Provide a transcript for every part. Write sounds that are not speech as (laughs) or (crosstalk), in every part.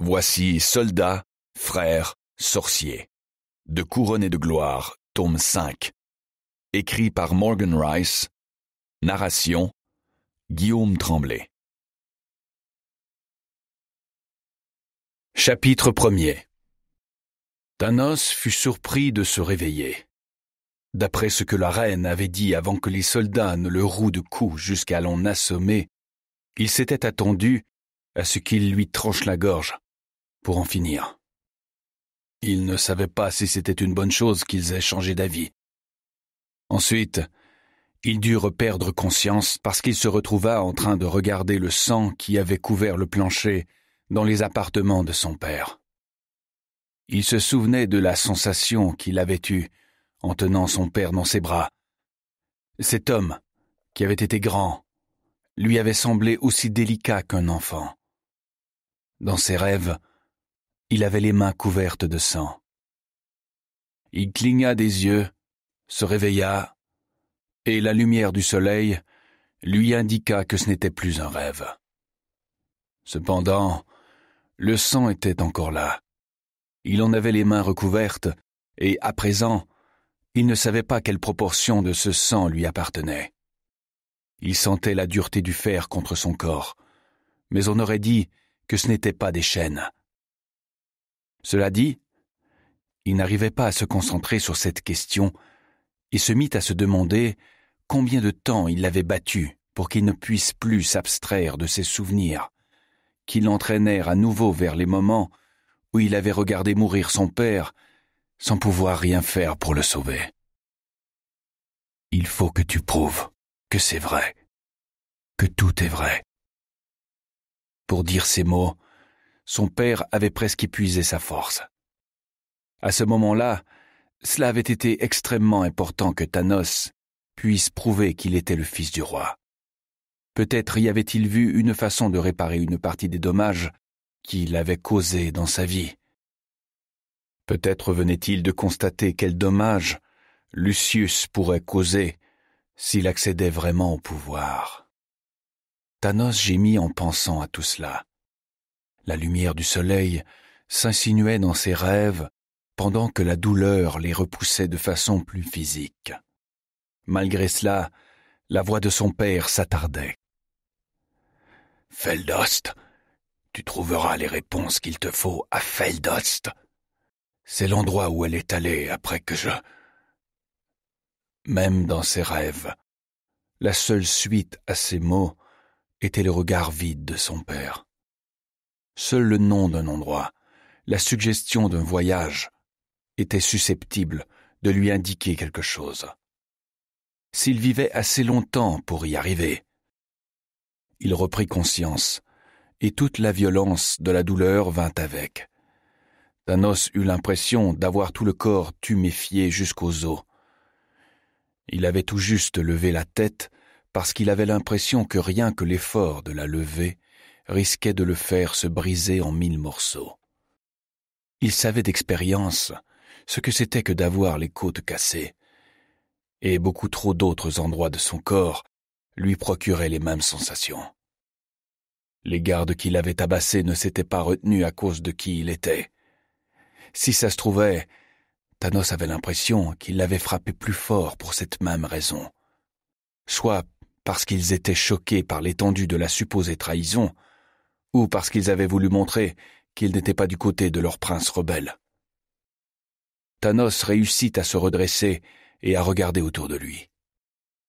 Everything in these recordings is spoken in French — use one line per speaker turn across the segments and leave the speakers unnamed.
Voici soldats, frères, sorciers. De couronné de gloire, tome 5. Écrit par Morgan Rice. Narration Guillaume Tremblay. Chapitre 1 Thanos fut surpris de
se réveiller. D'après ce que la reine avait dit avant que les soldats ne le rouent de coups jusqu'à l'en assommer, il s'était attendu à ce qu'il lui tranche la gorge pour en finir. Ils ne savaient pas si c'était une bonne chose qu'ils aient changé d'avis. Ensuite, ils durent perdre conscience parce qu'il se retrouva en train de regarder le sang qui avait couvert le plancher dans les appartements de son père. Il se souvenait de la sensation qu'il avait eue en tenant son père dans ses bras. Cet homme, qui avait été grand, lui avait semblé aussi délicat qu'un enfant. Dans ses rêves, il avait les mains couvertes de sang. Il cligna des yeux, se réveilla, et la lumière du soleil lui indiqua que ce n'était plus un rêve. Cependant, le sang était encore là. Il en avait les mains recouvertes, et à présent, il ne savait pas quelle proportion de ce sang lui appartenait. Il sentait la dureté du fer contre son corps, mais on aurait dit que ce n'était pas des chaînes. Cela dit, il n'arrivait pas à se concentrer sur cette question et se mit à se demander combien de temps il l'avait battu pour qu'il ne puisse plus s'abstraire de ses souvenirs, qui l'entraînèrent à nouveau vers les moments où il avait regardé mourir son père sans pouvoir rien
faire pour le sauver. Il faut que tu prouves que c'est vrai, que tout est vrai. Pour dire ces mots, son père avait presque épuisé sa force. À ce moment-là,
cela avait été extrêmement important que Thanos puisse prouver qu'il était le fils du roi. Peut-être y avait-il vu une façon de réparer une partie des dommages qu'il avait causés dans sa vie. Peut-être venait-il de constater quel dommage Lucius pourrait causer s'il accédait vraiment au pouvoir. Thanos gémit en pensant à tout cela la lumière du soleil, s'insinuait dans ses rêves pendant que la douleur les repoussait de façon plus physique. Malgré cela, la voix de son père s'attardait. Feldost, tu trouveras les réponses qu'il te faut à Feldost. C'est l'endroit où elle est allée après que je... Même dans ses rêves, la seule suite à ces mots était le regard vide de son père. Seul le nom d'un endroit, la suggestion d'un voyage, était susceptible de lui indiquer quelque chose. S'il vivait assez longtemps pour y arriver. Il reprit conscience, et toute la violence de la douleur vint avec. Thanos eut l'impression d'avoir tout le corps tuméfié jusqu'aux os. Il avait tout juste levé la tête parce qu'il avait l'impression que rien que l'effort de la lever risquait de le faire se briser en mille morceaux. Il savait d'expérience ce que c'était que d'avoir les côtes cassées, et beaucoup trop d'autres endroits de son corps lui procuraient les mêmes sensations. Les gardes qui l'avaient tabassé ne s'étaient pas retenus à cause de qui il était. Si ça se trouvait, Thanos avait l'impression qu'il l'avait frappé plus fort pour cette même raison. Soit parce qu'ils étaient choqués par l'étendue de la supposée trahison, ou parce qu'ils avaient voulu montrer qu'ils n'étaient pas du côté de leur prince rebelle. Thanos réussit à se redresser et à regarder autour de lui.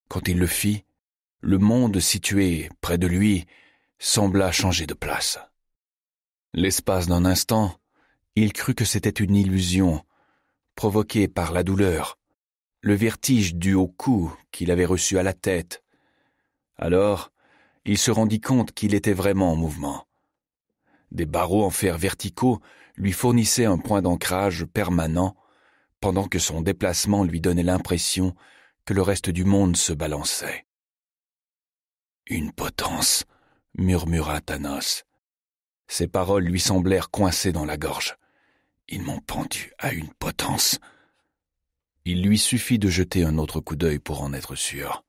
Quand il le fit, le monde situé près de lui sembla changer de place. L'espace d'un instant, il crut que c'était une illusion, provoquée par la douleur, le vertige dû au coup qu'il avait reçu à la tête. Alors, il se rendit compte qu'il était vraiment en mouvement. Des barreaux en fer verticaux lui fournissaient un point d'ancrage permanent, pendant que son déplacement lui donnait l'impression que le reste du monde se balançait. Une potence, murmura Thanos. Ses paroles lui semblèrent coincées dans la gorge. Ils m'ont pendu à une potence. Il lui suffit de jeter un autre coup d'œil pour en être sûr.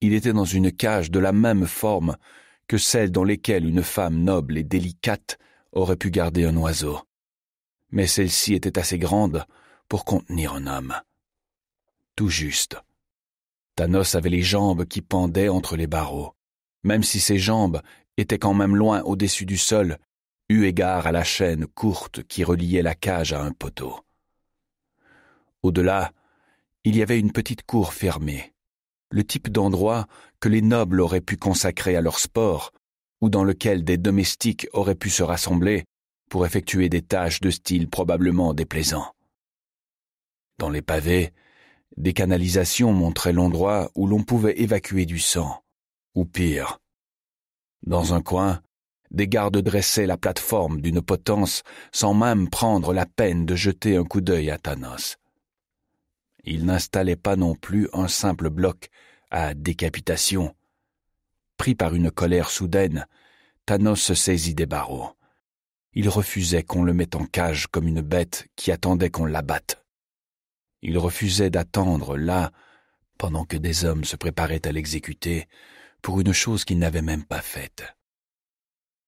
Il était dans une cage de la même forme que celles dans lesquelles une femme noble et délicate aurait pu garder un oiseau. Mais celle-ci était assez grande pour contenir un homme. Tout juste. Thanos avait les jambes qui pendaient entre les barreaux, même si ses jambes étaient quand même loin au-dessus du sol, eu égard à la chaîne courte qui reliait la cage à un poteau. Au-delà, il y avait une petite cour fermée, le type d'endroit que les nobles auraient pu consacrer à leur sport, ou dans lequel des domestiques auraient pu se rassembler pour effectuer des tâches de style probablement déplaisant. Dans les pavés, des canalisations montraient l'endroit où l'on pouvait évacuer du sang, ou pire. Dans un coin, des gardes dressaient la plateforme d'une potence sans même prendre la peine de jeter un coup d'œil à Thanos. Ils n'installaient pas non plus un simple bloc à décapitation. Pris par une colère soudaine, Thanos se saisit des barreaux. Il refusait qu'on le mette en cage comme une bête qui attendait qu'on l'abatte. Il refusait d'attendre là, pendant que des hommes se préparaient à l'exécuter, pour une chose qu'il n'avait même pas faite.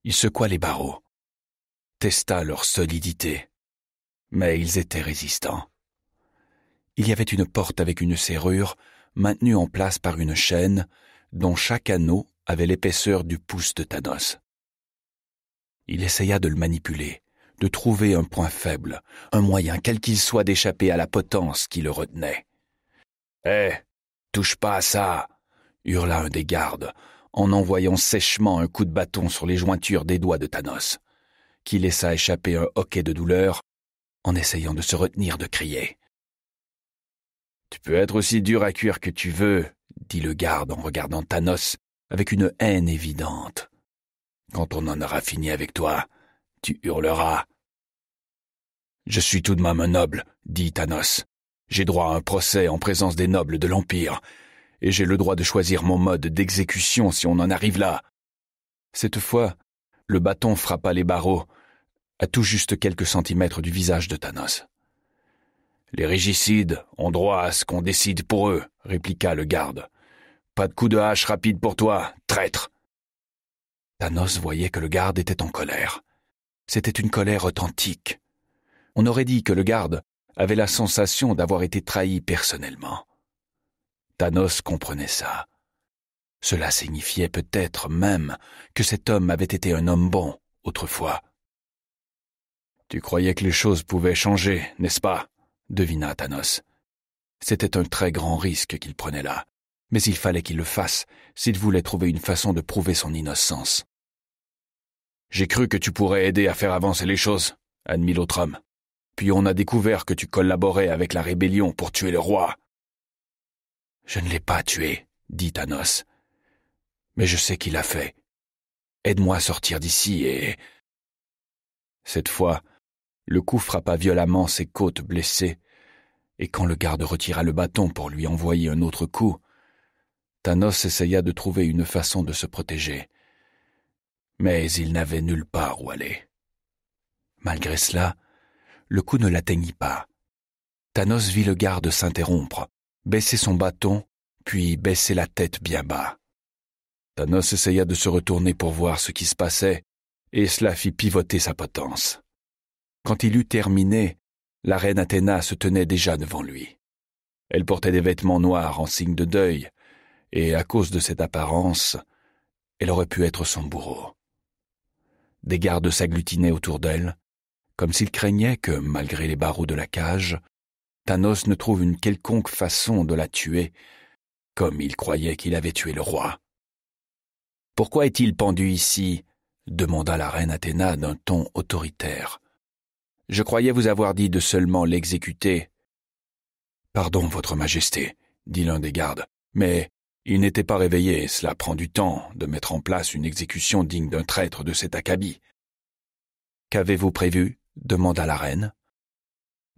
Il secoua les barreaux, testa leur solidité, mais ils étaient résistants. Il y avait une porte avec une serrure maintenu en place par une chaîne dont chaque anneau avait l'épaisseur du pouce de Thanos. Il essaya de le manipuler, de trouver un point faible, un moyen quel qu'il soit d'échapper à la potence qui le retenait. Eh, touche pas à ça hurla un des gardes, en envoyant sèchement un coup de bâton sur les jointures des doigts de Thanos, qui laissa échapper un hoquet de douleur en essayant de se retenir de crier. Tu peux être aussi dur à cuire que tu veux, dit le garde en regardant Thanos avec une haine évidente. Quand on en aura fini avec toi, tu hurleras. Je suis tout de même un noble, dit Thanos. J'ai droit à un procès en présence des nobles de l'Empire, et j'ai le droit de choisir mon mode d'exécution si on en arrive là. Cette fois, le bâton frappa les barreaux, à tout juste quelques centimètres du visage de Thanos. Les régicides ont droit à ce qu'on décide pour eux, répliqua le garde. Pas de coup de hache rapide pour toi, traître. Thanos voyait que le garde était en colère. C'était une colère authentique. On aurait dit que le garde avait la sensation d'avoir été trahi personnellement. Thanos comprenait ça. Cela signifiait peut-être même que cet homme avait été un homme bon autrefois. Tu croyais que les choses pouvaient changer, n'est-ce pas devina Thanos. C'était un très grand risque qu'il prenait là, mais il fallait qu'il le fasse s'il voulait trouver une façon de prouver son innocence. J'ai cru que tu pourrais aider à faire avancer les choses, admit l'autre homme. Puis on a découvert que tu collaborais avec la
rébellion pour tuer le roi. Je ne l'ai pas tué, dit Thanos. Mais je sais qu'il a fait. Aide-moi à sortir d'ici et...
Cette fois, le coup frappa violemment ses côtes blessées, et quand le garde retira le bâton pour lui envoyer un autre coup, Thanos essaya de trouver une façon de se protéger. Mais il n'avait nulle part où aller. Malgré cela, le coup ne l'atteignit pas. Thanos vit le garde s'interrompre, baisser son bâton, puis baisser la tête bien bas. Thanos essaya de se retourner pour voir ce qui se passait, et cela fit pivoter sa potence. Quand il eut terminé, la reine Athéna se tenait déjà devant lui. Elle portait des vêtements noirs en signe de deuil, et à cause de cette apparence, elle aurait pu être son bourreau. Des gardes s'agglutinaient autour d'elle, comme s'ils craignaient que, malgré les barreaux de la cage, Thanos ne trouve une quelconque façon de la tuer, comme il croyait qu'il avait tué le roi. Pourquoi est-il pendu ici demanda la reine Athéna d'un ton autoritaire. Je croyais vous avoir dit de seulement l'exécuter. Pardon, Votre Majesté, dit l'un des gardes, mais il n'était pas réveillé, cela prend du temps de mettre en place une exécution digne d'un traître de cet acabit. Qu'avez-vous prévu demanda la reine.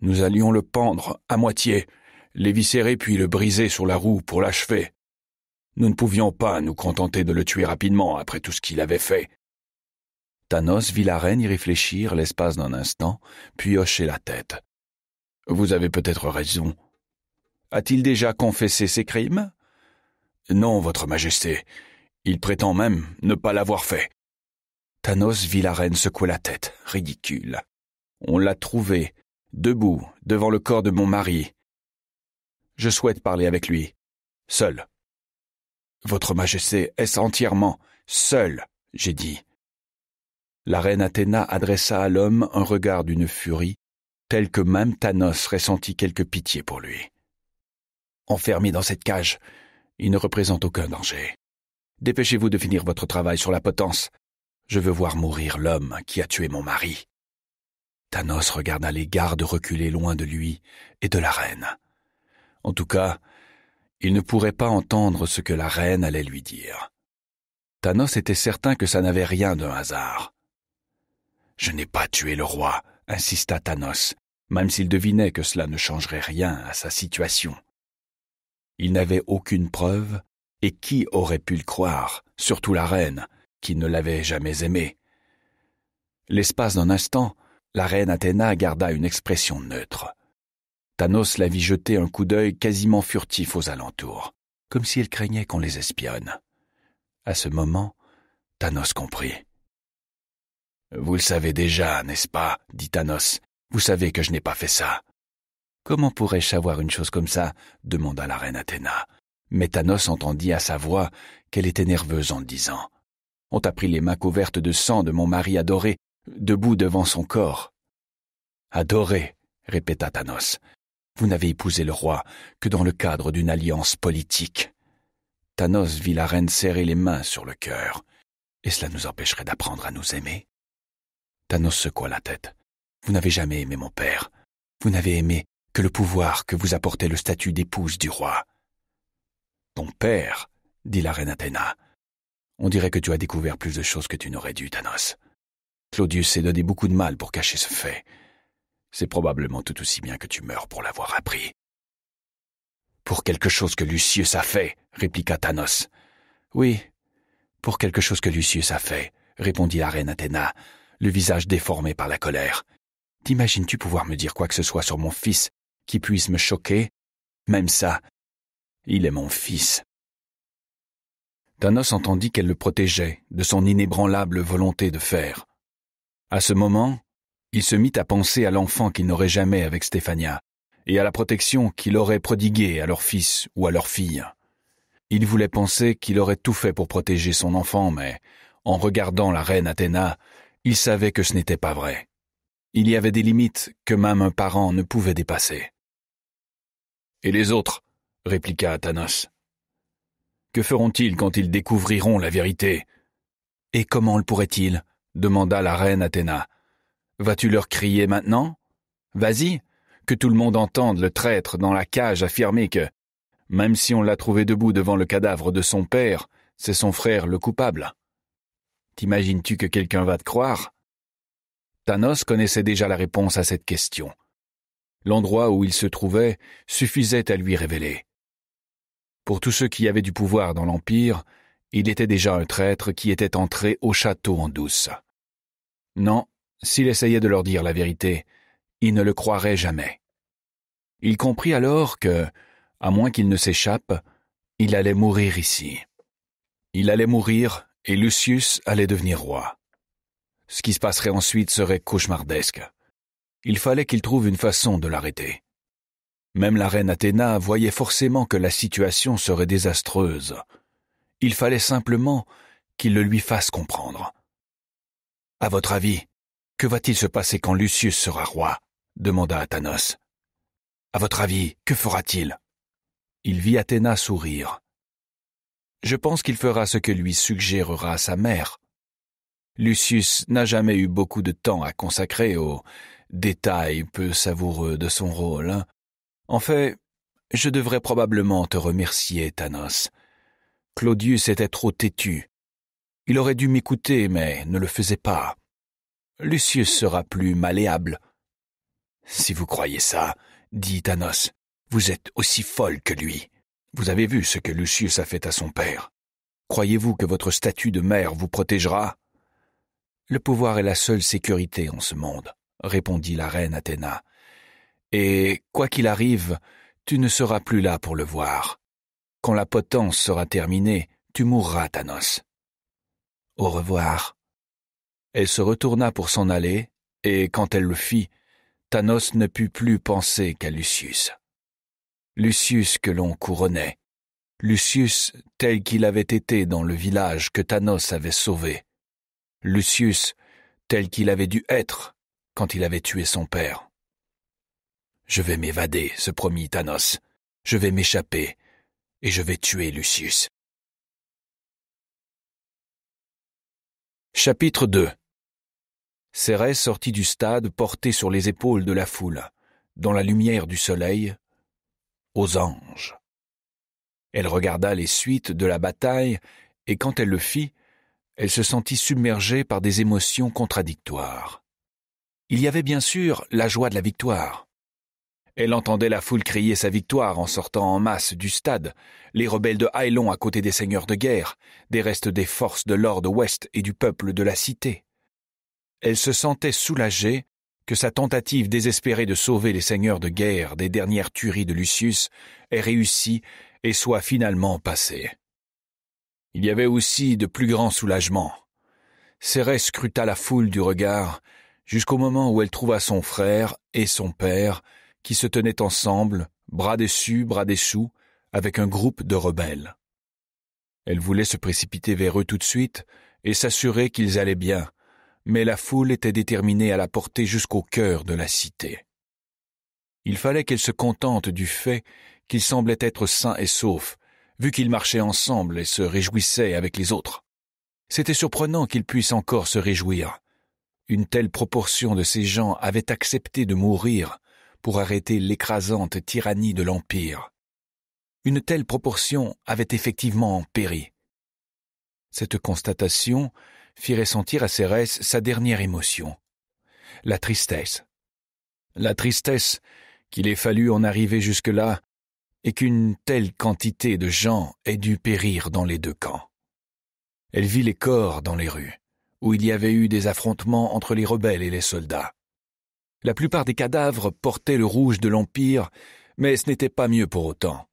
Nous allions le pendre à moitié, l'éviscérer puis le briser sur la roue pour l'achever. Nous ne pouvions pas nous contenter de le tuer rapidement après tout ce qu'il avait fait. Thanos vit la reine y réfléchir l'espace d'un instant, puis hocher la tête. Vous avez peut-être raison. A-t-il déjà confessé ses crimes Non, Votre Majesté. Il prétend même ne pas l'avoir fait. Thanos vit la reine secouer la tête, ridicule. On l'a trouvé, debout, devant le corps de mon mari.
Je souhaite parler avec lui, seul. Votre Majesté, est-ce entièrement seul j'ai dit la reine Athéna
adressa à l'homme un regard d'une furie, tel que même Thanos ressentit quelque pitié pour lui. Enfermé dans cette cage, il ne représente aucun danger. Dépêchez-vous de finir votre travail sur la potence. Je veux voir mourir l'homme qui a tué mon mari. Thanos regarda les gardes reculer loin de lui et de la reine. En tout cas, il ne pourrait pas entendre ce que la reine allait lui dire. Thanos était certain que ça n'avait rien d'un hasard. Je n'ai pas tué le roi, insista Thanos, même s'il devinait que cela ne changerait rien à sa situation. Il n'avait aucune preuve, et qui aurait pu le croire, surtout la reine, qui ne l'avait jamais aimé L'espace d'un instant, la reine Athéna garda une expression neutre. Thanos la vit jeter un coup d'œil quasiment furtif aux alentours, comme si elle craignait qu'on les espionne. À ce moment, Thanos comprit. Vous le savez déjà, n'est-ce pas dit Thanos. Vous savez que je n'ai pas fait ça. Comment pourrais-je savoir une chose comme ça demanda la reine Athéna. Mais Thanos entendit à sa voix qu'elle était nerveuse en disant. On t'a pris les mains couvertes de sang de mon mari adoré, debout devant son corps. Adoré, répéta Thanos. Vous n'avez épousé le roi que dans le cadre d'une alliance politique. Thanos vit la reine serrer les mains sur le cœur. Et cela nous empêcherait d'apprendre à nous aimer Thanos secoua la tête. Vous n'avez jamais aimé mon père. Vous n'avez aimé que le pouvoir que vous apportait le statut d'épouse du roi. Ton père, dit la reine Athéna. On dirait que tu as découvert plus de choses que tu n'aurais dû, Thanos. Claudius s'est donné beaucoup de mal pour cacher ce fait. C'est probablement tout aussi bien que tu meurs pour l'avoir appris. Pour quelque chose que Lucius a fait, répliqua Thanos. Oui, pour quelque chose que Lucius a fait, répondit la reine Athéna, le visage
déformé par la colère. T'imagines-tu pouvoir me dire quoi que ce soit sur mon fils qui puisse me choquer Même ça, il est mon fils. Thanos entendit qu'elle le protégeait de son inébranlable volonté de faire. À ce
moment, il se mit à penser à l'enfant qu'il n'aurait jamais avec Stéphania, et à la protection qu'il aurait prodiguée à leur fils ou à leur fille. Il voulait penser qu'il aurait tout fait pour protéger son enfant, mais en regardant la reine Athéna, il savait que ce n'était pas vrai. Il y avait des limites que même un parent ne pouvait dépasser. Et les autres répliqua Athanos. « Que feront-ils quand ils découvriront la vérité Et comment le pourraient-ils demanda la reine Athéna. Vas-tu leur crier maintenant Vas-y, que tout le monde entende le traître dans la cage affirmer que, même si on l'a trouvé debout devant le cadavre de son père, c'est son frère le coupable. T'imagines-tu que quelqu'un va te croire Thanos connaissait déjà la réponse à cette question. L'endroit où il se trouvait suffisait à lui révéler. Pour tous ceux qui avaient du pouvoir dans l'Empire, il était déjà un traître qui était entré au château en douce. Non, s'il essayait de leur dire la vérité, il ne le croirait jamais. Il comprit alors que, à moins qu'il ne s'échappe, il allait mourir ici. Il allait mourir et Lucius allait devenir roi. Ce qui se passerait ensuite serait cauchemardesque. Il fallait qu'il trouve une façon de l'arrêter. Même la reine Athéna voyait forcément que la situation serait désastreuse. Il fallait simplement qu'il le lui fasse comprendre. À votre avis, que va-t-il se passer quand Lucius sera roi demanda Athanos. À votre avis, que fera-t-il Il vit Athéna sourire je pense qu'il fera ce que lui suggérera sa mère. Lucius n'a jamais eu beaucoup de temps à consacrer aux détails peu savoureux de son rôle. Hein. En fait, je devrais probablement te remercier, Thanos. Claudius était trop têtu. Il aurait dû m'écouter, mais ne le faisait pas. Lucius sera plus malléable. Si vous croyez ça, dit Thanos, vous êtes aussi folle que lui. Vous avez vu ce que Lucius a fait à son père. Croyez-vous que votre statut de mère vous protégera Le pouvoir est la seule sécurité en ce monde, répondit la reine Athéna. Et, quoi qu'il arrive, tu ne seras plus là pour le voir. Quand la potence sera terminée, tu mourras, Thanos. Au revoir. Elle se retourna pour s'en aller, et quand elle le fit, Thanos ne put plus penser qu'à Lucius. Lucius que l'on couronnait, Lucius tel qu'il avait été dans le village que Thanos avait sauvé, Lucius tel qu'il avait dû être quand il avait tué son père. Je vais m'évader, se promit
Thanos, je vais m'échapper, et je vais tuer Lucius. Chapitre 2 Cérès sortit du stade porté sur les épaules de la foule. Dans la lumière du soleil,
aux anges. Elle regarda les suites de la bataille, et quand elle le fit, elle se sentit submergée par des émotions contradictoires. Il y avait bien sûr la joie de la victoire. Elle entendait la foule crier sa victoire en sortant en masse du stade, les rebelles de Hylon à côté des seigneurs de guerre, des restes des forces de l'ordre ouest et du peuple de la cité. Elle se sentait soulagée que sa tentative désespérée de sauver les seigneurs de guerre des dernières tueries de Lucius ait réussi et soit finalement passée. Il y avait aussi de plus grands soulagements. Cérès scruta la foule du regard jusqu'au moment où elle trouva son frère et son père qui se tenaient ensemble, bras dessus, bras dessous, avec un groupe de rebelles. Elle voulait se précipiter vers eux tout de suite et s'assurer qu'ils allaient bien, mais la foule était déterminée à la porter jusqu'au cœur de la cité. Il fallait qu'elle se contente du fait qu'ils semblaient être sains et saufs, vu qu'ils marchaient ensemble et se réjouissaient avec les autres. C'était surprenant qu'ils puissent encore se réjouir. Une telle proportion de ces gens avait accepté de mourir pour arrêter l'écrasante tyrannie de l'Empire. Une telle proportion avait effectivement péri. Cette constatation fit ressentir à Cérès sa dernière émotion, la tristesse. La tristesse qu'il ait fallu en arriver jusque-là et qu'une telle quantité de gens ait dû périr dans les deux camps. Elle vit les corps dans les rues, où il y avait eu des affrontements entre les rebelles et les soldats. La plupart des cadavres portaient le rouge de l'Empire, mais ce n'était pas mieux pour autant.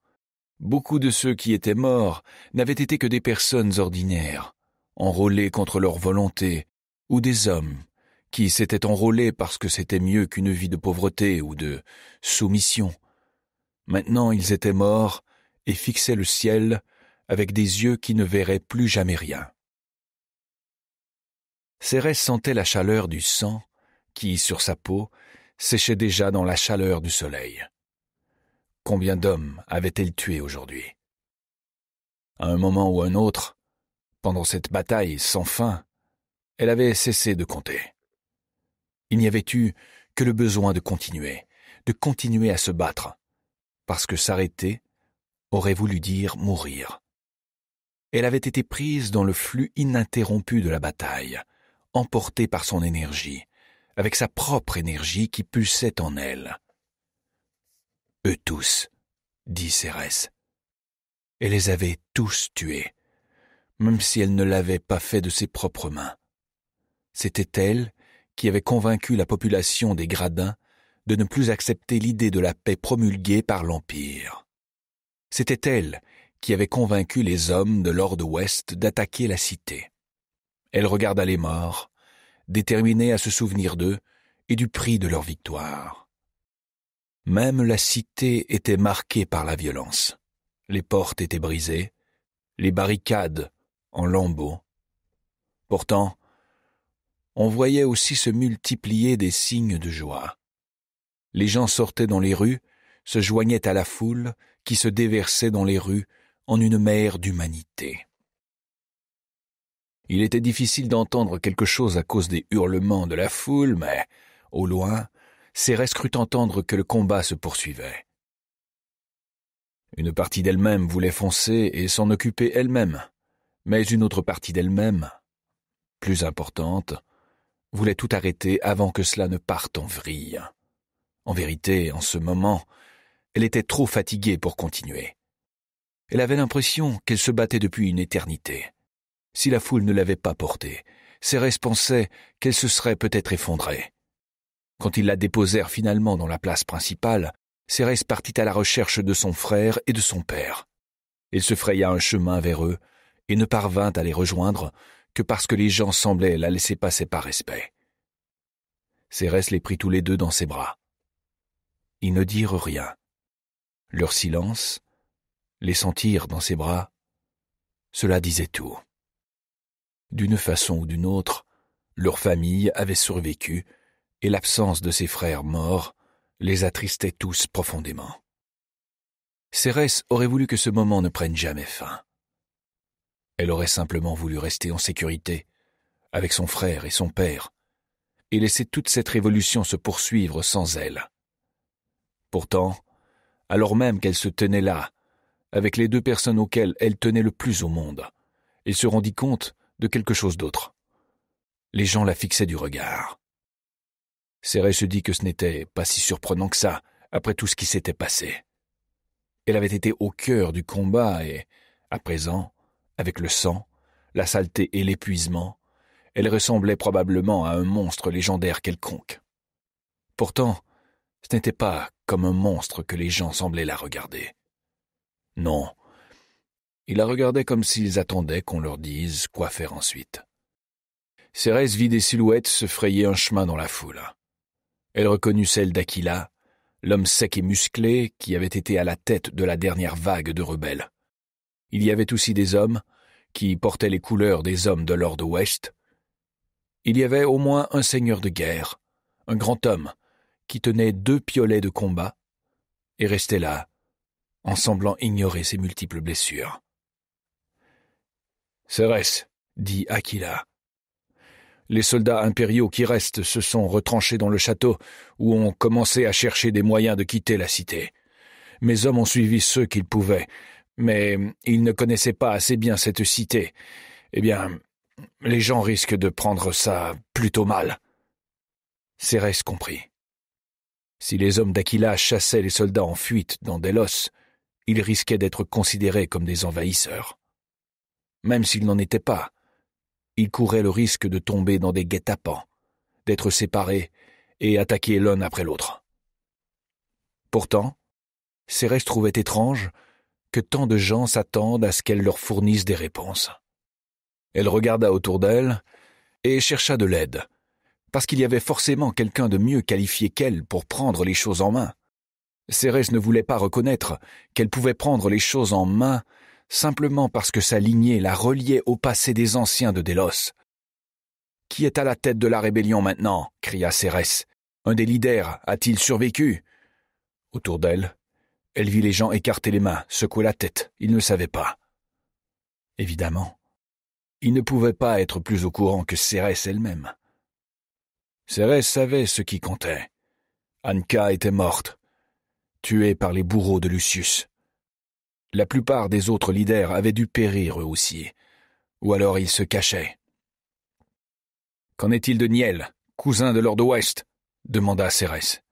Beaucoup de ceux qui étaient morts n'avaient été que des personnes ordinaires, enrôlés contre leur volonté, ou des hommes qui s'étaient enrôlés parce que c'était mieux qu'une vie de pauvreté ou de soumission. Maintenant ils étaient morts et fixaient le ciel avec des yeux qui ne verraient plus jamais rien. Cérès sentait la chaleur du sang qui, sur sa peau, séchait déjà dans la chaleur du soleil. Combien d'hommes avait-elle tué aujourd'hui À un moment ou un autre, pendant cette bataille sans fin, elle avait cessé de compter. Il n'y avait eu que le besoin de continuer, de continuer à se battre, parce que s'arrêter aurait voulu dire mourir. Elle avait été prise dans le flux ininterrompu de la bataille, emportée par son énergie, avec sa propre énergie qui pulsait en elle. Eux tous, dit Cérès. Elle les avait tous tués, même si elle ne l'avait pas fait de ses propres mains. C'était elle qui avait convaincu la population des gradins de ne plus accepter l'idée de la paix promulguée par l'Empire. C'était elle qui avait convaincu les hommes de l'Ordre Ouest d'attaquer la cité. Elle regarda les morts, déterminée à se souvenir d'eux et du prix de leur victoire. Même la cité était marquée par la violence. Les portes étaient brisées, les barricades en lambeaux. Pourtant, on voyait aussi se multiplier des signes de joie. Les gens sortaient dans les rues, se joignaient à la foule qui se déversait dans les rues en une mer d'humanité. Il était difficile d'entendre quelque chose à cause des hurlements de la foule, mais, au loin, Cérès crut entendre que le combat se poursuivait. Une partie d'elle-même voulait foncer et s'en occuper elle-même mais une autre partie d'elle-même, plus importante, voulait tout arrêter avant que cela ne parte en vrille. En vérité, en ce moment, elle était trop fatiguée pour continuer. Elle avait l'impression qu'elle se battait depuis une éternité. Si la foule ne l'avait pas portée, Cérès pensait qu'elle se serait peut-être effondrée. Quand ils la déposèrent finalement dans la place principale, Cérès partit à la recherche de son frère et de son père. Il se fraya un chemin vers eux, et ne parvint à les rejoindre que parce que les gens semblaient la laisser passer par respect. Cérès les prit tous les deux dans ses bras. Ils ne dirent rien. Leur silence, les sentir dans ses bras, cela disait tout. D'une façon ou d'une autre, leur famille avait survécu, et l'absence de ses frères morts les attristait tous profondément. Cérès aurait voulu que ce moment ne prenne jamais fin. Elle aurait simplement voulu rester en sécurité, avec son frère et son père, et laisser toute cette révolution se poursuivre sans elle. Pourtant, alors même qu'elle se tenait là, avec les deux personnes auxquelles elle tenait le plus au monde, elle se rendit compte de quelque chose d'autre. Les gens la fixaient du regard. Serré se dit que ce n'était pas si surprenant que ça, après tout ce qui s'était passé. Elle avait été au cœur du combat et, à présent, avec le sang, la saleté et l'épuisement, elle ressemblait probablement à un monstre légendaire quelconque. Pourtant, ce n'était pas comme un monstre que les gens semblaient la regarder. Non, ils la regardaient comme s'ils attendaient qu'on leur dise quoi faire ensuite. Cérès vit des silhouettes se frayer un chemin dans la foule. Elle reconnut celle d'Aquila, l'homme sec et musclé qui avait été à la tête de la dernière vague de rebelles. Il y avait aussi des hommes qui portaient les couleurs des hommes de l'ordre West. Il y avait au moins un seigneur de guerre, un grand homme, qui tenait deux piolets de combat et restait là, en semblant ignorer ses multiples blessures. Cérès, dit Aquila. Les soldats impériaux qui restent se sont retranchés dans le château ou ont commencé à chercher des moyens de quitter la cité. Mes hommes ont suivi ceux qu'ils pouvaient, mais hum, ils ne connaissaient pas assez bien cette cité. Eh bien, hum, les gens risquent de prendre ça plutôt mal. Cérès comprit. Si les hommes d'Aquila chassaient les soldats en fuite dans Delos, ils risquaient d'être considérés comme des envahisseurs. Même s'ils n'en étaient pas, ils couraient le risque de tomber dans des guet-apens, d'être séparés et attaqués l'un après l'autre. Pourtant, Cérès trouvait étrange que tant de gens s'attendent à ce qu'elle leur fournisse des réponses. Elle regarda autour d'elle et chercha de l'aide, parce qu'il y avait forcément quelqu'un de mieux qualifié qu'elle pour prendre les choses en main. Cérès ne voulait pas reconnaître qu'elle pouvait prendre les choses en main simplement parce que sa lignée la reliait au passé des anciens de Délos. Qui est à la tête de la rébellion maintenant cria Cérès. Un des leaders a-t-il survécu Autour d'elle, elle vit les gens écarter les mains, secouer la tête. Ils ne savaient pas. Évidemment. Ils ne pouvaient pas être plus au courant que Cérès elle-même. Cérès savait ce qui comptait. Anka était morte, tuée par les bourreaux de Lucius. La plupart des autres leaders avaient dû périr eux aussi, ou alors ils se cachaient. Qu'en est-il de Niel, cousin de Lord West demanda Cérès.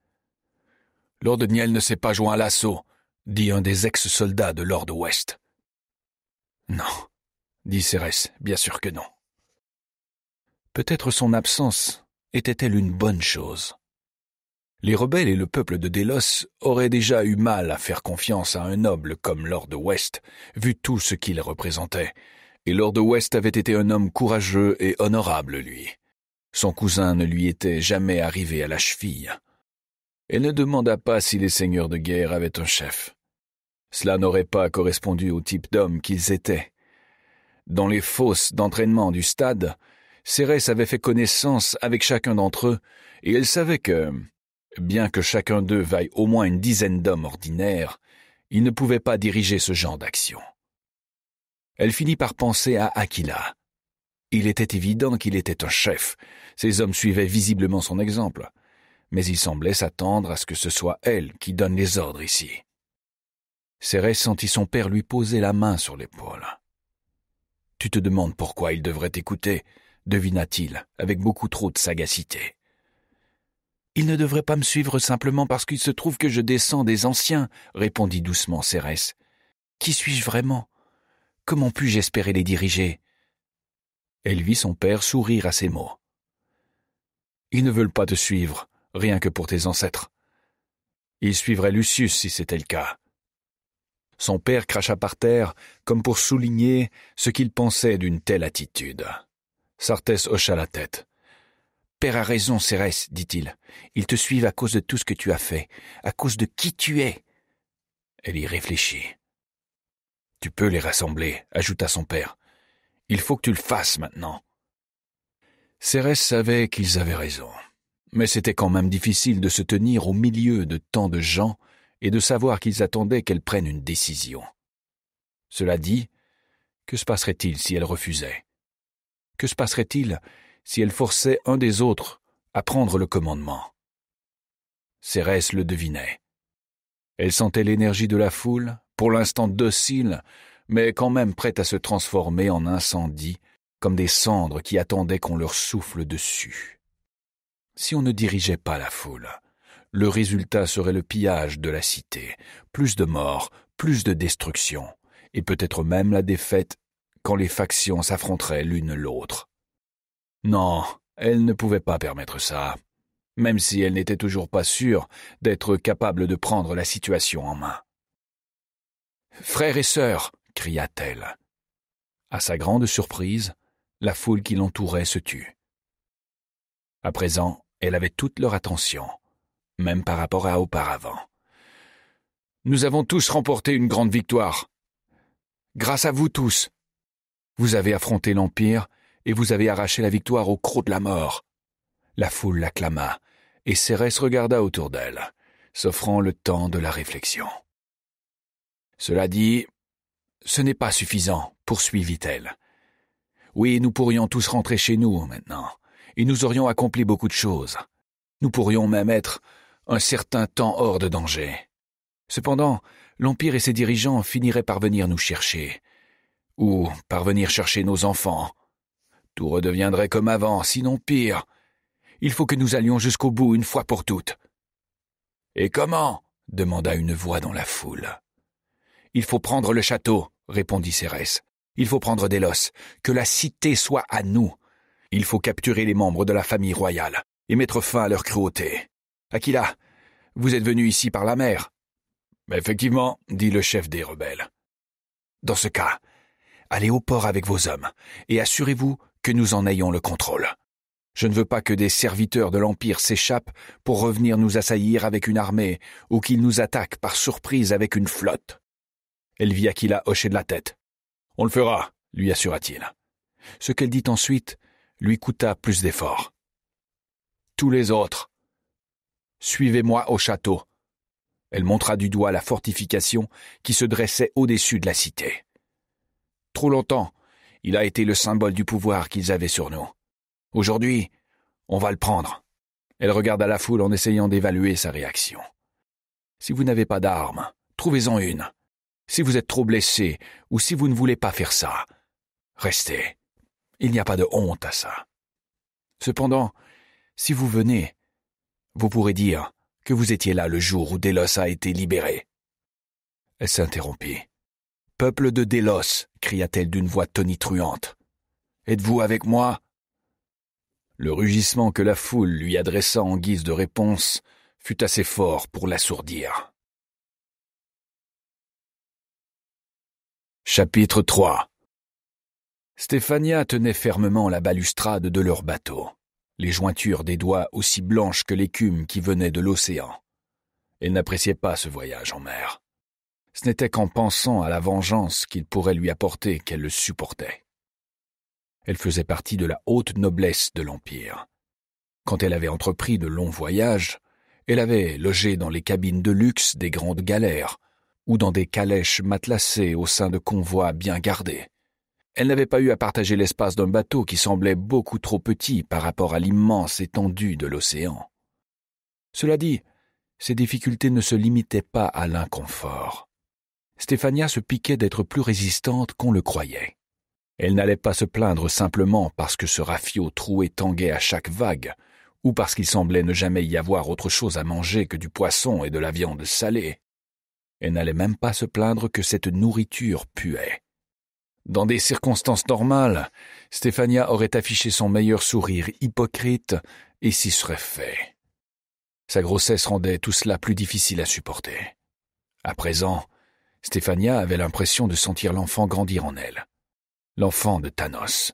Lord Niel ne s'est pas joint à l'assaut dit un des ex-soldats de Lord West. Non, dit Cérès, bien sûr que non. Peut-être son absence était-elle une bonne chose. Les rebelles et le peuple de Delos auraient déjà eu mal à faire confiance à un noble comme Lord West, vu tout ce qu'il représentait, et Lord West avait été un homme courageux et honorable, lui. Son cousin ne lui était jamais arrivé à la cheville. Elle ne demanda pas si les seigneurs de guerre avaient un chef. Cela n'aurait pas correspondu au type d'hommes qu'ils étaient. Dans les fosses d'entraînement du stade, Cérès avait fait connaissance avec chacun d'entre eux, et elle savait que, bien que chacun d'eux vaille au moins une dizaine d'hommes ordinaires, il ne pouvait pas diriger ce genre d'action. Elle finit par penser à Aquila. Il était évident qu'il était un chef. Ses hommes suivaient visiblement son exemple mais il semblait s'attendre à ce que ce soit elle qui donne les ordres ici. Cérès sentit son père lui poser la main sur l'épaule. Tu te demandes pourquoi il devrait t'écouter, devina-t-il, avec beaucoup trop de sagacité. Il ne devrait pas me suivre simplement parce qu'il se trouve que je descends des anciens, répondit doucement Cérès. Qui suis-je vraiment Comment puis-je espérer les diriger Elle vit son père sourire à ces mots. Ils ne veulent pas te suivre, rien que pour tes ancêtres. Il suivrait Lucius si c'était le cas. Son père cracha par terre, comme pour souligner ce qu'il pensait d'une telle attitude. Sartès hocha la tête. Père a raison, Cérès, dit-il. Ils te suivent à cause de tout ce que tu as fait, à cause de qui tu es. Elle y réfléchit. Tu peux les rassembler, ajouta son père. Il faut que tu le fasses maintenant. Cérès savait qu'ils avaient raison. Mais c'était quand même difficile de se tenir au milieu de tant de gens et de savoir qu'ils attendaient qu'elle prenne une décision. Cela dit, que se passerait-il si elle refusait Que se passerait-il si elle forçait un des autres à prendre le commandement Cérès le devinait. Elle sentait l'énergie de la foule, pour l'instant docile, mais quand même prête à se transformer en incendie, comme des cendres qui attendaient qu'on leur souffle dessus si on ne dirigeait pas la foule. Le résultat serait le pillage de la cité, plus de morts, plus de destruction, et peut-être même la défaite quand les factions s'affronteraient l'une l'autre. Non, elle ne pouvait pas permettre ça, même si elle n'était toujours pas sûre d'être capable de prendre la situation en main. Frères et sœurs, cria-t-elle. À sa grande surprise, la foule qui l'entourait se tut. À présent, elle avait toute leur attention, même par rapport à auparavant. Nous avons tous remporté une grande victoire. Grâce à vous tous. Vous avez affronté l'Empire et vous avez arraché la victoire au croc de la mort. La foule l'acclama, et Cérès regarda autour d'elle, s'offrant le temps de la réflexion. Cela dit, ce n'est pas suffisant, poursuivit-elle. Oui, nous pourrions tous rentrer chez nous maintenant et nous aurions accompli beaucoup de choses. Nous pourrions même être un certain temps hors de danger. Cependant, l'Empire et ses dirigeants finiraient par venir nous chercher, ou par venir chercher nos enfants. Tout redeviendrait comme avant, sinon pire. Il faut que nous allions jusqu'au bout une fois pour toutes. Et comment demanda une voix dans la foule. Il faut prendre le château, répondit Cérès. Il faut prendre Delos. que la cité soit à nous, il faut capturer les membres de la famille royale et mettre fin à leur cruauté. Aquila, vous êtes venu ici par la mer. Effectivement, dit le chef des rebelles. Dans ce cas, allez au port avec vos hommes et assurez-vous que nous en ayons le contrôle. Je ne veux pas que des serviteurs de l'Empire s'échappent pour revenir nous assaillir avec une armée ou qu'ils nous attaquent par surprise avec une flotte. Elle vit Aquila hocher de la tête. On le fera, lui assura-t-il. Ce qu'elle dit ensuite lui coûta plus d'efforts. Tous les autres, suivez-moi au château. Elle montra du doigt la fortification qui se dressait au-dessus de la cité. Trop longtemps, il a été le symbole du pouvoir qu'ils avaient sur nous. Aujourd'hui, on va le prendre. Elle regarda la foule en essayant d'évaluer sa réaction. Si vous n'avez pas d'armes, trouvez-en une. Si vous êtes trop blessé ou si vous ne voulez pas faire ça, restez. Il n'y a pas de honte à ça. Cependant, si vous venez, vous pourrez dire que vous étiez là le jour où Délos a été libéré. Elle s'interrompit. Peuple de Délos, cria-t-elle d'une voix tonitruante. Êtes-vous avec moi Le rugissement que la foule lui adressa en guise
de réponse fut assez fort pour l'assourdir. Chapitre 3 Stéphania
tenait fermement la balustrade de leur bateau, les jointures des doigts aussi blanches que l'écume qui venait de l'océan. Elle n'appréciait pas ce voyage en mer. Ce n'était qu'en pensant à la vengeance qu'il pourrait lui apporter qu'elle le supportait. Elle faisait partie de la haute noblesse de l'Empire. Quand elle avait entrepris de longs voyages, elle avait logé dans les cabines de luxe des grandes galères, ou dans des calèches matelassées au sein de convois bien gardés. Elle n'avait pas eu à partager l'espace d'un bateau qui semblait beaucoup trop petit par rapport à l'immense étendue de l'océan. Cela dit, ses difficultés ne se limitaient pas à l'inconfort. Stéphania se piquait d'être plus résistante qu'on le croyait. Elle n'allait pas se plaindre simplement parce que ce rafiot troué tanguait à chaque vague, ou parce qu'il semblait ne jamais y avoir autre chose à manger que du poisson et de la viande salée. Elle n'allait même pas se plaindre que cette nourriture puait. Dans des circonstances normales, Stéphania aurait affiché son meilleur sourire hypocrite et s'y serait fait. Sa grossesse rendait tout cela plus difficile à supporter. À présent, Stéphania avait l'impression de sentir l'enfant grandir en elle. L'enfant de Thanos.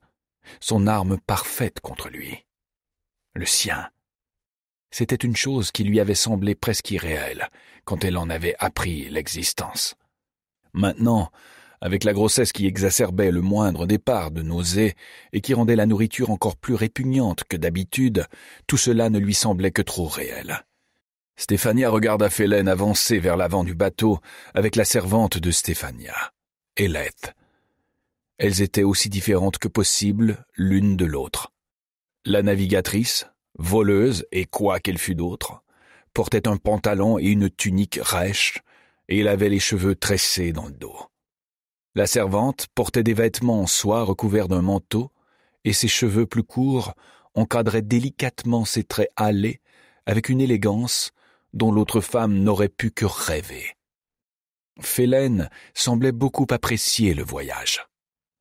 Son arme parfaite contre lui. Le sien. C'était une chose qui lui avait semblé presque irréelle quand elle en avait appris l'existence. Maintenant, avec la grossesse qui exacerbait le moindre départ de nausées et qui rendait la nourriture encore plus répugnante que d'habitude, tout cela ne lui semblait que trop réel. Stéphania regarda Félène avancer vers l'avant du bateau avec la servante de Stéphania, Hélète. Elles étaient aussi différentes que possible l'une de l'autre. La navigatrice, voleuse et quoi qu'elle fût d'autre, portait un pantalon et une tunique rêche, et elle avait les cheveux tressés dans le dos. La servante portait des vêtements en soie recouverts d'un manteau, et ses cheveux plus courts encadraient délicatement ses traits hâlés avec une élégance dont l'autre femme n'aurait pu que rêver. Félène semblait beaucoup apprécier le voyage.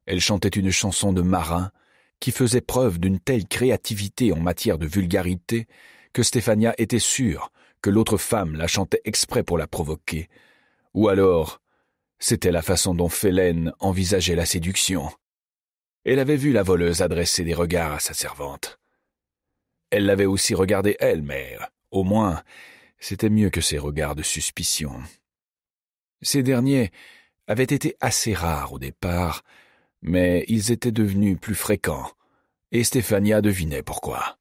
Elle chantait une chanson de marin qui faisait preuve d'une telle créativité en matière de vulgarité que Stéphania était sûre que l'autre femme la chantait exprès pour la provoquer, ou alors c'était la façon dont Félène envisageait la séduction. Elle avait vu la voleuse adresser des regards à sa servante. Elle l'avait aussi regardée elle, mais au moins, c'était mieux que ces regards de suspicion. Ces derniers avaient été assez rares au départ, mais ils étaient devenus plus fréquents, et Stéphania devinait pourquoi.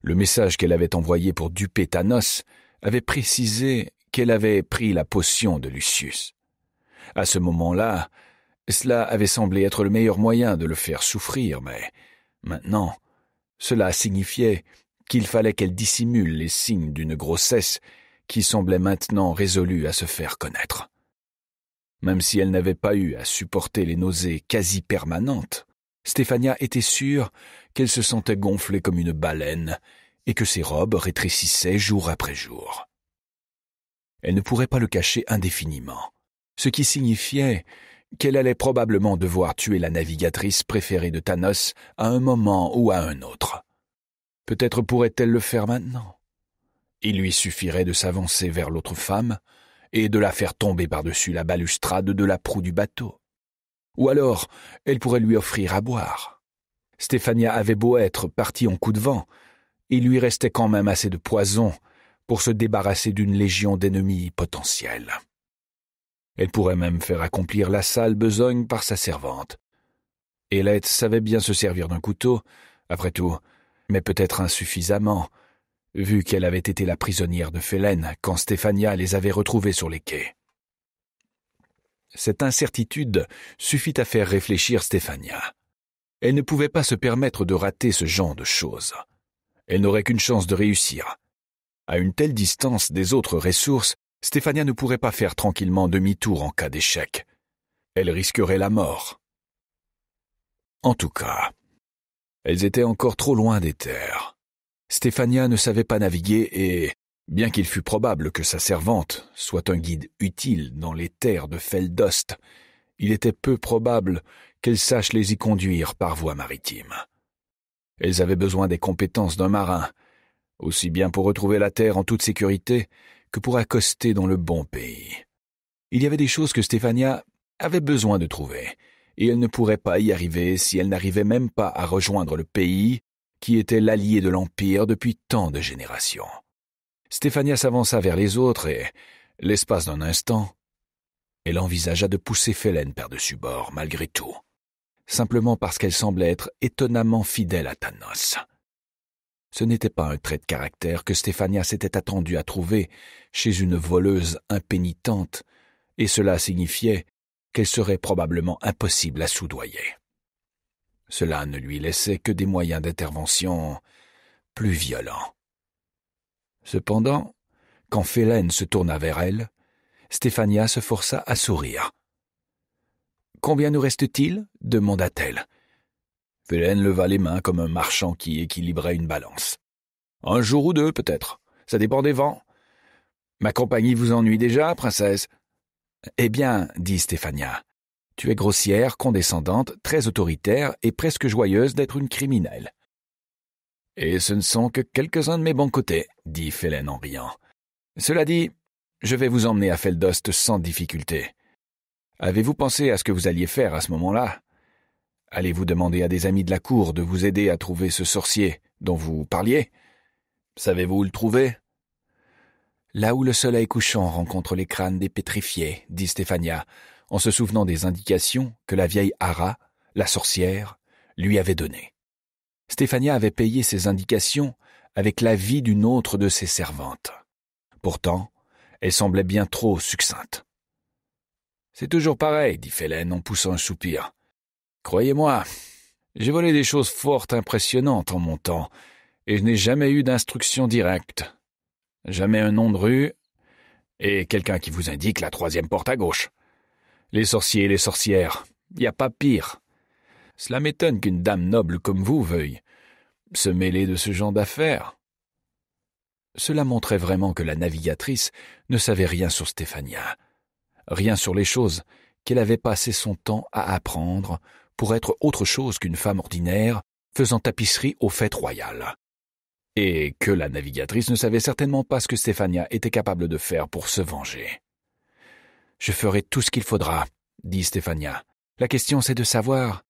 Le message qu'elle avait envoyé pour duper Thanos avait précisé qu'elle avait pris la potion de Lucius. À ce moment-là, cela avait semblé être le meilleur moyen de le faire souffrir, mais maintenant, cela signifiait qu'il fallait qu'elle dissimule les signes d'une grossesse qui semblait maintenant résolue à se faire connaître. Même si elle n'avait pas eu à supporter les nausées quasi permanentes, Stéphania était sûre qu'elle se sentait gonflée comme une baleine et que ses robes rétrécissaient jour après jour. Elle ne pourrait pas le cacher indéfiniment ce qui signifiait qu'elle allait probablement devoir tuer la navigatrice préférée de Thanos à un moment ou à un autre. Peut-être pourrait-elle le faire maintenant. Il lui suffirait de s'avancer vers l'autre femme et de la faire tomber par-dessus la balustrade de la proue du bateau. Ou alors, elle pourrait lui offrir à boire. Stéphania avait beau être partie en coup de vent, il lui restait quand même assez de poison pour se débarrasser d'une légion d'ennemis potentiels. Elle pourrait même faire accomplir la sale besogne par sa servante. Hélète savait bien se servir d'un couteau, après tout, mais peut-être insuffisamment, vu qu'elle avait été la prisonnière de Félène quand Stéphania les avait retrouvés sur les quais. Cette incertitude suffit à faire réfléchir Stéphania. Elle ne pouvait pas se permettre de rater ce genre de choses. Elle n'aurait qu'une chance de réussir. À une telle distance des autres ressources, Stéphania ne pourrait pas faire tranquillement demi-tour en cas d'échec. Elle risquerait la mort. En tout cas, elles étaient encore trop loin des terres. Stéphania ne savait pas naviguer et, bien qu'il fût probable que sa servante soit un guide utile dans les terres de Feldost, il était peu probable qu'elle sache les y conduire par voie maritime. Elles avaient besoin des compétences d'un marin, aussi bien pour retrouver la terre en toute sécurité que pour accoster dans le bon pays. Il y avait des choses que Stéphania avait besoin de trouver, et elle ne pourrait pas y arriver si elle n'arrivait même pas à rejoindre le pays qui était l'allié de l'Empire depuis tant de générations. Stéphania s'avança vers les autres et, l'espace d'un instant, elle envisagea de pousser Félène par-dessus bord, malgré tout, simplement parce qu'elle semblait être étonnamment fidèle à Thanos. Ce n'était pas un trait de caractère que Stéphania s'était attendue à trouver chez une voleuse impénitente, et cela signifiait qu'elle serait probablement impossible à soudoyer. Cela ne lui laissait que des moyens d'intervention plus violents. Cependant, quand Félène se tourna vers elle, Stéphania se força à sourire. Combien nous reste-t-il demanda-t-elle. Félène leva les mains comme un marchand qui équilibrait une balance. Un jour ou deux, peut-être. Ça dépend des vents. Ma compagnie vous ennuie déjà, princesse. Eh bien, dit Stéphania, tu es grossière, condescendante, très autoritaire et presque joyeuse d'être une criminelle. Et ce ne sont que quelques-uns de mes bons côtés, dit Félène en riant. Cela dit, je vais vous emmener à Feldost sans difficulté. Avez-vous pensé à ce que vous alliez faire à ce moment-là Allez-vous demander à des amis de la cour de vous aider à trouver ce sorcier dont vous parliez Savez-vous où le trouver Là où le soleil couchant rencontre les crânes des pétrifiés, dit Stéphania, en se souvenant des indications que la vieille Hara, la sorcière, lui avait données. Stéphania avait payé ces indications avec la vie d'une autre de ses servantes. Pourtant, elle semblait bien trop succincte. C'est toujours pareil, dit Félène en poussant un soupir. Croyez-moi, j'ai volé des choses fort impressionnantes en mon temps, et je n'ai jamais eu d'instruction directe. Jamais un nom de rue, et quelqu'un qui vous indique la troisième porte à gauche. Les sorciers et les sorcières, n'y a pas pire. Cela m'étonne qu'une dame noble comme vous veuille se mêler de ce genre d'affaires. Cela montrait vraiment que la navigatrice ne savait rien sur Stéphania, rien sur les choses qu'elle avait passé son temps à apprendre pour être autre chose qu'une femme ordinaire faisant tapisserie aux fêtes royales. Et que la navigatrice ne savait certainement pas ce que Stéphania était capable de faire pour se venger. Je ferai tout ce qu'il faudra, dit Stéphania. La question c'est de savoir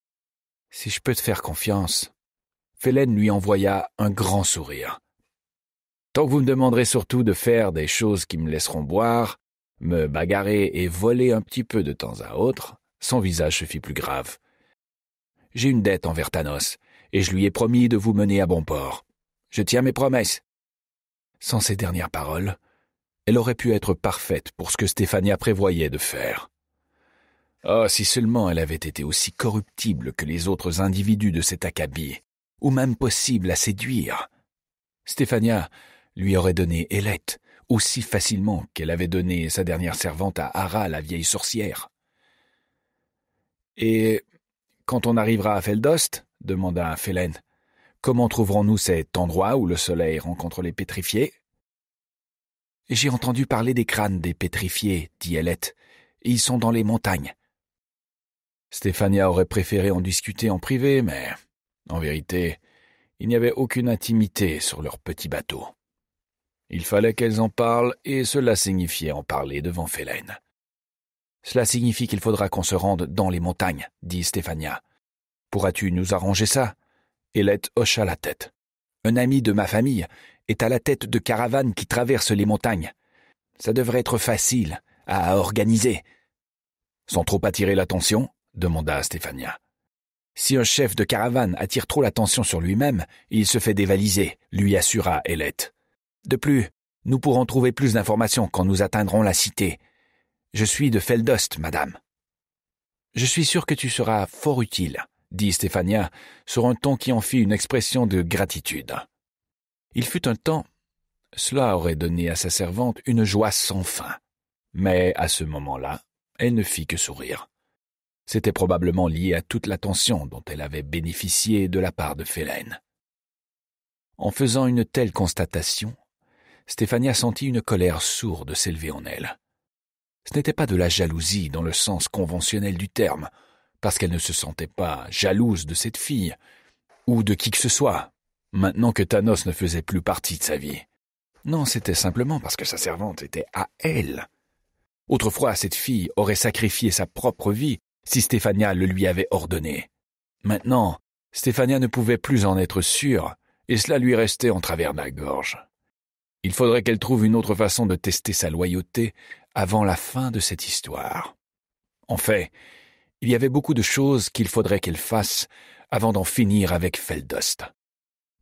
si je peux te faire confiance. Félène lui envoya un grand sourire. Tant que vous me demanderez surtout de faire des choses qui me laisseront boire, me bagarrer et voler un petit peu de temps à autre, son visage se fit plus grave. J'ai une dette envers Thanos, et je lui ai promis de vous mener à bon port. Je tiens mes promesses. Sans ces dernières paroles, elle aurait pu être parfaite pour ce que Stéphania prévoyait de faire. Oh, si seulement elle avait été aussi corruptible que les autres individus de cet acabit, ou même possible à séduire. Stéphania lui aurait donné Hélète, aussi facilement qu'elle avait donné sa dernière servante à Hara, la vieille sorcière. Et quand on arrivera à Feldost demanda Félène. Comment trouverons-nous cet endroit où le soleil rencontre les pétrifiés J'ai entendu parler des crânes des pétrifiés, dit et Ils sont dans les montagnes. Stéphania aurait préféré en discuter en privé, mais en vérité, il n'y avait aucune intimité sur leur petit bateau. Il fallait qu'elles en parlent, et cela signifiait en parler devant Félène. Cela signifie qu'il faudra qu'on se rende dans les montagnes, dit Stéphania. Pourras-tu nous arranger ça Hélène hocha la tête. Un ami de ma famille est à la tête de caravanes qui traversent les montagnes. Ça devrait être facile à organiser. Sans trop attirer l'attention demanda Stéphania. Si un chef de caravane attire trop l'attention sur lui-même, il se fait dévaliser, lui assura Hélène. De plus, nous pourrons trouver plus d'informations quand nous atteindrons la cité, je suis de Feldost, madame. Je suis sûr que tu seras fort utile, dit Stéphania, sur un ton qui en fit une expression de gratitude. Il fut un temps cela aurait donné à sa servante une joie sans fin. Mais à ce moment-là, elle ne fit que sourire. C'était probablement lié à toute l'attention dont elle avait bénéficié de la part de Félène. En faisant une telle constatation, Stéphania sentit une colère sourde s'élever en elle. Ce n'était pas de la jalousie dans le sens conventionnel du terme, parce qu'elle ne se sentait pas jalouse de cette fille, ou de qui que ce soit, maintenant que Thanos ne faisait plus partie de sa vie. Non, c'était simplement parce que sa servante était à elle. Autrefois, cette fille aurait sacrifié sa propre vie si Stéphania le lui avait ordonné. Maintenant, Stéphania ne pouvait plus en être sûre, et cela lui restait en travers de la gorge. Il faudrait qu'elle trouve une autre façon de tester sa loyauté avant la fin de cette histoire. En fait, il y avait beaucoup de choses qu'il faudrait qu'elle fasse avant d'en finir avec Feldost.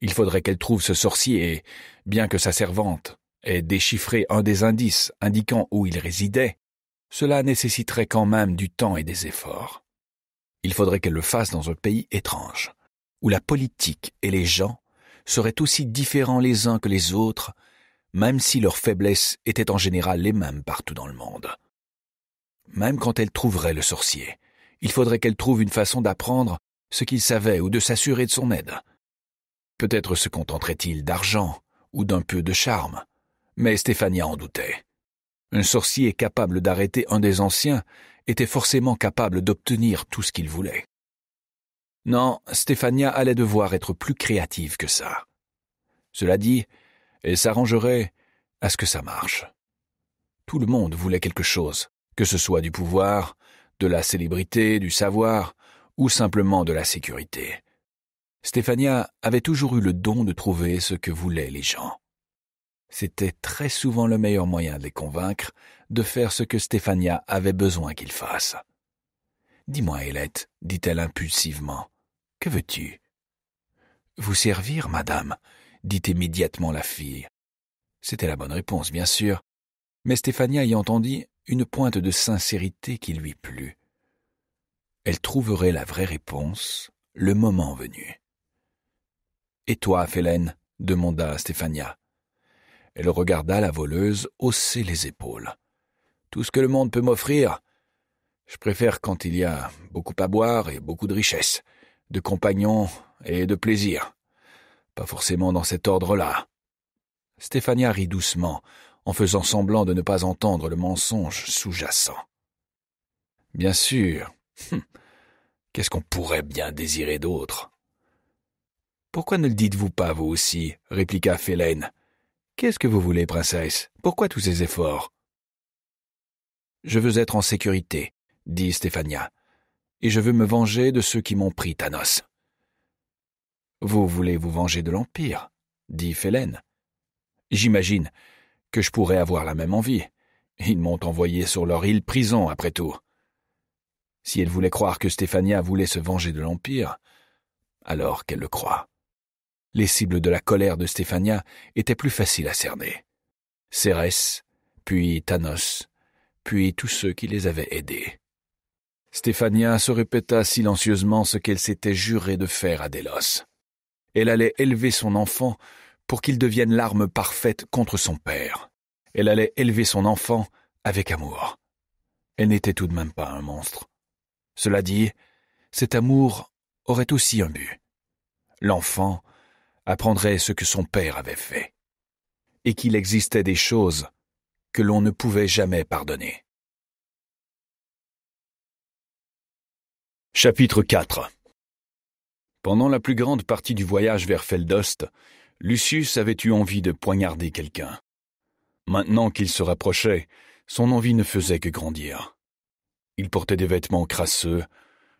Il faudrait qu'elle trouve ce sorcier et, bien que sa servante ait déchiffré un des indices indiquant où il résidait, cela nécessiterait quand même du temps et des efforts. Il faudrait qu'elle le fasse dans un pays étrange, où la politique et les gens seraient aussi différents les uns que les autres même si leurs faiblesses étaient en général les mêmes partout dans le monde. Même quand elle trouverait le sorcier, il faudrait qu'elle trouve une façon d'apprendre ce qu'il savait ou de s'assurer de son aide. Peut-être se contenterait-il d'argent ou d'un peu de charme, mais Stéphania en doutait. Un sorcier capable d'arrêter un des anciens était forcément capable d'obtenir tout ce qu'il voulait. Non, Stéphania allait devoir être plus créative que ça. Cela dit, et s'arrangerait à ce que ça marche. Tout le monde voulait quelque chose, que ce soit du pouvoir, de la célébrité, du savoir, ou simplement de la sécurité. Stéphania avait toujours eu le don de trouver ce que voulaient les gens. C'était très souvent le meilleur moyen de les convaincre de faire ce que Stéphania avait besoin qu'ils fassent. Dis-moi, Hélette, dit-elle impulsivement, que veux-tu Vous servir, madame, dit immédiatement la fille. C'était la bonne réponse, bien sûr, mais Stéphania y entendit une pointe de sincérité qui lui plut. Elle trouverait la vraie réponse le moment venu. Et toi, Félène demanda Stéphania. Elle regarda la voleuse hausser les épaules. Tout ce que le monde peut m'offrir. Je préfère quand il y a beaucoup à boire et beaucoup de richesses, de compagnons et de plaisirs. Pas forcément dans cet ordre-là. Stéphania rit doucement, en faisant semblant de ne pas entendre le mensonge sous-jacent. Bien sûr. Hum. Qu'est-ce qu'on pourrait bien désirer d'autre Pourquoi ne le dites-vous pas, vous aussi répliqua Félène. Qu'est-ce que vous voulez, princesse Pourquoi tous ces efforts Je veux être en sécurité, dit Stéphania, et je veux me venger de ceux qui m'ont pris, Thanos. Vous voulez vous venger de l'Empire, dit Félène. J'imagine que je pourrais avoir la même envie. Ils m'ont envoyé sur leur île prison, après tout. Si elle voulait croire que Stéphania voulait se venger de l'Empire, alors qu'elle le croit. Les cibles de la colère de Stéphania étaient plus faciles à cerner. Cérès, puis Thanos, puis tous ceux qui les avaient aidés. Stéphania se répéta silencieusement ce qu'elle s'était juré de faire à Délos. Elle allait élever son enfant pour qu'il devienne l'arme parfaite contre son père. Elle allait élever son enfant avec amour. Elle n'était tout de même pas un monstre. Cela dit, cet amour aurait aussi un but. L'enfant apprendrait ce que son père avait fait, et qu'il
existait des choses que l'on ne pouvait jamais pardonner. Chapitre 4 pendant la
plus grande partie du voyage vers Feldost, Lucius avait eu envie de poignarder quelqu'un. Maintenant qu'il se rapprochait, son envie ne faisait que grandir. Il portait des vêtements crasseux,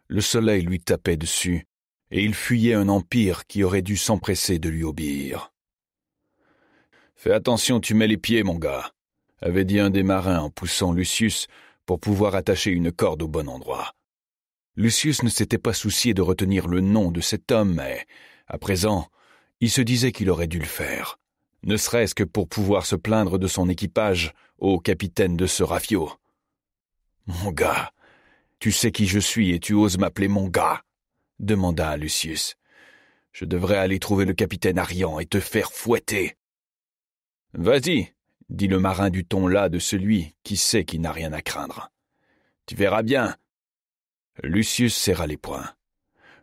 le soleil lui tapait dessus, et il fuyait un empire qui aurait dû s'empresser de lui obéir. Fais attention, tu mets les pieds, mon gars, avait dit un des marins en poussant Lucius pour pouvoir attacher une corde au bon endroit. Lucius ne s'était pas soucié de retenir le nom de cet homme, mais, à présent, il se disait qu'il aurait dû le faire, ne serait-ce que pour pouvoir se plaindre de son équipage au capitaine de ce rafio. Mon gars, tu sais qui je suis et tu oses m'appeler mon gars demanda Lucius. Je devrais aller trouver le capitaine Arian et te faire fouetter. Vas-y, dit le marin du ton là de celui qui sait qu'il n'a rien à craindre. Tu verras bien, Lucius serra les poings.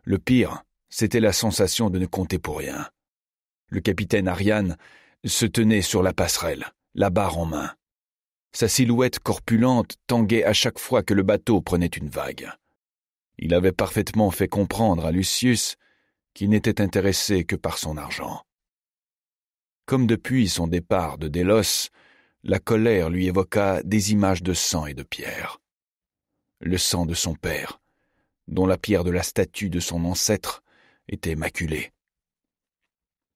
Le pire, c'était la sensation de ne compter pour rien. Le capitaine Ariane se tenait sur la passerelle, la barre en main. Sa silhouette corpulente tanguait à chaque fois que le bateau prenait une vague. Il avait parfaitement fait comprendre à Lucius qu'il n'était intéressé que par son argent. Comme depuis son départ de Délos, la colère lui évoqua des images de sang et de pierre. Le sang de son père, dont la pierre de la statue de son ancêtre était maculée.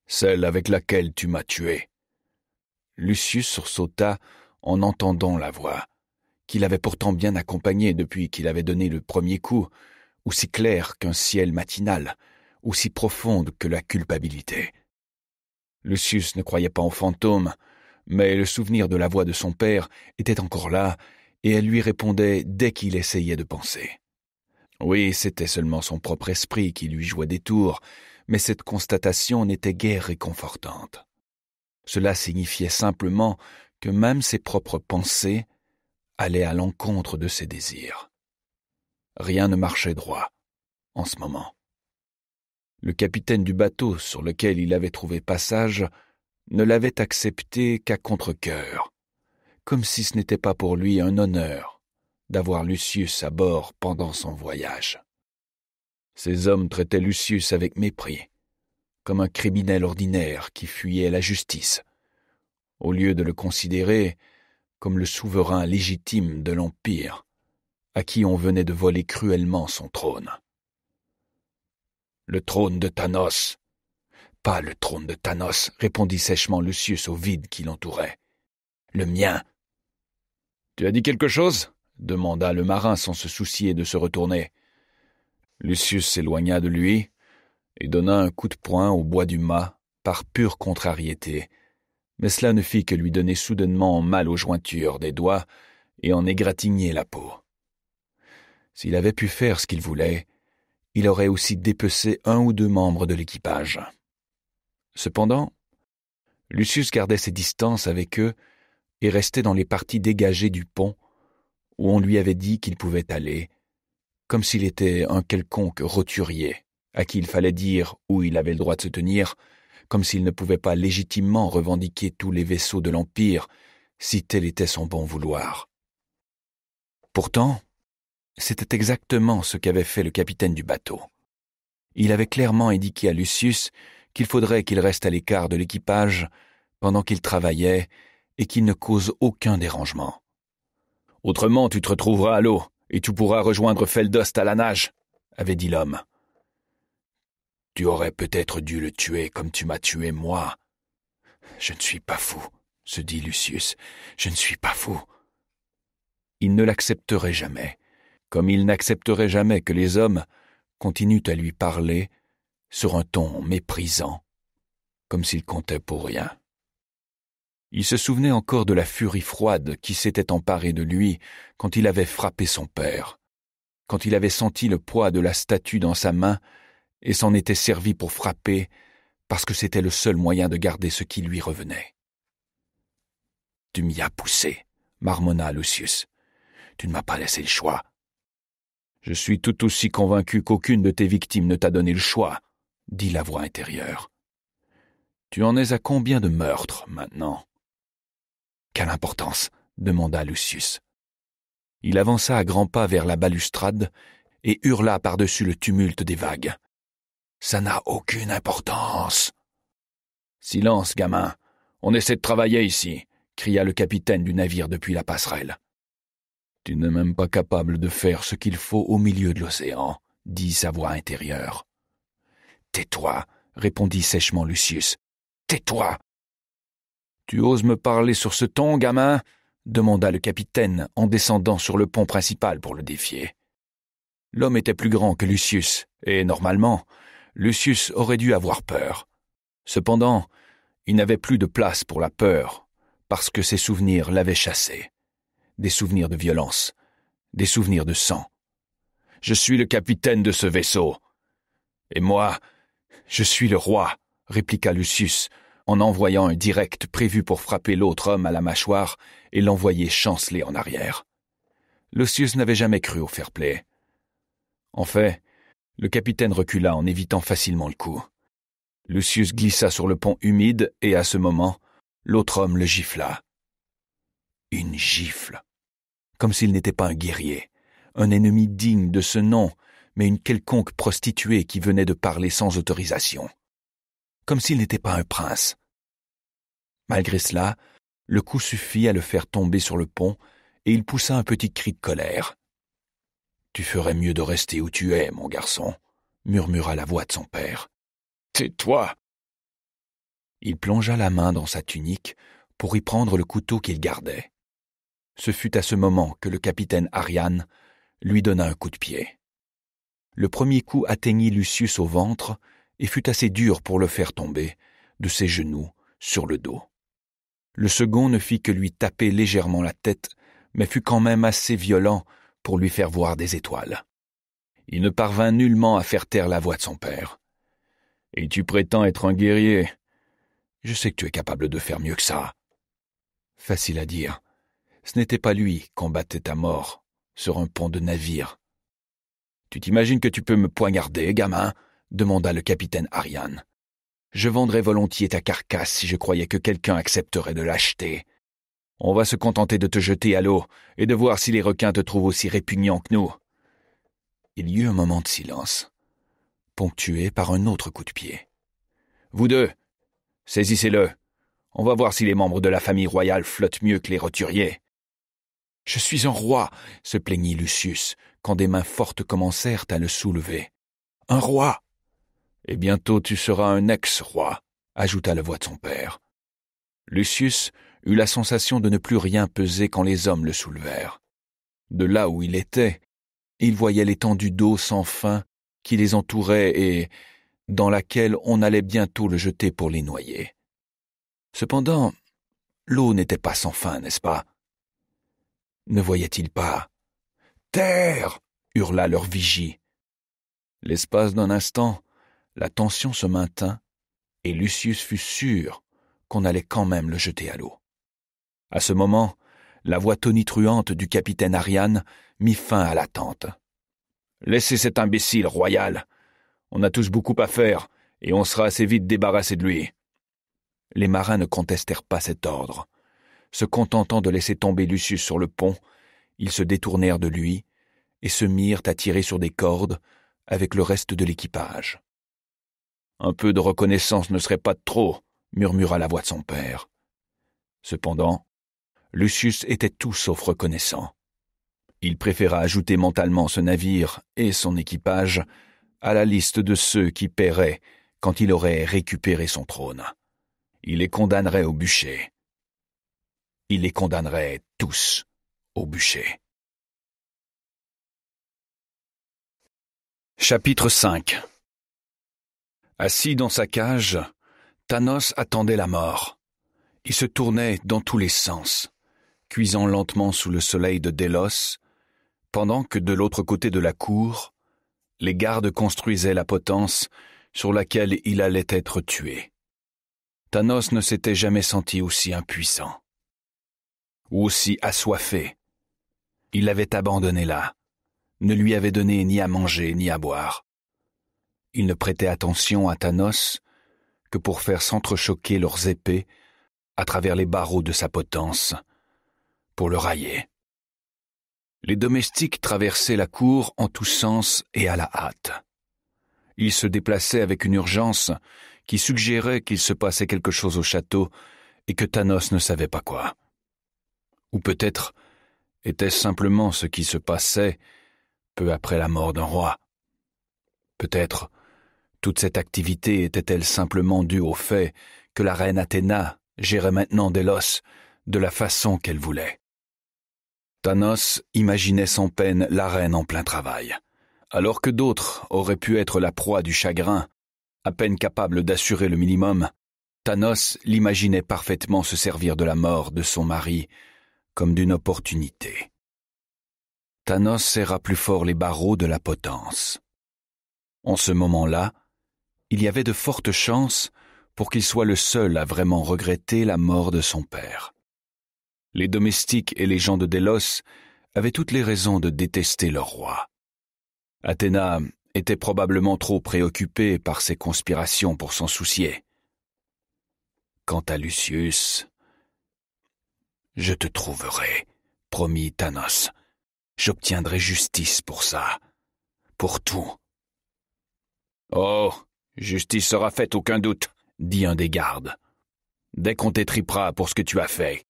Celle avec laquelle tu m'as tué. Lucius sursauta en entendant la voix, qu'il avait pourtant bien accompagnée depuis qu'il avait donné le premier coup, aussi claire qu'un ciel matinal, aussi profonde que la culpabilité. Lucius ne croyait pas en fantômes, mais le souvenir de la voix de son père était encore là, et elle lui répondait dès qu'il essayait de penser. Oui, c'était seulement son propre esprit qui lui jouait des tours, mais cette constatation n'était guère réconfortante. Cela signifiait simplement que même ses propres pensées allaient à l'encontre de ses désirs. Rien ne marchait droit, en ce moment. Le capitaine du bateau sur lequel il avait trouvé passage ne l'avait accepté qu'à contre-cœur, comme si ce n'était pas pour lui un honneur d'avoir Lucius à bord pendant son voyage. Ces hommes traitaient Lucius avec mépris, comme un criminel ordinaire qui fuyait la justice, au lieu de le considérer comme le souverain légitime de l'Empire, à qui on venait de voler cruellement son trône. Le trône de Thanos. Pas le trône de Thanos, répondit sèchement Lucius au vide qui l'entourait. Le mien. Tu as dit quelque chose demanda le marin sans se soucier de se retourner. Lucius s'éloigna de lui et donna un coup de poing au bois du mât par pure contrariété, mais cela ne fit que lui donner soudainement mal aux jointures des doigts et en égratigner la peau. S'il avait pu faire ce qu'il voulait, il aurait aussi dépecé un ou deux membres de l'équipage. Cependant, Lucius gardait ses distances avec eux et restait dans les parties dégagées du pont où on lui avait dit qu'il pouvait aller, comme s'il était un quelconque roturier, à qui il fallait dire où il avait le droit de se tenir, comme s'il ne pouvait pas légitimement revendiquer tous les vaisseaux de l'Empire, si tel était son bon vouloir. Pourtant, c'était exactement ce qu'avait fait le capitaine du bateau. Il avait clairement indiqué à Lucius qu'il faudrait qu'il reste à l'écart de l'équipage pendant qu'il travaillait et qu'il ne cause aucun dérangement. Autrement, tu te retrouveras à l'eau, et tu pourras rejoindre Feldost à la nage, avait dit l'homme. Tu aurais peut-être dû le tuer comme tu m'as tué moi. Je ne suis pas fou, se dit Lucius, je ne suis pas fou. Il ne l'accepterait jamais, comme il n'accepterait jamais que les hommes continuent à lui parler sur un ton méprisant, comme s'il comptait pour rien. Il se souvenait encore de la furie froide qui s'était emparée de lui quand il avait frappé son père, quand il avait senti le poids de la statue dans sa main et s'en était servi pour frapper parce que c'était le seul moyen de garder ce qui lui revenait. Tu m'y as poussé, marmonna Lucius. Tu ne m'as pas laissé le choix. Je suis tout aussi convaincu qu'aucune de tes victimes ne t'a donné le choix, dit la voix intérieure. Tu en es à combien de meurtres maintenant quelle importance demanda Lucius. Il avança à grands pas vers la balustrade et hurla par-dessus le tumulte des vagues. Ça n'a aucune importance. Silence, gamin. On essaie de travailler ici, cria le capitaine du navire depuis la passerelle. Tu n'es même pas capable de faire ce qu'il faut au milieu de l'océan, dit sa voix intérieure. Tais-toi, répondit sèchement Lucius. Tais-toi, tu oses me parler sur ce ton, gamin demanda le capitaine en descendant sur le pont principal pour le défier. L'homme était plus grand que Lucius, et normalement, Lucius aurait dû avoir peur. Cependant, il n'avait plus de place pour la peur, parce que ses souvenirs l'avaient chassé. Des souvenirs de violence, des souvenirs de sang. Je suis le capitaine de ce vaisseau. Et moi, je suis le roi, répliqua Lucius en envoyant un direct prévu pour frapper l'autre homme à la mâchoire et l'envoyer chanceler en arrière. Lucius n'avait jamais cru au fair play. En fait, le capitaine recula en évitant facilement le coup. Lucius glissa sur le pont humide et à ce moment, l'autre homme le gifla. Une gifle. Comme s'il n'était pas un guerrier, un ennemi digne de ce nom, mais une quelconque prostituée qui venait de parler sans autorisation comme s'il n'était pas un prince. Malgré cela, le coup suffit à le faire tomber sur le pont, et il poussa un petit cri de colère. Tu ferais mieux de rester où tu es, mon garçon, murmura la voix de son père. Tais-toi. Il plongea la main dans sa tunique pour y prendre le couteau qu'il gardait. Ce fut à ce moment que le capitaine Ariane lui donna un coup de pied. Le premier coup atteignit Lucius au ventre, et fut assez dur pour le faire tomber, de ses genoux, sur le dos. Le second ne fit que lui taper légèrement la tête, mais fut quand même assez violent pour lui faire voir des étoiles. Il ne parvint nullement à faire taire la voix de son père. Et tu prétends être un guerrier. Je sais que tu es capable de faire mieux que ça. Facile à dire. Ce n'était pas lui qu'on battait à mort sur un pont de navire. Tu t'imagines que tu peux me poignarder, gamin demanda le capitaine Ariane. Je vendrais volontiers ta carcasse si je croyais que quelqu'un accepterait de l'acheter. On va se contenter de te jeter à l'eau et de voir si les requins te trouvent aussi répugnant que nous. Il y eut un moment de silence, ponctué par un autre coup de pied. Vous deux, saisissez-le. On va voir si les membres de la famille royale flottent mieux que les roturiers. Je suis un roi, se plaignit Lucius, quand des mains fortes commencèrent à le soulever. Un roi. Et bientôt tu seras un ex-roi, ajouta la voix de son père. Lucius eut la sensation de ne plus rien peser quand les hommes le soulevèrent. De là où il était, il voyait l'étendue d'eau sans fin qui les entourait et dans laquelle on allait bientôt le jeter pour les noyer. Cependant, l'eau n'était pas sans fin, n'est-ce pas Ne voyait-il pas Terre hurla leur vigie. L'espace d'un instant, la tension se maintint, et Lucius fut sûr qu'on allait quand même le jeter à l'eau. À ce moment, la voix tonitruante du capitaine Ariane mit fin à l'attente. Laissez cet imbécile royal. On a tous beaucoup à faire, et on sera assez vite débarrassé de lui. Les marins ne contestèrent pas cet ordre. Se contentant de laisser tomber Lucius sur le pont, ils se détournèrent de lui et se mirent à tirer sur des cordes avec le reste de l'équipage. Un peu de reconnaissance ne serait pas trop, murmura la voix de son père. Cependant, Lucius était tout sauf reconnaissant. Il préféra ajouter mentalement ce navire et son équipage à la liste de ceux qui paieraient quand il aurait récupéré son trône. Il les condamnerait au bûcher.
Il les condamnerait tous au bûcher. Chapitre 5 Assis dans sa cage, Thanos attendait la mort. Il se tournait dans tous
les sens, cuisant lentement sous le soleil de Délos, pendant que de l'autre côté de la cour, les gardes construisaient la potence sur laquelle il allait être tué. Thanos ne s'était jamais senti aussi impuissant, ou aussi assoiffé. Il l'avait abandonné là, ne lui avait donné ni à manger ni à boire. Ils ne prêtaient attention à Thanos que pour faire s'entrechoquer leurs épées à travers les barreaux de sa potence, pour le railler. Les domestiques traversaient la cour en tous sens et à la hâte. Ils se déplaçaient avec une urgence qui suggérait qu'il se passait quelque chose au château et que Thanos ne savait pas quoi. Ou peut-être était-ce simplement ce qui se passait peu après la mort d'un roi. Peut-être toute cette activité était-elle simplement due au fait que la reine Athéna gérait maintenant Delos de la façon qu'elle voulait Thanos imaginait sans peine la reine en plein travail, alors que d'autres auraient pu être la proie du chagrin. À peine capable d'assurer le minimum, Thanos l'imaginait parfaitement se servir de la mort de son mari comme d'une opportunité. Thanos serra plus fort les barreaux de la potence. En ce moment-là, il y avait de fortes chances pour qu'il soit le seul à vraiment regretter la mort de son père. Les domestiques et les gens de Délos avaient toutes les raisons de détester leur roi. Athéna était probablement trop préoccupée par ses conspirations pour s'en soucier. Quant à Lucius, je te trouverai, promit Thanos. J'obtiendrai justice pour ça, pour tout. Oh, Justice sera faite, aucun doute, dit un des gardes. Dès qu'on t'étripera pour ce que tu as fait.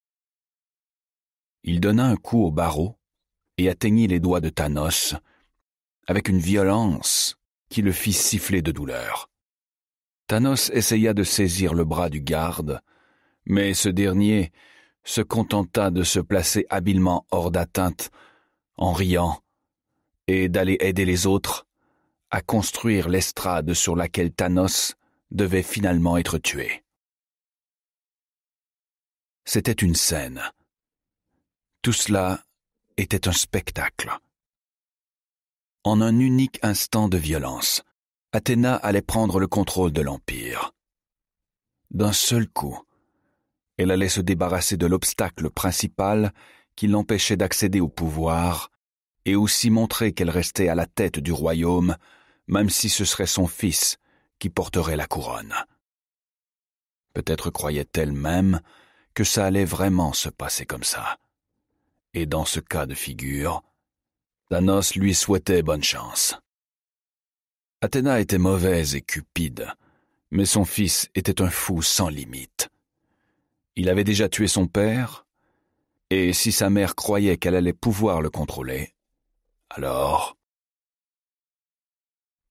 Il donna un coup au barreau et atteignit les doigts de Thanos avec une violence qui le fit siffler de douleur. Thanos essaya de saisir le bras du garde, mais ce dernier se contenta de se placer habilement hors d'atteinte en riant et d'aller aider les autres à construire l'estrade sur laquelle Thanos
devait finalement être tué. C'était une scène. Tout cela était un spectacle.
En un unique instant de violence, Athéna allait prendre le contrôle de l'Empire. D'un seul coup, elle allait se débarrasser de l'obstacle principal qui l'empêchait d'accéder au pouvoir, et aussi montrer qu'elle restait à la tête du royaume même si ce serait son fils qui porterait la couronne. Peut-être croyait-elle même que ça allait vraiment se passer comme ça. Et dans ce cas de figure, Thanos lui souhaitait bonne chance. Athéna était mauvaise et cupide, mais son fils était un fou sans limite. Il avait déjà tué son père, et si sa mère croyait qu'elle allait pouvoir le contrôler, alors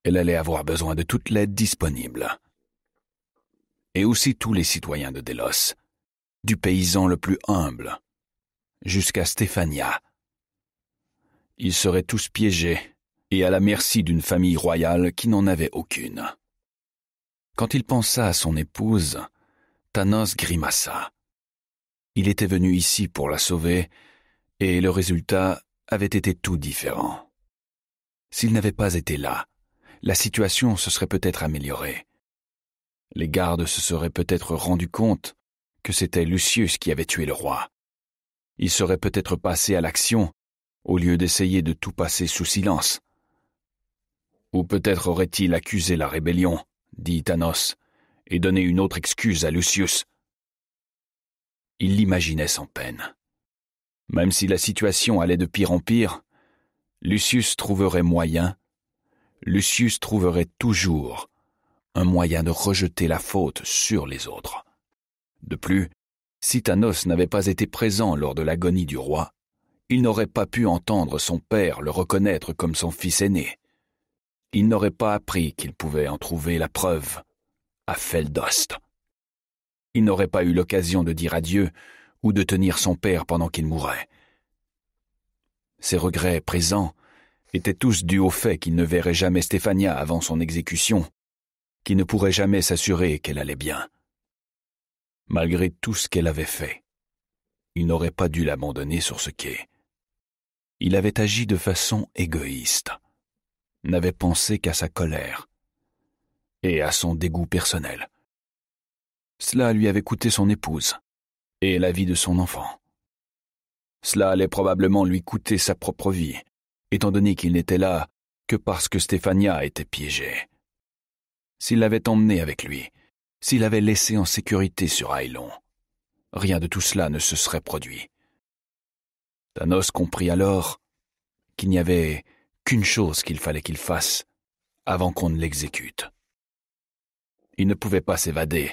elle allait avoir besoin de toute l'aide disponible. Et aussi tous les citoyens de Delos, du paysan le plus humble, jusqu'à Stéphania. Ils seraient tous piégés et à la merci d'une famille royale qui n'en avait aucune. Quand il pensa à son épouse, Thanos grimaça. Il était venu ici pour la sauver, et le résultat avait été tout différent. S'il n'avait pas été là, la situation se serait peut-être améliorée. Les gardes se seraient peut-être rendus compte que c'était Lucius qui avait tué le roi. Ils seraient peut-être passés à l'action au lieu d'essayer de tout passer sous silence. Ou peut-être aurait-il accusé la rébellion, dit Thanos, et donné une autre excuse à Lucius. Il l'imaginait sans peine. Même si la situation allait de pire en pire, Lucius trouverait moyen Lucius trouverait toujours un moyen de rejeter la faute sur les autres. De plus, si Thanos n'avait pas été présent lors de l'agonie du roi, il n'aurait pas pu entendre son père le reconnaître comme son fils aîné. Il n'aurait pas appris qu'il pouvait en trouver la preuve à Feldost. Il n'aurait pas eu l'occasion de dire adieu ou de tenir son père pendant qu'il mourait. Ses regrets présents étaient tous dus au fait qu'il ne verrait jamais Stéphania avant son exécution, qu'il ne pourrait jamais s'assurer qu'elle allait bien. Malgré tout ce qu'elle avait fait, il n'aurait pas dû l'abandonner sur ce quai. Il avait agi de façon égoïste, n'avait pensé qu'à sa colère et à son dégoût personnel. Cela lui avait coûté son épouse et la vie de son enfant. Cela allait probablement lui coûter sa propre vie étant donné qu'il n'était là que parce que Stéphania était piégée. S'il l'avait emmené avec lui, s'il l'avait laissé en sécurité sur Aylon, rien de tout cela ne se serait produit. Thanos comprit alors qu'il n'y avait qu'une chose qu'il fallait qu'il fasse avant qu'on ne l'exécute. Il ne pouvait pas s'évader,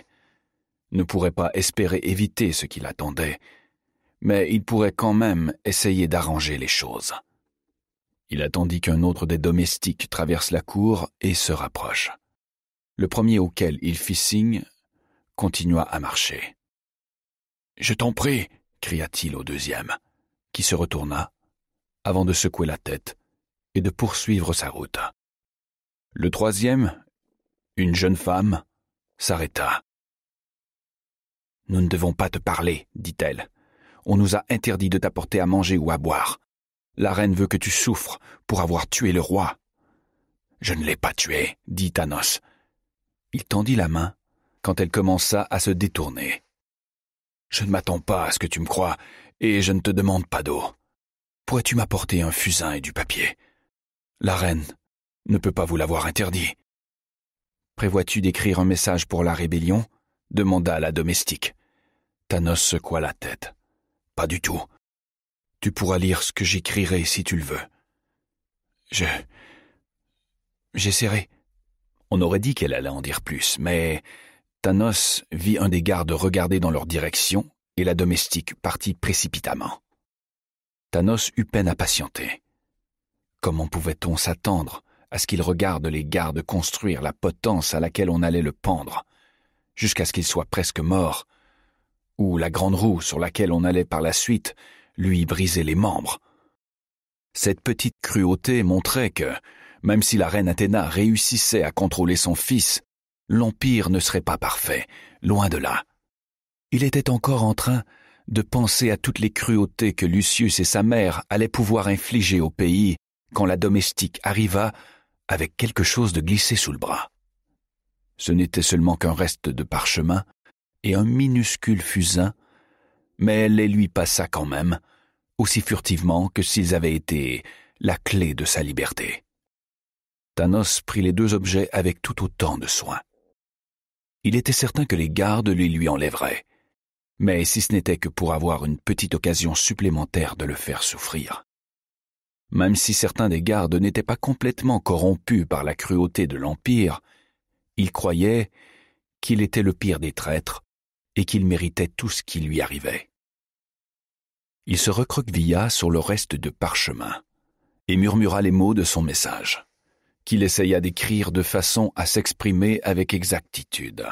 ne pourrait pas espérer éviter ce qui l'attendait, mais il pourrait quand même essayer d'arranger les choses. Il attendit qu'un autre des domestiques traverse la cour et se rapproche. Le premier auquel il fit signe continua à marcher. Je t'en prie, cria-t-il au deuxième, qui se retourna, avant de secouer la tête et de
poursuivre sa route. Le troisième, une jeune femme, s'arrêta. Nous ne devons pas te parler, dit-elle.
On nous a interdit de t'apporter à manger ou à boire. La reine veut que tu souffres pour avoir tué le roi. Je ne l'ai pas tué, dit Thanos. Il tendit la main quand elle commença à se détourner. Je ne m'attends pas à ce que tu me crois, et je ne te demande pas d'eau. Pourrais-tu m'apporter un fusain et du papier La reine ne peut pas vous l'avoir interdit. Prévois-tu d'écrire un message pour la rébellion demanda la domestique. Thanos secoua la tête. Pas du tout. Tu pourras lire ce que j'écrirai si tu le veux. Je... J'essaierai. On aurait dit qu'elle allait en dire plus, mais Thanos vit un des gardes regarder dans leur direction et la domestique partit précipitamment. Thanos eut peine à patienter. Comment pouvait-on s'attendre à ce qu'il regarde les gardes construire la potence à laquelle on allait le pendre, jusqu'à ce qu'il soit presque mort, ou la grande roue sur laquelle on allait par la suite lui briser les membres. Cette petite cruauté montrait que, même si la reine Athéna réussissait à contrôler son fils, l'Empire ne serait pas parfait, loin de là. Il était encore en train de penser à toutes les cruautés que Lucius et sa mère allaient pouvoir infliger au pays quand la domestique arriva avec quelque chose de glissé sous le bras. Ce n'était seulement qu'un reste de parchemin et un minuscule fusain, mais elle les lui passa quand même, aussi furtivement que s'ils avaient été la clé de sa liberté. Thanos prit les deux objets avec tout autant de soin. Il était certain que les gardes les lui enlèveraient, mais si ce n'était que pour avoir une petite occasion supplémentaire de le faire souffrir. Même si certains des gardes n'étaient pas complètement corrompus par la cruauté de l'Empire, ils croyaient qu'il était le pire des traîtres et qu'il méritait tout ce qui lui arrivait il se recroquevilla sur le reste de parchemin et murmura les mots de son message, qu'il essaya d'écrire de façon à s'exprimer avec exactitude.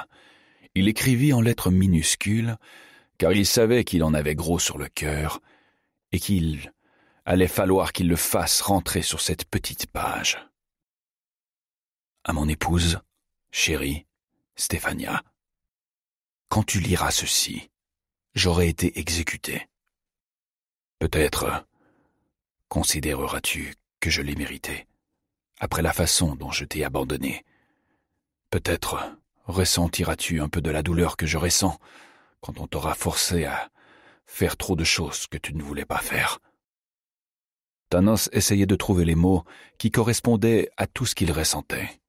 Il écrivit en lettres minuscules, car il savait qu'il en avait gros sur le cœur, et qu'il allait falloir qu'il le fasse rentrer sur cette petite
page. À mon épouse, chérie, Stéphania, quand tu liras ceci, j'aurai été exécuté.
Peut-être considéreras-tu que je l'ai mérité, après la façon dont je t'ai abandonné. Peut-être ressentiras-tu un peu de la douleur que je ressens quand on t'aura forcé à faire trop de choses que tu ne voulais pas faire. Thanos essayait de trouver les mots qui correspondaient à tout ce qu'il ressentait.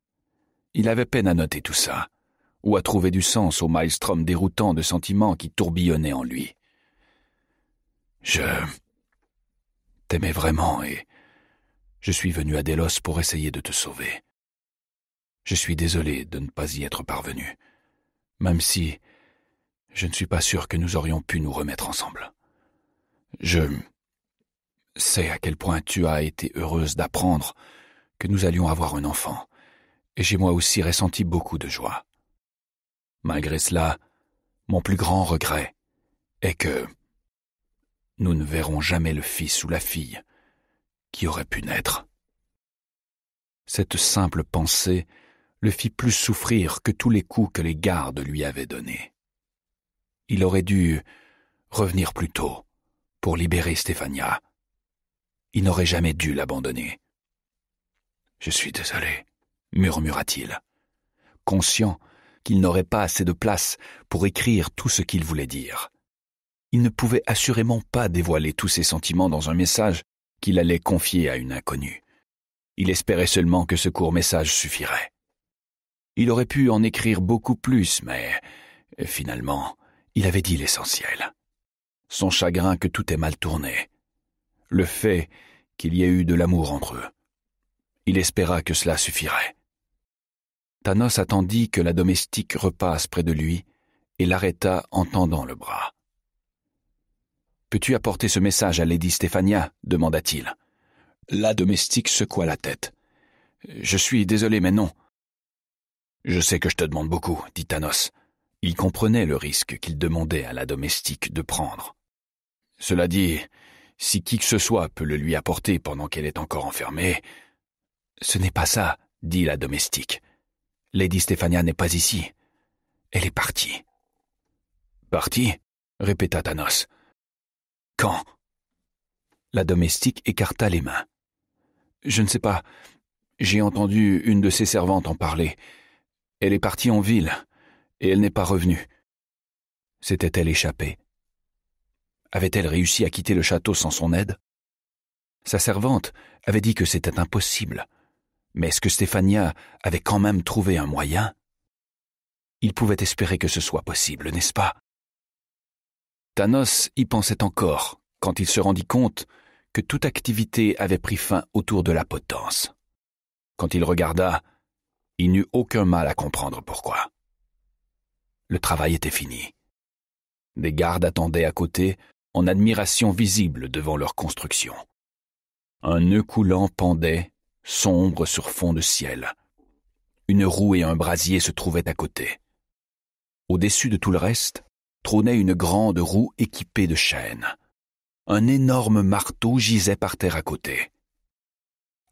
Il avait peine à noter tout ça, ou à trouver du sens au maelstrom déroutant de sentiments qui tourbillonnaient en lui. Je t'aimais vraiment et je suis venu à Delos pour essayer de te sauver. Je suis désolé de ne pas y être parvenu, même si je ne suis pas sûr que nous aurions pu nous remettre ensemble. Je sais à quel point tu as été heureuse d'apprendre que nous allions avoir un enfant, et j'ai moi aussi ressenti beaucoup de joie. Malgré cela, mon plus grand regret est que nous ne verrons jamais le fils ou la fille qui aurait pu naître. Cette simple pensée le fit plus souffrir que tous les coups que les gardes lui avaient donnés. Il aurait dû revenir plus tôt pour libérer Stéphania. Il n'aurait jamais dû l'abandonner. Je suis désolé, murmura-t-il, conscient qu'il n'aurait pas assez de place pour écrire tout ce qu'il voulait dire il ne pouvait assurément pas dévoiler tous ses sentiments dans un message qu'il allait confier à une inconnue. Il espérait seulement que ce court message suffirait. Il aurait pu en écrire beaucoup plus, mais finalement, il avait dit l'essentiel. Son chagrin que tout est mal tourné. Le fait qu'il y ait eu de l'amour entre eux. Il espéra que cela suffirait. Thanos attendit que la domestique repasse près de lui et l'arrêta en tendant le bras. Peux-tu apporter ce message à Lady Stéphania demanda-t-il. La domestique secoua la tête. Je suis désolé, mais non. Je sais que je te demande beaucoup, dit Thanos. Il comprenait le risque qu'il demandait à la domestique de prendre. Cela dit, si qui que ce soit peut le lui apporter pendant qu'elle est encore enfermée. Ce n'est pas ça, dit la domestique. Lady Stefania n'est pas ici. Elle est partie. Partie? répéta Thanos. Quand La domestique écarta les mains. Je ne sais pas. J'ai entendu une de ses servantes en parler. Elle est partie en ville, et elle n'est pas revenue. S'était-elle échappée Avait-elle réussi à quitter le château sans son aide Sa servante avait dit que c'était impossible. Mais est-ce que Stéphania avait quand même trouvé un moyen Il pouvait espérer que ce soit possible, n'est-ce pas Thanos y pensait encore quand il se rendit compte que toute activité avait pris fin autour de la potence. Quand il regarda, il n'eut aucun mal à comprendre pourquoi. Le travail était fini. Des gardes attendaient à côté, en admiration visible devant leur construction. Un nœud coulant pendait, sombre sur fond de ciel. Une roue et un brasier se trouvaient à côté. Au-dessus de tout le reste, trônait une grande roue équipée de chaînes. Un énorme marteau gisait par terre à côté.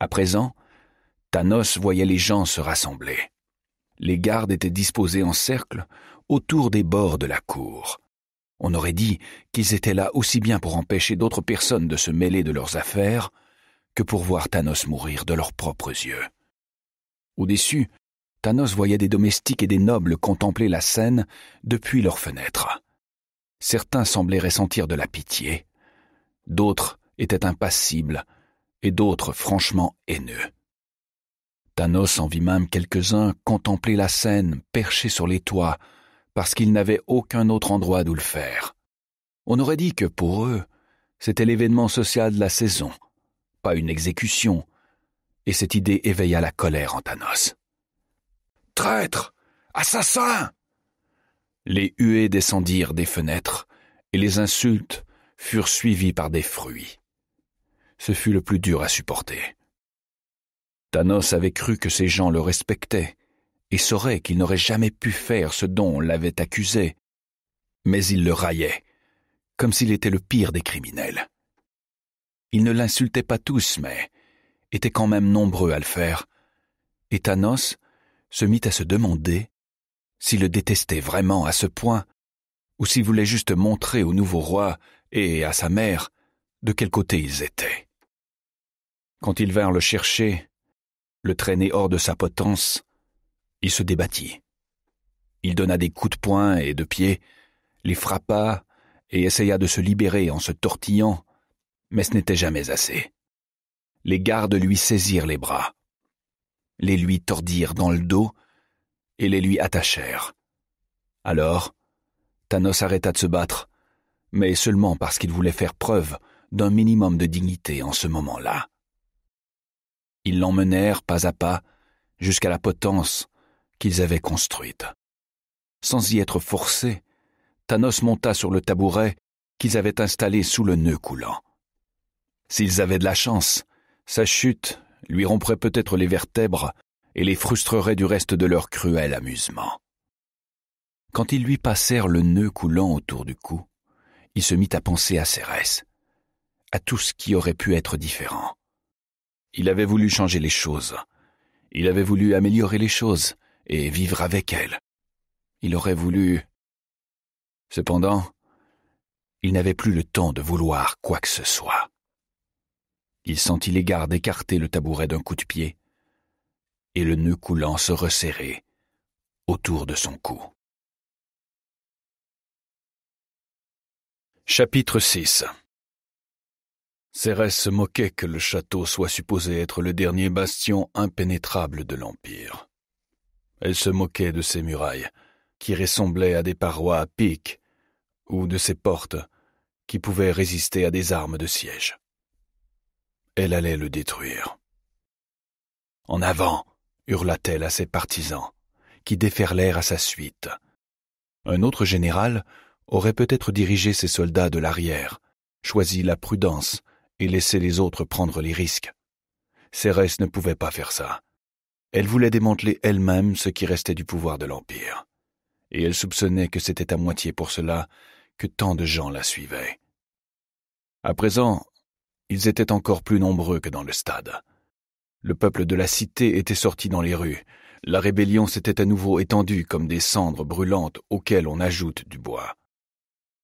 À présent, Thanos voyait les gens se rassembler. Les gardes étaient disposés en cercle autour des bords de la cour. On aurait dit qu'ils étaient là aussi bien pour empêcher d'autres personnes de se mêler de leurs affaires que pour voir Thanos mourir de leurs propres yeux. Au-dessus, Thanos voyait des domestiques et des nobles contempler la scène depuis leurs fenêtres. Certains semblaient ressentir de la pitié, d'autres étaient impassibles, et d'autres franchement haineux. Thanos en vit même quelques-uns contempler la scène perchés sur les toits, parce qu'ils n'avaient aucun autre endroit d'où le faire. On aurait dit que pour eux, c'était l'événement social de la saison, pas une exécution, et cette idée éveilla la colère en Thanos. Traître Assassin Les huées descendirent des fenêtres, et les insultes furent suivies par des fruits. Ce fut le plus dur à supporter. Thanos avait cru que ces gens le respectaient, et saurait qu'il n'aurait jamais pu faire ce dont on l'avait accusé. Mais il le raillait, comme s'il était le pire des criminels. Ils ne l'insultaient pas tous, mais étaient quand même nombreux à le faire, et Thanos se mit à se demander s'il le détestait vraiment à ce point, ou s'il voulait juste montrer au nouveau roi et à sa mère de quel côté ils étaient. Quand ils vinrent le chercher, le traîner hors de sa potence, il se débattit. Il donna des coups de poing et de pied, les frappa et essaya de se libérer en se tortillant, mais ce n'était jamais assez. Les gardes lui saisirent les bras, les lui tordirent dans le dos et les lui attachèrent. Alors, Thanos arrêta de se battre, mais seulement parce qu'il voulait faire preuve d'un minimum de dignité en ce moment-là. Ils l'emmenèrent pas à pas jusqu'à la potence qu'ils avaient construite. Sans y être forcé, Thanos monta sur le tabouret qu'ils avaient installé sous le nœud coulant. S'ils avaient de la chance, sa chute lui romprait peut-être les vertèbres et les frustrerait du reste de leur cruel amusement. Quand ils lui passèrent le nœud coulant autour du cou, il se mit à penser à Cérès, à tout ce qui aurait pu être différent. Il avait voulu changer les choses, il avait voulu améliorer les choses et vivre avec elles. Il aurait voulu... Cependant, il n'avait plus le temps de vouloir quoi que ce soit. Il sentit les gardes écarter le tabouret d'un coup de pied
et le nœud coulant se resserrer autour de son cou. Chapitre VI Cérès se moquait que le château soit supposé être le dernier
bastion impénétrable de l'Empire. Elle se moquait de ses murailles, qui ressemblaient à des parois à pic, ou de ses portes, qui pouvaient résister à des armes de siège. Elle allait le détruire. En avant hurla-t-elle à ses partisans, qui déferlèrent à sa suite. Un autre général aurait peut-être dirigé ses soldats de l'arrière, choisi la prudence et laissé les autres prendre les risques. Cérès ne pouvait pas faire ça. Elle voulait démanteler elle-même ce qui restait du pouvoir de l'Empire. Et elle soupçonnait que c'était à moitié pour cela que tant de gens la suivaient. À présent, ils étaient encore plus nombreux que dans le stade. Le peuple de la cité était sorti dans les rues. La rébellion s'était à nouveau étendue comme des cendres brûlantes auxquelles on ajoute du bois.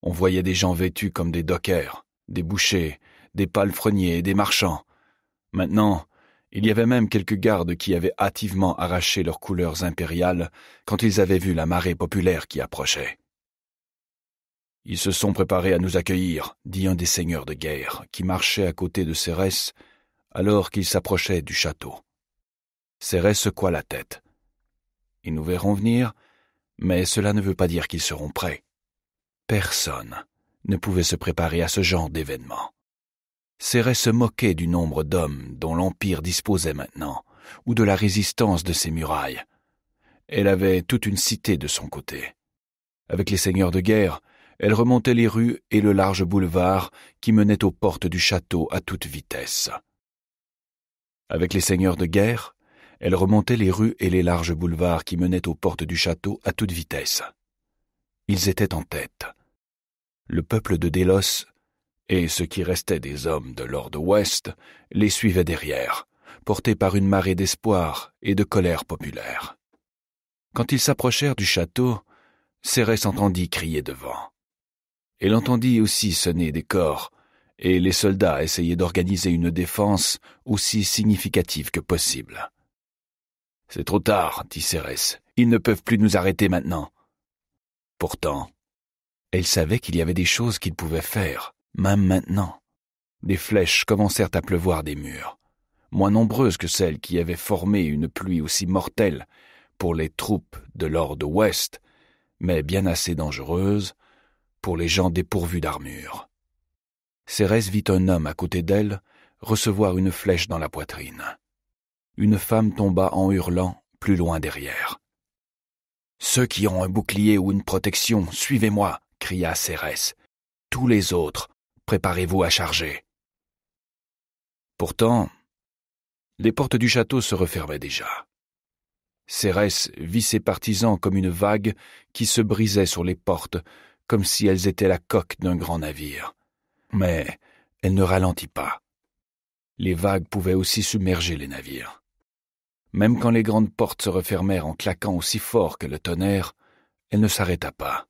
On voyait des gens vêtus comme des dockers, des bouchers, des palefreniers et des marchands. Maintenant, il y avait même quelques gardes qui avaient hâtivement arraché leurs couleurs impériales quand ils avaient vu la marée populaire qui approchait. Ils se sont préparés à nous accueillir, dit un des seigneurs de guerre, qui marchait à côté de Cérès, alors qu'il s'approchait du château. Cérès secoua la tête. Ils nous verront venir, mais cela ne veut pas dire qu'ils seront prêts. Personne ne pouvait se préparer à ce genre d'événement. Cérès se moquait du nombre d'hommes dont l'Empire disposait maintenant, ou de la résistance de ses murailles. Elle avait toute une cité de son côté. Avec les seigneurs de guerre, elle remontait les rues et le large boulevard qui menait aux portes du château à toute vitesse. Avec les seigneurs de guerre, elle remontait les rues et les larges boulevards qui menaient aux portes du château à toute vitesse. Ils étaient en tête. Le peuple de Délos et ce qui restait des hommes de Lord West Ouest les suivait derrière, portés par une marée d'espoir et de colère populaire. Quand ils s'approchèrent du château, Cérès entendit crier devant. Elle entendit aussi sonner des corps, et les soldats essayaient d'organiser une défense aussi significative que possible. C'est trop tard, dit Cérès. Ils ne peuvent plus nous arrêter maintenant. Pourtant, elle savait qu'il y avait des choses qu'ils pouvaient faire, même maintenant. Des flèches commencèrent à pleuvoir des murs, moins nombreuses que celles qui avaient formé une pluie aussi mortelle pour les troupes de l'ordre ouest, mais bien assez dangereuses pour les gens dépourvus d'armure. Cérès vit un homme à côté d'elle recevoir une flèche dans la poitrine. Une femme tomba en hurlant plus loin derrière. Ceux qui ont un bouclier ou une protection, suivez-moi, cria Cérès. Tous les autres, préparez-vous à charger. Pourtant, les portes du château se refermaient déjà. Cérès vit ses partisans comme une vague qui se brisait sur les portes, comme si elles étaient la coque d'un grand navire. Mais elle ne ralentit pas. Les vagues pouvaient aussi submerger les navires. Même quand les grandes portes se refermèrent en claquant aussi fort que le tonnerre, elle ne s'arrêta pas.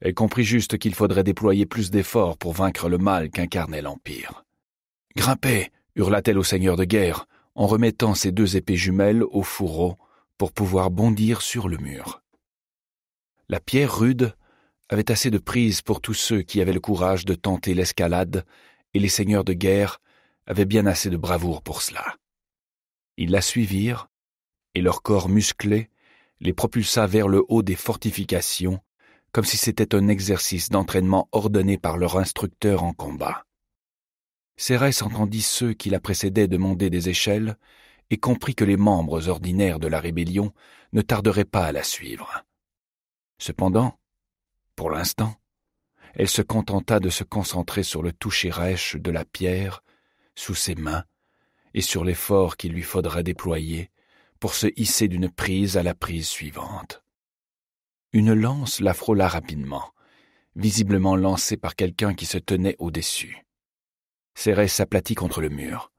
Elle comprit juste qu'il faudrait déployer plus d'efforts pour vaincre le mal qu'incarnait l'Empire. Grimpez hurla-t-elle au seigneur de guerre, en remettant ses deux épées jumelles au fourreau pour pouvoir bondir sur le mur. La pierre rude avait assez de prise pour tous ceux qui avaient le courage de tenter l'escalade, et les seigneurs de guerre avaient bien assez de bravoure pour cela. Ils la suivirent, et leur corps musclé les propulsa vers le haut des fortifications, comme si c'était un exercice d'entraînement ordonné par leur instructeur en combat. Cérès entendit ceux qui la précédaient demander des échelles et comprit que les membres ordinaires de la rébellion ne tarderaient pas à la suivre. Cependant, pour l'instant, elle se contenta de se concentrer sur le toucher rêche de la pierre sous ses mains et sur l'effort qu'il lui faudrait déployer pour se hisser d'une prise à la prise suivante. Une lance la frôla rapidement, visiblement lancée par quelqu'un qui se tenait au-dessus. Cérès s'aplatit contre le mur,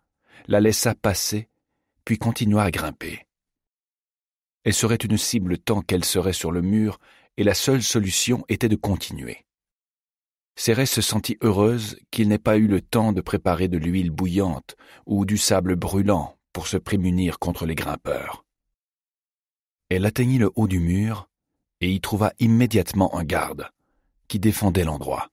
la laissa passer, puis continua à grimper. Elle serait une cible tant qu'elle serait sur le mur et la seule solution était de continuer. Cérès se sentit heureuse qu'il n'ait pas eu le temps de préparer de l'huile bouillante ou du sable brûlant pour se prémunir contre les grimpeurs. Elle atteignit le haut du mur et y trouva immédiatement un garde qui défendait l'endroit.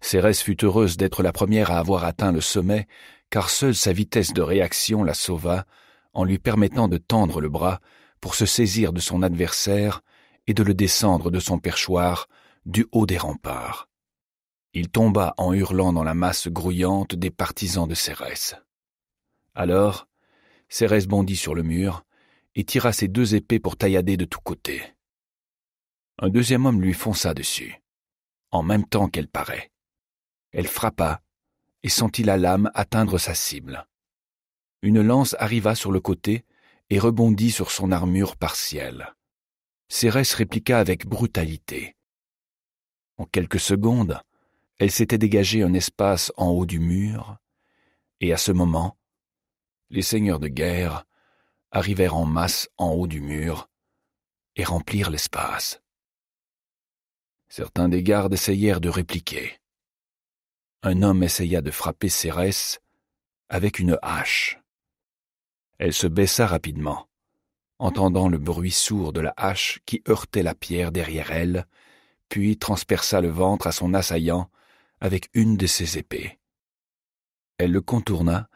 Cérès fut heureuse d'être la première à avoir atteint le sommet, car seule sa vitesse de réaction la sauva en lui permettant de tendre le bras pour se saisir de son adversaire et de le descendre de son perchoir du haut des remparts. Il tomba en hurlant dans la masse grouillante des partisans de Cérès. Alors, Cérès bondit sur le mur et tira ses deux épées pour taillader de tous côtés. Un deuxième homme lui fonça dessus, en même temps qu'elle paraît. Elle frappa et sentit la lame atteindre sa cible. Une lance arriva sur le côté et rebondit sur son armure partielle. Cérès répliqua avec brutalité. En quelques secondes, elle s'était dégagée un espace en haut du mur, et à ce moment, les seigneurs de guerre arrivèrent en masse en haut du mur et remplirent l'espace. Certains des gardes essayèrent de répliquer. Un homme essaya de frapper Cérès avec une hache. Elle se baissa rapidement entendant le bruit sourd de la hache qui heurtait la pierre derrière elle, puis transperça le ventre à son assaillant avec une de ses épées. Elle le contourna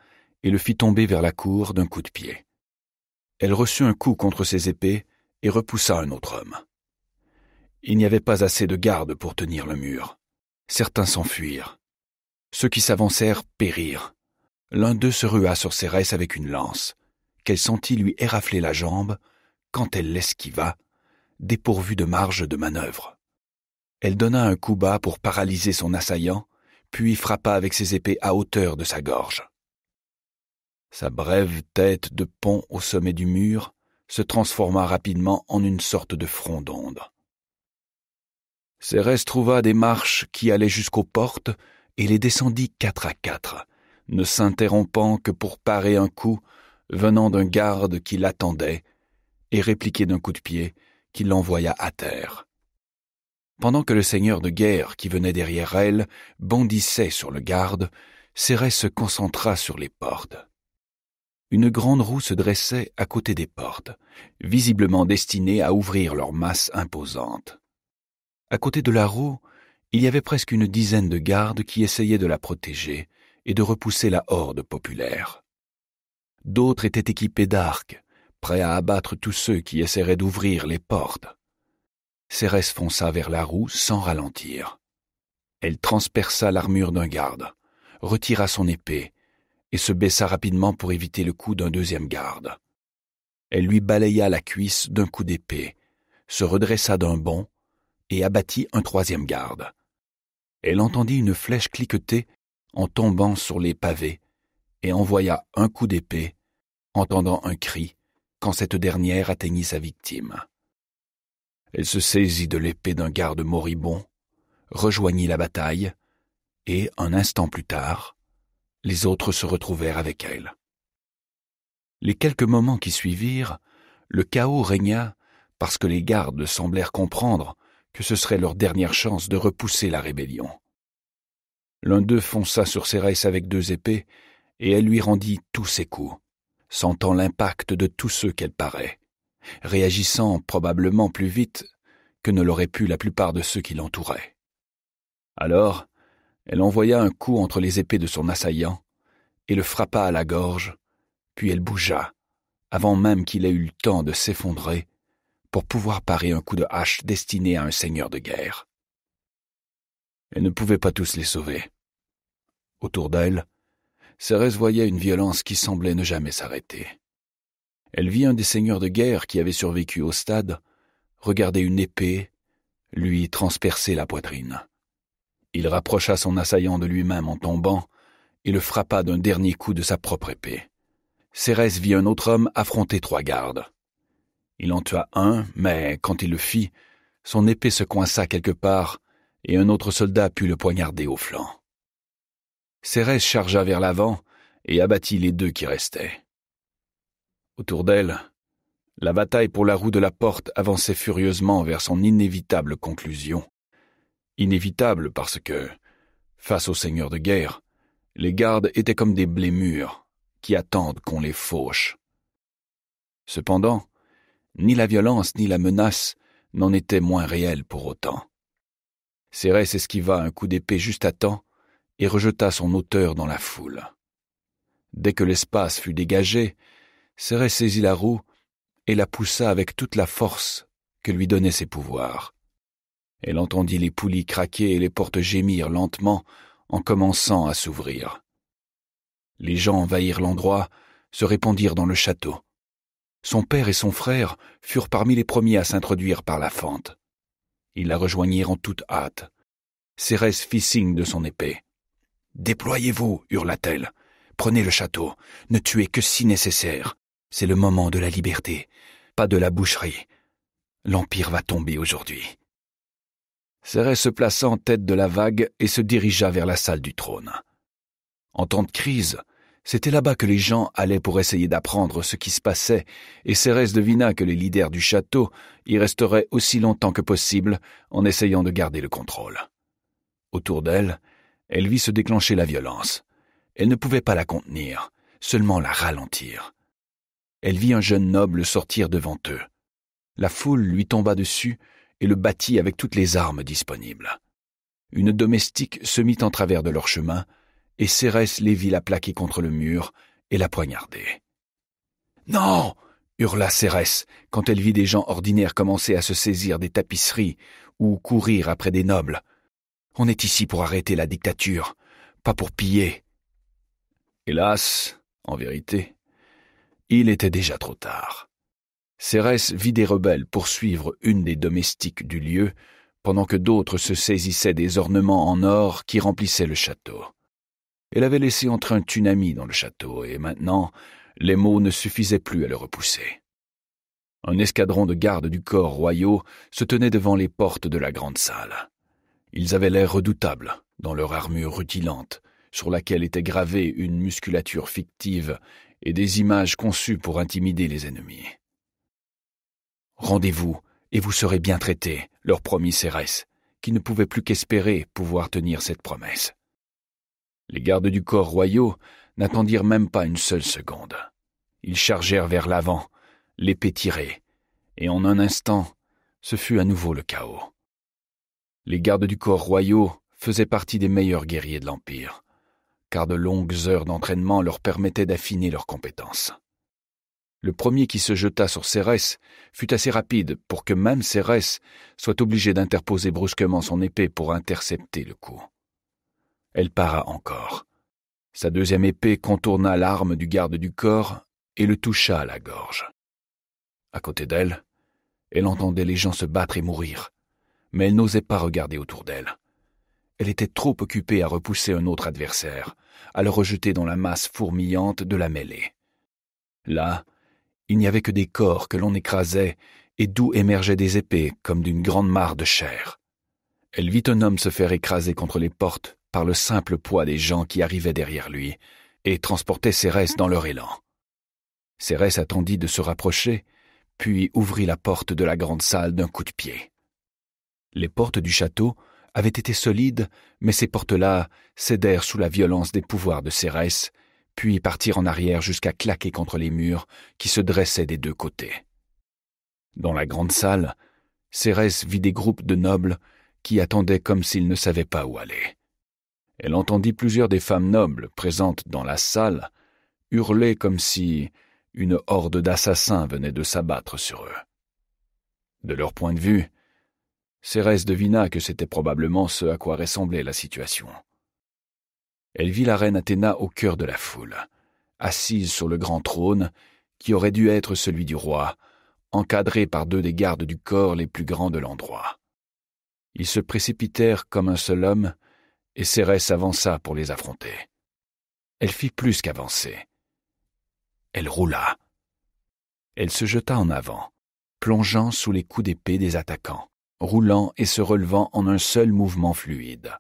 et le fit tomber vers la cour d'un coup de pied. Elle reçut un coup contre ses épées et repoussa un autre homme. Il n'y avait pas assez de gardes pour tenir le mur. Certains s'enfuirent. Ceux qui s'avancèrent périrent. L'un d'eux se rua sur ses restes avec une lance qu'elle sentit lui érafler la jambe quand elle l'esquiva, dépourvue de marge de manœuvre. Elle donna un coup bas pour paralyser son assaillant, puis frappa avec ses épées à hauteur de sa gorge. Sa brève tête de pont au sommet du mur se transforma rapidement en une sorte de front d'onde. Cérès trouva des marches qui allaient jusqu'aux portes et les descendit quatre à quatre, ne s'interrompant que pour parer un coup venant d'un garde qui l'attendait, et répliqué d'un coup de pied qui l'envoya à terre. Pendant que le seigneur de guerre qui venait derrière elle bondissait sur le garde, Cérès se concentra sur les portes. Une grande roue se dressait à côté des portes, visiblement destinée à ouvrir leur masse imposante. À côté de la roue, il y avait presque une dizaine de gardes qui essayaient de la protéger et de repousser la horde populaire d'autres étaient équipés d'arcs, prêts à abattre tous ceux qui essaieraient d'ouvrir les portes. Cérès fonça vers la roue sans ralentir. Elle transperça l'armure d'un garde, retira son épée, et se baissa rapidement pour éviter le coup d'un deuxième garde. Elle lui balaya la cuisse d'un coup d'épée, se redressa d'un bond, et abattit un troisième garde. Elle entendit une flèche cliqueter en tombant sur les pavés et envoya un coup d'épée, entendant un cri, quand cette dernière atteignit sa victime. Elle se saisit de l'épée d'un garde moribond, rejoignit la bataille, et, un instant plus tard, les autres se retrouvèrent avec elle. Les quelques moments qui suivirent, le chaos régna parce que les gardes semblèrent comprendre que ce serait leur dernière chance de repousser la rébellion. L'un d'eux fonça sur Cérès avec deux épées et elle lui rendit tous ses coups, sentant l'impact de tous ceux qu'elle parait, réagissant probablement plus vite que ne l'auraient pu la plupart de ceux qui l'entouraient. Alors, elle envoya un coup entre les épées de son assaillant et le frappa à la gorge, puis elle bougea, avant même qu'il ait eu le temps de s'effondrer, pour pouvoir parer un coup de hache destiné à un seigneur de guerre. Elle ne pouvait pas tous les sauver. Autour d'elle, Cérès voyait une violence qui semblait ne jamais s'arrêter. Elle vit un des seigneurs de guerre qui avait survécu au stade regarder une épée lui transpercer la poitrine. Il rapprocha son assaillant de lui-même en tombant et le frappa d'un dernier coup de sa propre épée. Cérès vit un autre homme affronter trois gardes. Il en tua un, mais quand il le fit, son épée se coinça quelque part et un autre soldat put le poignarder au flanc. Cérès chargea vers l'avant et abattit les deux qui restaient. Autour d'elle, la bataille pour la roue de la porte avançait furieusement vers son inévitable conclusion. Inévitable parce que, face au seigneur de guerre, les gardes étaient comme des blés mûrs qui attendent qu'on les fauche. Cependant, ni la violence ni la menace n'en étaient moins réelles pour autant. Cérès esquiva un coup d'épée juste à temps et rejeta son auteur dans la foule. Dès que l'espace fut dégagé, Cérès saisit la roue et la poussa avec toute la force que lui donnaient ses pouvoirs. Elle entendit les poulies craquer et les portes gémir lentement en commençant à s'ouvrir. Les gens envahirent l'endroit, se répandirent dans le château. Son père et son frère furent parmi les premiers à s'introduire par la fente. Ils la rejoignirent en toute hâte. Cérès fit signe de son épée. Déployez-vous, hurla-t-elle. Prenez le château. Ne tuez que si nécessaire. C'est le moment de la liberté, pas de la boucherie. L'Empire va tomber aujourd'hui. Cérès se plaça en tête de la vague et se dirigea vers la salle du trône. En temps de crise, c'était là-bas que les gens allaient pour essayer d'apprendre ce qui se passait, et Cérès devina que les leaders du château y resteraient aussi longtemps que possible en essayant de garder le contrôle. Autour d'elle, elle vit se déclencher la violence. Elle ne pouvait pas la contenir, seulement la ralentir. Elle vit un jeune noble sortir devant eux. La foule lui tomba dessus et le battit avec toutes les armes disponibles. Une domestique se mit en travers de leur chemin, et Cérès les vit la plaquer contre le mur et la poignarder. Non hurla Cérès quand elle vit des gens ordinaires commencer à se saisir des tapisseries ou courir après des nobles. On est ici pour arrêter la dictature, pas pour piller. Hélas, en vérité, il était déjà trop tard. Cérès vit des rebelles poursuivre une des domestiques du lieu, pendant que d'autres se saisissaient des ornements en or qui remplissaient le château. Elle avait laissé entrer un tsunami dans le château, et maintenant les mots ne suffisaient plus à le repousser. Un escadron de gardes du corps royaux se tenait devant les portes de la grande salle. Ils avaient l'air redoutables, dans leur armure rutilante, sur laquelle était gravée une musculature fictive et des images conçues pour intimider les ennemis. Rendez-vous, et vous serez bien traités, leur promit Cérès, qui ne pouvait plus qu'espérer pouvoir tenir cette promesse. Les gardes du corps royaux n'attendirent même pas une seule seconde. Ils chargèrent vers l'avant, l'épée tirée, et en un instant, ce fut à nouveau le chaos. Les gardes du corps royaux faisaient partie des meilleurs guerriers de l'Empire, car de longues heures d'entraînement leur permettaient d'affiner leurs compétences. Le premier qui se jeta sur Cérès fut assez rapide pour que même Cérès soit obligé d'interposer brusquement son épée pour intercepter le coup. Elle para encore. Sa deuxième épée contourna l'arme du garde du corps et le toucha à la gorge. À côté d'elle, elle entendait les gens se battre et mourir mais elle n'osait pas regarder autour d'elle. Elle était trop occupée à repousser un autre adversaire, à le rejeter dans la masse fourmillante de la mêlée. Là, il n'y avait que des corps que l'on écrasait et d'où émergeaient des épées comme d'une grande mare de chair. Elle vit un homme se faire écraser contre les portes par le simple poids des gens qui arrivaient derrière lui et transportaient Cérès dans leur élan. Cérès attendit de se rapprocher, puis ouvrit la porte de la grande salle d'un coup de pied. Les portes du château avaient été solides, mais ces portes-là cédèrent sous la violence des pouvoirs de Cérès, puis partirent en arrière jusqu'à claquer contre les murs qui se dressaient des deux côtés. Dans la grande salle, Cérès vit des groupes de nobles qui attendaient comme s'ils ne savaient pas où aller. Elle entendit plusieurs des femmes nobles présentes dans la salle hurler comme si une horde d'assassins venait de s'abattre sur eux. De leur point de vue, Cérès devina que c'était probablement ce à quoi ressemblait la situation. Elle vit la reine Athéna au cœur de la foule, assise sur le grand trône, qui aurait dû être celui du roi, encadrée par deux des gardes du corps les plus grands de l'endroit. Ils se précipitèrent comme un seul homme, et Cérès avança pour les affronter. Elle fit plus qu'avancer. Elle roula. Elle se jeta en avant, plongeant sous les coups d'épée des attaquants roulant et se relevant en un seul mouvement fluide.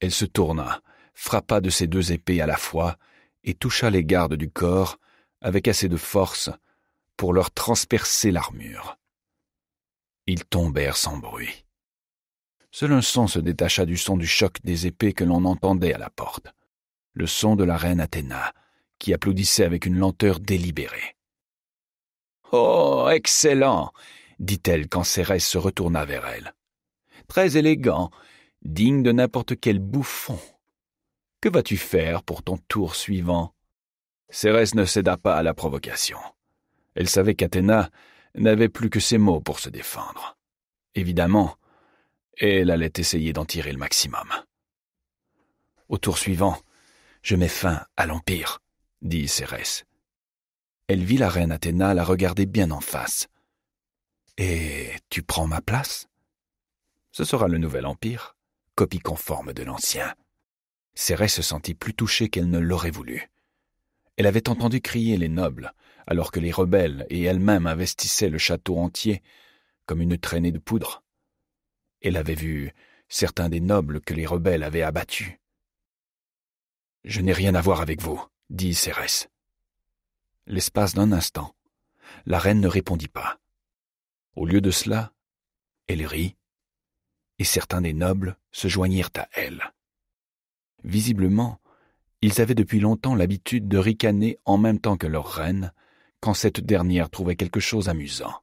Elle se tourna, frappa de ses deux épées à la fois, et toucha les gardes du corps avec assez de force pour leur transpercer l'armure. Ils tombèrent sans bruit. Seul un son se détacha du son du choc des épées que l'on entendait à la porte, le son de la reine Athéna, qui applaudissait avec une lenteur délibérée. Oh. Excellent dit-elle quand Cérès se retourna vers elle. Très élégant, digne de n'importe quel bouffon. Que vas-tu faire pour ton tour suivant Cérès ne céda pas à la provocation. Elle savait qu'Athéna n'avait plus que ses mots pour se défendre. Évidemment, elle allait essayer d'en tirer le maximum. Au tour suivant, je mets fin à l'Empire, dit Cérès. Elle vit la reine Athéna la regarder bien en face. Et tu prends ma place Ce sera le nouvel empire, copie conforme de l'ancien. Cérès se sentit plus touchée qu'elle ne l'aurait voulu. Elle avait entendu crier les nobles, alors que les rebelles et elle-même investissaient le château entier comme une traînée de poudre. Elle avait vu certains des nobles que les rebelles avaient abattus. Je n'ai rien à voir avec vous, dit Cérès. L'espace d'un instant, la reine ne répondit pas. Au lieu de cela, elle rit, et certains des nobles se joignirent à elle. Visiblement, ils avaient depuis longtemps l'habitude de ricaner en même temps que leur reine, quand cette dernière trouvait quelque chose amusant.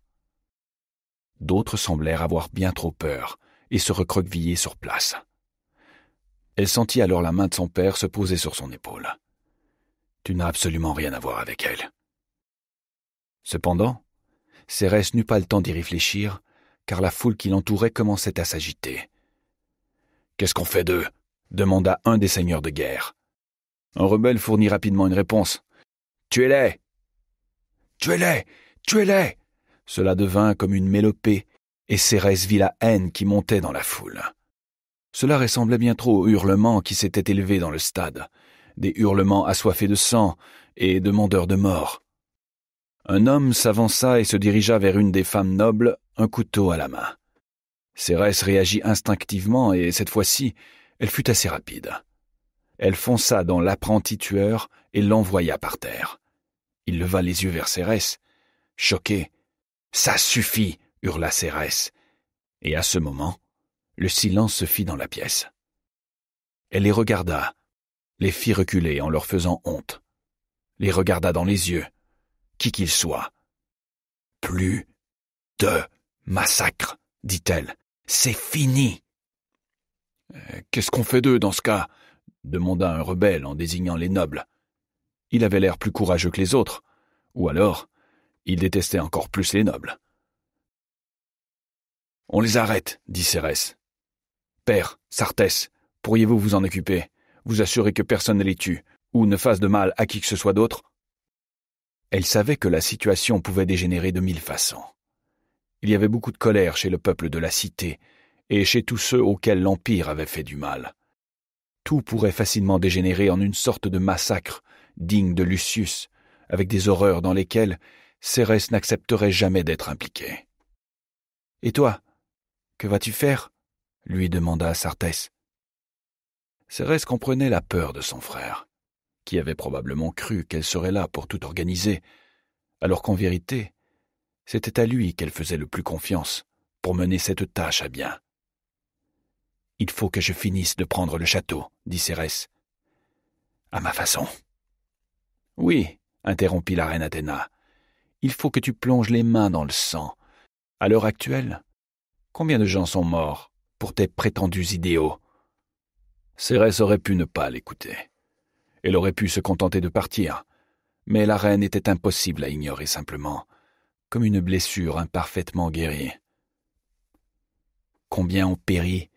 D'autres semblèrent avoir bien trop peur et se recroqueviller sur place. Elle sentit alors la main de son père se poser sur son épaule. Tu n'as absolument rien à voir avec elle. Cependant, Cérès n'eut pas le temps d'y réfléchir, car la foule qui l'entourait commençait à s'agiter. Qu'est-ce qu'on fait d'eux demanda un des seigneurs de guerre. Un rebelle fournit rapidement une réponse. Tuez-les Tuez-les Tuez-les Cela devint comme une mélopée, et Cérès vit la haine qui montait dans la foule. Cela ressemblait bien trop aux hurlements qui s'étaient élevés dans le stade, des hurlements assoiffés de sang et demandeurs de mort un homme s'avança et se dirigea vers une des femmes nobles, un couteau à la main. Cérès réagit instinctivement et cette fois-ci, elle fut assez rapide. Elle fonça dans l'apprenti tueur et l'envoya par terre. Il leva les yeux vers Cérès. Choqué, Ça suffit hurla Cérès. Et à ce moment, le silence se fit dans la pièce. Elle les regarda, les fit reculer en leur faisant honte, les regarda dans les yeux, qui qu'il soit. Plus de massacre, dit-elle. C'est fini. Euh, qu'est-ce qu'on fait d'eux dans ce cas demanda un rebelle en désignant les nobles. Il avait l'air plus courageux que les autres, ou alors il détestait encore plus les nobles. On les arrête, dit Cérès. Père, Sartès, pourriez-vous vous en occuper, vous assurer que personne ne les tue, ou ne fasse de mal à qui que ce soit d'autre elle savait que la situation pouvait dégénérer de mille façons. Il y avait beaucoup de colère chez le peuple de la cité, et chez tous ceux auxquels l'Empire avait fait du mal. Tout pourrait facilement dégénérer en une sorte de massacre, digne de Lucius, avec des horreurs dans lesquelles Cérès n'accepterait jamais d'être impliqué. Et toi, que vas-tu faire lui demanda Sartès. Cérès comprenait la peur de son frère qui avait probablement cru qu'elle serait là pour tout organiser, alors qu'en vérité, c'était à lui qu'elle faisait le plus confiance pour mener cette tâche à bien. Il faut que je finisse de prendre le château, dit Cérès. À ma façon. Oui, interrompit la reine Athéna. Il faut que tu plonges les mains dans le sang. À l'heure actuelle, combien de gens sont morts pour tes prétendus idéaux Cérès aurait pu ne pas l'écouter. Elle aurait pu se contenter de partir. Mais la reine était impossible à ignorer simplement, comme une blessure imparfaitement guérie. Combien ont péri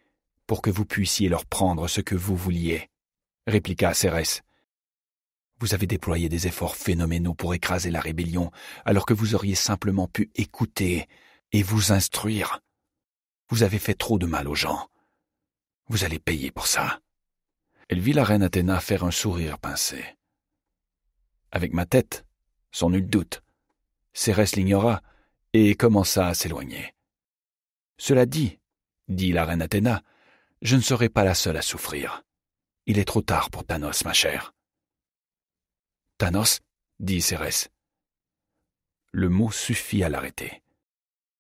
pour que vous puissiez leur prendre ce que vous vouliez répliqua Cérès. Vous avez déployé des efforts phénoménaux pour écraser la rébellion, alors que vous auriez simplement pu écouter et vous instruire. Vous avez fait trop de mal aux gens. Vous allez payer pour ça. Elle vit la reine Athéna faire un sourire pincé. Avec ma tête, sans nul doute, Cérès l'ignora et commença à s'éloigner. Cela dit, dit la reine Athéna, je ne serai pas la seule à souffrir. Il est trop tard pour Thanos, ma chère. Thanos, dit Cérès. Le mot suffit à l'arrêter.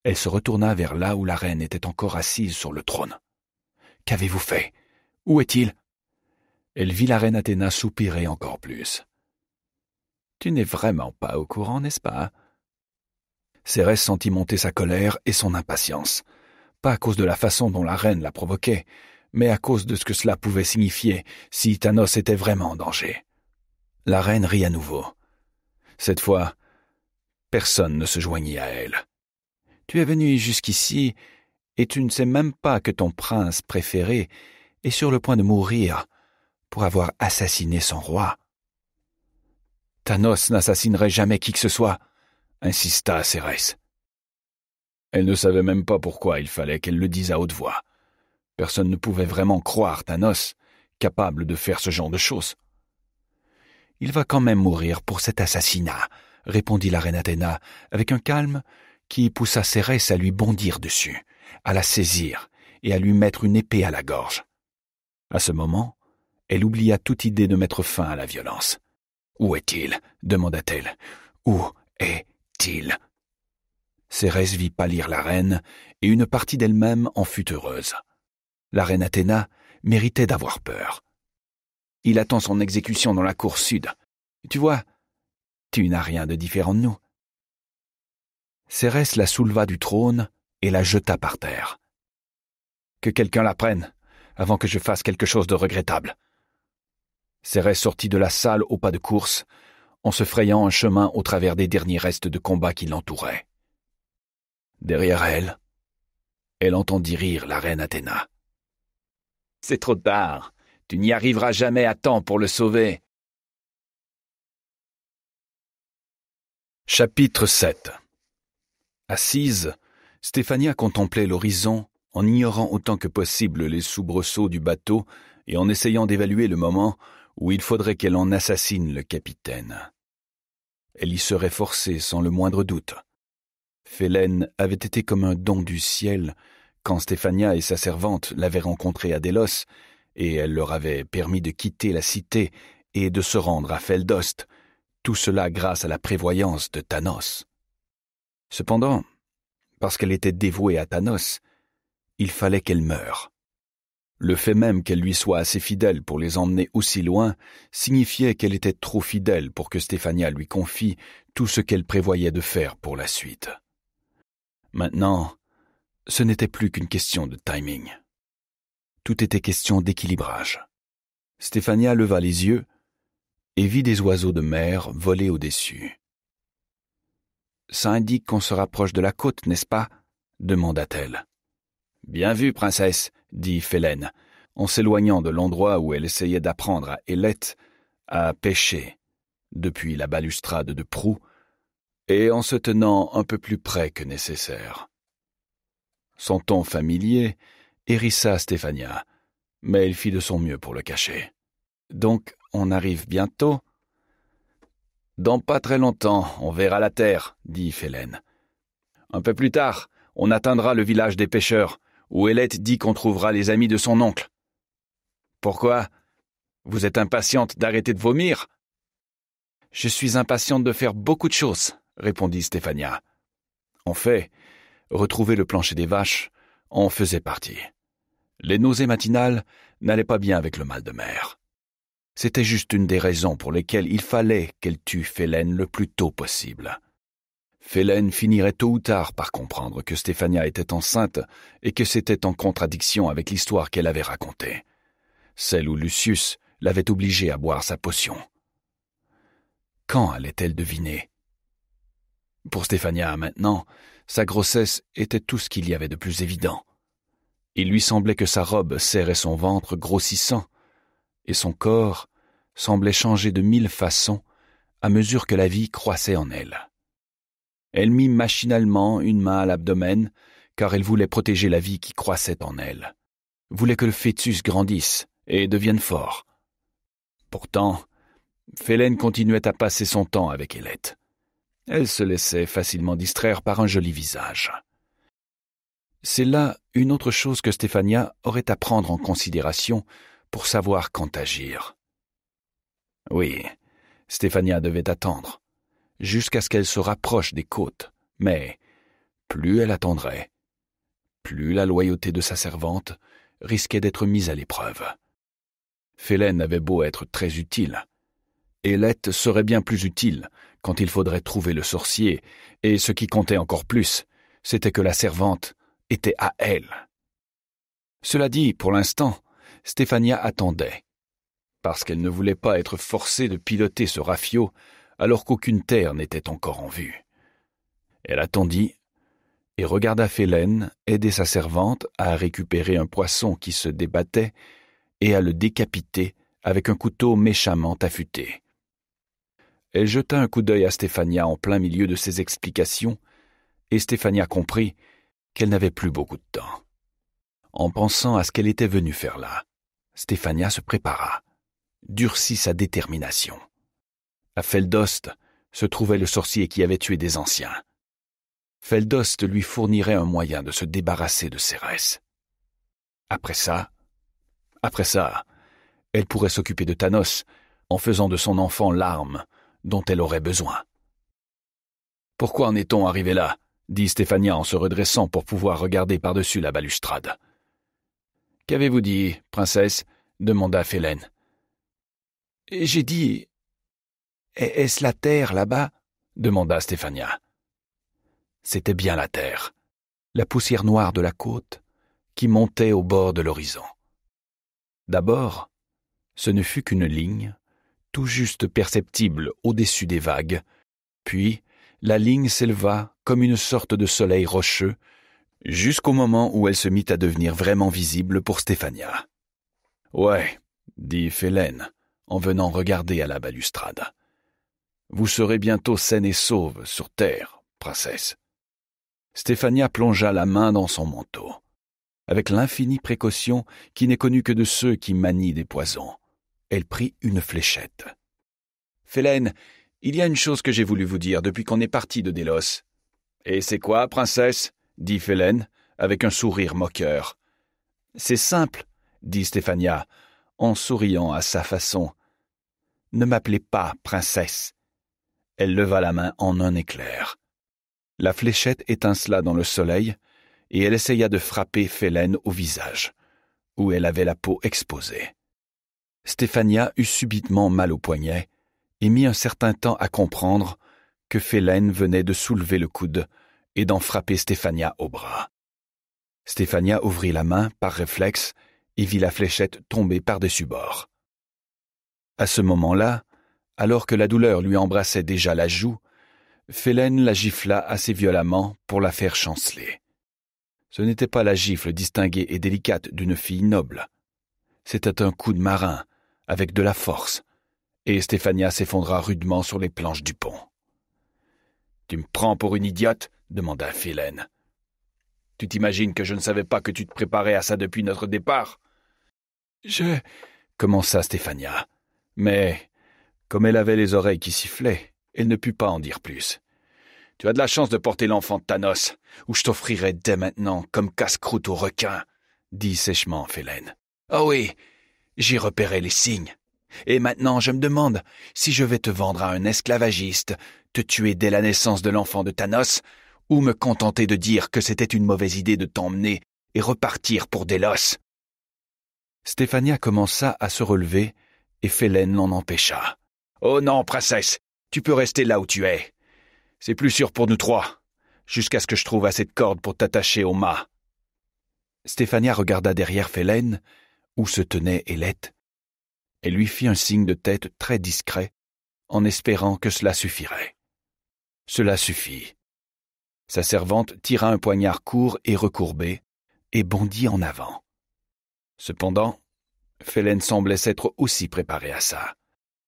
Elle se retourna vers là où la reine était encore assise sur le trône. Qu'avez-vous fait Où est-il elle vit la reine Athéna soupirer encore plus. Tu n'es vraiment pas au courant, n'est-ce pas Cérès sentit monter sa colère et son impatience, pas à cause de la façon dont la reine la provoquait, mais à cause de ce que cela pouvait signifier si Thanos était vraiment en danger. La reine rit à nouveau. Cette fois, personne ne se joignit à elle. Tu es venu jusqu'ici, et tu ne sais même pas que ton prince préféré est sur le point de mourir pour avoir assassiné son roi. Thanos n'assassinerait jamais qui que ce soit, insista Cérès. Elle ne savait même pas pourquoi il fallait qu'elle le dise à haute voix. Personne ne pouvait vraiment croire Thanos capable de faire ce genre de choses. Il va quand même mourir pour cet assassinat, répondit la reine Athéna avec un calme qui poussa Cérès à lui bondir dessus, à la saisir et à lui mettre une épée à la gorge. À ce moment, elle oublia toute idée de mettre fin à la violence. Où est-il demanda-t-elle. Où est-il Cérès vit pâlir la reine, et une partie d'elle-même en fut heureuse. La reine Athéna méritait d'avoir peur. Il attend son exécution dans la cour sud. Tu vois, tu n'as rien de différent de nous. Cérès la souleva du trône et la jeta par terre. Que quelqu'un la prenne, avant que je fasse quelque chose de regrettable. Serret sortit de la salle au pas de course, en se frayant un chemin au travers des derniers restes de combat qui l'entouraient. Derrière elle, elle entendit rire la
reine Athéna. C'est trop tard. Tu n'y arriveras jamais à temps pour le sauver. Chapitre 7 Assise, Stéphania contemplait l'horizon en ignorant
autant que possible les soubresauts du bateau et en essayant d'évaluer le moment où il faudrait qu'elle en assassine le capitaine. Elle y serait forcée sans le moindre doute. Phélène avait été comme un don du ciel quand Stéphania et sa servante l'avaient rencontrée à Délos, et elle leur avait permis de quitter la cité et de se rendre à Feldost, tout cela grâce à la prévoyance de Thanos. Cependant, parce qu'elle était dévouée à Thanos, il fallait qu'elle meure. Le fait même qu'elle lui soit assez fidèle pour les emmener aussi loin signifiait qu'elle était trop fidèle pour que Stéphania lui confie tout ce qu'elle prévoyait de faire pour la suite. Maintenant, ce n'était plus qu'une question de timing. Tout était question d'équilibrage. Stéphania leva les yeux et vit des oiseaux de mer voler au-dessus. Ça indique qu'on se rapproche de la côte, n'est-ce pas demanda-t-elle. Bien vu, princesse dit Félène, en s'éloignant de l'endroit où elle essayait d'apprendre à Hélette à pêcher depuis la balustrade de proue et en se tenant un peu plus près que nécessaire. Son ton familier hérissa Stéphania, mais elle fit de son mieux pour le cacher. Donc, on arrive bientôt Dans pas très longtemps, on verra la terre, dit Félène. Un peu plus tard, on atteindra le village des pêcheurs où dit qu'on trouvera les amis de son oncle. Pourquoi Vous êtes impatiente d'arrêter de vomir Je suis impatiente de faire beaucoup de choses, répondit Stéphania. En fait, retrouver le plancher des vaches en faisait partie. Les nausées matinales n'allaient pas bien avec le mal de mer. C'était juste une des raisons pour lesquelles il fallait qu'elle tue Félène le plus tôt possible. Félène finirait tôt ou tard par comprendre que Stéphania était enceinte et que c'était en contradiction avec l'histoire qu'elle avait racontée, celle où Lucius l'avait obligée à boire sa potion. Quand allait-elle deviner Pour Stéphania, maintenant, sa grossesse était tout ce qu'il y avait de plus évident. Il lui semblait que sa robe serrait son ventre grossissant, et son corps semblait changer de mille façons à mesure que la vie croissait en elle. Elle mit machinalement une main à l'abdomen, car elle voulait protéger la vie qui croissait en elle, voulait que le fœtus grandisse et devienne fort. Pourtant, Félène continuait à passer son temps avec Hélène. Elle se laissait facilement distraire par un joli visage. C'est là une autre chose que Stéphania aurait à prendre en considération pour savoir quand agir. Oui, Stéphania devait attendre jusqu'à ce qu'elle se rapproche des côtes, mais plus elle attendrait, plus la loyauté de sa servante risquait d'être mise à l'épreuve. Félène avait beau être très utile. Hélète serait bien plus utile quand il faudrait trouver le sorcier, et ce qui comptait encore plus, c'était que la servante était à elle. Cela dit, pour l'instant, Stéphania attendait. Parce qu'elle ne voulait pas être forcée de piloter ce rafiot alors qu'aucune terre n'était encore en vue. Elle attendit et regarda Félène aider sa servante à récupérer un poisson qui se débattait et à le décapiter avec un couteau méchamment affûté. Elle jeta un coup d'œil à Stéphania en plein milieu de ses explications, et Stéphania comprit qu'elle n'avait plus beaucoup de temps. En pensant à ce qu'elle était venue faire là, Stéphania se prépara, durcit sa détermination. À Feldost se trouvait le sorcier qui avait tué des anciens. Feldost lui fournirait un moyen de se débarrasser de Cérès. Après ça, après ça, elle pourrait s'occuper de Thanos en faisant de son enfant l'arme dont elle aurait besoin. Pourquoi en est-on arrivé là dit Stéphania en se redressant pour pouvoir regarder par-dessus la balustrade. Qu'avez-vous dit, princesse demanda Félène. J'ai dit est-ce la terre là-bas demanda Stéphania. C'était bien la terre, la poussière noire de la côte qui montait au bord de l'horizon. D'abord, ce ne fut qu'une ligne, tout juste perceptible au-dessus des vagues, puis la ligne s'éleva comme une sorte de soleil rocheux, jusqu'au moment où elle se mit à devenir vraiment visible pour Stéphania. Ouais, dit Félène, en venant regarder à la balustrade. Vous serez bientôt saine et sauve sur terre, princesse. Stéphania plongea la main dans son manteau, avec l'infinie précaution qui n'est connue que de ceux qui manient des poisons. Elle prit une fléchette. Félène, il y a une chose que j'ai voulu vous dire depuis qu'on est parti de Délos. Et c'est quoi, princesse dit Félène, avec un sourire moqueur. C'est simple, dit Stéphania, en souriant à sa façon. Ne m'appelez pas princesse, elle leva la main en un éclair. La fléchette étincela dans le soleil, et elle essaya de frapper Félène au visage, où elle avait la peau exposée. Stéphania eut subitement mal au poignet, et mit un certain temps à comprendre que Félène venait de soulever le coude et d'en frapper Stéphania au bras. Stéphania ouvrit la main par réflexe et vit la fléchette tomber par-dessus bord. À ce moment-là, alors que la douleur lui embrassait déjà la joue, Phélène la gifla assez violemment pour la faire chanceler. Ce n'était pas la gifle distinguée et délicate d'une fille noble. C'était un coup de marin, avec de la force, et Stéphania s'effondra rudement sur les planches du pont. Tu me prends pour une idiote demanda Phélène. Tu t'imagines que je ne savais pas que tu te préparais à ça depuis notre départ Je. commença Stéphania. Mais comme elle avait les oreilles qui sifflaient, elle ne put pas en dire plus. Tu as de la chance de porter l'enfant de Thanos, ou je t'offrirai dès maintenant comme casse-croûte au requin, dit sèchement Félène. Ah oui, j'y repéré les signes. Et maintenant, je me demande si je vais te vendre à un esclavagiste, te tuer dès la naissance de l'enfant de Thanos, ou me contenter de dire que c'était une mauvaise idée de t'emmener et repartir pour Delos. Stéphania commença à se relever et Félène l'en empêcha. Oh non, princesse, tu peux rester là où tu es. C'est plus sûr pour nous trois, jusqu'à ce que je trouve assez de corde pour t'attacher au mât. Stéphania regarda derrière Félène, où se tenait Hélène, et lui fit un signe de tête très discret, en espérant que cela suffirait. Cela suffit. Sa servante tira un poignard court et recourbé, et bondit en avant. Cependant, Félène semblait s'être aussi préparée à ça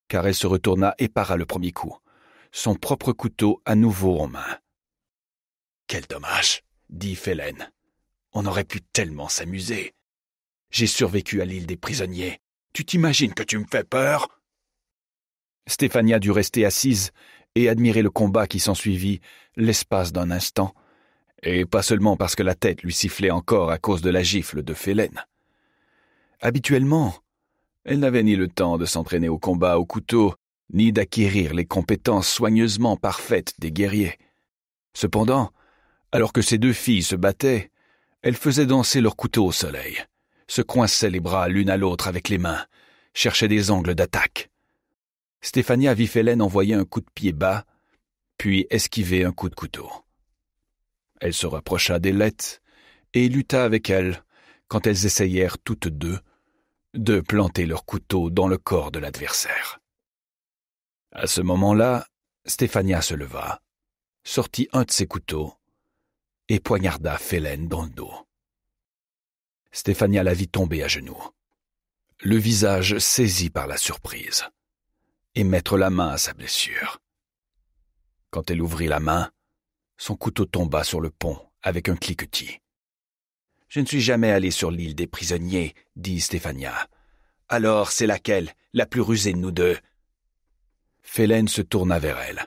car elle se retourna et para le premier coup, son propre couteau à nouveau en main. Quel dommage, dit Félène. On aurait pu tellement s'amuser. J'ai survécu à l'île des prisonniers. Tu t'imagines que tu me fais peur? Stéphania dut rester assise et admirer le combat qui s'ensuivit l'espace d'un instant, et pas seulement parce que la tête lui sifflait encore à cause de la gifle de Félène. Habituellement, elle n'avait ni le temps de s'entraîner au combat au couteau, ni d'acquérir les compétences soigneusement parfaites des guerriers. Cependant, alors que ces deux filles se battaient, elles faisaient danser leurs couteaux au soleil, se coinçaient les bras l'une à l'autre avec les mains, cherchaient des angles d'attaque. Stéphania vit Félène envoyer un coup de pied bas, puis esquivait un coup de couteau. Elle se rapprocha d'élettes et lutta avec elle quand elles essayèrent toutes deux de planter leur couteaux dans le corps de l'adversaire. À ce moment-là, Stéphania se leva, sortit un de ses couteaux et poignarda Félène dans le dos. Stéphania la vit tomber à genoux, le visage saisi par la surprise, et mettre la main à sa blessure. Quand elle ouvrit la main, son couteau tomba sur le pont avec un cliquetis. Je ne suis jamais allé sur l'île des prisonniers, dit Stéphania. Alors c'est laquelle, la plus rusée de nous deux Félène se tourna vers elle,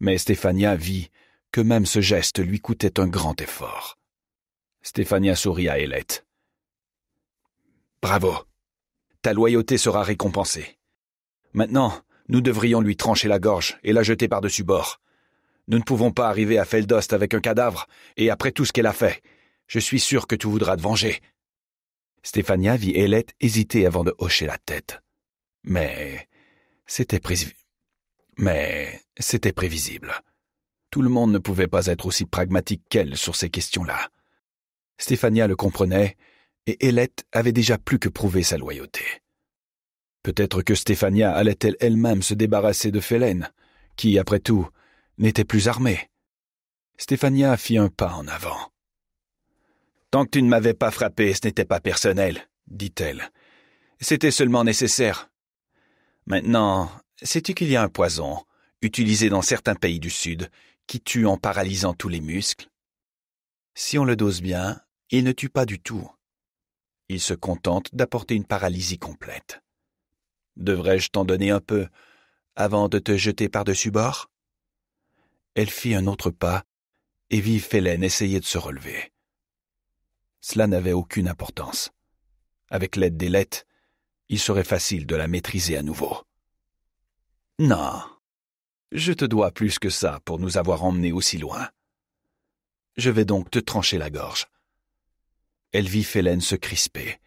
mais Stéphania vit que même ce geste lui coûtait un grand effort. Stéphania sourit à Hélène. Bravo. Ta loyauté sera récompensée. Maintenant, nous devrions lui trancher la gorge et la jeter par-dessus bord. Nous ne pouvons pas arriver à Feldost avec un cadavre, et après tout ce qu'elle a fait, je suis sûr que tu voudras te venger. Stéphania vit Hélette hésiter avant de hocher la tête. Mais c'était prévisible, Mais c'était prévisible. Tout le monde ne pouvait pas être aussi pragmatique qu'elle sur ces questions-là. Stéphania le comprenait, et Élette avait déjà plus que prouvé sa loyauté. Peut-être que Stéphania allait-elle elle-même se débarrasser de Félène, qui, après tout, n'était plus armée. Stéphania fit un pas en avant. Tant que tu ne m'avais pas frappé, ce n'était pas personnel, dit-elle. C'était seulement nécessaire. Maintenant, sais-tu qu'il y a un poison, utilisé dans certains pays du Sud, qui tue en paralysant tous les muscles Si on le dose bien, il ne tue pas du tout. Il se contente d'apporter une paralysie complète. Devrais-je t'en donner un peu avant de te jeter par-dessus bord Elle fit un autre pas, et vit Félène essayer de se relever cela n'avait aucune importance. Avec l'aide des lettres, il serait facile de la maîtriser à nouveau. Non. Je te dois plus que ça pour nous avoir emmenés aussi loin. Je vais donc te trancher la gorge. Elle vit Félène se crisper,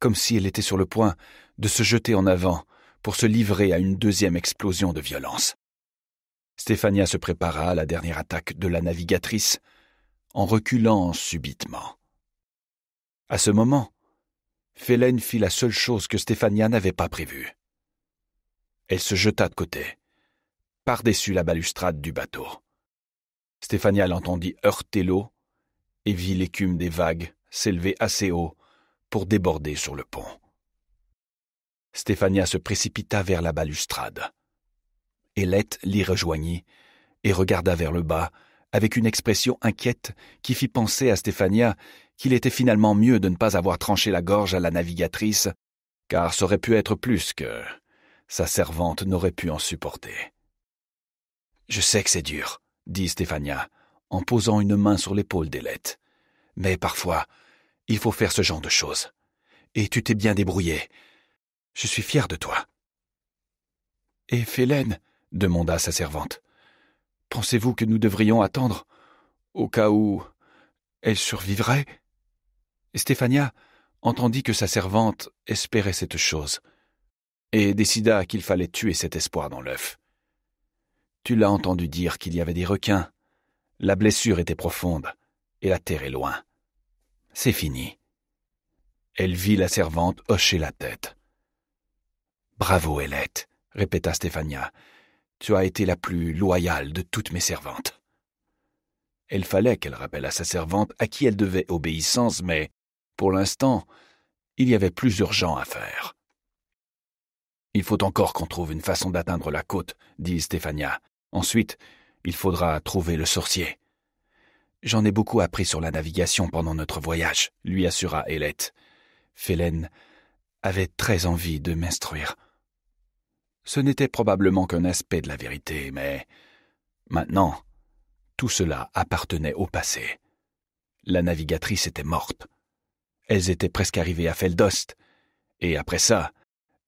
comme si elle était sur le point de se jeter en avant pour se livrer à une deuxième explosion de violence. Stéphania se prépara à la dernière attaque de la navigatrice en reculant subitement. À ce moment, Félène fit la seule chose que Stéphania n'avait pas prévue. Elle se jeta de côté, par-dessus la balustrade du bateau. Stéphania l'entendit heurter l'eau et vit l'écume des vagues s'élever assez haut pour déborder sur le pont. Stéphania se précipita vers la balustrade. Hélène l'y rejoignit et regarda vers le bas avec une expression inquiète qui fit penser à Stéphania qu'il était finalement mieux de ne pas avoir tranché la gorge à la navigatrice, car ça aurait pu être plus que sa servante n'aurait pu en supporter. Je sais que c'est dur, dit Stéphania, en posant une main sur l'épaule d'Elette. Mais parfois, il faut faire ce genre de choses. Et tu t'es bien débrouillée. Je suis fier de toi. Et Félène demanda sa servante. Pensez-vous que nous devrions attendre Au cas où. Elle survivrait Stéphania entendit que sa servante espérait cette chose, et décida qu'il fallait tuer cet espoir dans l'œuf. Tu l'as entendu dire qu'il y avait des requins. La blessure était profonde, et la terre est loin. C'est fini. Elle vit la servante hocher la tête. Bravo, Hellette, répéta Stéphania. Tu as été la plus loyale de toutes mes servantes. Elle fallait qu'elle rappelle à sa servante à qui elle devait obéissance, mais pour l'instant, il y avait plus urgent à faire. Il faut encore qu'on trouve une façon d'atteindre la côte, dit Stéphania. Ensuite, il faudra trouver le sorcier. J'en ai beaucoup appris sur la navigation pendant notre voyage, lui assura Hélène. Félène avait très envie de m'instruire. Ce n'était probablement qu'un aspect de la vérité, mais maintenant, tout cela appartenait au passé. La navigatrice était morte. Elles étaient presque arrivées à Feldost, et après ça,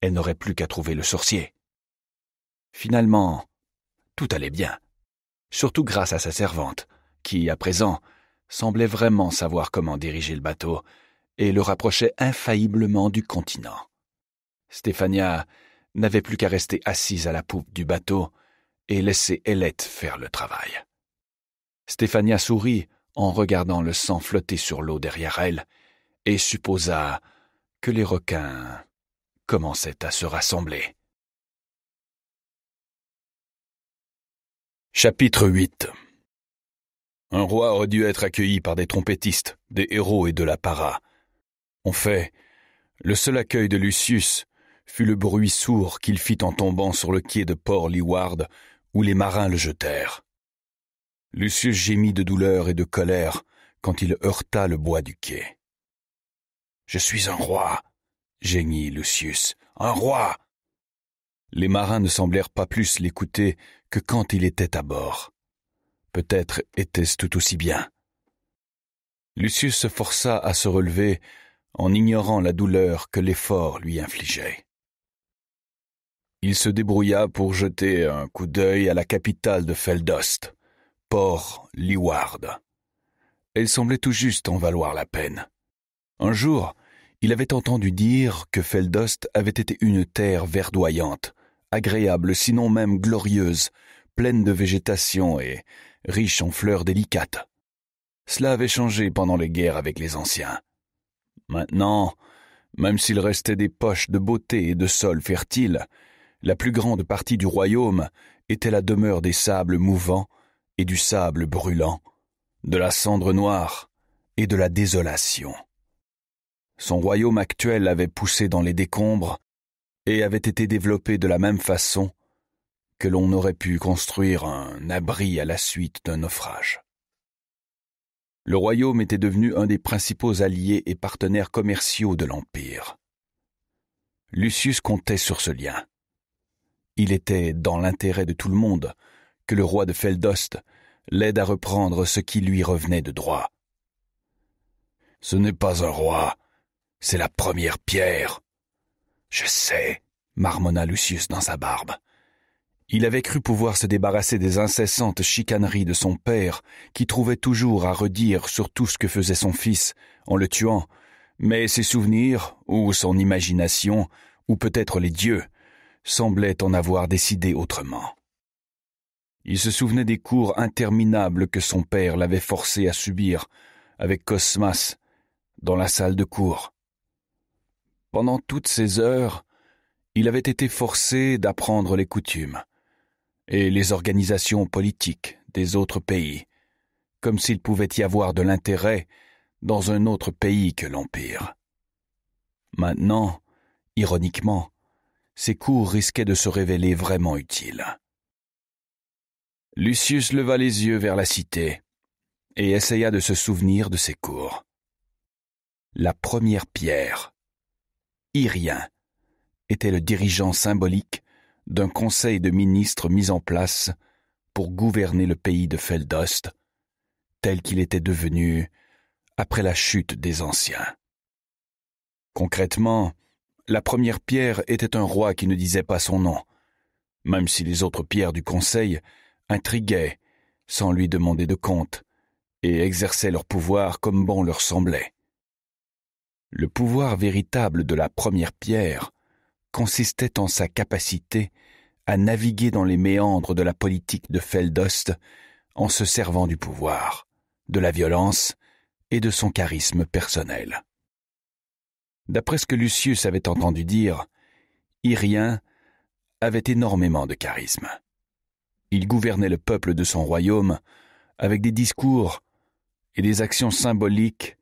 elles n'auraient plus qu'à trouver le sorcier. Finalement, tout allait bien, surtout grâce à sa servante, qui, à présent, semblait vraiment savoir comment diriger le bateau et le rapprochait infailliblement du continent. Stéphania n'avait plus qu'à rester assise à la poupe du bateau et laisser Hélène faire le travail. Stéphania sourit en regardant le sang flotter sur l'eau derrière elle et supposa
que les requins commençaient à se rassembler. Chapitre 8 Un roi aurait dû être accueilli par des trompettistes, des héros et de la para. En fait,
le seul accueil de Lucius fut le bruit sourd qu'il fit en tombant sur le quai de Port Leeward où les marins le jetèrent. Lucius gémit de douleur et de colère quand il heurta le bois du quai. Je suis un roi, gémit Lucius, un roi. Les marins ne semblèrent pas plus l'écouter que quand il était à bord. Peut-être était-ce tout aussi bien. Lucius se força à se relever en ignorant la douleur que l'effort lui infligeait. Il se débrouilla pour jeter un coup d'œil à la capitale de Feldost, Port Liward. Elle semblait tout juste en valoir la peine. Un jour, il avait entendu dire que Feldost avait été une terre verdoyante, agréable sinon même glorieuse, pleine de végétation et riche en fleurs délicates. Cela avait changé pendant les guerres avec les anciens. Maintenant, même s'il restait des poches de beauté et de sol fertile, la plus grande partie du royaume était la demeure des sables mouvants et du sable brûlant, de la cendre noire et de la désolation. Son royaume actuel avait poussé dans les décombres et avait été développé de la même façon que l'on aurait pu construire un abri à la suite d'un naufrage. Le royaume était devenu un des principaux alliés et partenaires commerciaux de l'Empire. Lucius comptait sur ce lien. Il était dans l'intérêt de tout le monde que le roi de Feldost l'aide à reprendre ce qui lui revenait de droit. Ce n'est pas un roi, c'est la première pierre. Je sais, marmonna Lucius dans sa barbe. Il avait cru pouvoir se débarrasser des incessantes chicaneries de son père, qui trouvait toujours à redire sur tout ce que faisait son fils, en le tuant, mais ses souvenirs, ou son imagination, ou peut-être les dieux, semblaient en avoir décidé autrement. Il se souvenait des cours interminables que son père l'avait forcé à subir, avec Cosmas, dans la salle de cours, pendant toutes ces heures, il avait été forcé d'apprendre les coutumes et les organisations politiques des autres pays, comme s'il pouvait y avoir de l'intérêt dans un autre pays que l'Empire. Maintenant, ironiquement, ces cours risquaient de se révéler vraiment utiles. Lucius leva les yeux vers la cité et essaya de se souvenir de ses cours. La première pierre irien était le dirigeant symbolique d'un conseil de ministres mis en place pour gouverner le pays de Feldost, tel qu'il était devenu après la chute des anciens. Concrètement, la première pierre était un roi qui ne disait pas son nom, même si les autres pierres du conseil intriguaient sans lui demander de compte et exerçaient leur pouvoir comme bon leur semblait. Le pouvoir véritable de la première pierre consistait en sa capacité à naviguer dans les méandres de la politique de Feldost en se servant du pouvoir, de la violence et de son charisme personnel. D'après ce que Lucius avait entendu dire, Irien avait énormément de charisme. Il gouvernait le peuple de son royaume avec des discours et des actions symboliques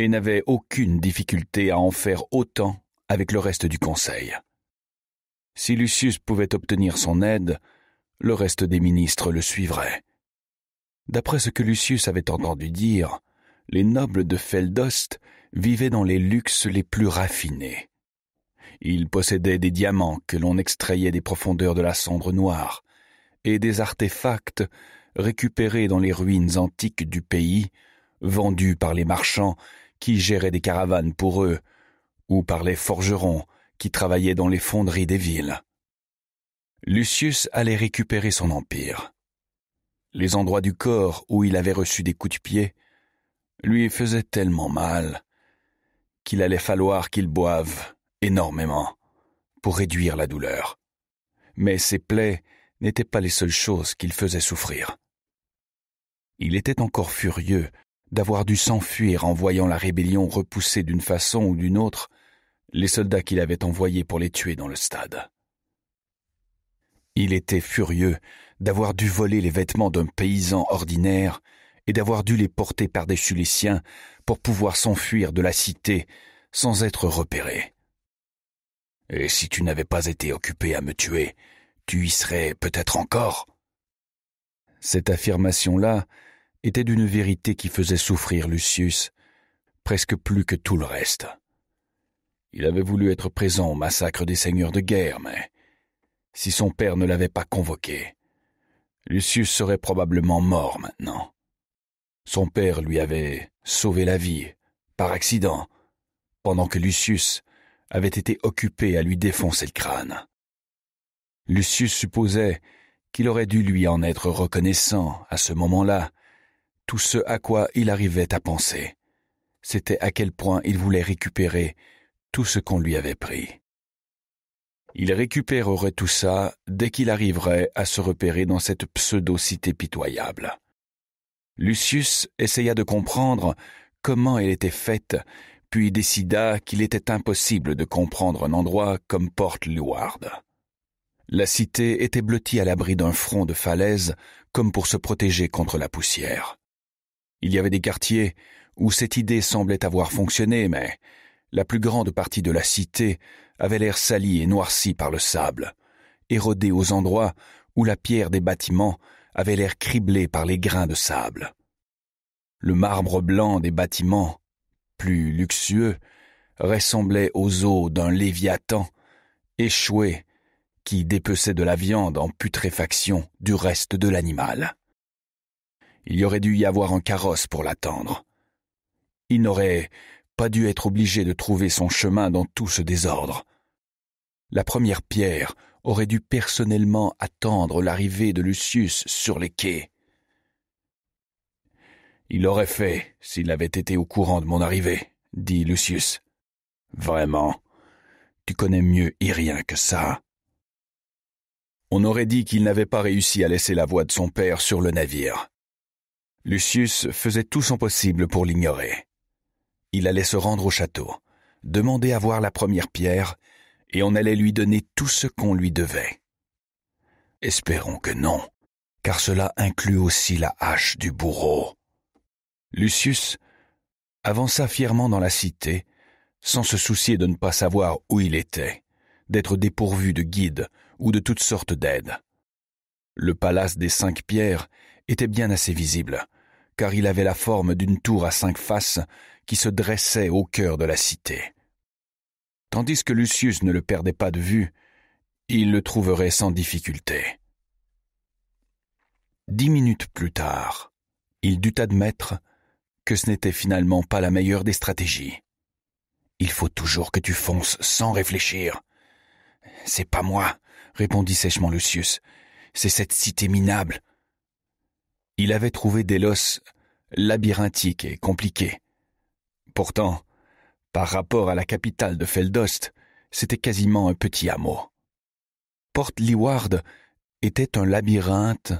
et n'avait aucune difficulté à en faire autant avec le reste du Conseil. Si Lucius pouvait obtenir son aide, le reste des ministres le suivrait. D'après ce que Lucius avait entendu dire, les nobles de Feldost vivaient dans les luxes les plus raffinés. Ils possédaient des diamants que l'on extrayait des profondeurs de la cendre noire, et des artefacts récupérés dans les ruines antiques du pays, vendus par les marchands qui géraient des caravanes pour eux, ou par les forgerons qui travaillaient dans les fonderies des villes. Lucius allait récupérer son empire. Les endroits du corps où il avait reçu des coups de pied lui faisaient tellement mal qu'il allait falloir qu'il boive énormément pour réduire la douleur. Mais ses plaies n'étaient pas les seules choses qu'il faisait souffrir. Il était encore furieux d'avoir dû s'enfuir en voyant la rébellion repousser d'une façon ou d'une autre les soldats qu'il avait envoyés pour les tuer dans le stade. Il était furieux d'avoir dû voler les vêtements d'un paysan ordinaire et d'avoir dû les porter par-dessus les siens pour pouvoir s'enfuir de la cité sans être repéré. Et si tu n'avais pas été occupé à me tuer, tu y serais peut-être encore. Cette affirmation-là était d'une vérité qui faisait souffrir Lucius, presque plus que tout le reste. Il avait voulu être présent au massacre des seigneurs de guerre, mais si son père ne l'avait pas convoqué, Lucius serait probablement mort maintenant. Son père lui avait sauvé la vie, par accident, pendant que Lucius avait été occupé à lui défoncer le crâne. Lucius supposait qu'il aurait dû lui en être reconnaissant à ce moment-là, tout ce à quoi il arrivait à penser. C'était à quel point il voulait récupérer tout ce qu'on lui avait pris. Il récupérerait tout ça dès qu'il arriverait à se repérer dans cette pseudo-cité pitoyable. Lucius essaya de comprendre comment elle était faite, puis décida qu'il était impossible de comprendre un endroit comme Port Louard. La cité était blottie à l'abri d'un front de falaise, comme pour se protéger contre la poussière. Il y avait des quartiers où cette idée semblait avoir fonctionné, mais la plus grande partie de la cité avait l'air salie et noircie par le sable, érodée aux endroits où la pierre des bâtiments avait l'air criblée par les grains de sable. Le marbre blanc des bâtiments, plus luxueux, ressemblait aux os d'un léviathan échoué qui dépeçait de la viande en putréfaction du reste de l'animal. Il y aurait dû y avoir un carrosse pour l'attendre. Il n'aurait pas dû être obligé de trouver son chemin dans tout ce désordre. La première pierre aurait dû personnellement attendre l'arrivée de Lucius sur les quais. Il aurait fait s'il avait été au courant de mon arrivée, dit Lucius. Vraiment, tu connais mieux Irien que ça. On aurait dit qu'il n'avait pas réussi à laisser la voix de son père sur le navire. Lucius faisait tout son possible pour l'ignorer. Il allait se rendre au château, demander à voir la première pierre, et on allait lui donner tout ce qu'on lui devait. Espérons que non, car cela inclut aussi la hache du bourreau. Lucius avança fièrement dans la cité, sans se soucier de ne pas savoir où il était, d'être dépourvu de guide ou de toutes sortes d'aides. Le palace des cinq pierres était bien assez visible, car il avait la forme d'une tour à cinq faces qui se dressait au cœur de la cité. Tandis que Lucius ne le perdait pas de vue, il le trouverait sans difficulté. Dix minutes plus tard, il dut admettre que ce n'était finalement pas la meilleure des stratégies. Il faut toujours que tu fonces sans réfléchir. C'est pas moi, répondit sèchement Lucius. C'est cette cité minable. Il avait trouvé Delos labyrinthique et compliqué. Pourtant, par rapport à la capitale de Feldost, c'était quasiment un petit hameau. Port Leeward était un labyrinthe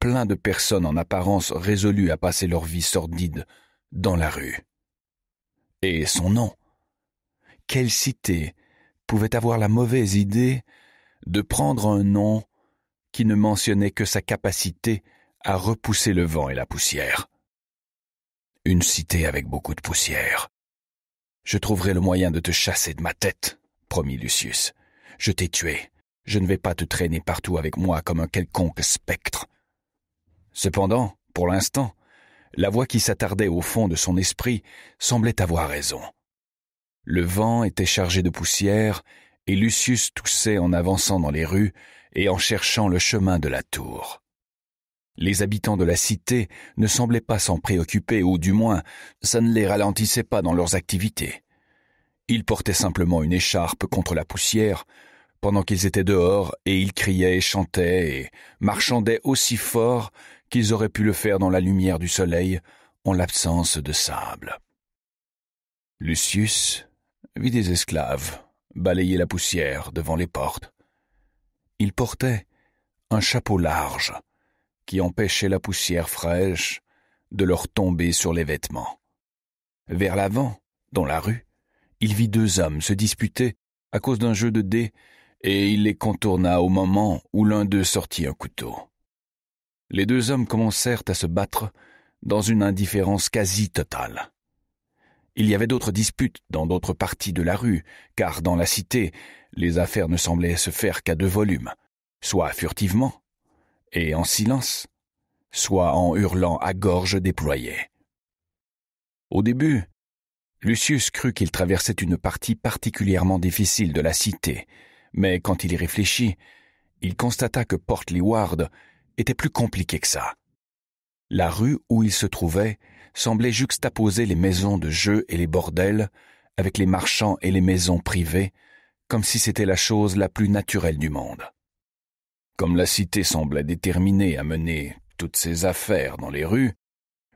plein de personnes en apparence résolues à passer leur vie sordide dans la rue. Et son nom Quelle cité pouvait avoir la mauvaise idée de prendre un nom qui ne mentionnait que sa capacité à repousser le vent et la poussière. Une cité avec beaucoup de poussière. Je trouverai le moyen de te chasser de ma tête, promit Lucius. Je t'ai tué. Je ne vais pas te traîner partout avec moi comme un quelconque spectre. Cependant, pour l'instant, la voix qui s'attardait au fond de son esprit semblait avoir raison. Le vent était chargé de poussière, et Lucius toussait en avançant dans les rues et en cherchant le chemin de la tour. Les habitants de la cité ne semblaient pas s'en préoccuper, ou du moins, ça ne les ralentissait pas dans leurs activités. Ils portaient simplement une écharpe contre la poussière, pendant qu'ils étaient dehors, et ils criaient chantaient et marchandaient aussi fort qu'ils auraient pu le faire dans la lumière du soleil, en l'absence de sable. Lucius vit des esclaves balayer la poussière devant les portes. Ils portaient un chapeau large, qui empêchait la poussière fraîche de leur tomber sur les vêtements. Vers l'avant, dans la rue, il vit deux hommes se disputer à cause d'un jeu de dés, et il les contourna au moment où l'un d'eux sortit un couteau. Les deux hommes commencèrent à se battre dans une indifférence quasi totale. Il y avait d'autres disputes dans d'autres parties de la rue, car dans la cité, les affaires ne semblaient se faire qu'à deux volumes, soit furtivement, et en silence, soit en hurlant à gorge déployée. Au début, Lucius crut qu'il traversait une partie particulièrement difficile de la cité, mais quand il y réfléchit, il constata que Port Ward était plus compliqué que ça. La rue où il se trouvait semblait juxtaposer les maisons de jeu et les bordels avec les marchands et les maisons privées, comme si c'était la chose la plus naturelle du monde. Comme la cité semblait déterminée à mener toutes ses affaires dans les rues,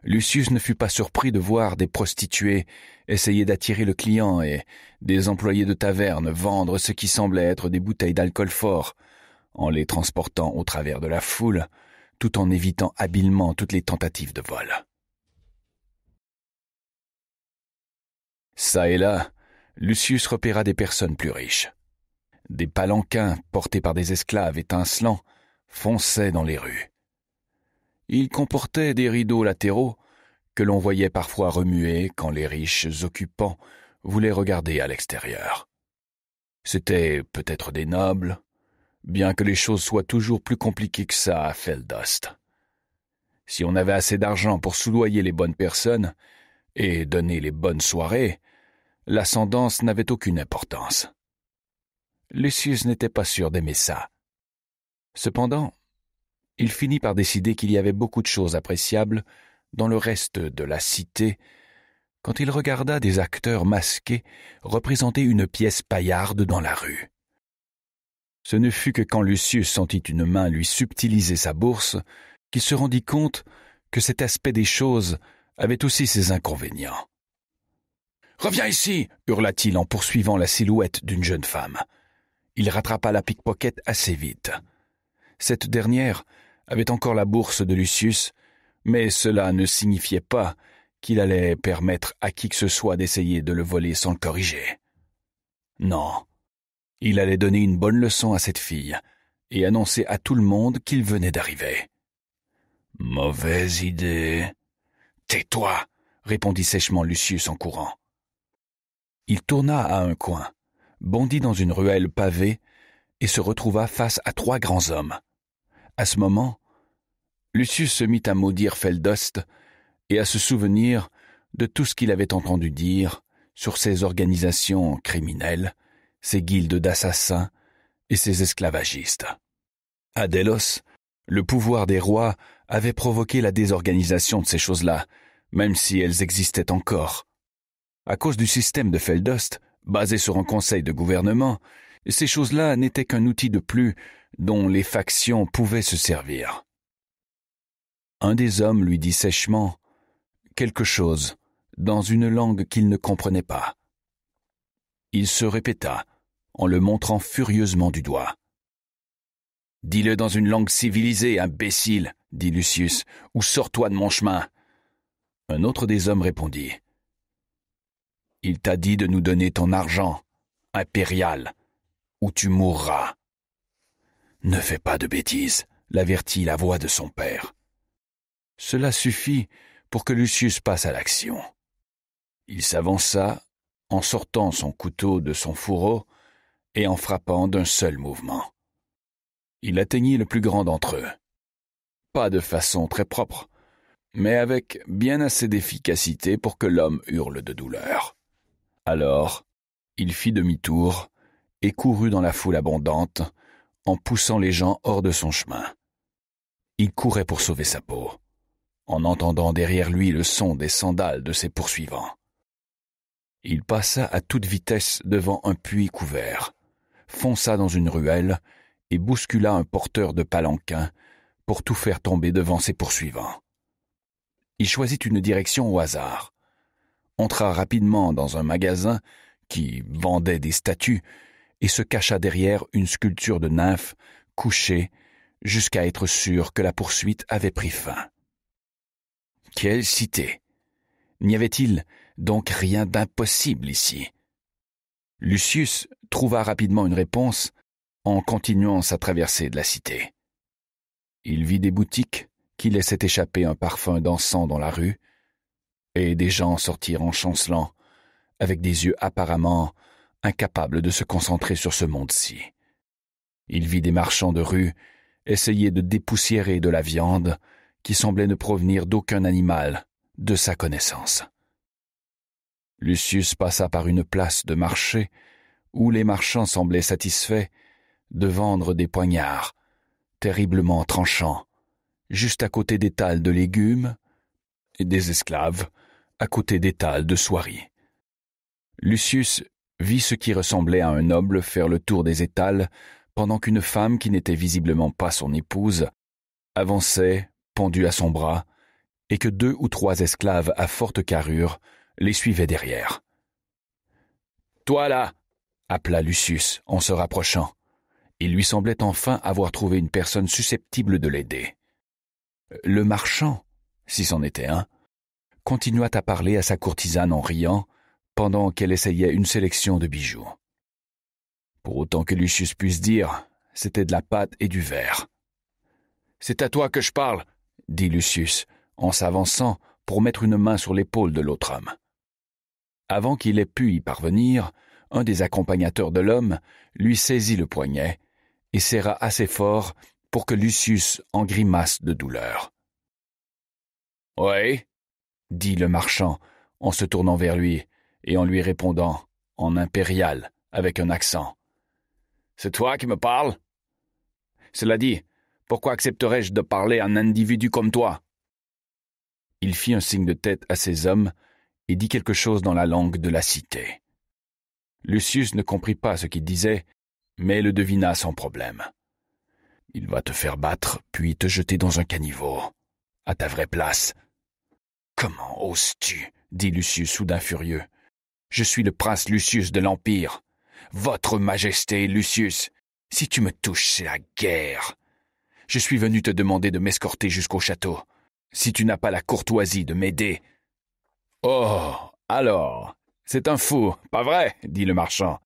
Lucius ne fut pas surpris de voir des prostituées essayer d'attirer le client et des employés de taverne vendre ce qui semblait être des bouteilles d'alcool fort, en les transportant au travers de la foule, tout en évitant habilement toutes les tentatives de vol. Ça et là, Lucius repéra des personnes plus riches. Des palanquins portés par des esclaves étincelants fonçaient dans les rues. Ils comportaient des rideaux latéraux que l'on voyait parfois remuer quand les riches occupants voulaient regarder à l'extérieur. C'étaient peut-être des nobles, bien que les choses soient toujours plus compliquées que ça à Feldost. Si on avait assez d'argent pour soudoyer les bonnes personnes et donner les bonnes soirées, l'ascendance n'avait aucune importance. Lucius n'était pas sûr d'aimer ça. Cependant, il finit par décider qu'il y avait beaucoup de choses appréciables dans le reste de la cité quand il regarda des acteurs masqués représenter une pièce paillarde dans la rue. Ce ne fut que quand Lucius sentit une main lui subtiliser sa bourse qu'il se rendit compte que cet aspect des choses avait aussi ses inconvénients. Reviens ici hurla-t-il en poursuivant la silhouette d'une jeune femme il rattrapa la pickpocket assez vite. Cette dernière avait encore la bourse de Lucius, mais cela ne signifiait pas qu'il allait permettre à qui que ce soit d'essayer de le voler sans le corriger. Non. Il allait donner une bonne leçon à cette fille et annoncer à tout le monde qu'il venait d'arriver. Mauvaise idée. Tais-toi, répondit sèchement Lucius en courant. Il tourna à un coin, bondit dans une ruelle pavée et se retrouva face à trois grands hommes. À ce moment, Lucius se mit à maudire Feldost et à se souvenir de tout ce qu'il avait entendu dire sur ses organisations criminelles, ces guildes d'assassins et ses esclavagistes. À Delos, le pouvoir des rois avait provoqué la désorganisation de ces choses-là, même si elles existaient encore. À cause du système de Feldost, basé sur un conseil de gouvernement, ces choses-là n'étaient qu'un outil de plus dont les factions pouvaient se servir. Un des hommes lui dit sèchement quelque chose dans une langue qu'il ne comprenait pas. Il se répéta en le montrant furieusement du doigt. Dis-le dans une langue civilisée, imbécile, dit Lucius, ou sors-toi de mon chemin. Un autre des hommes répondit il t'a dit de nous donner ton argent, impérial, ou tu mourras. Ne fais pas de bêtises, l'avertit la voix de son père. Cela suffit pour que Lucius passe à l'action. Il s'avança en sortant son couteau de son fourreau et en frappant d'un seul mouvement. Il atteignit le plus grand d'entre eux. Pas de façon très propre, mais avec bien assez d'efficacité pour que l'homme hurle de douleur. Alors, il fit demi-tour et courut dans la foule abondante, en poussant les gens hors de son chemin. Il courait pour sauver sa peau, en entendant derrière lui le son des sandales de ses poursuivants. Il passa à toute vitesse devant un puits couvert, fonça dans une ruelle et bouscula un porteur de palanquin pour tout faire tomber devant ses poursuivants. Il choisit une direction au hasard, entra rapidement dans un magasin qui vendait des statues et se cacha derrière une sculpture de nymphe couchée jusqu'à être sûr que la poursuite avait pris fin. Quelle cité N'y avait-il donc rien d'impossible ici Lucius trouva rapidement une réponse en continuant sa traversée de la cité. Il vit des boutiques qui laissaient échapper un parfum d'encens dans la rue, et des gens sortirent en chancelant, avec des yeux apparemment incapables de se concentrer sur ce monde-ci. Il vit des marchands de rue essayer de dépoussiérer de la viande qui semblait ne provenir d'aucun animal de sa connaissance. Lucius passa par une place de marché où les marchands semblaient satisfaits de vendre des poignards, terriblement tranchants, juste à côté des tales de légumes, et des esclaves à côté d'étals de soieries. Lucius vit ce qui ressemblait à un noble faire le tour des étals pendant qu'une femme qui n'était visiblement pas son épouse avançait, pendue à son bras, et que deux ou trois esclaves à forte carrure les suivaient derrière. Toi là appela Lucius en se rapprochant. Il lui semblait enfin avoir trouvé une personne susceptible de l'aider. Le marchand, si c'en était un, continua à parler à sa courtisane en riant, pendant qu'elle essayait une sélection de bijoux. Pour autant que Lucius puisse dire, c'était de la pâte et du verre. C'est à toi que je parle, dit Lucius, en s'avançant pour mettre une main sur l'épaule de l'autre homme. Avant qu'il ait pu y parvenir, un des accompagnateurs de l'homme lui saisit le poignet et serra assez fort pour que Lucius en grimasse de douleur. Oui, dit le marchand, en se tournant vers lui et en lui répondant, en impérial, avec un accent. C'est toi qui me parles? Cela dit, pourquoi accepterais je de parler à un individu comme toi? Il fit un signe de tête à ses hommes et dit quelque chose dans la langue de la cité. Lucius ne comprit pas ce qu'il disait, mais le devina sans problème. Il va te faire battre, puis te jeter dans un caniveau. À ta vraie place, Comment oses-tu dit Lucius soudain furieux. Je suis le prince Lucius de l'Empire. Votre Majesté, Lucius. Si tu me touches, c'est la guerre. Je suis venu te demander de m'escorter jusqu'au château. Si tu n'as pas la courtoisie de m'aider. Oh. Alors. C'est un fou, pas vrai? dit le marchand.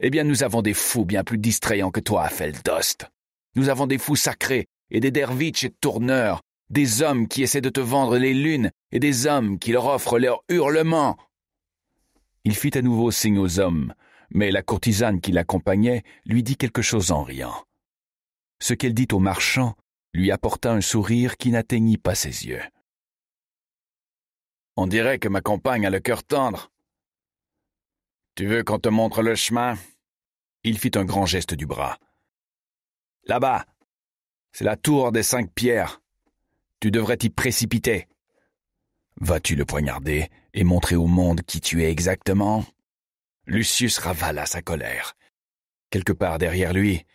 Eh bien, nous avons des fous bien plus distrayants que toi, Feldost. Nous avons des fous sacrés et des derviches et tourneurs des hommes qui essaient de te vendre les lunes et des hommes qui leur offrent leurs hurlements. Il fit à nouveau signe aux hommes, mais la courtisane qui l'accompagnait lui dit quelque chose en riant. Ce qu'elle dit au marchand lui apporta un sourire qui n'atteignit pas ses yeux. On dirait que ma compagne a le cœur tendre. Tu veux qu'on te montre le chemin? Il fit un grand geste du bras. Là-bas, c'est la tour des cinq pierres. Tu devrais t'y précipiter. Vas-tu le poignarder et montrer au monde qui tu es exactement Lucius ravala sa colère. Quelque part derrière lui,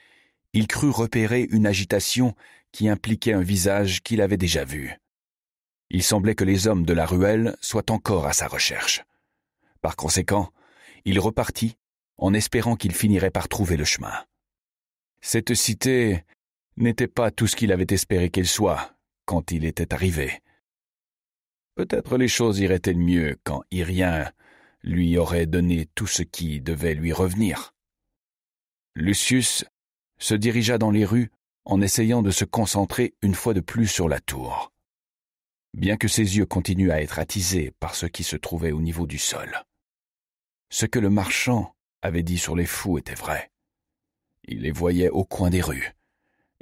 il crut repérer une agitation qui impliquait un visage qu'il avait déjà vu. Il semblait que les hommes de la ruelle soient encore à sa recherche. Par conséquent, il repartit en espérant qu'il finirait par trouver le chemin. Cette cité n'était pas tout ce qu'il avait espéré qu'elle soit, quand il était arrivé. Peut-être les choses iraient-elles mieux quand Irien lui aurait donné tout ce qui devait lui revenir. Lucius se dirigea dans les rues en essayant de se concentrer une fois de plus sur la tour, bien que ses yeux continuent à être attisés par ce qui se trouvait au niveau du sol. Ce que le marchand avait dit sur les fous était vrai. Il les voyait au coin des rues,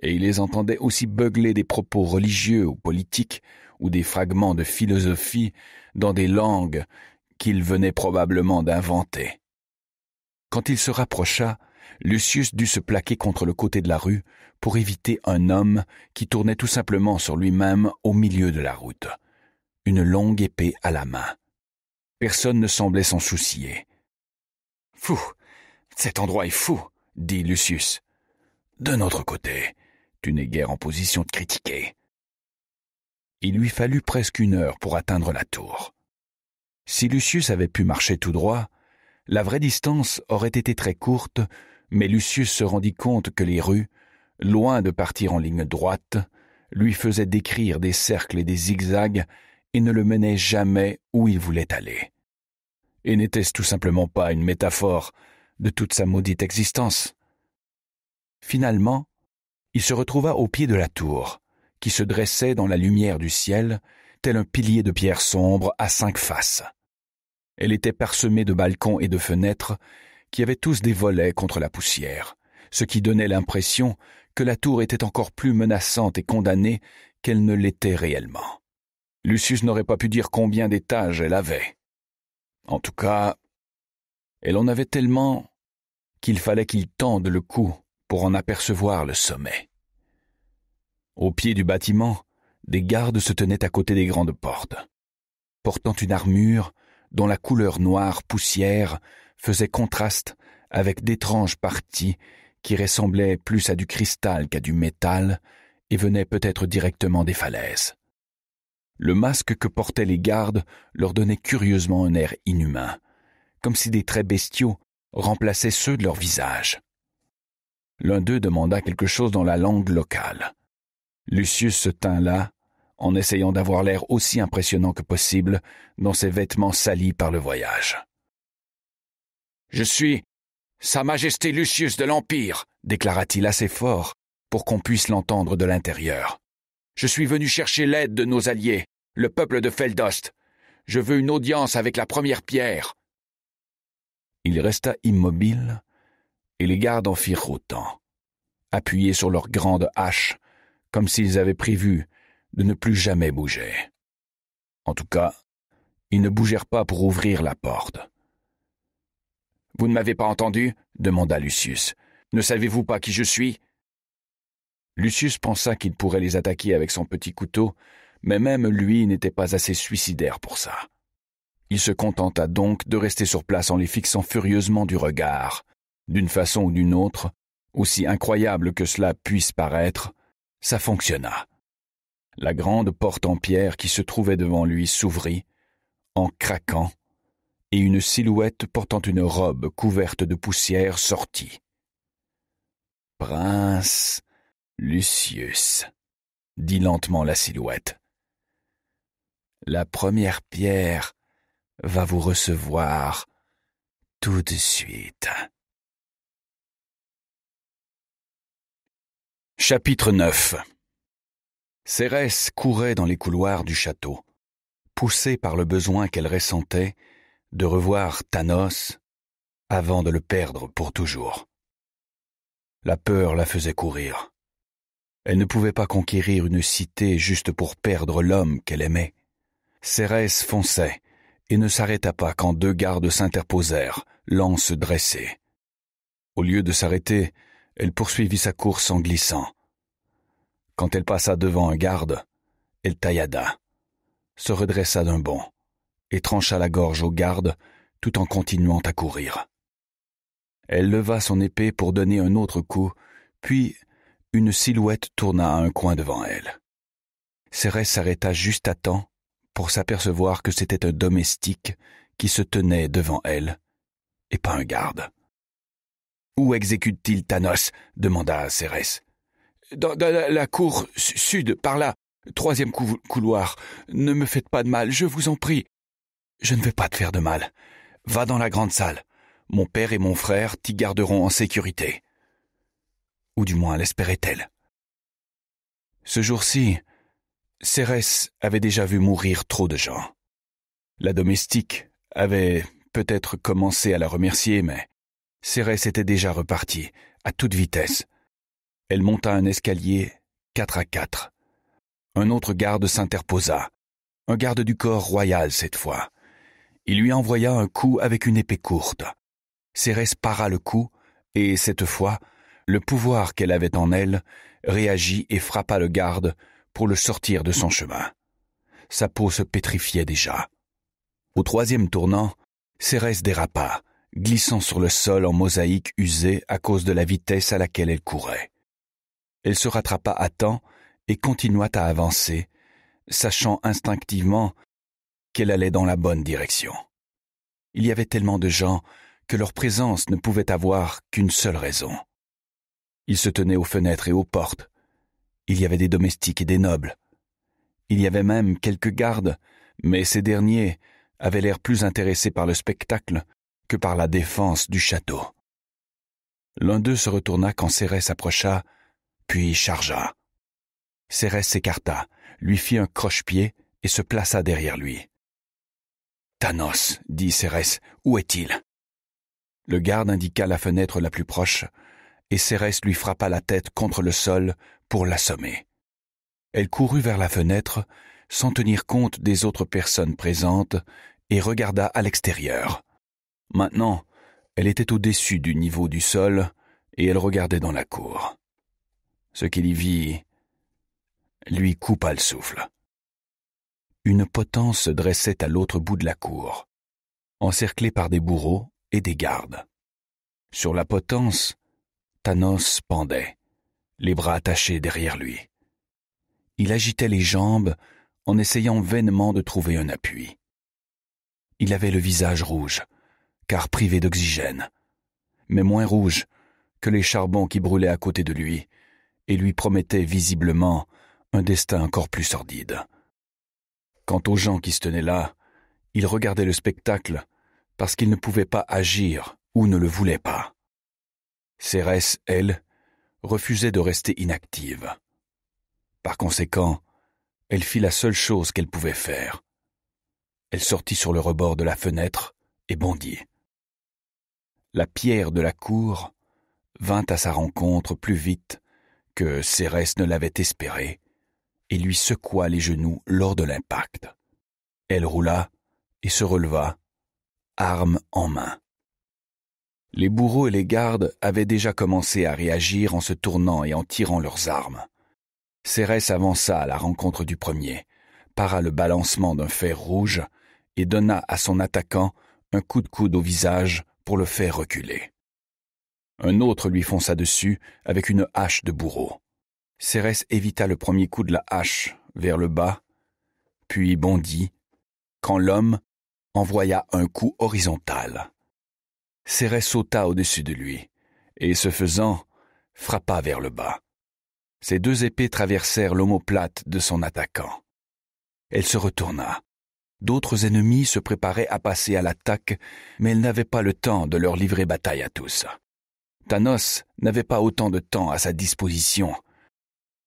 et il les entendait aussi beugler des propos religieux ou politiques ou des fragments de philosophie dans des langues qu'il venait probablement d'inventer. Quand il se rapprocha, Lucius dut se plaquer contre le côté de la rue pour éviter un homme qui tournait tout simplement sur lui-même au milieu de la route, une longue épée à la main. Personne ne semblait s'en soucier. Fou. Cet endroit est fou, dit Lucius. De notre côté, tu n'es guère en position de critiquer. Il lui fallut presque une heure pour atteindre la tour. Si Lucius avait pu marcher tout droit, la vraie distance aurait été très courte, mais Lucius se rendit compte que les rues, loin de partir en ligne droite, lui faisaient décrire des cercles et des zigzags et ne le menaient jamais où il voulait aller. Et n'était-ce tout simplement pas une métaphore de toute sa maudite existence Finalement, il se retrouva au pied de la tour, qui se dressait dans la lumière du ciel, tel un pilier de pierre sombre à cinq faces. Elle était parsemée de balcons et de fenêtres, qui avaient tous des volets contre la poussière, ce qui donnait l'impression que la tour était encore plus menaçante et condamnée qu'elle ne l'était réellement. Lucius n'aurait pas pu dire combien d'étages elle avait. En tout cas, elle en avait tellement qu'il fallait qu'il tende le cou pour en apercevoir le sommet. Au pied du bâtiment, des gardes se tenaient à côté des grandes portes, portant une armure dont la couleur noire poussière faisait contraste avec d'étranges parties qui ressemblaient plus à du cristal qu'à du métal et venaient peut-être directement des falaises. Le masque que portaient les gardes leur donnait curieusement un air inhumain, comme si des traits bestiaux remplaçaient ceux de leur visage. L'un d'eux demanda quelque chose dans la langue locale. Lucius se tint là, en essayant d'avoir l'air aussi impressionnant que possible dans ses vêtements salis par le voyage. Je suis Sa Majesté Lucius de l'Empire, déclara-t-il assez fort pour qu'on puisse l'entendre de l'intérieur. Je suis venu chercher l'aide de nos alliés, le peuple de Feldost. Je veux une audience avec la première pierre. Il resta immobile, et les gardes en firent autant, appuyés sur leurs grandes haches, comme s'ils avaient prévu de ne plus jamais bouger. En tout cas, ils ne bougèrent pas pour ouvrir la porte. Vous ne m'avez pas entendu demanda Lucius. Ne savez-vous pas qui je suis Lucius pensa qu'il pourrait les attaquer avec son petit couteau, mais même lui n'était pas assez suicidaire pour ça. Il se contenta donc de rester sur place en les fixant furieusement du regard, d'une façon ou d'une autre, aussi incroyable que cela puisse paraître, ça fonctionna. La grande porte en pierre qui se trouvait devant lui s'ouvrit, en craquant, et une silhouette portant une robe couverte de poussière sortit. Prince Lucius, dit lentement la silhouette. La première pierre
va vous recevoir tout de suite. Chapitre 9 Cérès courait dans les couloirs du château, poussée par le
besoin qu'elle ressentait de revoir Thanos avant de le perdre pour toujours. La peur la faisait courir. Elle ne pouvait pas conquérir une cité juste pour perdre l'homme qu'elle aimait. Cérès fonçait et ne s'arrêta pas quand deux gardes s'interposèrent, lances dressées. Au lieu de s'arrêter, elle poursuivit sa course en glissant. Quand elle passa devant un garde, elle taillada, se redressa d'un bond et trancha la gorge au garde tout en continuant à courir. Elle leva son épée pour donner un autre coup, puis une silhouette tourna à un coin devant elle. Cérès s'arrêta juste à temps pour s'apercevoir que c'était un domestique qui se tenait devant elle, et pas un garde. Où exécute-t-il Thanos demanda Cérès. Dans, la, cour sud, par là. Troisième couloir. Ne me faites pas de mal, je vous en prie. Je ne vais pas te faire de mal. Va dans la grande salle. Mon père et mon frère t'y garderont en sécurité. Ou du moins l'espérait-elle. Ce jour-ci, Cérès avait déjà vu mourir trop de gens. La domestique avait peut-être commencé à la remercier, mais Cérès était déjà repartie, à toute vitesse. Elle monta un escalier, quatre à quatre. Un autre garde s'interposa, un garde du corps royal cette fois. Il lui envoya un coup avec une épée courte. Cérès para le coup, et cette fois, le pouvoir qu'elle avait en elle réagit et frappa le garde pour le sortir de son chemin. Sa peau se pétrifiait déjà. Au troisième tournant, Cérès dérapa, glissant sur le sol en mosaïque usée à cause de la vitesse à laquelle elle courait. Elle se rattrapa à temps et continua à avancer, sachant instinctivement qu'elle allait dans la bonne direction. Il y avait tellement de gens que leur présence ne pouvait avoir qu'une seule raison. Ils se tenaient aux fenêtres et aux portes. Il y avait des domestiques et des nobles. Il y avait même quelques gardes, mais ces derniers avaient l'air plus intéressés par le spectacle que par la défense du château. L'un d'eux se retourna quand Cérès approcha, puis chargea. Cérès s'écarta, lui fit un croche-pied et se plaça derrière lui. Thanos, dit Cérès, où est-il Le garde indiqua la fenêtre la plus proche, et Cérès lui frappa la tête contre le sol pour l'assommer. Elle courut vers la fenêtre, sans tenir compte des autres personnes présentes, et regarda à l'extérieur. Maintenant, elle était au-dessus du niveau du sol et elle regardait dans la cour. Ce qu'il y vit lui coupa le souffle. Une potence se dressait à l'autre bout de la cour, encerclée par des bourreaux et des gardes. Sur la potence, Thanos pendait, les bras attachés derrière lui. Il agitait les jambes en essayant vainement de trouver un appui. Il avait le visage rouge, car privé d'oxygène, mais moins rouge que les charbons qui brûlaient à côté de lui, et lui promettaient visiblement un destin encore plus sordide. Quant aux gens qui se tenaient là, ils regardaient le spectacle parce qu'ils ne pouvaient pas agir ou ne le voulaient pas. Cérès, elle, refusait de rester inactive. Par conséquent, elle fit la seule chose qu'elle pouvait faire. Elle sortit sur le rebord de la fenêtre et bondit la pierre de la cour, vint à sa rencontre plus vite que Cérès ne l'avait espéré, et lui secoua les genoux lors de l'impact. Elle roula et se releva, arme en main. Les bourreaux et les gardes avaient déjà commencé à réagir en se tournant et en tirant leurs armes. Cérès avança à la rencontre du premier, para le balancement d'un fer rouge et donna à son attaquant un coup de coude au visage pour le faire reculer. Un autre lui fonça dessus avec une hache de bourreau. Cérès évita le premier coup de la hache vers le bas, puis bondit, quand l'homme envoya un coup horizontal. Cérès sauta au-dessus de lui, et ce faisant, frappa vers le bas. Ses deux épées traversèrent l'omoplate de son attaquant. Elle se retourna, D'autres ennemis se préparaient à passer à l'attaque, mais elle n'avait pas le temps de leur livrer bataille à tous. Thanos n'avait pas autant de temps à sa disposition.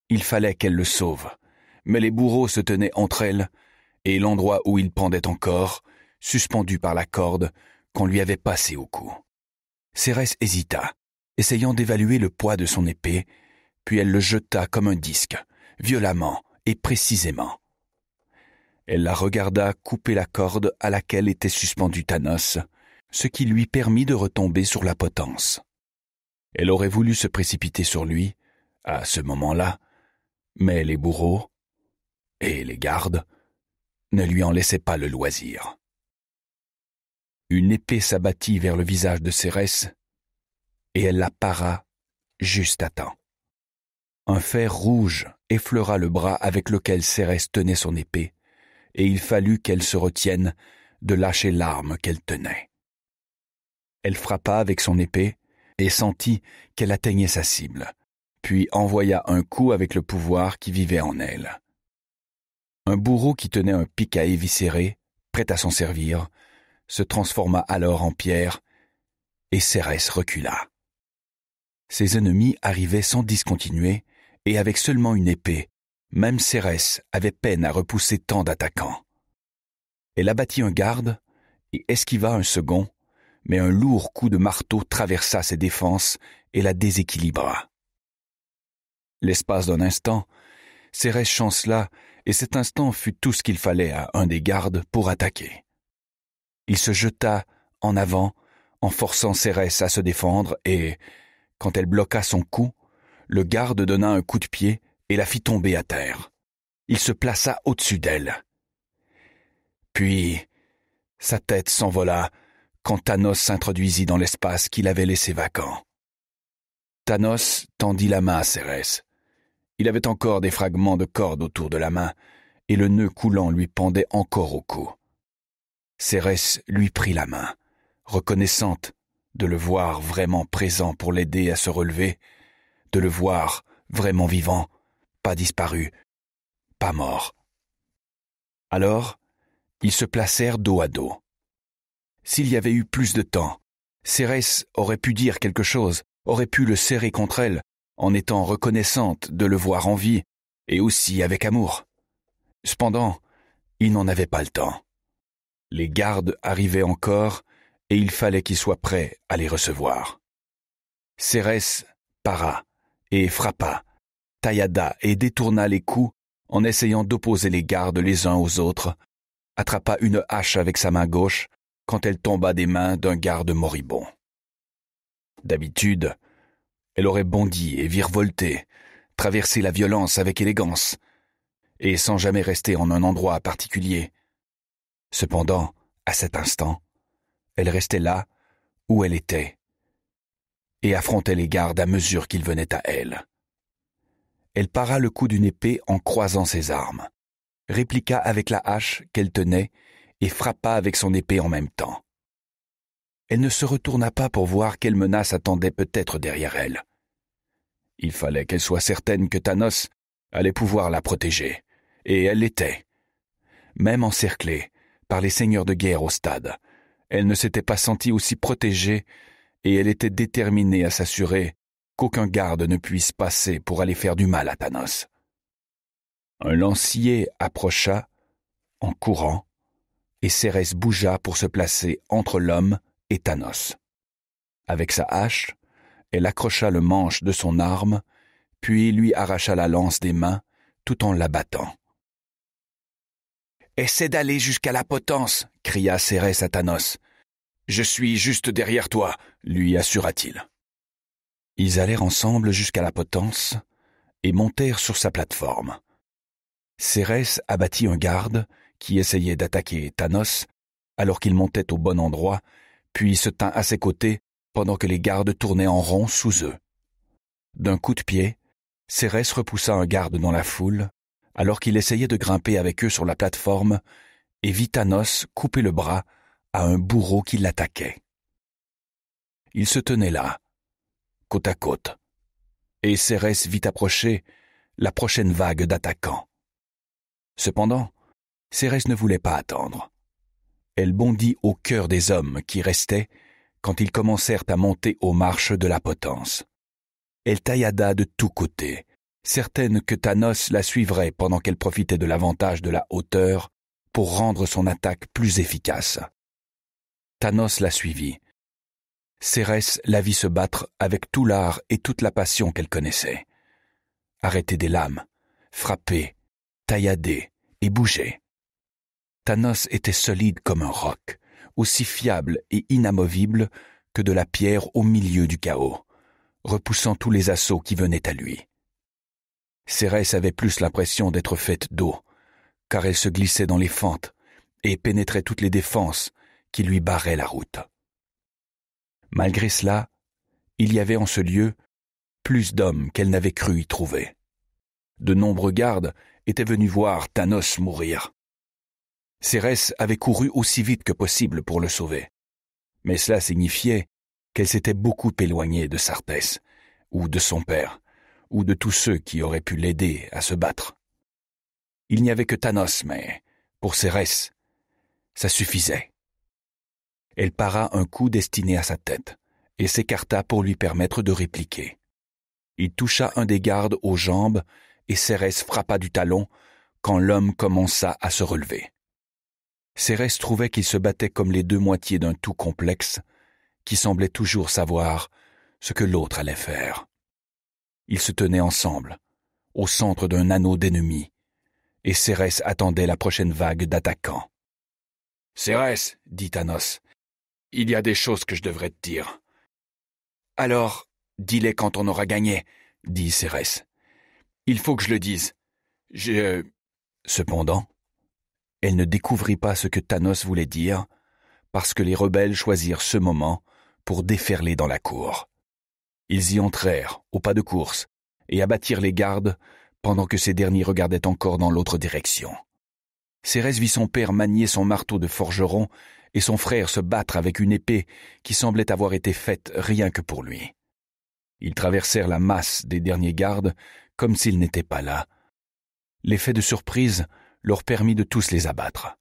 Il fallait qu'elle le sauve, mais les bourreaux se tenaient entre elle et l'endroit où il pendait encore, suspendu par la corde qu'on lui avait passée au cou. Cérès hésita, essayant d'évaluer le poids de son épée, puis elle le jeta comme un disque, violemment et précisément. Elle la regarda couper la corde à laquelle était suspendu Thanos, ce qui lui permit de retomber sur la potence. Elle aurait voulu se précipiter sur lui, à ce moment-là, mais les bourreaux et les gardes ne lui en laissaient pas le loisir. Une épée s'abattit vers le visage de Cérès, et elle la para juste à temps. Un fer rouge effleura le bras avec lequel Cérès tenait son épée, et il fallut qu'elle se retienne de lâcher l'arme qu'elle tenait. Elle frappa avec son épée et sentit qu'elle atteignait sa cible, puis envoya un coup avec le pouvoir qui vivait en elle. Un bourreau qui tenait un pic à éviscérer, prêt à s'en servir, se transforma alors en pierre, et Cérès recula. Ses ennemis arrivaient sans discontinuer, et avec seulement une épée, même Cérès avait peine à repousser tant d'attaquants. Elle abattit un garde et esquiva un second, mais un lourd coup de marteau traversa ses défenses et la déséquilibra. L'espace d'un instant, Cérès chancela, et cet instant fut tout ce qu'il fallait à un des gardes pour attaquer. Il se jeta en avant, en forçant Cérès à se défendre, et, quand elle bloqua son coup, le garde donna un coup de pied et la fit tomber à terre. Il se plaça au-dessus d'elle. Puis, sa tête s'envola quand Thanos s'introduisit dans l'espace qu'il avait laissé vacant. Thanos tendit la main à Cérès. Il avait encore des fragments de corde autour de la main, et le nœud coulant lui pendait encore au cou. Cérès lui prit la main, reconnaissante de le voir vraiment présent pour l'aider à se relever, de le voir vraiment vivant pas disparu, pas mort. Alors, ils se placèrent dos à dos. S'il y avait eu plus de temps, Cérès aurait pu dire quelque chose, aurait pu le serrer contre elle, en étant reconnaissante de le voir en vie, et aussi avec amour. Cependant, il n'en avait pas le temps. Les gardes arrivaient encore, et il fallait qu'il soit prêt à les recevoir. Cérès para et frappa, taillada et détourna les coups en essayant d'opposer les gardes les uns aux autres, attrapa une hache avec sa main gauche quand elle tomba des mains d'un garde moribond. D'habitude, elle aurait bondi et virevolté, traversé la violence avec élégance, et sans jamais rester en un endroit particulier. Cependant, à cet instant, elle restait là où elle était, et affrontait les gardes à mesure qu'ils venaient à elle elle para le coup d'une épée en croisant ses armes, répliqua avec la hache qu'elle tenait et frappa avec son épée en même temps. Elle ne se retourna pas pour voir quelle menace attendait peut-être derrière elle. Il fallait qu'elle soit certaine que Thanos allait pouvoir la protéger, et elle l'était. Même encerclée par les seigneurs de guerre au stade, elle ne s'était pas sentie aussi protégée, et elle était déterminée à s'assurer qu'aucun garde ne puisse passer pour aller faire du mal à Thanos. Un lancier approcha, en courant, et Cérès bougea pour se placer entre l'homme et Thanos. Avec sa hache, elle accrocha le manche de son arme, puis lui arracha la lance des mains tout en l'abattant. Essaie d'aller jusqu'à la potence, cria Cérès à Thanos. Je suis juste derrière toi, lui assura-t-il. Ils allèrent ensemble jusqu'à la potence et montèrent sur sa plateforme. Cérès abattit un garde qui essayait d'attaquer Thanos alors qu'il montait au bon endroit, puis se tint à ses côtés pendant que les gardes tournaient en rond sous eux. D'un coup de pied, Cérès repoussa un garde dans la foule, alors qu'il essayait de grimper avec eux sur la plateforme, et vit Thanos couper le bras à un bourreau qui l'attaquait. Il se tenait là, côte à côte. Et Cérès vit approcher la prochaine vague d'attaquants. Cependant, Cérès ne voulait pas attendre. Elle bondit au cœur des hommes qui restaient quand ils commencèrent à monter aux marches de la potence. Elle taillada de tous côtés, certaine que Thanos la suivrait pendant qu'elle profitait de l'avantage de la hauteur pour rendre son attaque plus efficace. Thanos la suivit, Cérès la vit se battre avec tout l'art et toute la passion qu'elle connaissait. Arrêter des lames, frapper, taillader et bouger. Thanos était solide comme un roc, aussi fiable et inamovible que de la pierre au milieu du chaos, repoussant tous les assauts qui venaient à lui. Cérès avait plus l'impression d'être faite d'eau, car elle se glissait dans les fentes et pénétrait toutes les défenses qui lui barraient la route. Malgré cela, il y avait en ce lieu plus d'hommes qu'elle n'avait cru y trouver. De nombreux gardes étaient venus voir Thanos mourir. Cérès avait couru aussi vite que possible pour le sauver. Mais cela signifiait qu'elle s'était beaucoup éloignée de Sartès, ou de son père, ou de tous ceux qui auraient pu l'aider à se battre. Il n'y avait que Thanos, mais, pour Cérès, ça suffisait elle para un coup destiné à sa tête et s'écarta pour lui permettre de répliquer. Il toucha un des gardes aux jambes et Cérès frappa du talon quand l'homme commença à se relever. Cérès trouvait qu'il se battait comme les deux moitiés d'un tout complexe qui semblait toujours savoir ce que l'autre allait faire. Ils se tenaient ensemble, au centre d'un anneau d'ennemis, et Cérès attendait la prochaine vague d'attaquants. Cérès, dit Thanos, il y a des choses que je devrais te dire. Alors, dis-les quand on aura gagné, dit Cérès. Il faut que je le dise. Je. Cependant, elle ne découvrit pas ce que Thanos voulait dire, parce que les rebelles choisirent ce moment pour déferler dans la cour. Ils y entrèrent, au pas de course, et abattirent les gardes pendant que ces derniers regardaient encore dans l'autre direction. Cérès vit son père manier son marteau de forgeron et son frère se battre avec une épée qui semblait avoir été faite rien que pour lui. Ils traversèrent la masse des derniers gardes comme s'ils n'étaient pas là. L'effet de surprise leur permit de tous les abattre.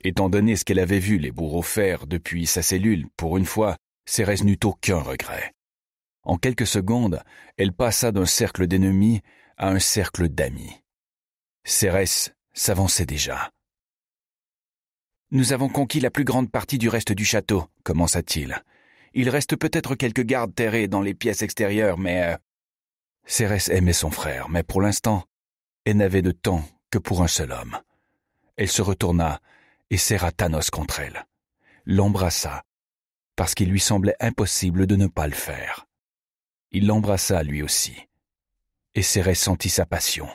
Étant donné ce qu'elle avait vu les bourreaux faire depuis sa cellule, pour une fois, Cérès n'eut aucun regret. En quelques secondes, elle passa d'un cercle d'ennemis à un cercle d'amis. Cérès s'avançait déjà. Nous avons conquis la plus grande partie du reste du château, commença-t-il. Il reste peut-être quelques gardes terrés dans les pièces extérieures, mais... Euh, Cérès aimait son frère, mais pour l'instant, elle n'avait de temps que pour un seul homme. Elle se retourna et serra Thanos contre elle, l'embrassa, parce qu'il lui semblait impossible de ne pas le faire. Il l'embrassa lui aussi, et Cérès sentit sa passion,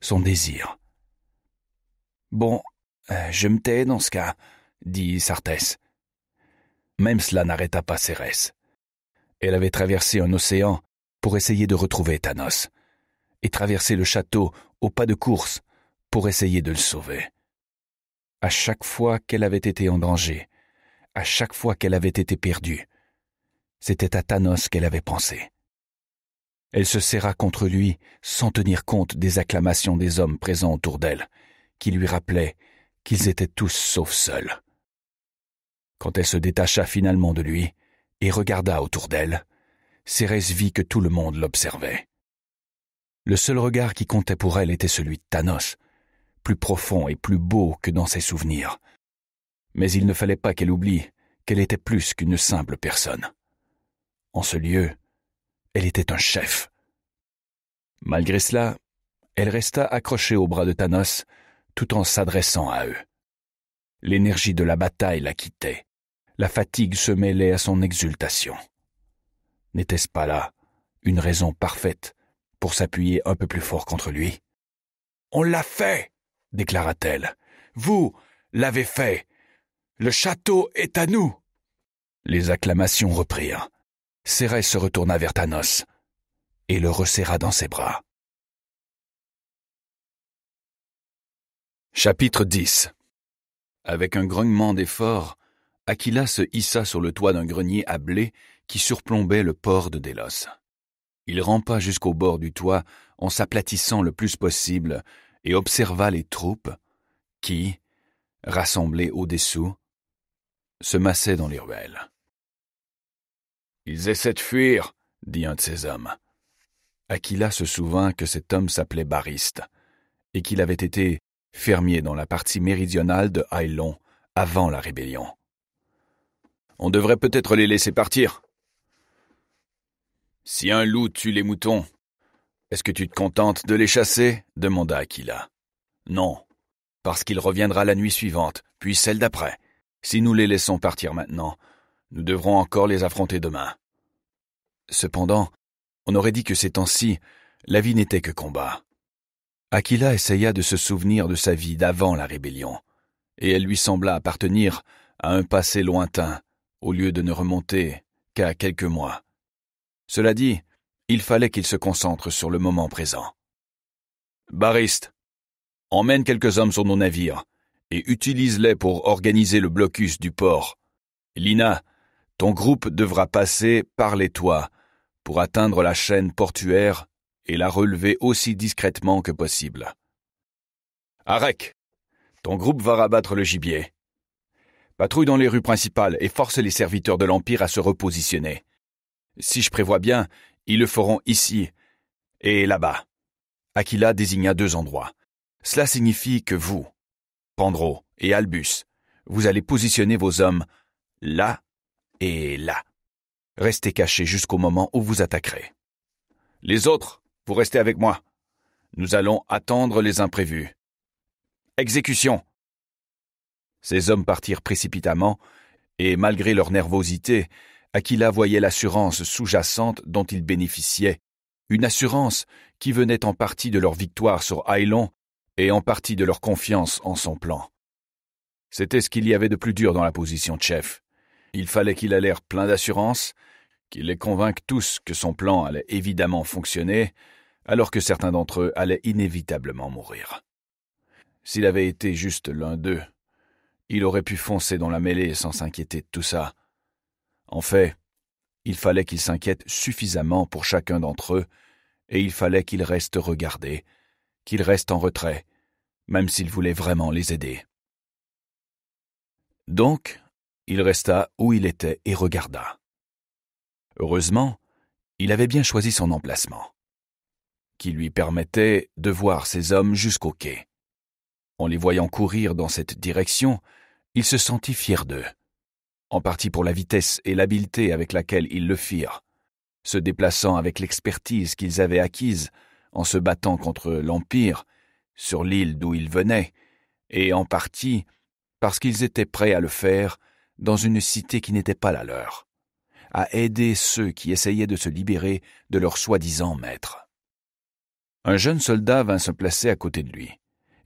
son désir. Bon, euh, je me tais dans ce cas, dit Sartès. Même cela n'arrêta pas Cérès. Elle avait traversé un océan pour essayer de retrouver Thanos, et traversé le château au pas de course pour essayer de le sauver. À chaque fois qu'elle avait été en danger, à chaque fois qu'elle avait été perdue, c'était à Thanos qu'elle avait pensé. Elle se serra contre lui sans tenir compte des acclamations des hommes présents autour d'elle, qui lui rappelaient qu'ils étaient tous sauf seuls. Quand elle se détacha finalement de lui et regarda autour d'elle, Cérès vit que tout le monde l'observait. Le seul regard qui comptait pour elle était celui de Thanos, plus profond et plus beau que dans ses souvenirs. Mais il ne fallait pas qu'elle oublie qu'elle était plus qu'une simple personne. En ce lieu, elle était un chef. Malgré cela, elle resta accrochée au bras de Thanos tout en s'adressant à eux. L'énergie de la bataille la quittait. La fatigue se mêlait à son exultation. N'était-ce pas là une raison parfaite pour s'appuyer un peu plus fort contre lui On l'a fait déclara-t-elle. Vous l'avez fait Le château est à nous Les acclamations reprirent. Cérès se retourna
vers Thanos et le resserra dans ses bras. Chapitre 10 Avec un grognement d'effort,
Aquila se hissa sur le toit d'un grenier à blé qui surplombait le port de Délos. Il rampa jusqu'au bord du toit en s'aplatissant le plus possible et observa les troupes qui, rassemblées au-dessous, se massaient dans les ruelles. Ils essaient de fuir, dit un de ces hommes. Aquila se souvint que cet homme s'appelait Bariste et qu'il avait été fermier dans la partie méridionale de Hailon avant la rébellion. On devrait peut-être les laisser partir. Si un loup tue les moutons, est-ce que tu te contentes de les chasser demanda Aquila. Non, parce qu'il reviendra la nuit suivante, puis celle d'après. Si nous les laissons partir maintenant, nous devrons encore les affronter demain. Cependant, on aurait dit que ces temps-ci, la vie n'était que combat. Aquila essaya de se souvenir de sa vie d'avant la rébellion, et elle lui sembla appartenir à un passé lointain, au lieu de ne remonter qu'à quelques mois. Cela dit, il fallait qu'il se concentre sur le moment présent. Bariste, emmène quelques hommes sur nos navires, et utilise-les pour organiser le blocus du port. Lina, ton groupe devra passer par les toits pour atteindre la chaîne portuaire et la relever aussi discrètement que possible. Arek ton groupe va rabattre le gibier. Patrouille dans les rues principales et force les serviteurs de l'Empire à se repositionner. Si je prévois bien, ils le feront ici et là-bas. Aquila désigna deux endroits. Cela signifie que vous, Pandro et Albus, vous allez positionner vos hommes là et là. Restez cachés jusqu'au moment où vous attaquerez. Les autres, vous restez avec moi. Nous allons attendre les imprévus. Exécution. Ces hommes partirent précipitamment, et malgré leur nervosité, Aquila voyait l'assurance sous-jacente dont ils bénéficiaient, une assurance qui venait en partie de leur victoire sur Aylon et en partie de leur confiance en son plan. C'était ce qu'il y avait de plus dur dans la position de chef. Il fallait qu'il ait l'air plein d'assurance, il les convainc tous que son plan allait évidemment fonctionner, alors que certains d'entre eux allaient inévitablement mourir. S'il avait été juste l'un d'eux, il aurait pu foncer dans la mêlée sans s'inquiéter de tout ça. En fait, il fallait qu'il s'inquiète suffisamment pour chacun d'entre eux, et il fallait qu'il reste regardé, qu'il reste en retrait, même s'il voulait vraiment les aider. Donc, il resta où il était et regarda. Heureusement, il avait bien choisi son emplacement, qui lui permettait de voir ses hommes jusqu'au quai. En les voyant courir dans cette direction, il se sentit fier d'eux, en partie pour la vitesse et l'habileté avec laquelle ils le firent, se déplaçant avec l'expertise qu'ils avaient acquise en se battant contre l'Empire sur l'île d'où ils venaient, et en partie parce qu'ils étaient prêts à le faire dans une cité qui n'était pas la leur à aider ceux qui essayaient de se libérer de leur soi-disant maître. Un jeune soldat vint se placer à côté de lui,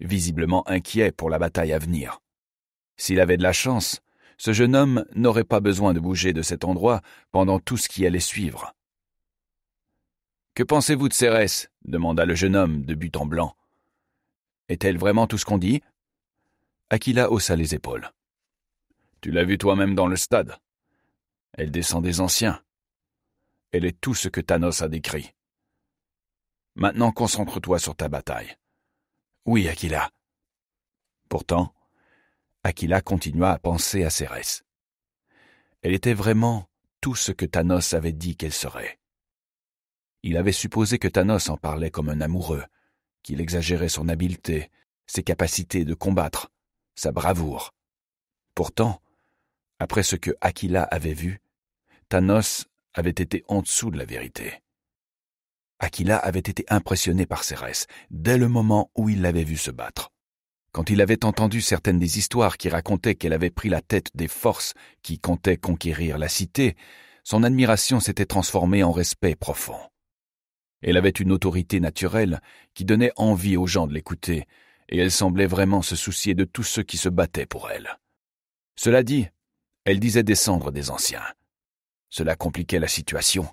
visiblement inquiet pour la bataille à venir. S'il avait de la chance, ce jeune homme n'aurait pas besoin de bouger de cet endroit pendant tout ce qui allait suivre. Que pensez-vous de Cérès demanda le jeune homme de but en blanc. Est-elle vraiment tout ce qu'on dit Aquila haussa les épaules. Tu l'as vu toi-même dans le stade. Elle descend des anciens. Elle est tout ce que Thanos a décrit. Maintenant, concentre-toi sur ta bataille. Oui, Aquila. Pourtant, Aquila continua à penser à Cérès. Elle était vraiment tout ce que Thanos avait dit qu'elle serait. Il avait supposé que Thanos en parlait comme un amoureux, qu'il exagérait son habileté, ses capacités de combattre, sa bravoure. Pourtant, après ce que Aquila avait vu, Thanos avait été en dessous de la vérité. Aquila avait été impressionné par Cérès dès le moment où il l'avait vue se battre. Quand il avait entendu certaines des histoires qui racontaient qu'elle avait pris la tête des forces qui comptaient conquérir la cité, son admiration s'était transformée en respect profond. Elle avait une autorité naturelle qui donnait envie aux gens de l'écouter, et elle semblait vraiment se soucier de tous ceux qui se battaient pour elle. Cela dit, elle disait descendre des anciens. Cela compliquait la situation.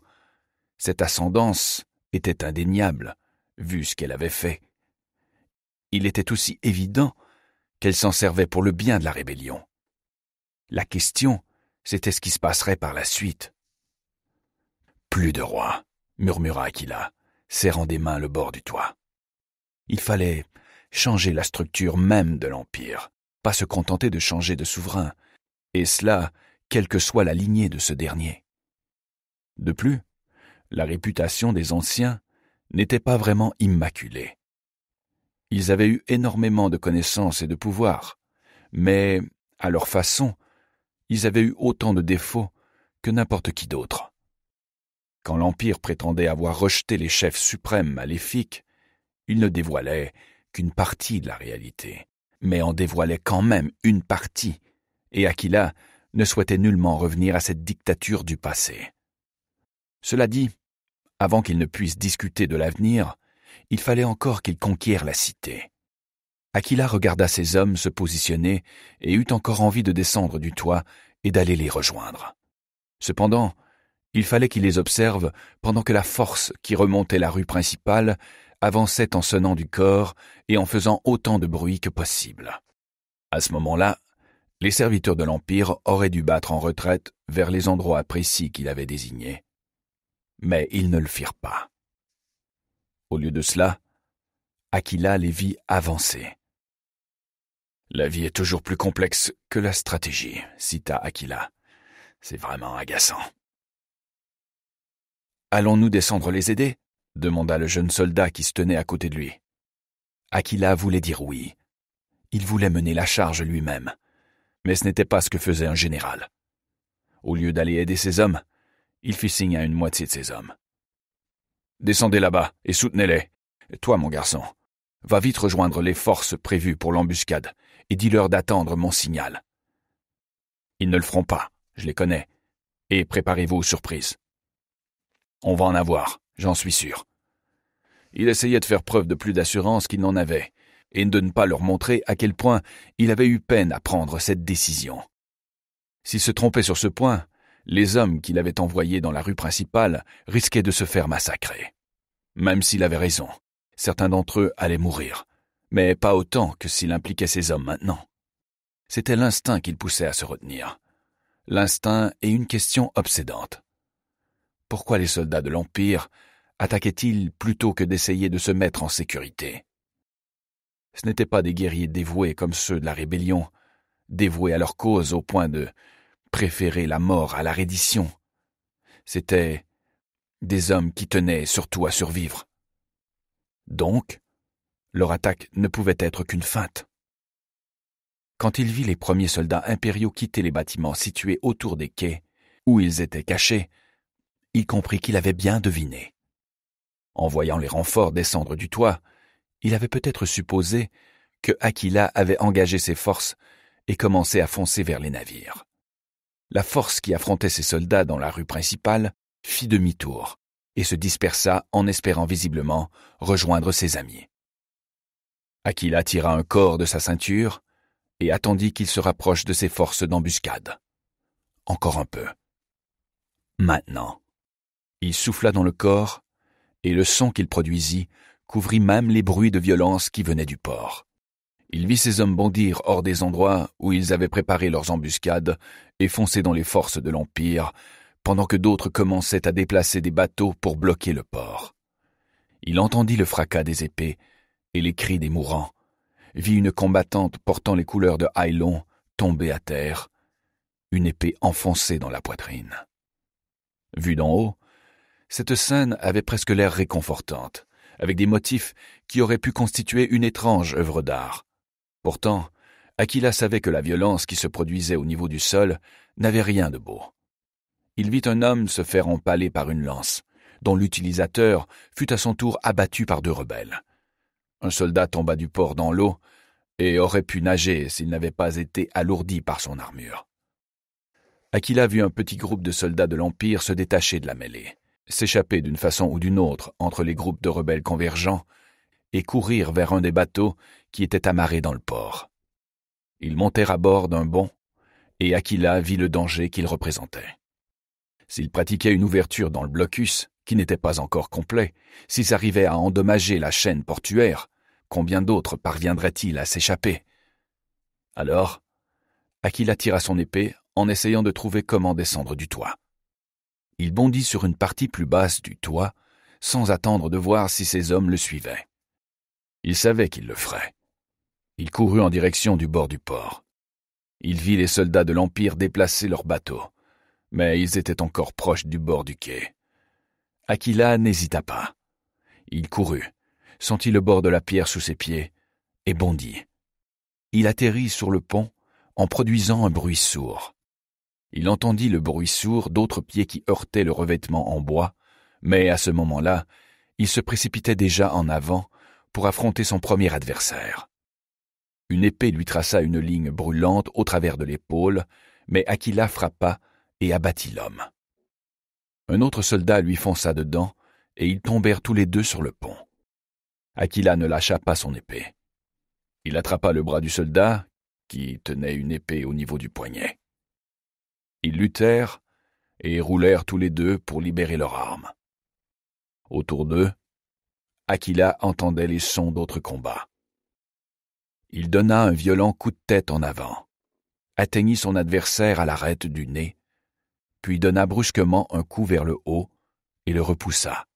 Cette ascendance était indéniable, vu ce qu'elle avait fait. Il était aussi évident qu'elle s'en servait pour le bien de la rébellion. La question, c'était ce qui se passerait par la suite. Plus de roi, murmura Aquila, serrant des mains le bord du toit. Il fallait changer la structure même de l'Empire, pas se contenter de changer de souverain, et cela quelle que soit la lignée de ce dernier. De plus, la réputation des anciens n'était pas vraiment immaculée. Ils avaient eu énormément de connaissances et de pouvoir, mais, à leur façon, ils avaient eu autant de défauts que n'importe qui d'autre. Quand l'Empire prétendait avoir rejeté les chefs suprêmes maléfiques, il ne dévoilait qu'une partie de la réalité, mais en dévoilait quand même une partie et Aquila ne souhaitait nullement revenir à cette dictature du passé. Cela dit, avant qu'ils ne puissent discuter de l'avenir, il fallait encore qu'ils conquièrent la cité. Aquila regarda ses hommes se positionner et eut encore envie de descendre du toit et d'aller les rejoindre. Cependant, il fallait qu'il les observe pendant que la force qui remontait la rue principale avançait en sonnant du corps et en faisant autant de bruit que possible. À ce moment-là, les serviteurs de l'Empire auraient dû battre en retraite vers les endroits précis qu'il avait désignés. Mais ils ne le firent pas. Au lieu de cela, Aquila les vit
avancer. La vie est toujours plus complexe que la stratégie, cita Aquila. C'est vraiment agaçant. Allons-nous
descendre les aider demanda le jeune soldat qui se tenait à côté de lui. Aquila voulait dire oui. Il voulait mener la charge lui-même mais ce n'était pas ce que faisait un général. Au lieu d'aller aider ses hommes, il fit signe à une moitié de ses hommes. Descendez là-bas et soutenez-les. Toi, mon garçon, va vite rejoindre les forces prévues pour l'embuscade et dis-leur d'attendre mon signal. Ils ne le feront pas, je les connais, et préparez-vous aux surprises. On va en avoir, j'en suis sûr. Il essayait de faire preuve de plus d'assurance qu'il n'en avait, et de ne pas leur montrer à quel point il avait eu peine à prendre cette décision. S'il se trompait sur ce point, les hommes qu'il avait envoyés dans la rue principale risquaient de se faire massacrer. Même s'il avait raison, certains d'entre eux allaient mourir, mais pas autant que s'il impliquait ces hommes maintenant. C'était l'instinct qu'il poussait à se retenir. L'instinct est une question obsédante. Pourquoi les soldats de l'Empire attaquaient-ils plutôt que d'essayer de se mettre en sécurité ce n'étaient pas des guerriers dévoués comme ceux de la rébellion, dévoués à leur cause au point de préférer la mort à la reddition. C'étaient des hommes qui tenaient surtout à survivre. Donc, leur attaque ne pouvait être qu'une feinte. Quand il vit les premiers soldats impériaux quitter les bâtiments situés autour des quais, où ils étaient cachés, il comprit qu'il avait bien deviné. En voyant les renforts descendre du toit, il avait peut-être supposé que Aquila avait engagé ses forces et commencé à foncer vers les navires. La force qui affrontait ses soldats dans la rue principale fit demi-tour et se dispersa en espérant visiblement rejoindre ses amis. Aquila tira un corps de sa ceinture et attendit qu'il se rapproche de ses forces d'embuscade. Encore un peu. Maintenant. Il souffla dans le corps, et le son qu'il produisit couvrit même les bruits de violence qui venaient du port. Il vit ses hommes bondir hors des endroits où ils avaient préparé leurs embuscades et foncer dans les forces de l'Empire, pendant que d'autres commençaient à déplacer des bateaux pour bloquer le port. Il entendit le fracas des épées et les cris des mourants, vit une combattante portant les couleurs de haïlon tomber à terre, une épée enfoncée dans la poitrine. Vue d'en haut, cette scène avait presque l'air réconfortante avec des motifs qui auraient pu constituer une étrange œuvre d'art. Pourtant, Aquila savait que la violence qui se produisait au niveau du sol n'avait rien de beau. Il vit un homme se faire empaler par une lance, dont l'utilisateur fut à son tour abattu par deux rebelles. Un soldat tomba du port dans l'eau et aurait pu nager s'il n'avait pas été alourdi par son armure. Aquila vit un petit groupe de soldats de l'Empire se détacher de la mêlée s'échapper d'une façon ou d'une autre entre les groupes de rebelles convergents et courir vers un des bateaux qui était amarré dans le port. Ils montèrent à bord d'un bond, et Aquila vit le danger qu'il représentait. S'ils pratiquaient une ouverture dans le blocus, qui n'était pas encore complet, s'ils arrivaient à endommager la chaîne portuaire, combien d'autres parviendraient-ils à s'échapper Alors, Aquila tira son épée en essayant de trouver comment descendre du toit il bondit sur une partie plus basse du toit, sans attendre de voir si ses hommes le suivaient. Il savait qu'il le ferait. Il courut en direction du bord du port. Il vit les soldats de l'Empire déplacer leurs bateaux, mais ils étaient encore proches du bord du quai. Aquila n'hésita pas. Il courut, sentit le bord de la pierre sous ses pieds, et bondit. Il atterrit sur le pont en produisant un bruit sourd. Il entendit le bruit sourd d'autres pieds qui heurtaient le revêtement en bois, mais à ce moment-là, il se précipitait déjà en avant pour affronter son premier adversaire. Une épée lui traça une ligne brûlante au travers de l'épaule, mais Aquila frappa et abattit l'homme. Un autre soldat lui fonça dedans, et ils tombèrent tous les deux sur le pont. Aquila ne lâcha pas son épée. Il attrapa le bras du soldat, qui tenait une épée au niveau du poignet. Ils luttèrent et roulèrent tous les deux pour libérer leurs armes. Autour d'eux, Aquila entendait les sons d'autres combats. Il donna un violent coup de tête en avant, atteignit son adversaire à l'arête du nez, puis donna brusquement un coup vers le haut et le repoussa.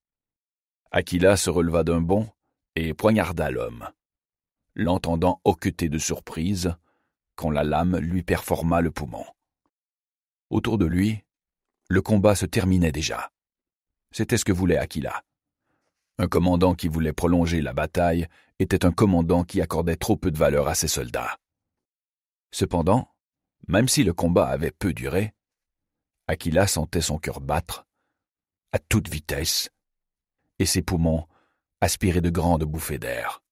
Aquila se releva d'un bond et poignarda l'homme, l'entendant hoqueter de surprise quand la lame lui performa le poumon. Autour de lui, le combat se terminait déjà. C'était ce que voulait Aquila. Un commandant qui voulait prolonger la bataille était un commandant qui accordait trop peu de valeur à ses soldats. Cependant, même si le combat avait peu duré, Aquila sentait son cœur battre à toute vitesse et ses poumons aspirer de grandes bouffées d'air.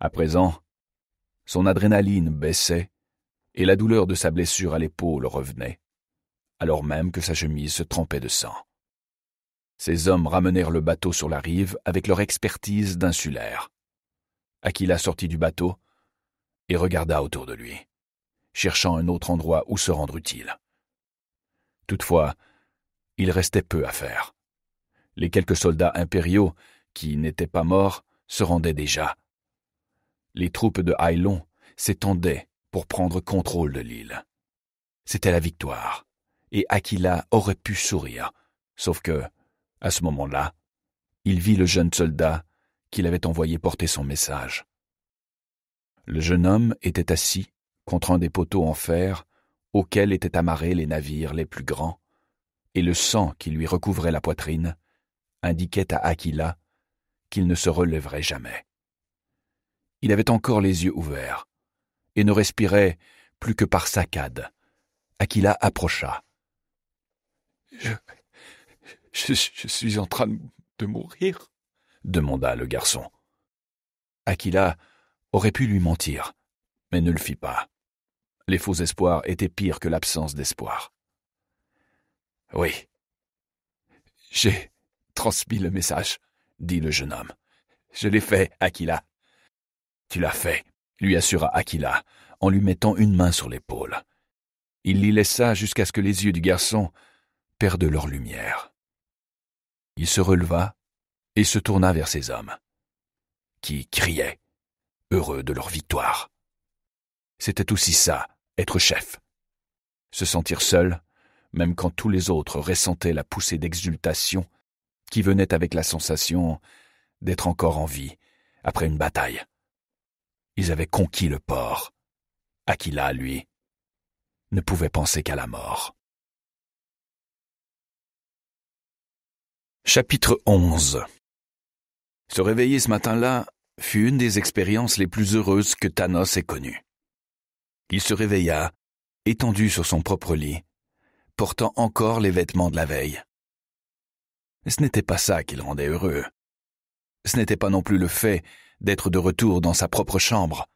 À présent, son adrénaline baissait et la douleur de sa blessure à l'épaule revenait alors même que sa chemise se trempait de sang. Ces hommes ramenèrent le bateau sur la rive avec leur expertise d'insulaire. Aquila sortit du bateau et regarda autour de lui, cherchant un autre endroit où se rendre utile. Toutefois, il restait peu à faire. Les quelques soldats impériaux, qui n'étaient pas morts, se rendaient déjà. Les troupes de Haïlon s'étendaient pour prendre contrôle de l'île. C'était la victoire et Aquila aurait pu sourire. Sauf que, à ce moment-là, il vit le jeune soldat qu'il avait envoyé porter son message. Le jeune homme était assis contre un des poteaux en fer auxquels étaient amarrés les navires les plus grands, et le sang qui lui recouvrait la poitrine indiquait à Aquila qu'il ne se relèverait jamais. Il avait encore les yeux ouverts, et ne respirait plus que par saccades. Aquila approcha. Je, suis en train de mourir demanda le garçon. Aquila aurait pu lui mentir, mais ne le fit pas. Les faux espoirs étaient pires que l'absence d'espoir. Oui. J'ai transmis le message, dit le jeune homme. Je l'ai fait, Aquila. Tu l'as fait, lui assura Aquila, en lui mettant une main sur l'épaule. Il l'y laissa jusqu'à ce que les yeux du garçon perdent leur lumière. Il se releva et se tourna vers ses hommes, qui criaient, heureux de leur victoire. C'était aussi ça, être chef. Se sentir seul, même quand tous les autres ressentaient la poussée d'exultation qui venait avec la sensation d'être encore en vie après une bataille.
Ils avaient conquis le port. Aquila, lui, ne pouvait penser qu'à la mort. Chapitre 11 Se réveiller ce matin-là fut une des expériences les plus
heureuses que Thanos ait connues. Il se réveilla, étendu sur son propre lit, portant encore les vêtements de la veille. ce n'était pas ça qui le rendait heureux. Ce n'était pas non plus le fait d'être de retour dans sa propre chambre,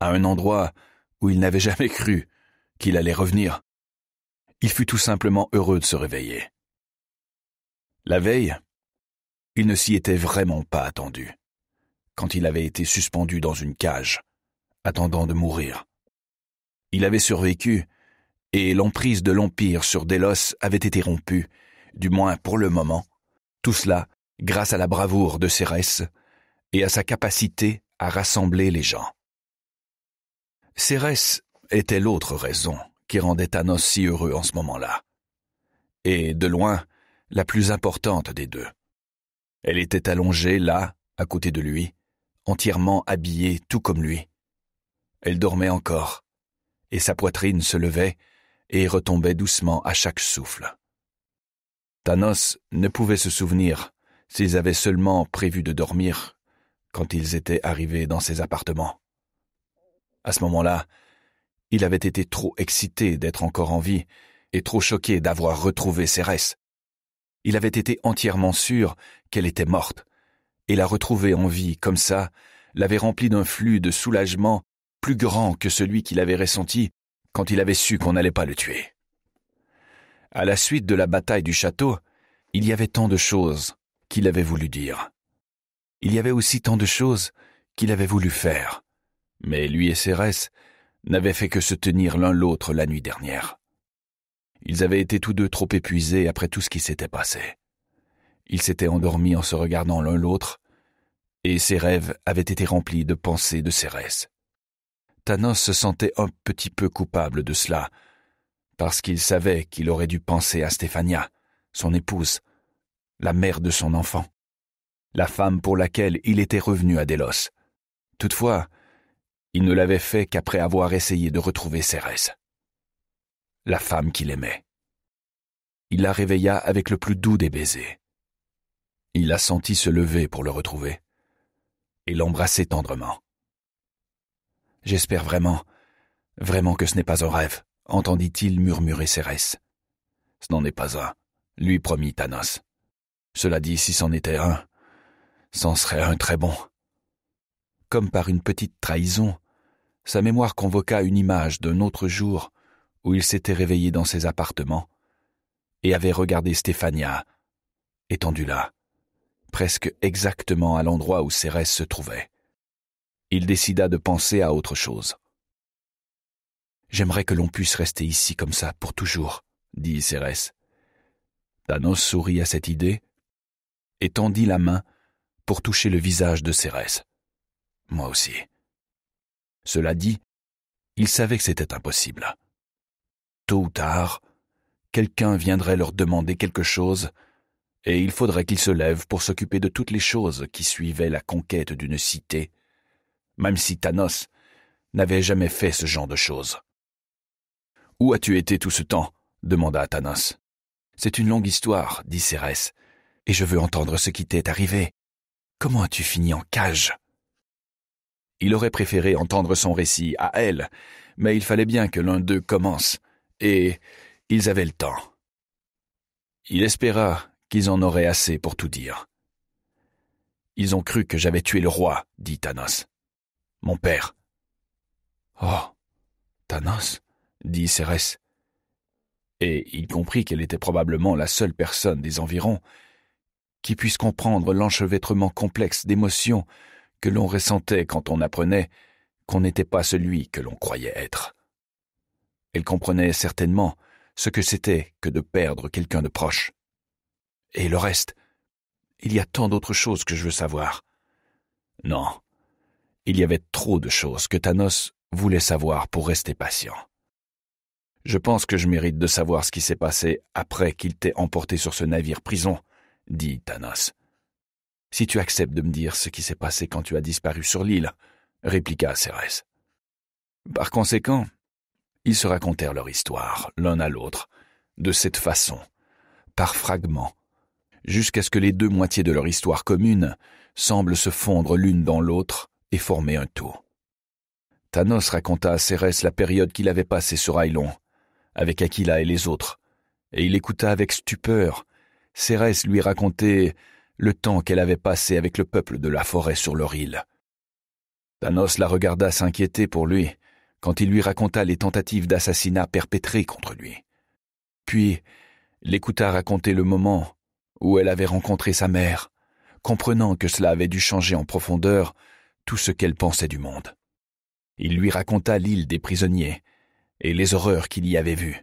à un endroit où il n'avait jamais cru qu'il allait revenir. Il fut tout simplement heureux de se réveiller. La veille, il ne s'y était vraiment pas attendu, quand il avait été suspendu dans une cage, attendant de mourir. Il avait survécu, et l'emprise de l'Empire sur Delos avait été rompue, du moins pour le moment, tout cela grâce à la bravoure de Cérès et à sa capacité à rassembler les gens. Cérès était l'autre raison qui rendait Thanos si heureux en ce moment-là. Et de loin, la plus importante des deux. Elle était allongée là, à côté de lui, entièrement habillée tout comme lui. Elle dormait encore, et sa poitrine se levait et retombait doucement à chaque souffle. Thanos ne pouvait se souvenir s'ils avaient seulement prévu de dormir quand ils étaient arrivés dans ses appartements. À ce moment-là, il avait été trop excité d'être encore en vie et trop choqué d'avoir retrouvé Cérès. Il avait été entièrement sûr qu'elle était morte, et la retrouver en vie comme ça l'avait rempli d'un flux de soulagement plus grand que celui qu'il avait ressenti quand il avait su qu'on n'allait pas le tuer. À la suite de la bataille du château, il y avait tant de choses qu'il avait voulu dire. Il y avait aussi tant de choses qu'il avait voulu faire. Mais lui et Cérès n'avaient fait que se tenir l'un l'autre la nuit dernière. Ils avaient été tous deux trop épuisés après tout ce qui s'était passé. Ils s'étaient endormis en se regardant l'un l'autre, et ses rêves avaient été remplis de pensées de Cérès. Thanos se sentait un petit peu coupable de cela, parce qu'il savait qu'il aurait dû penser à Stéphania, son épouse, la mère de son enfant, la femme pour laquelle il était revenu à Delos. Toutefois, il ne l'avait fait qu'après avoir essayé de retrouver Cérès la femme qu'il aimait. Il la réveilla avec le plus doux des baisers. Il la sentit se lever pour le retrouver et l'embrasser tendrement. J'espère vraiment, vraiment que ce n'est pas un rêve, entendit-il murmurer Cérès. Ce n'en est pas un, lui promit Thanos. Cela dit, si c'en était un, c'en serait un très bon. Comme par une petite trahison, sa mémoire convoqua une image d'un autre jour où il s'était réveillé dans ses appartements et avait regardé Stéphania, étendue là, presque exactement à l'endroit où Cérès se trouvait. Il décida de penser à autre chose. J'aimerais que l'on puisse rester ici comme ça pour toujours, dit Cérès. Thanos sourit à cette idée et tendit la main pour toucher le visage de Cérès. Moi aussi. Cela dit, il savait que c'était impossible tôt ou tard, quelqu'un viendrait leur demander quelque chose, et il faudrait qu'ils se lèvent pour s'occuper de toutes les choses qui suivaient la conquête d'une cité, même si Thanos n'avait jamais fait ce genre de choses. Où as-tu été tout ce temps demanda Thanos. C'est une longue histoire, dit Cérès, et je veux entendre ce qui t'est arrivé. Comment as-tu fini en cage Il aurait préféré entendre son récit à elle, mais il fallait bien que l'un d'eux commence et ils avaient le temps. Il espéra qu'ils en auraient assez pour tout dire. Ils ont cru que j'avais tué le roi, dit Thanos. Mon père. Oh. Thanos, dit Cérès. Et il comprit qu'elle était probablement la seule personne des environs qui puisse comprendre l'enchevêtrement complexe d'émotions que l'on ressentait quand on apprenait qu'on n'était pas celui que l'on croyait être. Elle comprenait certainement ce que c'était que de perdre quelqu'un de proche. Et le reste Il y a tant d'autres choses que je veux savoir. Non. Il y avait trop de choses que Thanos voulait savoir pour rester patient. Je pense que je mérite de savoir ce qui s'est passé après qu'il t'ait emporté sur ce navire prison, dit Thanos. Si tu acceptes de me dire ce qui s'est passé quand tu as disparu sur l'île, répliqua Cérès. Par conséquent, ils se racontèrent leur histoire, l'un à l'autre, de cette façon, par fragments, jusqu'à ce que les deux moitiés de leur histoire commune semblent se fondre l'une dans l'autre et former un tout. Thanos raconta à Cérès la période qu'il avait passée sur Aïlon, avec Aquila et les autres, et il écouta avec stupeur Cérès lui raconter le temps qu'elle avait passé avec le peuple de la forêt sur leur île. Thanos la regarda s'inquiéter pour lui, quand il lui raconta les tentatives d'assassinat perpétrées contre lui. Puis, l'écouta raconter le moment où elle avait rencontré sa mère, comprenant que cela avait dû changer en profondeur tout ce qu'elle pensait du monde. Il lui raconta l'île des prisonniers et les horreurs qu'il y avait vues.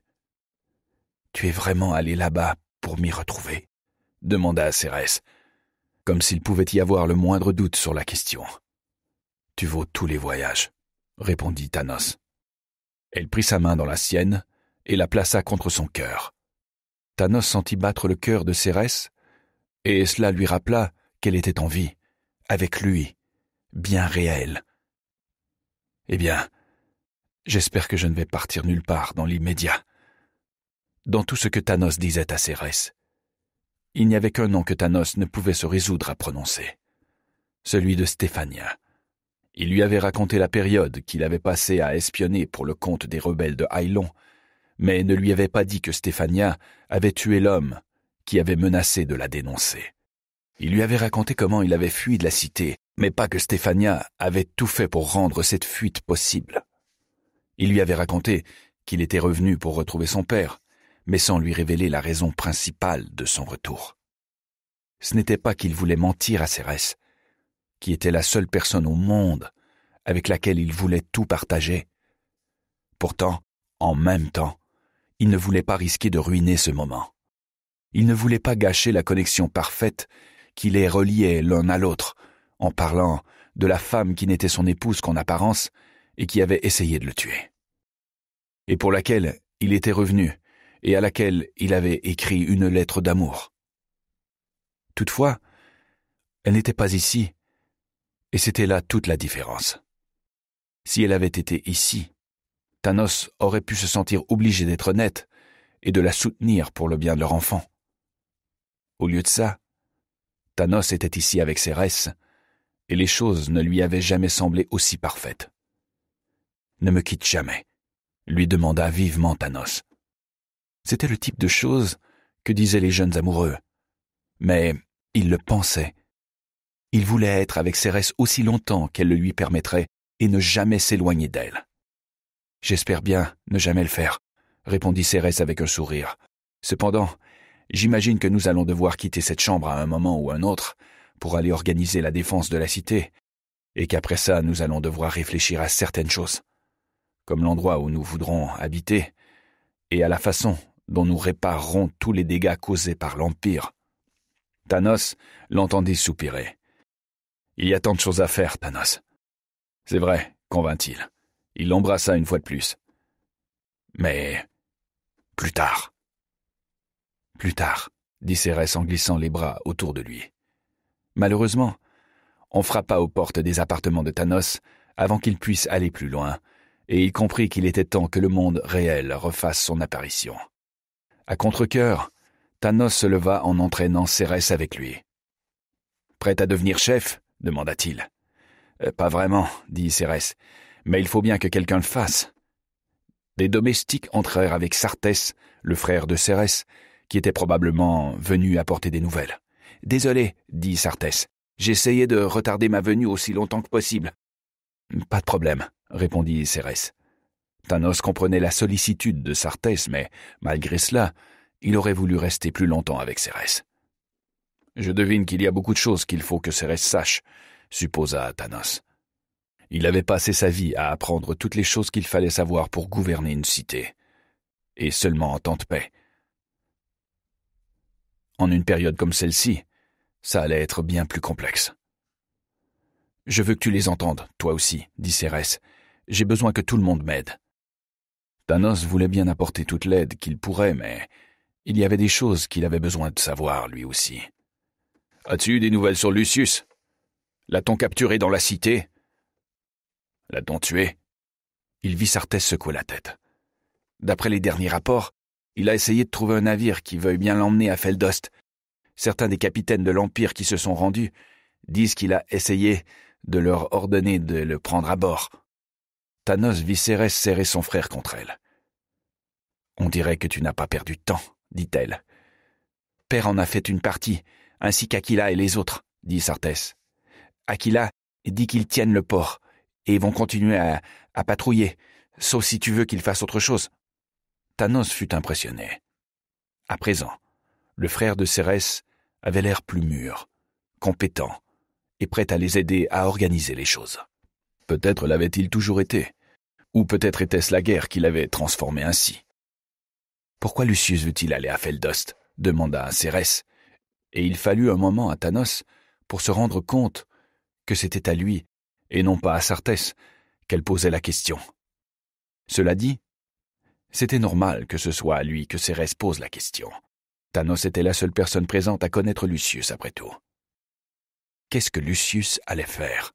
Tu es vraiment allé là-bas pour m'y retrouver demanda Cérès, comme s'il pouvait y avoir le moindre doute sur la question. Tu vaux tous les voyages répondit Thanos. Elle prit sa main dans la sienne et la plaça contre son cœur. Thanos sentit battre le cœur de Cérès, et cela lui rappela qu'elle était en vie, avec lui, bien réelle. Eh bien, j'espère que je ne vais partir nulle part dans l'immédiat. Dans tout ce que Thanos disait à Cérès, il n'y avait qu'un nom que Thanos ne pouvait se résoudre à prononcer, celui de Stéphania. Il lui avait raconté la période qu'il avait passée à espionner pour le compte des rebelles de Haïlon, mais ne lui avait pas dit que Stéphania avait tué l'homme qui avait menacé de la dénoncer. Il lui avait raconté comment il avait fui de la cité, mais pas que Stéphania avait tout fait pour rendre cette fuite possible. Il lui avait raconté qu'il était revenu pour retrouver son père, mais sans lui révéler la raison principale de son retour. Ce n'était pas qu'il voulait mentir à Cérès, qui était la seule personne au monde avec laquelle il voulait tout partager. Pourtant, en même temps, il ne voulait pas risquer de ruiner ce moment. Il ne voulait pas gâcher la connexion parfaite qui les reliait l'un à l'autre, en parlant de la femme qui n'était son épouse qu'en apparence et qui avait essayé de le tuer. Et pour laquelle il était revenu, et à laquelle il avait écrit une lettre d'amour. Toutefois, elle n'était pas ici, et c'était là toute la différence. Si elle avait été ici, Thanos aurait pu se sentir obligé d'être honnête et de la soutenir pour le bien de leur enfant. Au lieu de ça, Thanos était ici avec Cérès, et les choses ne lui avaient jamais semblé aussi parfaites. Ne me quitte jamais, lui demanda vivement Thanos. C'était le type de choses que disaient les jeunes amoureux. Mais il le pensait, il voulait être avec Cérès aussi longtemps qu'elle le lui permettrait et ne jamais s'éloigner d'elle. J'espère bien ne jamais le faire, répondit Cérès avec un sourire. Cependant, j'imagine que nous allons devoir quitter cette chambre à un moment ou un autre pour aller organiser la défense de la cité, et qu'après ça nous allons devoir réfléchir à certaines choses, comme l'endroit où nous voudrons habiter, et à la façon dont nous réparerons tous les dégâts causés par l'Empire. Thanos l'entendit soupirer. Il y a tant de choses à faire, Thanos. C'est vrai, convint-il. Il l'embrassa une fois de plus. Mais. plus tard. Plus tard, dit Cérès en glissant les bras autour de lui. Malheureusement, on frappa aux portes des appartements de Thanos avant qu'il puisse aller plus loin, et il comprit qu'il était temps que le monde réel refasse son apparition. À contre Thanos se leva en entraînant Cérès avec lui. Prêt à devenir chef demanda-t-il. Euh, pas vraiment, dit Cérès, mais il faut bien que quelqu'un le fasse. Des domestiques entrèrent avec Sartès, le frère de Cérès, qui était probablement venu apporter des nouvelles. Désolé, dit Sartès, j'essayais de retarder ma venue aussi longtemps que possible. Pas de problème, répondit Cérès. Thanos comprenait la sollicitude de Sartès, mais malgré cela, il aurait voulu rester plus longtemps avec Cérès. Je devine qu'il y a beaucoup de choses qu'il faut que Cérès sache, supposa Thanos. Il avait passé sa vie à apprendre toutes les choses qu'il fallait savoir pour gouverner une cité, et seulement en temps de paix. En une période comme celle-ci, ça allait être bien plus complexe. Je veux que tu les entendes, toi aussi, dit Cérès. J'ai besoin que tout le monde m'aide. Thanos voulait bien apporter toute l'aide qu'il pourrait, mais il y avait des choses qu'il avait besoin de savoir lui aussi. As-tu des nouvelles sur Lucius L'a-t-on capturé dans la cité L'a-t-on tué Il vit Sartès secouer la tête. D'après les derniers rapports, il a essayé de trouver un navire qui veuille bien l'emmener à Feldost. Certains des capitaines de l'Empire qui se sont rendus disent qu'il a essayé de leur ordonner de le prendre à bord. Thanos vit Cérès serrer son frère contre elle. On dirait que tu n'as pas perdu de temps, dit-elle. Père en a fait une partie, ainsi qu'Aquila et les autres, dit Sartès. Aquila dit qu'ils tiennent le port, et vont continuer à, patrouiller, sauf si tu veux qu'ils fassent autre chose. Thanos fut impressionné. À présent, le frère de Cérès avait l'air plus mûr, compétent, et prêt à les aider à organiser les choses. Peut-être l'avait-il toujours été, ou peut-être était-ce la guerre qui l'avait transformé ainsi. Pourquoi Lucius veut-il aller à Feldost demanda Cérès, et il fallut un moment à Thanos pour se rendre compte que c'était à lui, et non pas à Sartès, qu'elle posait la question. Cela dit, c'était normal que ce soit à lui que Cérès pose la question. Thanos était la seule personne présente à connaître Lucius après tout. Qu'est-ce que Lucius allait faire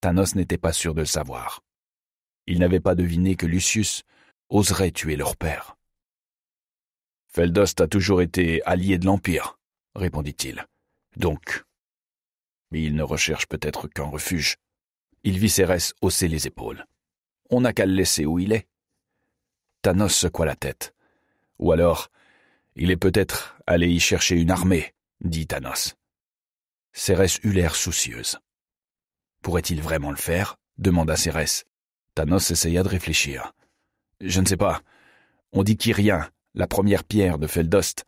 Thanos n'était pas sûr de le savoir. Il n'avait pas deviné que Lucius oserait tuer leur père. Feldost a toujours été allié de l'Empire, répondit-il. Donc. mais Il ne recherche peut-être qu'un refuge. Il vit Cérès hausser les épaules. On n'a qu'à le laisser où il est. Thanos secoua la tête. Ou alors, il est peut-être allé y chercher une armée, dit Thanos. Cérès eut l'air soucieuse. Pourrait-il vraiment le faire demanda Cérès. Thanos essaya de réfléchir. Je ne sais pas. On dit rien. » la première pierre de Feldost,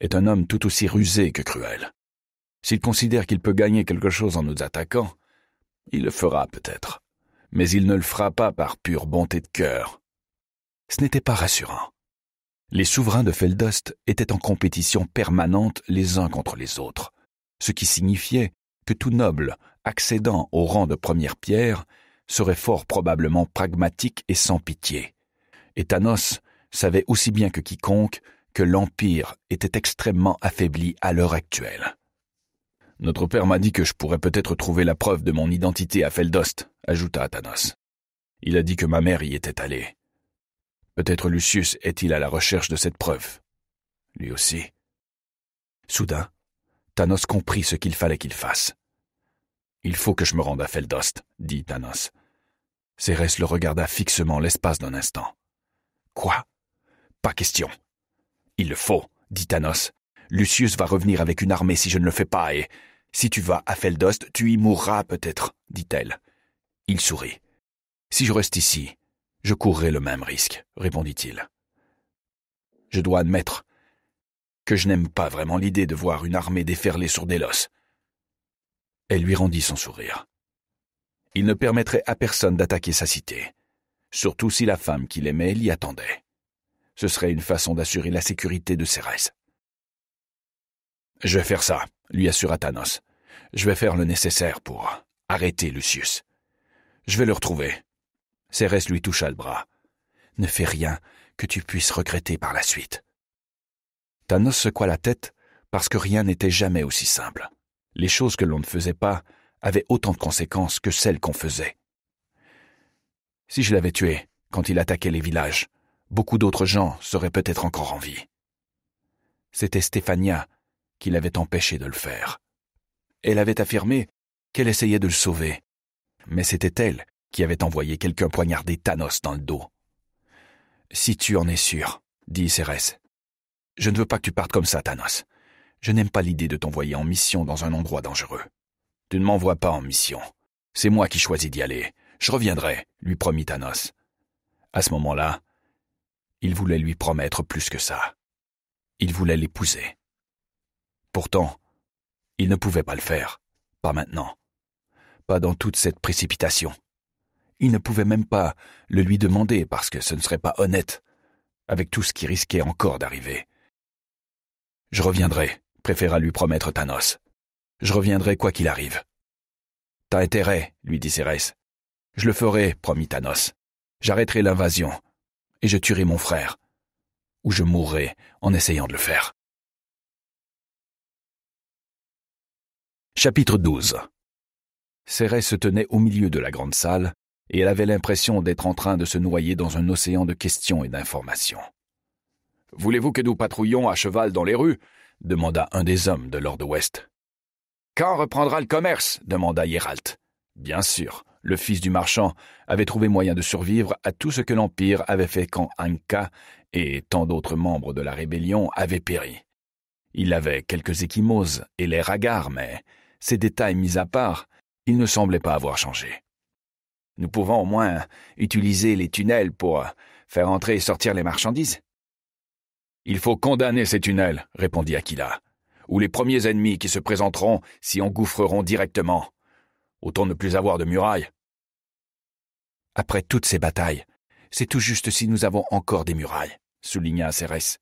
est un homme tout aussi rusé que cruel. S'il considère qu'il peut gagner quelque chose en nous attaquant, il le fera peut-être, mais il ne le fera pas par pure bonté de cœur. Ce n'était pas rassurant. Les souverains de Feldost étaient en compétition permanente les uns contre les autres, ce qui signifiait que tout noble accédant au rang de première pierre serait fort probablement pragmatique et sans pitié. Et Thanos savait aussi bien que quiconque que l'Empire était extrêmement affaibli à l'heure actuelle. Notre père m'a dit que je pourrais peut-être trouver la preuve de mon identité à Feldost, ajouta Thanos. Il a dit que ma mère y était allée. Peut-être Lucius est-il à la recherche de cette preuve. Lui aussi. Soudain, Thanos comprit ce qu'il fallait qu'il fasse. Il faut que je me rende à Feldost, dit Thanos. Cérès le regarda fixement l'espace d'un instant. Quoi pas question. Il le faut, dit Thanos. Lucius va revenir avec une armée si je ne le fais pas et. Si tu vas à Feldost, tu y mourras peut-être, dit-elle. Il sourit. Si je reste ici, je courrai le même risque, répondit-il. Je dois admettre que je n'aime pas vraiment l'idée de voir une armée déferler sur Delos. Elle lui rendit son sourire. Il ne permettrait à personne d'attaquer sa cité, surtout si la femme qu'il aimait l'y attendait. Ce serait une façon d'assurer la sécurité de Cérès. Je vais faire ça, lui assura Thanos. Je vais faire le nécessaire pour arrêter Lucius. Je vais le retrouver. Cérès lui toucha le bras. Ne fais rien que tu puisses regretter par la suite. Thanos secoua la tête parce que rien n'était jamais aussi simple. Les choses que l'on ne faisait pas avaient autant de conséquences que celles qu'on faisait. Si je l'avais tué quand il attaquait les villages, beaucoup d'autres gens seraient peut-être encore en vie. C'était Stéphania qui l'avait empêché de le faire. Elle avait affirmé qu'elle essayait de le sauver, mais c'était elle qui avait envoyé quelqu'un poignarder Thanos dans le dos. Si tu en es sûr, dit Cérès. Je ne veux pas que tu partes comme ça, Thanos. Je n'aime pas l'idée de t'envoyer en mission dans un endroit dangereux. Tu ne m'envoies pas en mission. C'est moi qui choisis d'y aller. Je reviendrai, lui promit Thanos. À ce moment-là, il voulait lui promettre plus que ça. Il voulait l'épouser. Pourtant, il ne pouvait pas le faire, pas maintenant, pas dans toute cette précipitation. Il ne pouvait même pas le lui demander parce que ce ne serait pas honnête, avec tout ce qui risquait encore d'arriver. Je reviendrai, préféra lui promettre Thanos. Je reviendrai quoi qu'il arrive. T'as intérêt, lui dit Cérès.
Je le ferai, promit Thanos. J'arrêterai l'invasion, et je tuerai mon frère, ou je mourrai en essayant de le faire. Chapitre 12 Cérès se tenait au milieu de la grande salle,
et elle avait l'impression d'être en train de se noyer dans un océan de questions et d'informations. Voulez-vous que nous patrouillions à cheval dans les rues demanda un des hommes de Lord West. Quand reprendra le commerce demanda Hérald. « Bien sûr, le fils du marchand avait trouvé moyen de survivre à tout ce que l'Empire avait fait quand Anka et tant d'autres membres de la rébellion avaient péri. Il avait quelques échymoses et les ragards, mais, ces détails mis à part, il ne semblait pas avoir changé. Nous pouvons au moins utiliser les tunnels pour faire entrer et sortir les marchandises. Il faut condamner ces tunnels, répondit Aquila, ou les premiers ennemis qui se présenteront s'y engouffreront directement. Autant ne plus avoir de murailles, après toutes ces batailles. C'est tout juste si nous avons encore des murailles, souligna Cérès.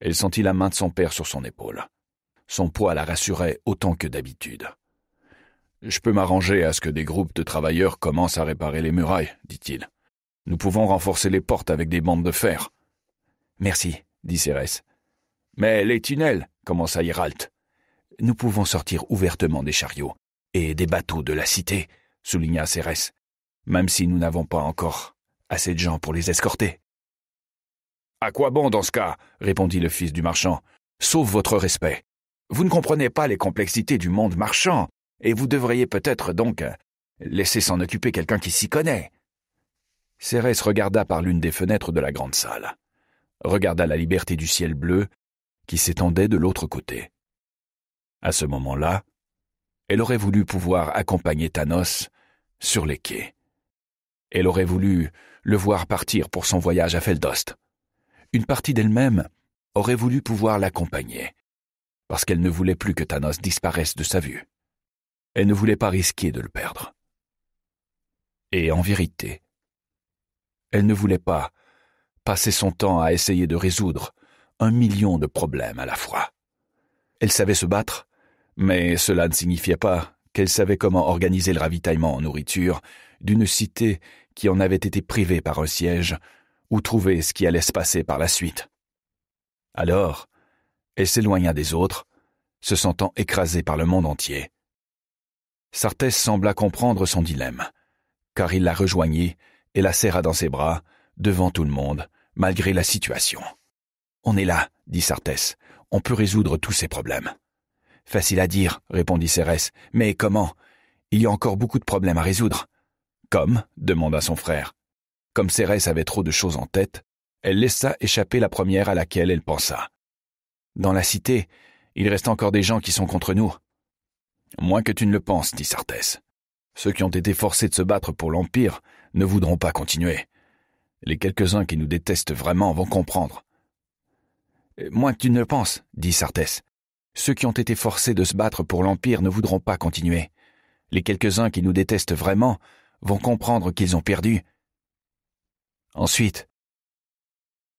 Elle sentit la main de son père sur son épaule. Son poids la rassurait autant que d'habitude. Je peux m'arranger à ce que des groupes de travailleurs commencent à réparer les murailles, dit-il. Nous pouvons renforcer les portes avec des bandes de fer. Merci, dit Cérès. Mais les tunnels, commença Hiralt. Nous pouvons sortir ouvertement des chariots et des bateaux de la cité, souligna Cérès même si nous n'avons pas encore assez de gens pour les escorter. À quoi bon dans ce cas répondit le fils du marchand, sauf votre respect. Vous ne comprenez pas les complexités du monde marchand, et vous devriez peut-être donc laisser s'en occuper quelqu'un qui s'y connaît. Cérès regarda par l'une des fenêtres de la grande salle, regarda la liberté du ciel bleu qui s'étendait de l'autre côté. À ce moment-là, elle aurait voulu pouvoir accompagner Thanos sur les quais. Elle aurait voulu le voir partir pour son voyage à Feldost. Une partie d'elle-même aurait voulu pouvoir l'accompagner, parce qu'elle ne voulait plus que Thanos disparaisse de sa vue. Elle ne voulait pas risquer de le perdre. Et en vérité, elle ne voulait pas passer son temps à essayer de résoudre un million de problèmes à la fois. Elle savait se battre, mais cela ne signifiait pas qu'elle savait comment organiser le ravitaillement en nourriture d'une cité qui en avait été privé par un siège, ou trouver ce qui allait se passer par la suite. Alors, elle s'éloigna des autres, se sentant écrasée par le monde entier. Sartès sembla comprendre son dilemme, car il la rejoignit et la serra dans ses bras, devant tout le monde, malgré la situation. On est là, dit Sartès, on peut résoudre tous ces problèmes. Facile à dire, répondit Cérès, mais comment Il y a encore beaucoup de problèmes à résoudre. Comme demanda son frère. Comme Cérès avait trop de choses en tête, elle laissa échapper la première à laquelle elle pensa. Dans la cité, il reste encore des gens qui sont contre nous. Moins que tu ne le penses, dit Sartès. Ceux qui ont été forcés de se battre pour l'Empire ne voudront pas continuer. Les quelques-uns qui nous détestent vraiment vont comprendre. Euh, moins que tu ne le penses, dit Sartès. Ceux qui ont été forcés de se battre pour l'Empire ne voudront pas continuer. Les quelques-uns qui nous détestent vraiment vont comprendre qu'ils ont perdu. Ensuite,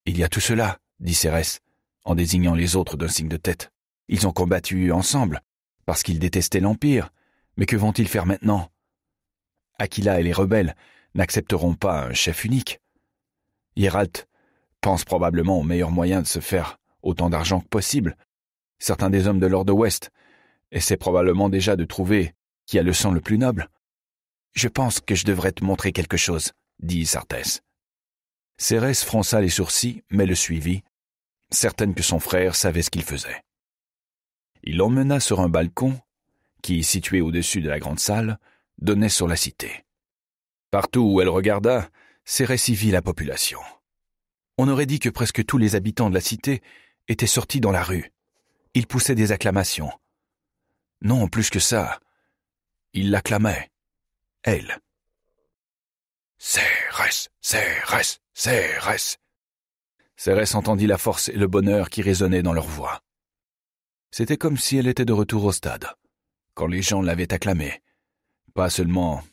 il y a tout cela, dit Cérès, en désignant les autres d'un signe de tête. Ils ont combattu ensemble, parce qu'ils détestaient l'Empire, mais que vont-ils faire maintenant Aquila et les rebelles n'accepteront pas un chef unique. Héralt pense probablement au meilleur moyen de se faire autant d'argent que possible. Certains des hommes de l'Ordre Ouest essaient probablement déjà de trouver qui a le sang le plus noble. Je pense que je devrais te montrer quelque chose, dit Sartès. Cérès fronça les sourcils, mais le suivit, certaine que son frère savait ce qu'il faisait. Il l'emmena sur un balcon, qui, situé au-dessus de la grande salle, donnait sur la cité. Partout où elle regarda, Cérès y vit la population. On aurait dit que presque tous les habitants de la cité étaient sortis dans la rue. Ils poussaient des acclamations. Non, plus que ça, ils l'acclamaient elle. Cérès, Cérès, Cérès. Cérès entendit la force et le bonheur qui résonnaient dans leur voix. C'était comme si elle était de retour au stade, quand les gens l'avaient acclamée, pas seulement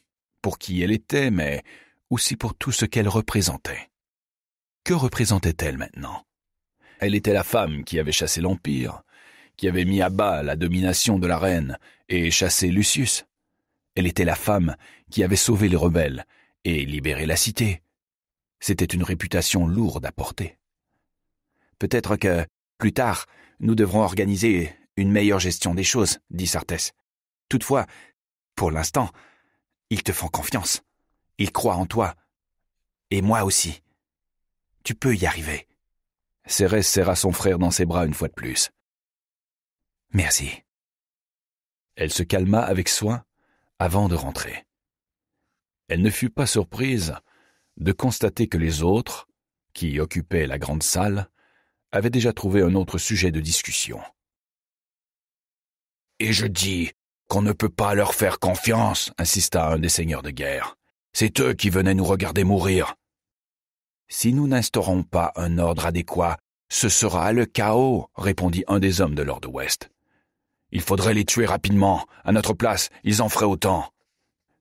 pour qui elle était, mais aussi pour tout ce qu'elle représentait. Que représentait-elle maintenant Elle était la femme qui avait chassé l'Empire, qui avait mis à bas la domination de la reine et chassé Lucius. Elle était la femme qui avait sauvé les rebelles et libéré la cité. C'était une réputation lourde à porter. Peut-être que, plus tard, nous devrons organiser une meilleure gestion des choses, dit Sartès. Toutefois, pour l'instant, ils te font confiance. Ils croient en toi. Et moi aussi. Tu peux y arriver. Cérès serra son frère dans ses bras une fois de plus. Merci. Elle se calma avec soin avant de rentrer elle ne fut pas surprise de constater que les autres, qui occupaient la grande salle, avaient déjà trouvé un autre sujet de discussion. Et je dis qu'on ne peut pas leur faire confiance, insista un des seigneurs de guerre. C'est eux qui venaient nous regarder mourir. Si nous n'instaurons pas un ordre adéquat, ce sera le chaos, répondit un des hommes de Lord ouest. Il faudrait les tuer rapidement. À notre place, ils en feraient autant.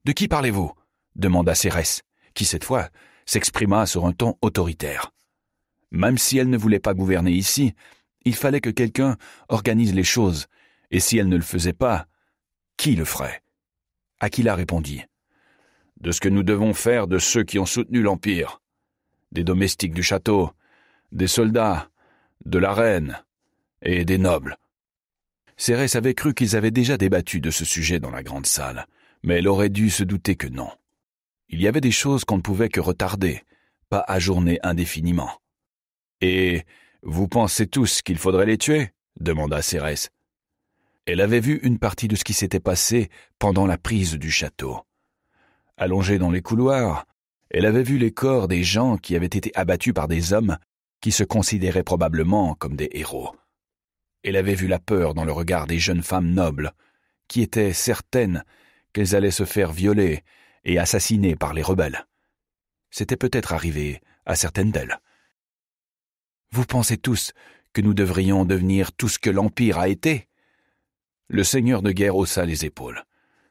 De qui parlez-vous demanda Cérès, qui cette fois s'exprima sur un ton autoritaire. Même si elle ne voulait pas gouverner ici, il fallait que quelqu'un organise les choses, et si elle ne le faisait pas, qui le ferait la répondit. De ce que nous devons faire de ceux qui ont soutenu l'Empire, des domestiques du château, des soldats, de la reine et des nobles. Cérès avait cru qu'ils avaient déjà débattu de ce sujet dans la grande salle, mais elle aurait dû se douter que non. Il y avait des choses qu'on ne pouvait que retarder, pas ajourner indéfiniment. Et vous pensez tous qu'il faudrait les tuer demanda Cérès. Elle avait vu une partie de ce qui s'était passé pendant la prise du château. Allongée dans les couloirs, elle avait vu les corps des gens qui avaient été abattus par des hommes qui se considéraient probablement comme des héros. Elle avait vu la peur dans le regard des jeunes femmes nobles, qui étaient certaines qu'elles allaient se faire violer et assassinés par les rebelles. C'était peut-être arrivé à certaines d'elles. Vous pensez tous que nous devrions devenir tout ce que l'Empire a été Le seigneur de guerre haussa les épaules.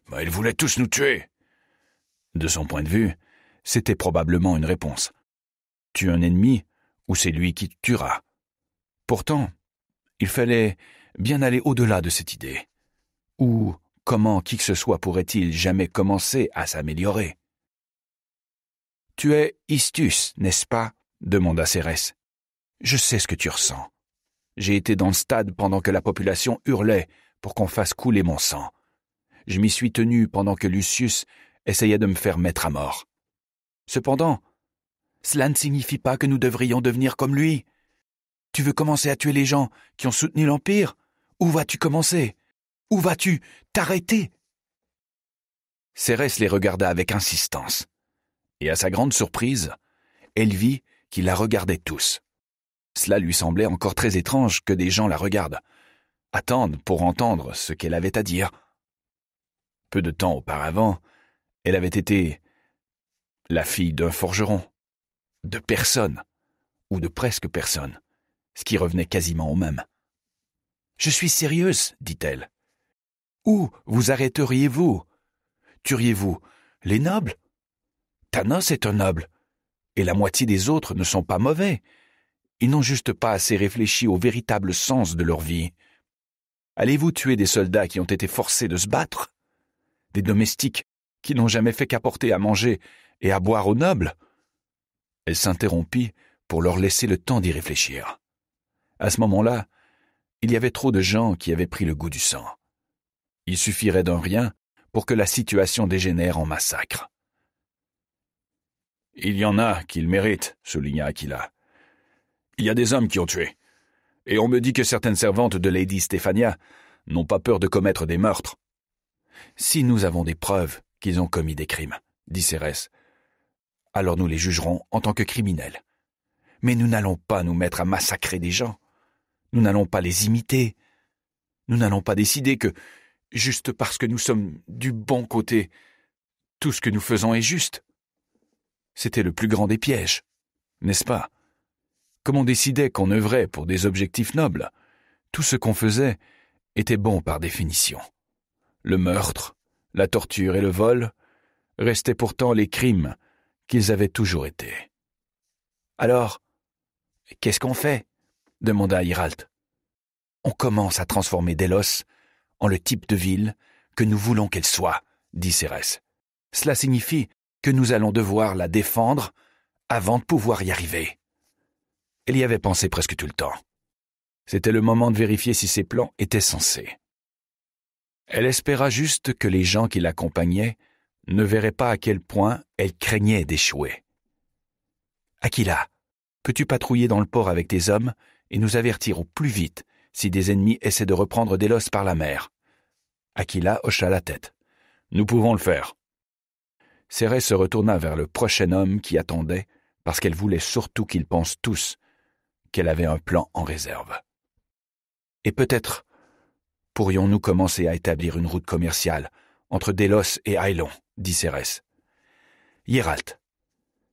Mais bah, ils voulaient tous nous tuer De son point de vue, c'était probablement une réponse. Tue un ennemi, ou c'est lui qui te tuera. Pourtant, il fallait bien aller au-delà de cette idée. Ou Comment qui que ce soit pourrait-il jamais commencer à s'améliorer Tu es Istus, n'est-ce pas demanda Cérès. Je sais ce que tu ressens. J'ai été dans le stade pendant que la population hurlait pour qu'on fasse couler mon sang. Je m'y suis tenu pendant que Lucius essayait de me faire mettre à mort. Cependant, cela ne signifie pas que nous devrions devenir comme lui. Tu veux commencer à tuer les gens qui ont soutenu l'Empire Où vas-tu commencer où vas-tu T'arrêter Cérès les regarda avec insistance, et à sa grande surprise, elle vit qu'ils la regardaient tous. Cela lui semblait encore très étrange que des gens la regardent, attendent pour entendre ce qu'elle avait à dire. Peu de temps auparavant, elle avait été la fille d'un forgeron, de personne, ou de presque personne, ce qui revenait quasiment au même. Je suis sérieuse, dit-elle. Où vous arrêteriez-vous Tueriez-vous les nobles Thanos est un noble, et la moitié des autres ne sont pas mauvais. Ils n'ont juste pas assez réfléchi au véritable sens de leur vie. Allez-vous tuer des soldats qui ont été forcés de se battre Des domestiques qui n'ont jamais fait qu'apporter à manger et à boire aux nobles Elle s'interrompit pour leur laisser le temps d'y réfléchir. À ce moment-là, il y avait trop de gens qui avaient pris le goût du sang. Il suffirait d'un rien pour que la situation dégénère en massacre. Il y en a qui le méritent, souligna Aquila. Il y a des hommes qui ont tué. Et on me dit que certaines servantes de Lady Stéphania n'ont pas peur de commettre des meurtres. Si nous avons des preuves qu'ils ont commis des crimes, dit Cérès, alors nous les jugerons en tant que criminels. Mais nous n'allons pas nous mettre à massacrer des gens. Nous n'allons pas les imiter. Nous n'allons pas décider que juste parce que nous sommes du bon côté. Tout ce que nous faisons est juste. C'était le plus grand des pièges, n'est-ce pas Comme on décidait qu'on œuvrait pour des objectifs nobles, tout ce qu'on faisait était bon par définition. Le meurtre, la torture et le vol restaient pourtant les crimes qu'ils avaient toujours été. Alors, qu'est-ce qu'on fait demanda Hiralt. On commence à transformer Delos en le type de ville que nous voulons qu'elle soit, dit Cérès. Cela signifie que nous allons devoir la défendre avant de pouvoir y arriver. Elle y avait pensé presque tout le temps. C'était le moment de vérifier si ses plans étaient sensés. Elle espéra juste que les gens qui l'accompagnaient ne verraient pas à quel point elle craignait d'échouer. Aquila, peux-tu patrouiller dans le port avec tes hommes et nous avertir au plus vite si des ennemis essaient de reprendre Délos par la mer. Aquila hocha la tête. Nous pouvons le faire. Cérès se retourna vers le prochain homme qui attendait, parce qu'elle voulait surtout qu'ils pensent tous qu'elle avait un plan en réserve. Et peut-être pourrions-nous commencer à établir une route commerciale entre Délos et Ailon, dit Cérès. hieralt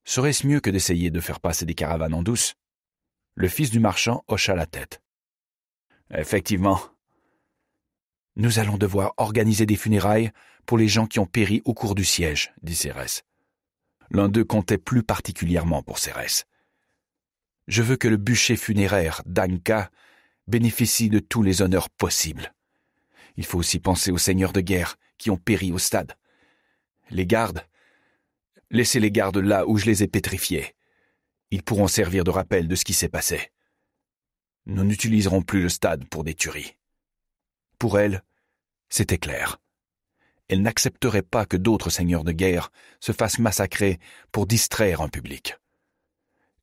serait-ce mieux que d'essayer de faire passer des caravanes en douce Le fils du marchand hocha la tête. Effectivement. Nous allons devoir organiser des funérailles pour les gens qui ont péri au cours du siège, dit Cérès. L'un d'eux comptait plus particulièrement pour Cérès. Je veux que le bûcher funéraire d'Anka bénéficie de tous les honneurs possibles. Il faut aussi penser aux seigneurs de guerre qui ont péri au stade. Les gardes, laissez les gardes là où je les ai pétrifiés. Ils pourront servir de rappel de ce qui s'est passé nous n'utiliserons plus le stade pour des tueries. Pour elle, c'était clair. Elle n'accepterait pas que d'autres seigneurs de guerre se fassent massacrer pour distraire un public.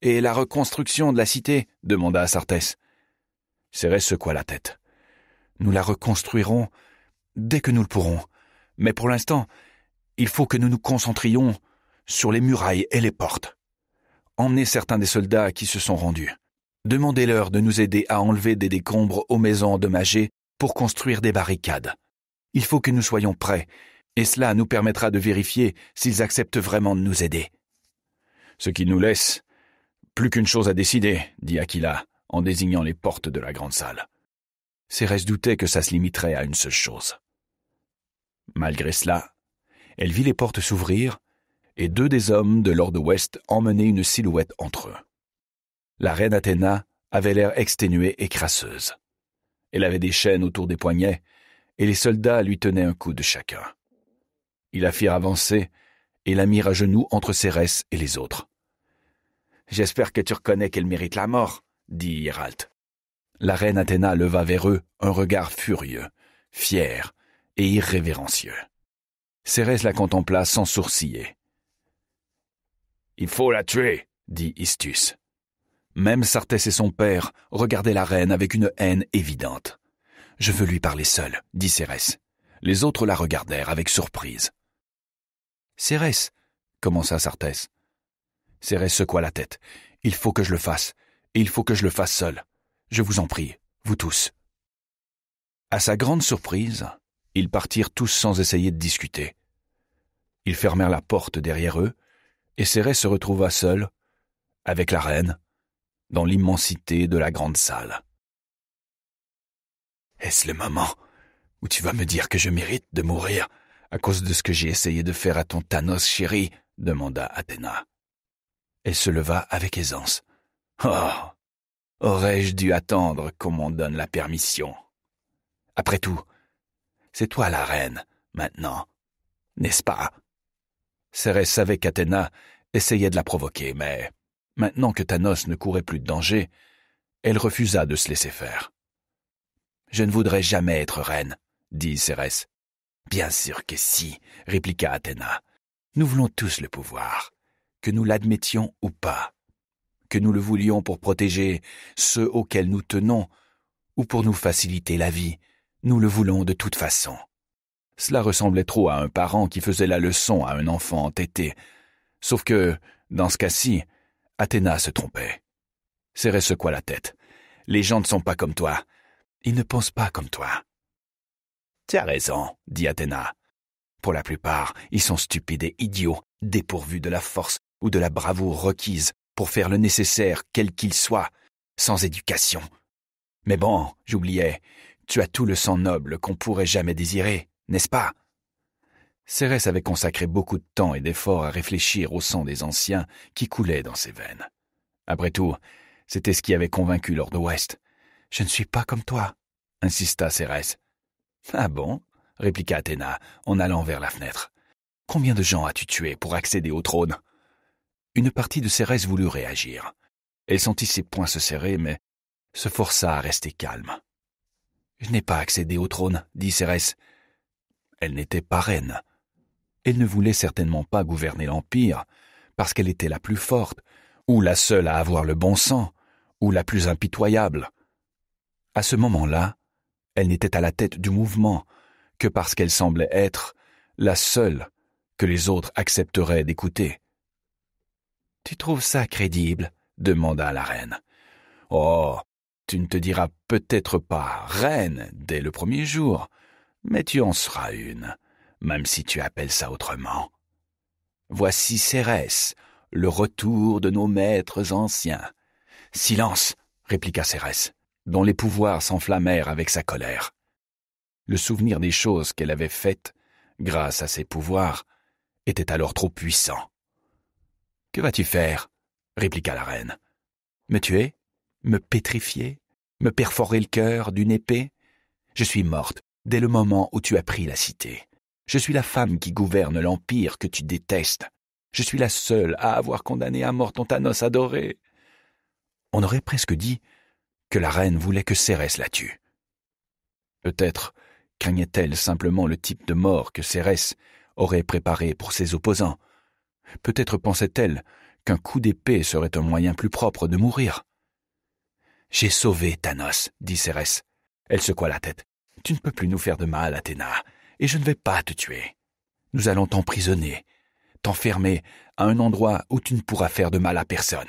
Et la reconstruction de la cité demanda Sartès. Cérès secoua la tête. Nous la reconstruirons dès que nous le pourrons. Mais pour l'instant, il faut que nous nous concentrions sur les murailles et les portes. Emmenez certains des soldats qui se sont rendus. Demandez-leur de nous aider à enlever des décombres aux maisons endommagées pour construire des barricades. Il faut que nous soyons prêts, et cela nous permettra de vérifier s'ils acceptent vraiment de nous aider. Ce qui nous laisse plus qu'une chose à décider, dit Aquila, en désignant les portes de la grande salle. Cérès doutait que ça se limiterait à une seule chose. Malgré cela, elle vit les portes s'ouvrir et deux des hommes de Lord West emmenaient une silhouette entre eux la reine Athéna avait l'air exténuée et crasseuse. Elle avait des chaînes autour des poignets, et les soldats lui tenaient un coup de chacun. Ils la firent avancer et la mirent à genoux entre Cérès et les autres. J'espère que tu reconnais qu'elle mérite la mort, dit Héralt. La reine Athéna leva vers eux un regard furieux, fier et irrévérencieux. Cérès la contempla sans sourciller. Il faut la tuer, dit Istus. Même Sartès et son père regardaient la reine avec une haine évidente. Je veux lui parler seul, dit Cérès. Les autres la regardèrent avec surprise. Cérès, commença Sartès. Cérès secoua la tête. Il faut que je le fasse, et il faut que je le fasse seul. Je vous en prie, vous tous. À sa grande surprise, ils partirent tous sans essayer de discuter. Ils fermèrent la porte derrière eux, et Cérès se retrouva seul, avec la reine, dans l'immensité de la grande
salle. Est-ce le moment
où tu vas me dire que je mérite de mourir à cause de ce que j'ai essayé de faire à ton Thanos chéri demanda Athéna. Elle se leva avec aisance. Oh Aurais-je dû attendre qu'on m'en donne la permission Après tout, c'est toi la reine, maintenant, n'est-ce pas Cérès savait qu'Athéna essayait de la provoquer, mais Maintenant que Thanos ne courait plus de danger, elle refusa de se laisser faire. Je ne voudrais jamais être reine, dit Cérès. Bien sûr que si, répliqua Athéna. Nous voulons tous le pouvoir, que nous l'admettions ou pas, que nous le voulions pour protéger ceux auxquels nous tenons ou pour nous faciliter la vie, nous le voulons de toute façon. Cela ressemblait trop à un parent qui faisait la leçon à un enfant entêté. Sauf que, dans ce cas-ci, Athéna se trompait. Serrez-ce secoua la tête. Les gens ne sont pas comme toi. Ils ne pensent pas comme toi. Tu as raison, dit Athéna. Pour la plupart, ils sont stupides et idiots, dépourvus de la force ou de la bravoure requise pour faire le nécessaire, quel qu'il soit, sans éducation. Mais bon, j'oubliais, tu as tout le sang noble qu'on pourrait jamais désirer, n'est-ce pas Cérès avait consacré beaucoup de temps et d'efforts à réfléchir au sang des anciens qui coulait dans ses veines. Après tout, c'était ce qui avait convaincu Lord West. Je ne suis pas comme toi, insista Cérès. Ah bon répliqua Athéna en allant vers la fenêtre. Combien de gens as-tu tué pour accéder au trône Une partie de Cérès voulut réagir. Elle sentit ses poings se serrer, mais se força à rester calme. Je n'ai pas accédé au trône, dit Cérès. Elle n'était pas reine. Elle ne voulait certainement pas gouverner l'Empire, parce qu'elle était la plus forte, ou la seule à avoir le bon sang, ou la plus impitoyable. À ce moment-là, elle n'était à la tête du mouvement que parce qu'elle semblait être la seule que les autres accepteraient d'écouter. Tu trouves ça crédible demanda la reine. Oh, tu ne te diras peut-être pas reine dès le premier jour, mais tu en seras une même si tu appelles ça autrement. Voici Cérès, le retour de nos maîtres anciens. Silence, répliqua Cérès, dont les pouvoirs s'enflammèrent avec sa colère. Le souvenir des choses qu'elle avait faites, grâce à ses pouvoirs, était alors trop puissant. Que vas-tu faire répliqua la reine. Me tuer Me pétrifier Me perforer le cœur d'une épée Je suis morte dès le moment où tu as pris la cité. Je suis la femme qui gouverne l'empire que tu détestes. Je suis la seule à avoir condamné à mort ton Thanos adoré. On aurait presque dit que la reine voulait que Cérès la tue. Peut-être craignait-elle simplement le type de mort que Cérès aurait préparé pour ses opposants. Peut-être pensait-elle qu'un coup d'épée serait un moyen plus propre de mourir. J'ai sauvé Thanos, dit Cérès. Elle secoua la tête. Tu ne peux plus nous faire de mal, Athéna et je ne vais pas te tuer. Nous allons t'emprisonner, t'enfermer à un endroit où tu ne pourras faire de mal à personne.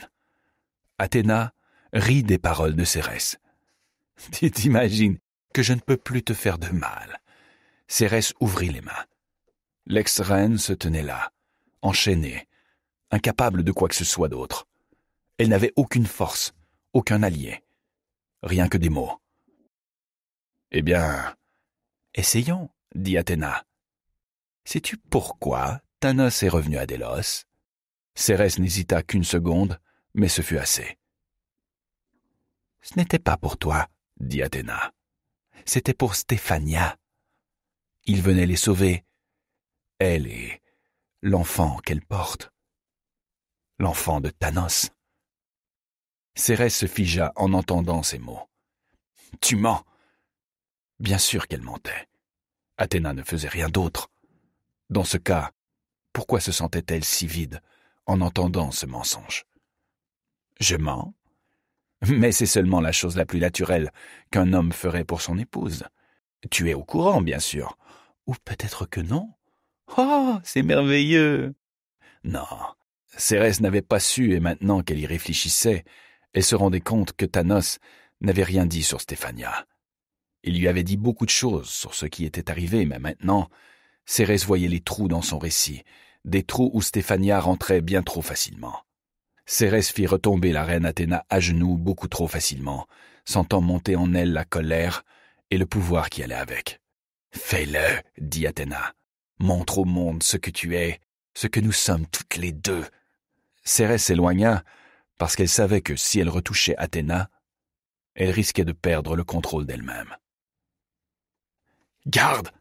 Athéna rit des paroles de Cérès. (laughs) Tu t'imagines que je ne peux plus te faire de mal. Cérès ouvrit les mains. L'ex-reine se tenait là, enchaînée, incapable de quoi que ce soit d'autre. Elle n'avait aucune force, aucun allié. Rien que des mots. Eh bien, essayons, dit Athéna. Sais-tu pourquoi Thanos est revenu à Délos Cérès n'hésita qu'une seconde, mais ce fut assez. Ce n'était pas pour toi, dit Athéna. C'était pour Stéphania. Il venait les sauver. Elle et l'enfant qu'elle porte. L'enfant de Thanos. Cérès se figea en entendant ces mots. Tu mens. Bien sûr qu'elle mentait. Athéna ne faisait rien d'autre. Dans ce cas, pourquoi se sentait-elle si vide en entendant ce mensonge Je mens. Mais c'est seulement la chose la plus naturelle qu'un homme ferait pour son épouse. Tu es au courant, bien sûr. Ou peut-être que non. Oh, c'est merveilleux. Non. Cérès n'avait pas su, et maintenant qu'elle y réfléchissait, elle se rendait compte que Thanos n'avait rien dit sur Stéphania. Il lui avait dit beaucoup de choses sur ce qui était arrivé, mais maintenant, Cérès voyait les trous dans son récit, des trous où Stéphania rentrait bien trop facilement. Cérès fit retomber la reine Athéna à genoux beaucoup trop facilement, sentant monter en elle la colère et le pouvoir qui allait avec. Fais-le, dit Athéna. Montre au monde ce que tu es, ce que nous sommes toutes les deux. Cérès s'éloigna parce qu'elle savait que si elle retouchait Athéna, elle risquait de perdre le contrôle d'elle-même. Garde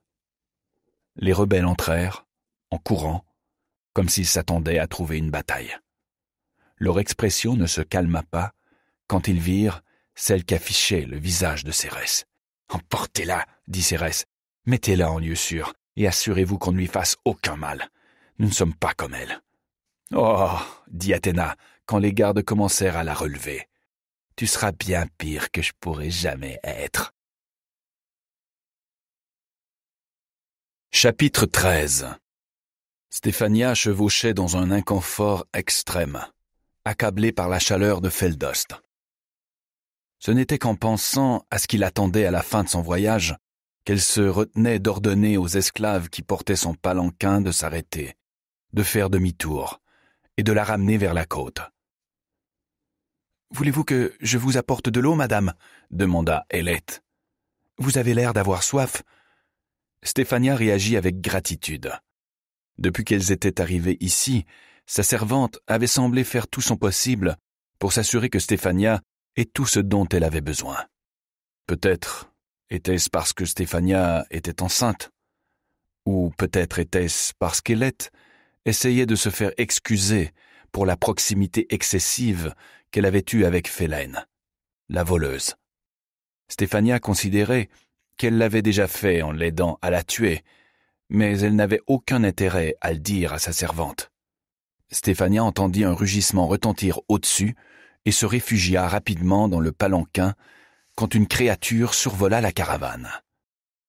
Les rebelles entrèrent, en courant, comme s'ils s'attendaient à trouver une bataille. Leur expression ne se calma pas quand ils virent celle qu'affichait le visage de Cérès. Emportez-la, dit Cérès. Mettez-la en lieu sûr et assurez-vous qu'on ne lui fasse aucun mal. Nous ne sommes pas comme elle. Oh
dit Athéna quand les gardes commencèrent à la relever. Tu seras bien pire que je pourrai jamais être. Chapitre 13 Stéphania chevauchait dans un inconfort
extrême, accablée par la chaleur de Feldost. Ce n'était qu'en pensant à ce qu'il attendait à la fin de son voyage qu'elle se retenait d'ordonner aux esclaves qui portaient son palanquin de s'arrêter, de faire demi-tour et de la ramener vers la côte. Voulez-vous que je vous apporte de l'eau, madame demanda Hélène. Vous avez l'air d'avoir soif, Stéphania réagit avec gratitude. Depuis qu'elles étaient arrivées ici, sa servante avait semblé faire tout son possible pour s'assurer que Stéphania ait tout ce dont elle avait besoin. Peut-être était-ce parce que Stéphania était enceinte, ou peut-être était-ce parce qu'Elette essayait de se faire excuser pour la proximité excessive qu'elle avait eue avec Félène, la voleuse. Stéphania considérait qu'elle l'avait déjà fait en l'aidant à la tuer, mais elle n'avait aucun intérêt à le dire à sa servante. Stéphania entendit un rugissement retentir au-dessus et se réfugia rapidement dans le palanquin quand une créature survola la caravane.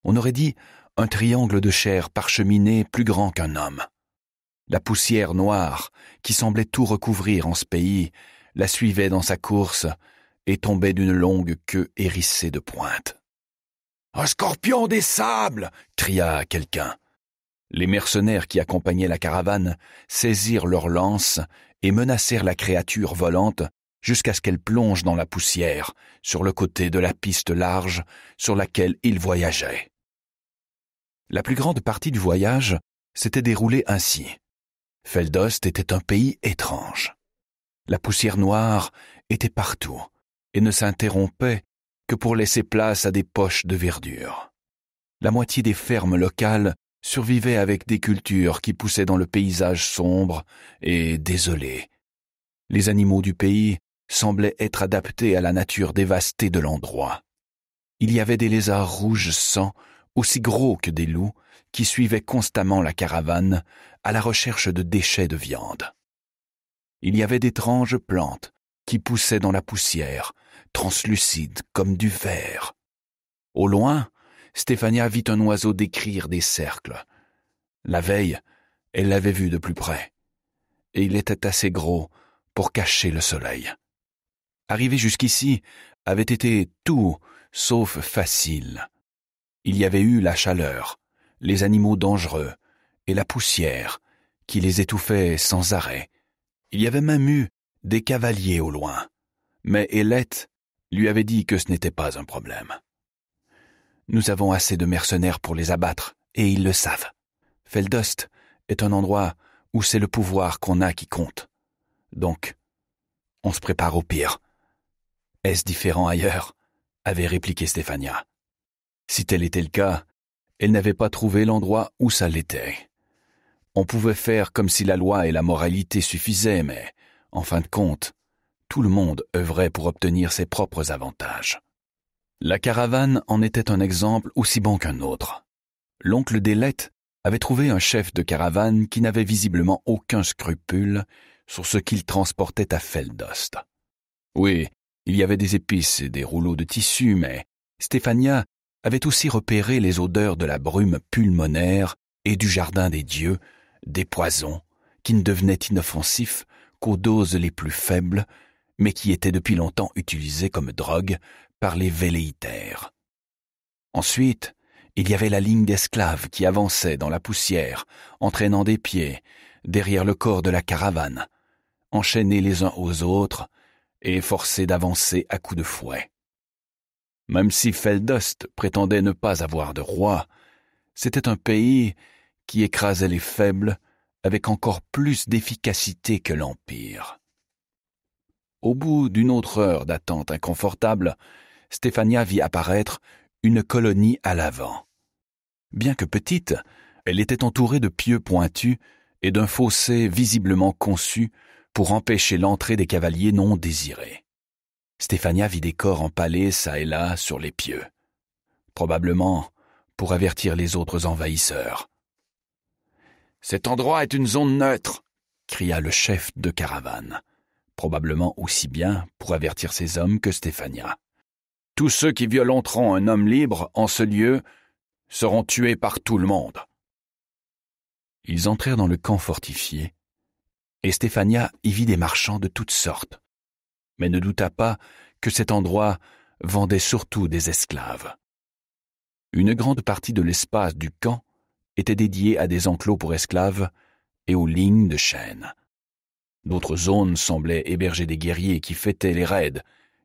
On aurait dit un triangle de chair parcheminée plus grand qu'un homme. La poussière noire, qui semblait tout recouvrir en ce pays, la suivait dans sa course et tombait d'une longue queue hérissée de pointes. Un scorpion des sables cria quelqu'un. Les mercenaires qui accompagnaient la caravane saisirent leurs lances et menacèrent la créature volante jusqu'à ce qu'elle plonge dans la poussière, sur le côté de la piste large sur laquelle ils voyageaient. La plus grande partie du voyage s'était déroulée ainsi. Feldost était un pays étrange. La poussière noire était partout et ne s'interrompait que pour laisser place à des poches de verdure. La moitié des fermes locales survivaient avec des cultures qui poussaient dans le paysage sombre et désolé. Les animaux du pays semblaient être adaptés à la nature dévastée de l'endroit. Il y avait des lézards rouges sang, aussi gros que des loups, qui suivaient constamment la caravane à la recherche de déchets de viande. Il y avait d'étranges plantes qui poussaient dans la poussière, translucide comme du verre. Au loin, Stéphania vit un oiseau décrire des cercles. La veille, elle l'avait vu de plus près, et il était assez gros pour cacher le soleil. Arriver jusqu'ici avait été tout sauf facile. Il y avait eu la chaleur, les animaux dangereux et la poussière qui les étouffait sans arrêt. Il y avait même eu des cavaliers au loin. Mais Hélette lui avait dit que ce n'était pas un problème. Nous avons assez de mercenaires pour les abattre, et ils le savent. Feldost est un endroit où c'est le pouvoir qu'on a qui compte. Donc, on se prépare au pire. Est-ce différent ailleurs avait répliqué Stéphania. Si tel était le cas, elle n'avait pas trouvé l'endroit où ça l'était. On pouvait faire comme si la loi et la moralité suffisaient, mais, en fin de compte, tout le monde œuvrait pour obtenir ses propres avantages. La caravane en était un exemple aussi bon qu'un autre. L'oncle Delette avait trouvé un chef de caravane qui n'avait visiblement aucun scrupule sur ce qu'il transportait à Feldost. Oui, il y avait des épices et des rouleaux de tissu, mais Stéphania avait aussi repéré les odeurs de la brume pulmonaire et du jardin des dieux, des poisons, qui ne devenaient inoffensifs qu'aux doses les plus faibles mais qui était depuis longtemps utilisé comme drogue par les velléitaires. Ensuite, il y avait la ligne d'esclaves qui avançait dans la poussière, entraînant des pieds, derrière le corps de la caravane, enchaînés les uns aux autres et forcés d'avancer à coups de fouet. Même si Feldost prétendait ne pas avoir de roi, c'était un pays qui écrasait les faibles avec encore plus d'efficacité que l'Empire. Au bout d'une autre heure d'attente inconfortable, Stéphania vit apparaître une colonie à l'avant. Bien que petite, elle était entourée de pieux pointus et d'un fossé visiblement conçu pour empêcher l'entrée des cavaliers non désirés. Stéphania vit des corps empalés çà et là sur les pieux, probablement pour avertir les autres envahisseurs. Cet endroit est une zone neutre, cria le chef de caravane probablement aussi bien pour avertir ses hommes que Stéphania. Tous ceux qui violenteront un homme libre en ce lieu seront tués par tout le monde. Ils entrèrent dans le camp fortifié, et Stéphania y vit des marchands de toutes sortes, mais ne douta pas que cet endroit vendait surtout des esclaves. Une grande partie de l'espace du camp était dédiée à des enclos pour esclaves et aux lignes de chaînes. D'autres zones semblaient héberger des guerriers qui fêtaient les raids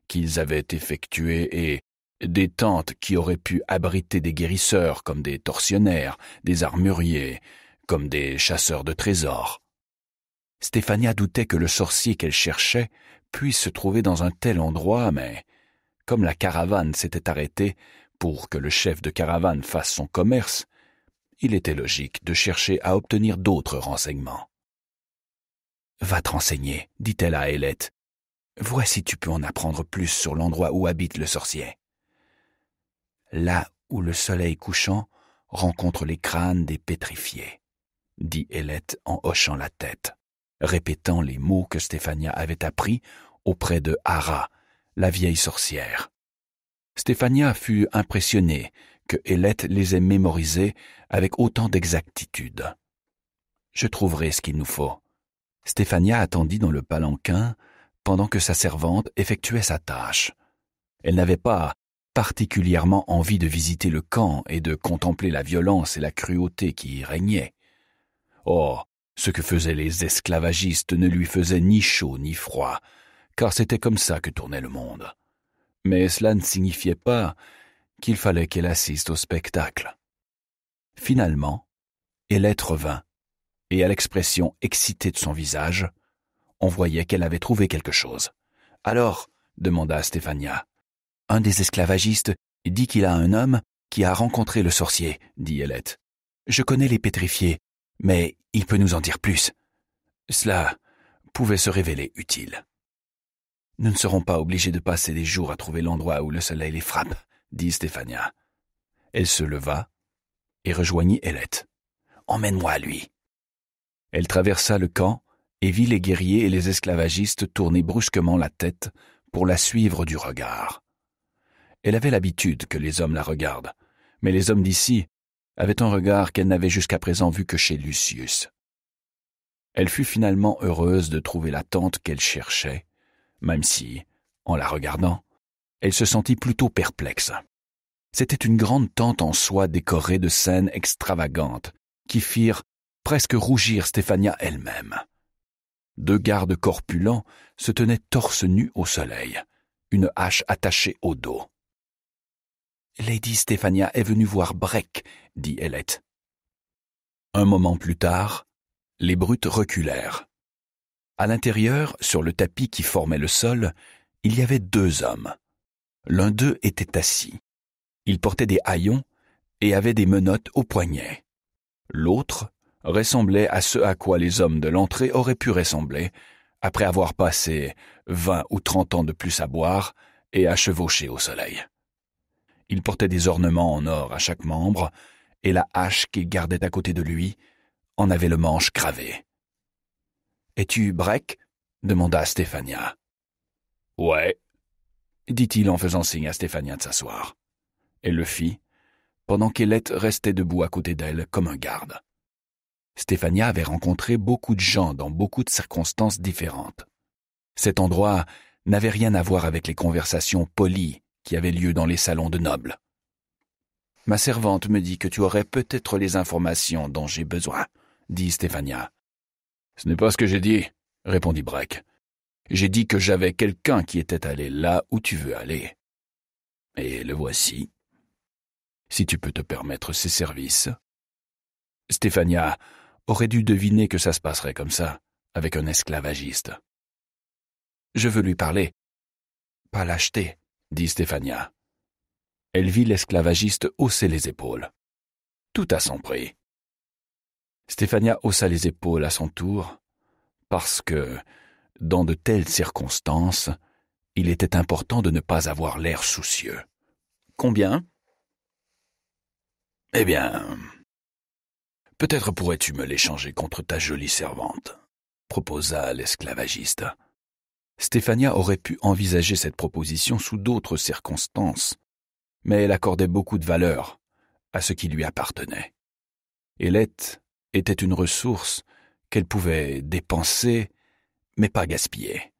qu'ils avaient effectués et des tentes qui auraient pu abriter des guérisseurs comme des tortionnaires, des armuriers, comme des chasseurs de trésors. Stéphania doutait que le sorcier qu'elle cherchait puisse se trouver dans un tel endroit, mais comme la caravane s'était arrêtée pour que le chef de caravane fasse son commerce, il était logique de chercher à obtenir d'autres renseignements. Va te renseigner, dit-elle à Hélette. « Vois si tu peux en apprendre plus sur l'endroit où habite le sorcier. Là où le soleil couchant rencontre les crânes des pétrifiés, dit Hélette en hochant la tête, répétant les mots que Stéphania avait appris auprès de Hara, la vieille sorcière. Stéphania fut impressionnée que Hélette les ait mémorisés avec autant d'exactitude. Je trouverai ce qu'il nous faut, Stéphania attendit dans le palanquin pendant que sa servante effectuait sa tâche. Elle n'avait pas particulièrement envie de visiter le camp et de contempler la violence et la cruauté qui y régnaient. Or, ce que faisaient les esclavagistes ne lui faisait ni chaud ni froid, car c'était comme ça que tournait le monde. Mais cela ne signifiait pas qu'il fallait qu'elle assiste au spectacle. Finalement, Hélène revint, et à l'expression excitée de son visage, on voyait qu'elle avait trouvé quelque chose. Alors, demanda Stéphania. Un des esclavagistes dit qu'il a un homme qui a rencontré le sorcier, dit Hélette. Je connais les pétrifiés, mais il peut nous en dire plus. Cela pouvait se révéler utile. Nous ne serons pas obligés de passer des jours à trouver l'endroit où le soleil les frappe, dit Stéphania. Elle se leva et rejoignit Hélette. Emmène-moi à lui, elle traversa le camp et vit les guerriers et les esclavagistes tourner brusquement la tête pour la suivre du regard. Elle avait l'habitude que les hommes la regardent, mais les hommes d'ici avaient un regard qu'elle n'avait jusqu'à présent vu que chez Lucius. Elle fut finalement heureuse de trouver la tente qu'elle cherchait, même si, en la regardant, elle se sentit plutôt perplexe. C'était une grande tente en soie décorée de scènes extravagantes qui firent presque rougir Stéphania elle-même. Deux gardes corpulents se tenaient torse nu au soleil, une hache attachée au dos. Lady Stéphania est venue voir Breck, dit Ellette. Un moment plus tard, les brutes reculèrent. À l'intérieur, sur le tapis qui formait le sol, il y avait deux hommes. L'un d'eux était assis. Il portait des haillons et avait des menottes aux poignets. L'autre ressemblait à ce à quoi les hommes de l'entrée auraient pu ressembler, après avoir passé vingt ou trente ans de plus à boire et à chevaucher au soleil. Il portait des ornements en or à chaque membre, et la hache qu'il gardait à côté de lui en avait le manche cravé. Es-tu break demanda Stéphania. Ouais, dit-il en faisant signe à Stéphania de s'asseoir. Elle le fit, pendant qu'Elette restait debout à côté d'elle comme un garde. Stéphania avait rencontré beaucoup de gens dans beaucoup de circonstances différentes. Cet endroit n'avait rien à voir avec les conversations polies qui avaient lieu dans les salons de nobles. Ma servante me dit que tu aurais peut-être les informations dont j'ai besoin, dit Stéphania. Ce n'est pas ce que j'ai dit, répondit Breck. « J'ai dit que j'avais quelqu'un qui était allé là où tu veux aller. Et le voici. Si tu peux te permettre ses services. Stéphania aurait dû deviner que ça se passerait comme ça, avec un esclavagiste.
Je veux lui parler. Pas l'acheter, dit Stéphania. Elle vit l'esclavagiste hausser les épaules. Tout à son prix.
Stéphania haussa les épaules à son tour, parce que, dans de telles circonstances, il était important de ne pas avoir l'air soucieux. Combien
Eh bien,
Peut-être pourrais-tu me l'échanger contre ta jolie servante, proposa l'esclavagiste. Stéphania aurait pu envisager cette proposition sous d'autres circonstances, mais elle accordait beaucoup de valeur à ce qui lui appartenait. Hélette était une ressource qu'elle pouvait dépenser, mais pas gaspiller.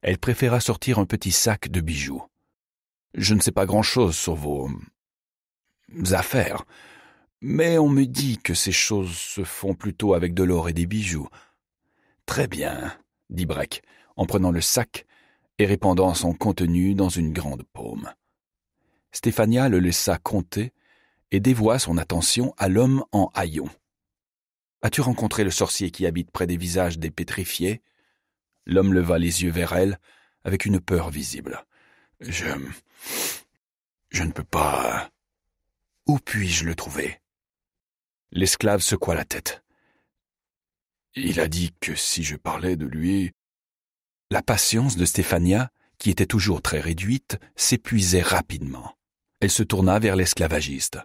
Elle préféra sortir un petit sac de bijoux. Je ne sais pas grand-chose sur vos affaires, mais on me dit que ces choses se font plutôt avec de l'or et des bijoux. Très bien, dit Breck, en prenant le sac et répandant son contenu dans une grande paume. Stéphania le laissa compter et dévoua son attention à l'homme en haillons. As-tu rencontré le sorcier qui habite près des visages des pétrifiés L'homme leva les yeux vers elle avec une peur visible. Je. Je ne peux pas. Où puis-je le trouver L'esclave secoua la tête. Il a dit que si je parlais de lui. La patience de Stéphania, qui était toujours très réduite, s'épuisait rapidement. Elle se tourna vers l'esclavagiste.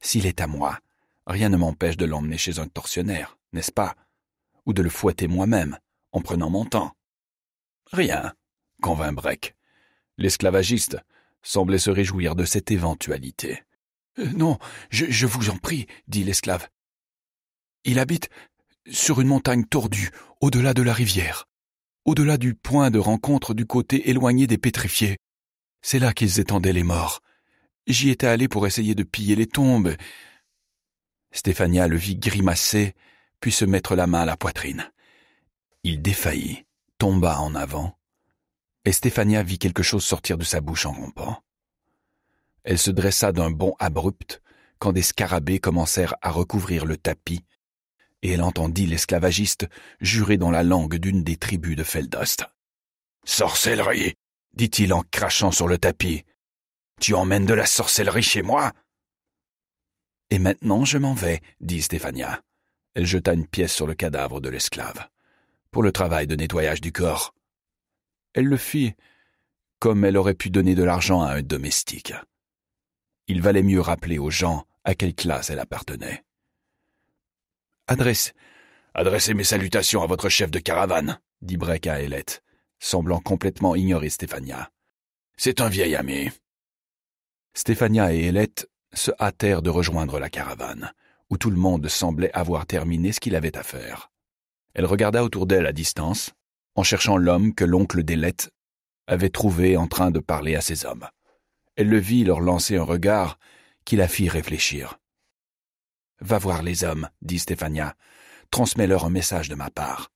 S'il est à moi, rien ne m'empêche de l'emmener chez un tortionnaire, n'est-ce pas Ou de le fouetter moi-même, en prenant mon temps. Rien, convint Breck. L'esclavagiste semblait se réjouir de cette éventualité. Euh, non, je, je vous en prie, dit l'esclave. Il habite sur une montagne tordue, au-delà de la rivière, au-delà du point de rencontre du côté éloigné des pétrifiés. C'est là qu'ils étendaient les morts. J'y étais allé pour essayer de piller les tombes. Stéphania le vit grimacer, puis se mettre la main à la poitrine. Il défaillit, tomba en avant, et Stéphania vit quelque chose sortir de sa bouche en rompant. Elle se dressa d'un bond abrupt quand des scarabées commencèrent à recouvrir le tapis, et elle entendit l'esclavagiste jurer dans la langue d'une des tribus de Feldost. Sorcellerie dit-il en crachant sur le tapis. Tu emmènes de la sorcellerie chez moi Et maintenant je m'en vais, dit Stéphania. Elle jeta une pièce sur le cadavre de l'esclave, pour le travail de nettoyage du corps. Elle le fit, comme elle aurait pu donner de l'argent à un domestique il valait mieux rappeler aux gens à quelle classe elle appartenait. Adresse. Adressez mes salutations à votre chef de caravane, dit Breck à Hellette, semblant complètement ignorer Stéphania. C'est un vieil ami. Stéphania et Hellette se hâtèrent de rejoindre la caravane, où tout le monde semblait avoir terminé ce qu'il avait à faire. Elle regarda autour d'elle à distance, en cherchant l'homme que l'oncle d'Hellette avait trouvé en train de parler à ses hommes. Elle le vit leur lancer un regard qui la fit réfléchir. Va voir les hommes, dit Stéphania. Transmets-leur un message de ma part.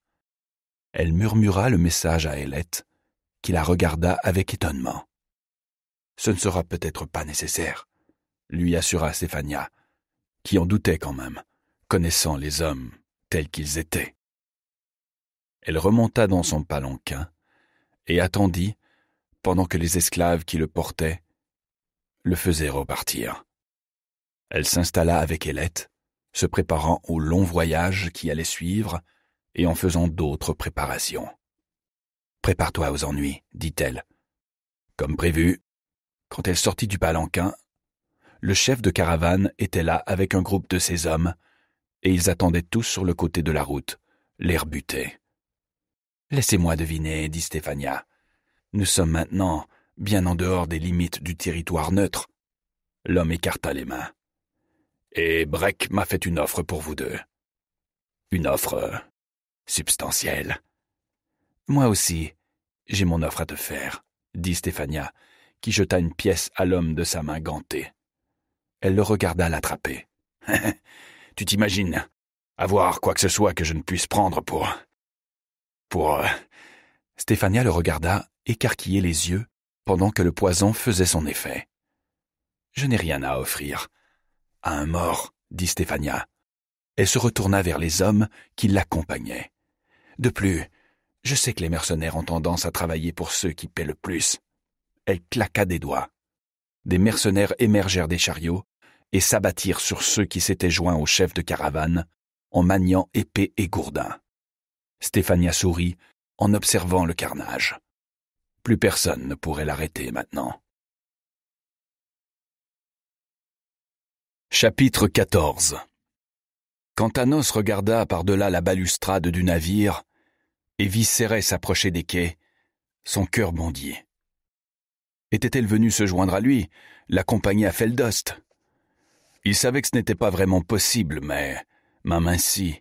Elle murmura le message à Ailette, qui la regarda avec étonnement. Ce ne sera peut-être pas nécessaire, lui assura Stéphania, qui en doutait quand même, connaissant les hommes tels qu'ils étaient. Elle remonta dans son palanquin et attendit, pendant que les esclaves qui le portaient le faisait repartir. Elle s'installa avec Élette, se préparant au long voyage qui allait suivre et en faisant d'autres préparations. Prépare-toi aux ennuis, dit-elle. Comme prévu, quand elle sortit du palanquin, le chef de caravane était là avec un groupe de ses hommes, et ils attendaient tous sur le côté de la route, l'air buté. Laissez-moi deviner, dit Stéphania. Nous sommes maintenant bien en dehors des limites du territoire neutre. L'homme écarta les mains. Et Breck m'a fait une offre pour vous deux. Une offre euh, substantielle. Moi aussi, j'ai mon offre à te faire, dit Stéphania, qui jeta une pièce à l'homme de sa main gantée. Elle le regarda l'attraper. (laughs) tu t'imagines avoir quoi que ce soit que je ne puisse prendre pour. pour. Euh, Stéphania le regarda, écarquiller les yeux, pendant que le poison faisait son effet. Je n'ai rien à offrir. À un mort, dit Stéphania. Elle se retourna vers les hommes qui l'accompagnaient. De plus, je sais que les mercenaires ont tendance à travailler pour ceux qui paient le plus. Elle claqua des doigts. Des mercenaires émergèrent des chariots et s'abattirent sur ceux qui s'étaient joints au chef de caravane en maniant épée et gourdin. Stéphania sourit
en observant le carnage. Plus personne ne pourrait l'arrêter maintenant. Chapitre 14 Quand Thanos regarda par-delà la balustrade du navire et vit Cérès
s'approcher des quais, son cœur bondit. Était-elle venue se joindre à lui, l'accompagner à Feldost Il savait que ce n'était pas vraiment possible, mais, même ainsi,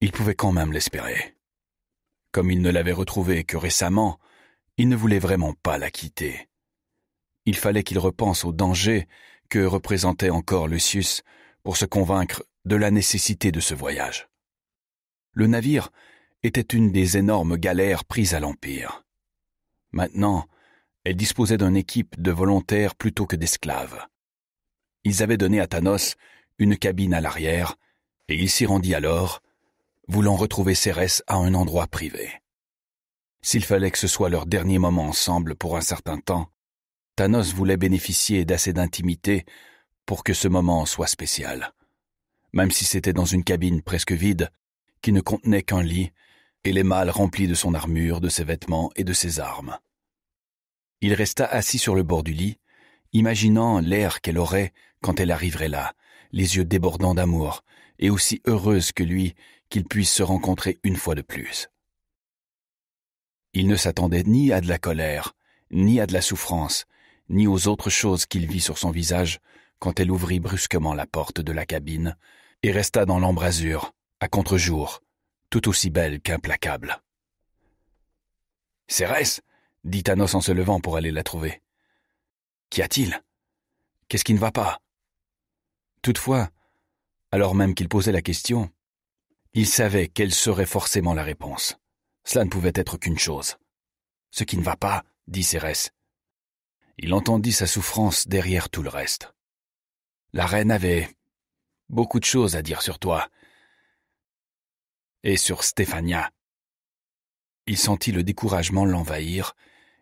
il pouvait quand même l'espérer. Comme il ne l'avait retrouvée que récemment, il ne voulait vraiment pas la quitter. Il fallait qu'il repense au danger que représentait encore Lucius pour se convaincre de la nécessité de ce voyage. Le navire était une des énormes galères prises à l'Empire. Maintenant, elle disposait d'une équipe de volontaires plutôt que d'esclaves. Ils avaient donné à Thanos une cabine à l'arrière, et il s'y rendit alors, voulant retrouver Cérès à un endroit privé. S'il fallait que ce soit leur dernier moment ensemble pour un certain temps, Thanos voulait bénéficier d'assez d'intimité pour que ce moment soit spécial. Même si c'était dans une cabine presque vide, qui ne contenait qu'un lit, et les mâles remplis de son armure, de ses vêtements et de ses armes. Il resta assis sur le bord du lit, imaginant l'air qu'elle aurait quand elle arriverait là, les yeux débordants d'amour, et aussi heureuse que lui qu'il puisse se rencontrer une fois de plus. Il ne s'attendait ni à de la colère, ni à de la souffrance, ni aux autres choses qu'il vit sur son visage quand elle ouvrit brusquement la porte de la cabine et resta dans l'embrasure, à contre-jour, tout aussi belle qu'implacable. Cérès dit Thanos en se levant pour aller la trouver. Qu'y a-t-il Qu'est-ce qui ne va pas Toutefois, alors même qu'il posait la question, il savait quelle serait forcément la réponse. Cela ne pouvait être qu'une chose. Ce qui ne va pas, dit Cérès. Il entendit sa
souffrance derrière tout le reste. La reine avait beaucoup de choses à dire sur toi et sur Stéphania.
Il sentit le découragement l'envahir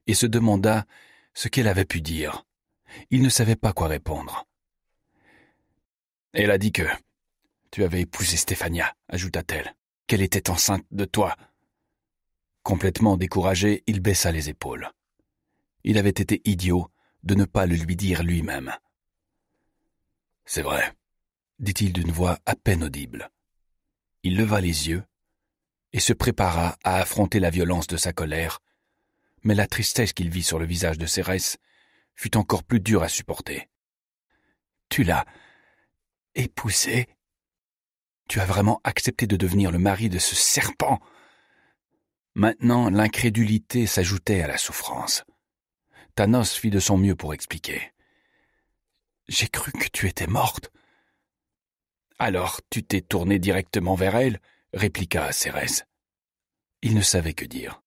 et se demanda ce qu'elle avait pu dire. Il ne savait pas quoi répondre. Elle a dit que tu avais épousé Stéphania, ajouta-t-elle, qu'elle était enceinte de toi, Complètement découragé, il baissa les épaules. Il avait été idiot de ne pas le lui dire lui-même. C'est vrai, dit-il d'une voix à peine audible. Il leva les yeux et se prépara à affronter la violence de sa colère, mais la tristesse qu'il vit sur le visage de Cérès fut encore plus dure à supporter. Tu l'as épousée Tu as vraiment accepté de devenir le mari de ce serpent Maintenant, l'incrédulité s'ajoutait à la souffrance. Thanos fit de son mieux pour expliquer. J'ai cru que tu étais morte. Alors tu t'es tourné directement vers elle, répliqua Cérès. Il ne savait que dire.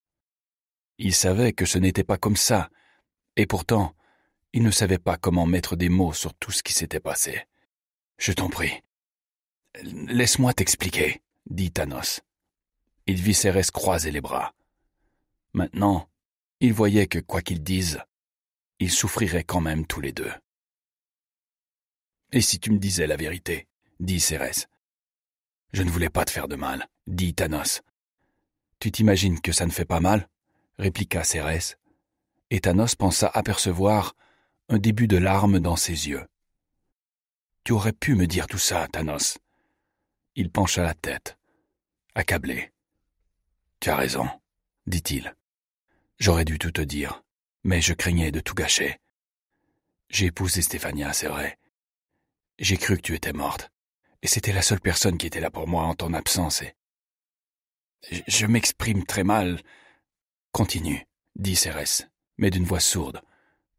Il savait que ce n'était pas comme ça, et pourtant, il ne savait pas comment mettre des mots sur tout ce qui s'était passé. Je t'en prie. Laisse-moi t'expliquer, dit Thanos. Il vit Cérès croiser les bras. Maintenant, il voyait que, quoi qu'ils disent, ils souffriraient quand même
tous les deux. Et si tu me disais la vérité, dit Cérès. Je ne voulais pas te faire de mal, dit Thanos. Tu t'imagines que ça ne fait
pas mal répliqua Cérès. Et Thanos pensa apercevoir un début de larmes dans ses yeux. Tu aurais pu me dire tout ça, Thanos. Il pencha la tête, accablé. Tu as raison, dit-il. J'aurais dû tout te dire, mais je craignais de tout gâcher. J'ai épousé Stéphania, c'est vrai. J'ai cru que tu étais morte, et c'était la seule personne qui était là pour moi en ton absence, et... Je, m'exprime très mal. Continue, dit Cérès, mais d'une voix sourde,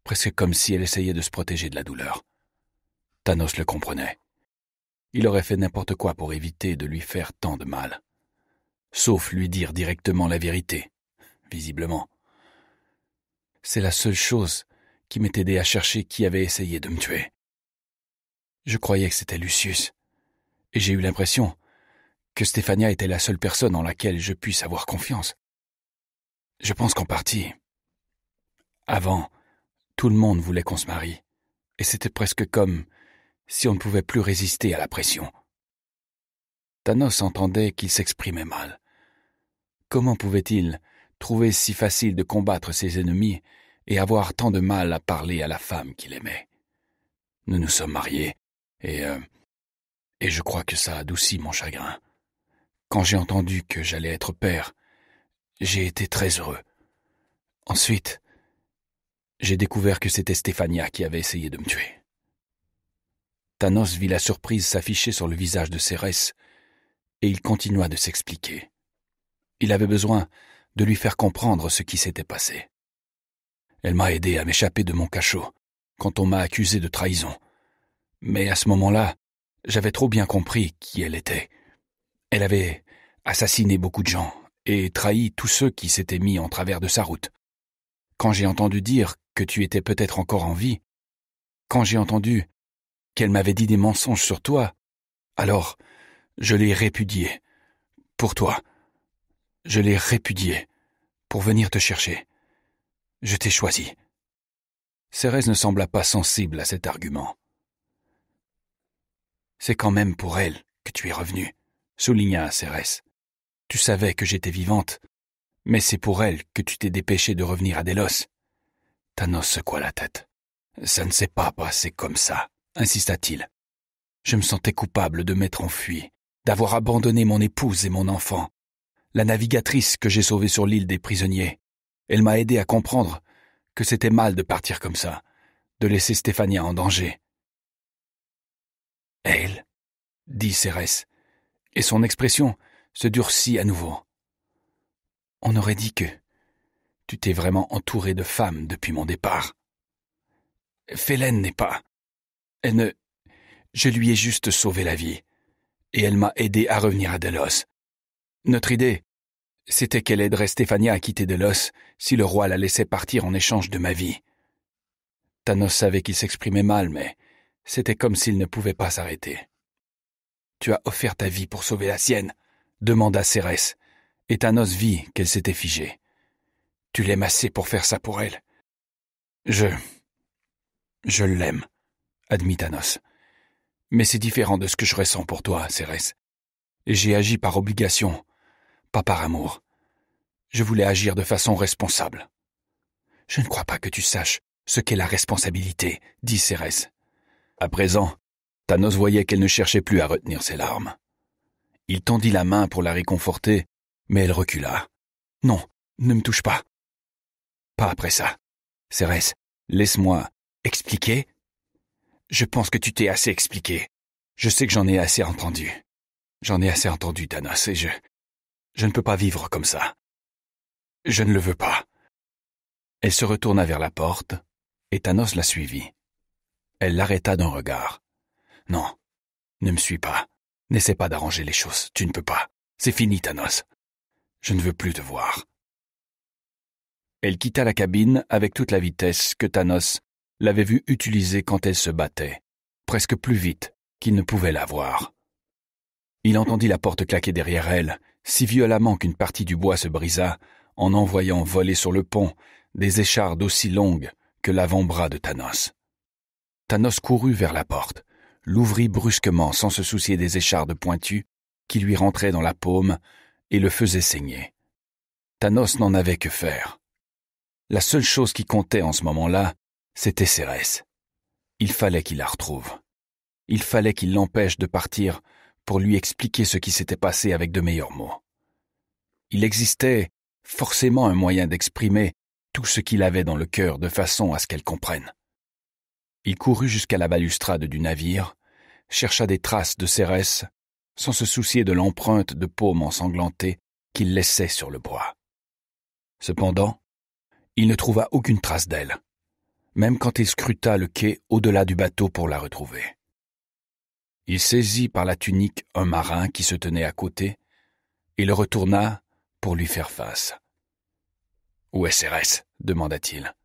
presque comme si elle essayait de se protéger de la douleur. Thanos le comprenait. Il aurait fait n'importe quoi pour éviter de lui faire tant de mal sauf lui dire directement la vérité, visiblement. C'est la seule chose qui m'ait aidé à chercher qui avait essayé de me tuer. Je croyais que c'était Lucius, et j'ai eu l'impression que Stéphania était la seule personne en laquelle je puisse avoir confiance. Je pense qu'en partie. Avant, tout le monde voulait qu'on se marie, et c'était presque comme si on ne pouvait plus résister à la pression. Thanos entendait qu'il s'exprimait mal comment pouvait-il trouver si facile de combattre ses ennemis et avoir tant de mal à parler à la femme qu'il aimait Nous nous sommes mariés, et... Euh, et je crois que ça adoucit mon chagrin. Quand j'ai entendu que j'allais être père, j'ai été très heureux. Ensuite, j'ai découvert que c'était Stéphania qui avait essayé de me tuer. Thanos vit la surprise s'afficher sur le visage de Cérès, et il continua de s'expliquer. Il avait besoin de lui faire comprendre ce qui s'était passé. Elle m'a aidé à m'échapper de mon cachot quand on m'a accusé de trahison. Mais à ce moment-là, j'avais trop bien compris qui elle était. Elle avait assassiné beaucoup de gens et trahi tous ceux qui s'étaient mis en travers de sa route. Quand j'ai entendu dire que tu étais peut-être encore en vie, quand j'ai entendu qu'elle m'avait dit des mensonges sur toi, alors je l'ai répudiée. Pour toi. Je l'ai répudié pour venir te chercher. Je t'ai choisi. Cérès ne sembla pas sensible à cet argument. C'est quand même pour elle que tu es revenu, souligna Cérès. Tu savais que j'étais vivante, mais c'est pour elle que tu t'es dépêché de revenir à Delos. Thanos secoua la tête. Ça ne s'est pas passé comme ça, insista-t-il. Je me sentais coupable de m'être enfui, d'avoir abandonné mon épouse et mon enfant la navigatrice que j'ai sauvée sur l'île des prisonniers. Elle m'a aidé à comprendre que c'était mal de partir comme ça, de laisser Stéphania en danger. Elle, dit Cérès, et son expression se durcit à nouveau. On aurait dit que tu t'es vraiment entourée de femmes depuis mon départ. Félène n'est pas. Elle ne. Je lui ai juste sauvé la vie, et elle m'a aidé à revenir à Delos. Notre idée, c'était qu'elle aiderait Stéphania à quitter Delos si le roi la laissait partir en échange de ma vie. Thanos savait qu'il s'exprimait mal, mais c'était comme s'il ne pouvait pas s'arrêter. Tu as offert ta vie pour sauver la sienne, demanda Cérès, et Thanos vit qu'elle s'était figée. Tu l'aimes assez pour faire ça pour elle. Je. Je l'aime, admit Thanos. Mais c'est différent de ce que je ressens pour toi, Cérès. J'ai agi par obligation, pas par amour. Je voulais agir de façon responsable. Je ne crois pas que tu saches ce qu'est la responsabilité, dit Cérès. À présent, Thanos voyait qu'elle ne cherchait plus à retenir ses larmes. Il tendit la main pour la réconforter, mais elle recula. Non, ne me touche pas. Pas après ça. Cérès, laisse-moi expliquer. Je pense que tu t'es assez expliqué. Je sais que j'en ai assez entendu. J'en ai assez entendu, Thanos, et je, je ne peux pas vivre comme ça. Je ne le veux pas. Elle se retourna vers la porte, et Thanos la suivit. Elle l'arrêta d'un regard. Non, ne me suis pas. N'essaie pas d'arranger les choses, tu ne peux pas. C'est fini, Thanos. Je ne veux plus te voir. Elle quitta la cabine avec toute la vitesse que Thanos l'avait vue utiliser quand elle se battait, presque plus vite qu'il ne pouvait la voir. Il entendit la porte claquer derrière elle si violemment qu'une partie du bois se brisa en envoyant voler sur le pont des échardes aussi longues que l'avant-bras de Thanos. Thanos courut vers la porte, l'ouvrit brusquement sans se soucier des échardes pointues qui lui rentraient dans la paume et le faisaient saigner. Thanos n'en avait que faire. La seule chose qui comptait en ce moment-là, c'était Cérès. Il fallait qu'il la retrouve. Il fallait qu'il l'empêche de partir pour lui expliquer ce qui s'était passé avec de meilleurs mots. Il existait forcément un moyen d'exprimer tout ce qu'il avait dans le cœur de façon à ce qu'elle comprenne. Il courut jusqu'à la balustrade du navire, chercha des traces de Cérès, sans se soucier de l'empreinte de paume ensanglantée qu'il laissait sur le bois. Cependant, il ne trouva aucune trace d'elle, même quand il scruta le quai au-delà du bateau pour la retrouver. Il saisit par la tunique un marin qui se tenait à côté et le retourna pour lui faire face. Où est Cérès demanda-t-il.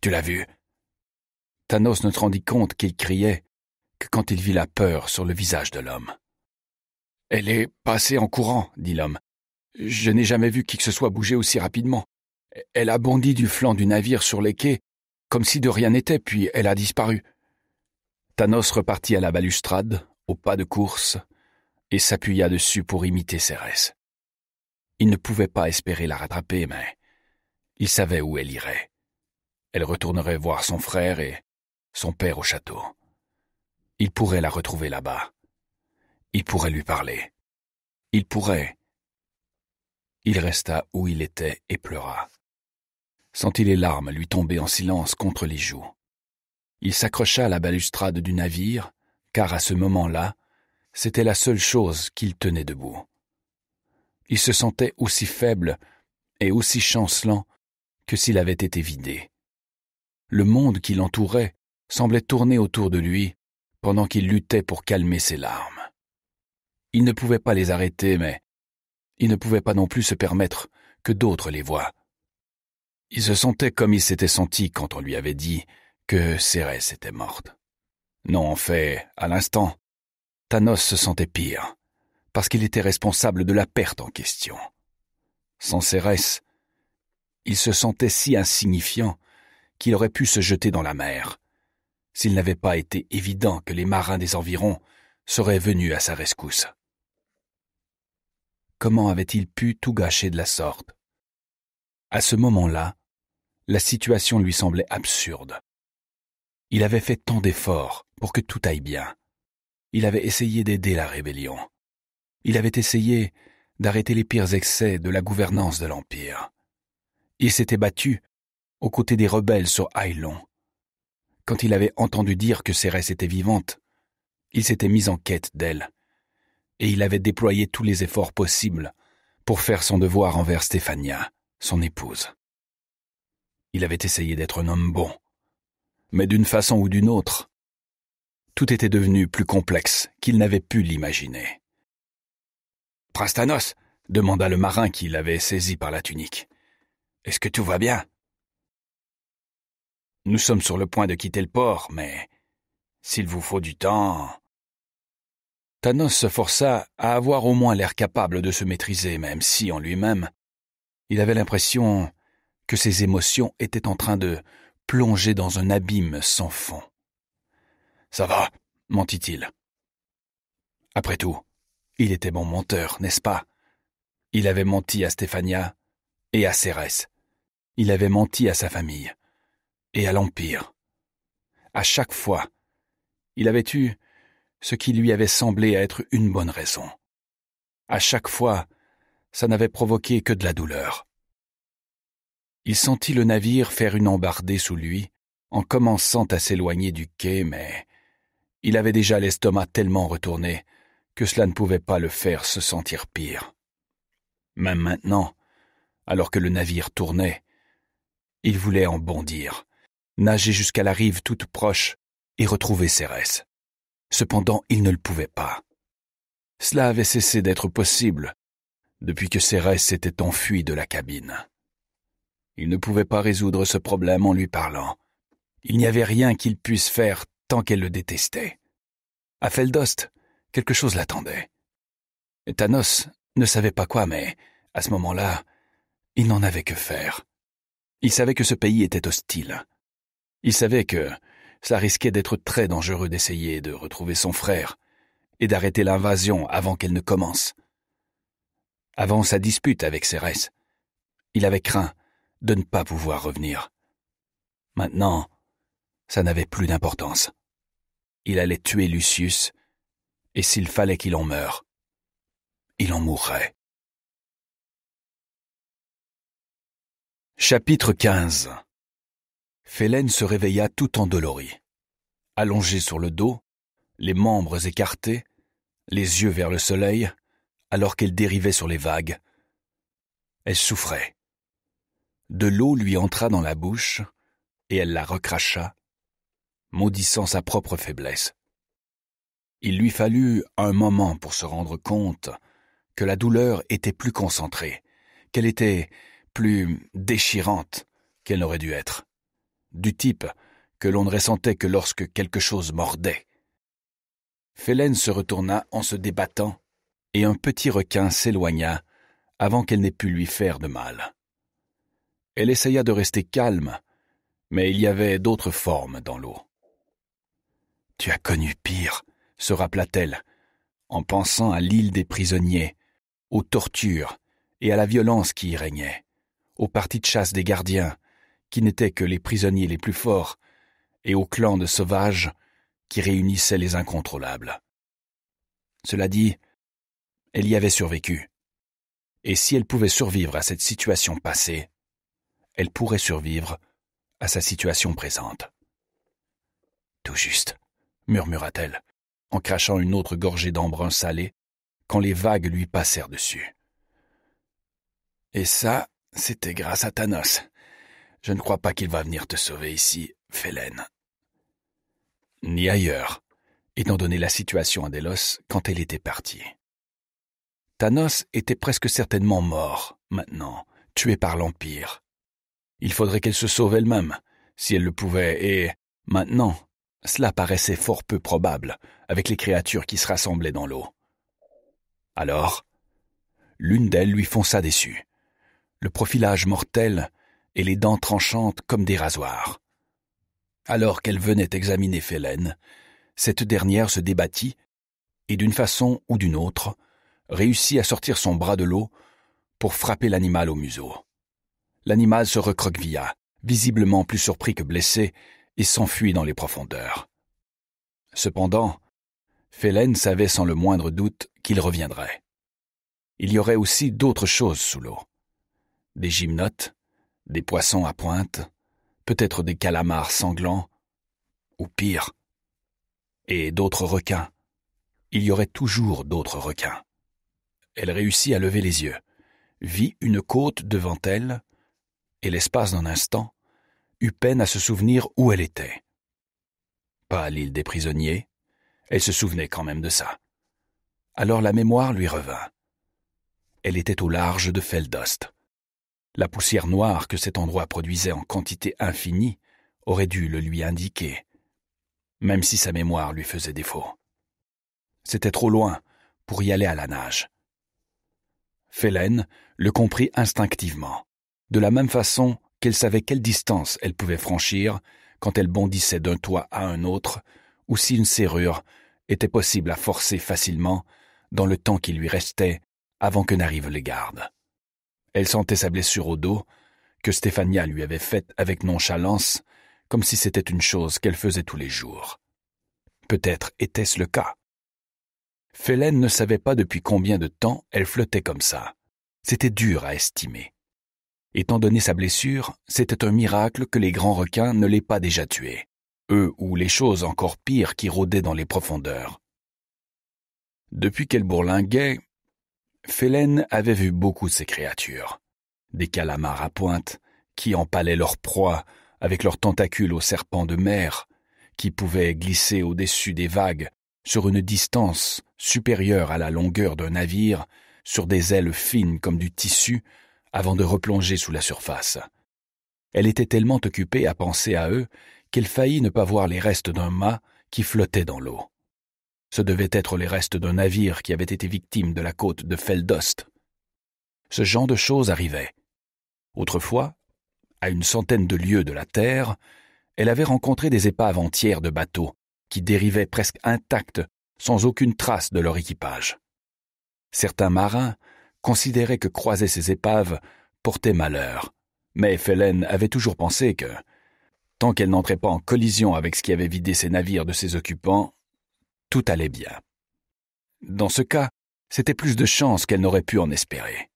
Tu l'as vu Thanos ne te rendit compte qu'il criait que quand il vit la peur sur le visage de l'homme. Elle est passée en courant, dit l'homme. Je n'ai jamais vu qui que ce soit bougé aussi rapidement. Elle a bondi du flanc du navire sur les quais, comme si de rien n'était, puis elle a disparu. Thanos repartit à la balustrade, au pas de course et s'appuya dessus pour imiter Cérès. Il ne pouvait pas espérer la rattraper, mais il savait où elle irait. Elle retournerait voir son frère et son père au château. Il pourrait la retrouver là-bas. Il pourrait lui parler. Il pourrait. Il resta où il était et pleura. Sentit les larmes lui tomber en silence contre les joues. Il s'accrocha à la balustrade du navire, car à ce moment-là, c'était la seule chose qu'il tenait debout. Il se sentait aussi faible et aussi chancelant que s'il avait été vidé. Le monde qui l'entourait semblait tourner autour de lui pendant qu'il luttait pour calmer ses larmes. Il ne pouvait pas les arrêter, mais il ne pouvait pas non plus se permettre que d'autres les voient. Il se sentait comme il s'était senti quand on lui avait dit que Cérès était morte. Non, en fait, à l'instant, Thanos se sentait pire, parce qu'il était responsable de la perte en question. Sans Cérès, il se sentait si insignifiant qu'il aurait pu se jeter dans la mer, s'il n'avait pas été évident que les marins des environs seraient venus à sa rescousse. Comment avait-il pu tout gâcher de la sorte À ce moment-là, la situation lui semblait absurde, il avait fait tant d'efforts pour que tout aille bien. Il avait essayé d'aider la rébellion. Il avait essayé d'arrêter les pires excès de la gouvernance de l'Empire. Il s'était battu aux côtés des rebelles sur Ailon. Quand il avait entendu dire que Cérès était vivante, il s'était mis en quête d'elle, et il avait déployé tous les efforts possibles pour faire son devoir envers Stéphania, son épouse. Il avait essayé d'être un homme bon, mais d'une façon ou d'une autre, tout était devenu plus complexe qu'il n'avait pu l'imaginer. Prastanos demanda le marin qui l'avait saisi par la tunique. Est-ce que tout va bien Nous sommes sur le point de quitter le port, mais s'il vous faut du temps. Thanos se força à avoir au moins l'air capable de se maîtriser, même si en lui-même, il avait l'impression que ses émotions étaient en train de plongé dans un abîme sans fond. Ça va, mentit-il. Après tout, il était bon menteur, n'est-ce pas Il avait menti à Stéphania et à Cérès. Il avait menti à sa famille et à l'Empire. À chaque fois, il avait eu ce qui lui avait semblé être une bonne raison. À chaque fois, ça n'avait provoqué que de la douleur. Il sentit le navire faire une embardée sous lui, en commençant à s'éloigner du quai, mais il avait déjà l'estomac tellement retourné que cela ne pouvait pas le faire se sentir pire. Même maintenant, alors que le navire tournait, il voulait en bondir, nager jusqu'à la rive toute proche et retrouver Cérès. Cependant, il ne le pouvait pas. Cela avait cessé d'être possible depuis que Cérès s'était enfui de la cabine. Il ne pouvait pas résoudre ce problème en lui parlant. Il n'y avait rien qu'il puisse faire tant qu'elle le détestait. À Feldost, quelque chose l'attendait. Thanos ne savait pas quoi, mais, à ce moment-là, il n'en avait que faire. Il savait que ce pays était hostile. Il savait que ça risquait d'être très dangereux d'essayer de retrouver son frère et d'arrêter l'invasion avant qu'elle ne commence. Avant sa dispute avec Cérès, il avait craint de ne pas pouvoir revenir. Maintenant, ça n'avait plus d'importance.
Il allait tuer Lucius, et s'il fallait qu'il en meure, il en mourrait. Chapitre 15 Félène se réveilla tout endolorie.
Allongée sur le dos, les membres écartés, les yeux vers le soleil, alors qu'elle dérivait sur les vagues, elle souffrait. De l'eau lui entra dans la bouche, et elle la recracha, maudissant sa propre faiblesse. Il lui fallut un moment pour se rendre compte que la douleur était plus concentrée, qu'elle était plus déchirante qu'elle n'aurait dû être, du type que l'on ne ressentait que lorsque quelque chose mordait. Félène se retourna en se débattant, et un petit requin s'éloigna avant qu'elle n'ait pu lui faire de mal. Elle essaya de rester calme, mais il y avait d'autres formes dans l'eau. Tu as connu pire, se rappela-t-elle, en pensant à l'île des prisonniers, aux tortures et à la violence qui y régnait, aux parties de chasse des gardiens, qui n'étaient que les prisonniers les plus forts, et aux clans de sauvages qui réunissaient les incontrôlables. Cela dit, elle y avait survécu. Et si elle pouvait survivre à cette situation passée, elle pourrait survivre à sa situation présente. Tout juste, murmura-t-elle, en crachant une autre gorgée d'embrun salé, quand les vagues lui passèrent dessus. Et ça, c'était grâce à Thanos. Je ne crois pas qu'il va venir te sauver ici, Félène. Ni ailleurs, étant donné la situation à Delos quand elle était partie. Thanos était presque certainement mort, maintenant, tué par l'Empire, il faudrait qu'elle se sauve elle-même, si elle le pouvait, et maintenant, cela paraissait fort peu probable, avec les créatures qui se rassemblaient dans l'eau. Alors, l'une d'elles lui fonça dessus, le profilage mortel et les dents tranchantes comme des rasoirs. Alors qu'elle venait examiner Félène, cette dernière se débattit et d'une façon ou d'une autre réussit à sortir son bras de l'eau pour frapper l'animal au museau l'animal se recroquevilla, visiblement plus surpris que blessé, et s'enfuit dans les profondeurs. Cependant, Phélène savait sans le moindre doute qu'il reviendrait. Il y aurait aussi d'autres choses sous l'eau. Des gymnotes, des poissons à pointe, peut-être des calamars sanglants, ou pire, et d'autres requins. Il y aurait toujours d'autres requins. Elle réussit à lever les yeux, vit une côte devant elle, et l'espace d'un instant, eut peine à se souvenir où elle était. Pas à l'île des prisonniers, elle se souvenait quand même de ça. Alors la mémoire lui revint. Elle était au large de Feldost. La poussière noire que cet endroit produisait en quantité infinie aurait dû le lui indiquer, même si sa mémoire lui faisait défaut. C'était trop loin pour y aller à la nage. Félène le comprit instinctivement de la même façon qu'elle savait quelle distance elle pouvait franchir quand elle bondissait d'un toit à un autre, ou si une serrure était possible à forcer facilement dans le temps qui lui restait avant que n'arrivent les gardes. Elle sentait sa blessure au dos, que Stéphania lui avait faite avec nonchalance, comme si c'était une chose qu'elle faisait tous les jours. Peut-être était-ce le cas. Félène ne savait pas depuis combien de temps elle flottait comme ça. C'était dur à estimer. Étant donné sa blessure, c'était un miracle que les grands requins ne l'aient pas déjà tué, eux ou les choses encore pires qui rôdaient dans les profondeurs. Depuis qu'elle bourlinguait, Félène avait vu beaucoup de ces créatures, des calamars à pointe, qui empalaient leur proie avec leurs tentacules aux serpents de mer, qui pouvaient glisser au-dessus des vagues sur une distance supérieure à la longueur d'un navire, sur des ailes fines comme du tissu, avant de replonger sous la surface. Elle était tellement occupée à penser à eux qu'elle faillit ne pas voir les restes d'un mât qui flottait dans l'eau. Ce devaient être les restes d'un navire qui avait été victime de la côte de Feldost. Ce genre de choses arrivait. Autrefois, à une centaine de lieues de la terre, elle avait rencontré des épaves entières de bateaux qui dérivaient presque intactes, sans aucune trace de leur équipage. Certains marins considérait que croiser ces épaves portait malheur. Mais Félène avait toujours pensé que, tant qu'elle n'entrait pas en collision avec ce qui avait vidé ses navires de ses occupants, tout allait bien. Dans ce cas, c'était plus de chance qu'elle n'aurait pu en espérer.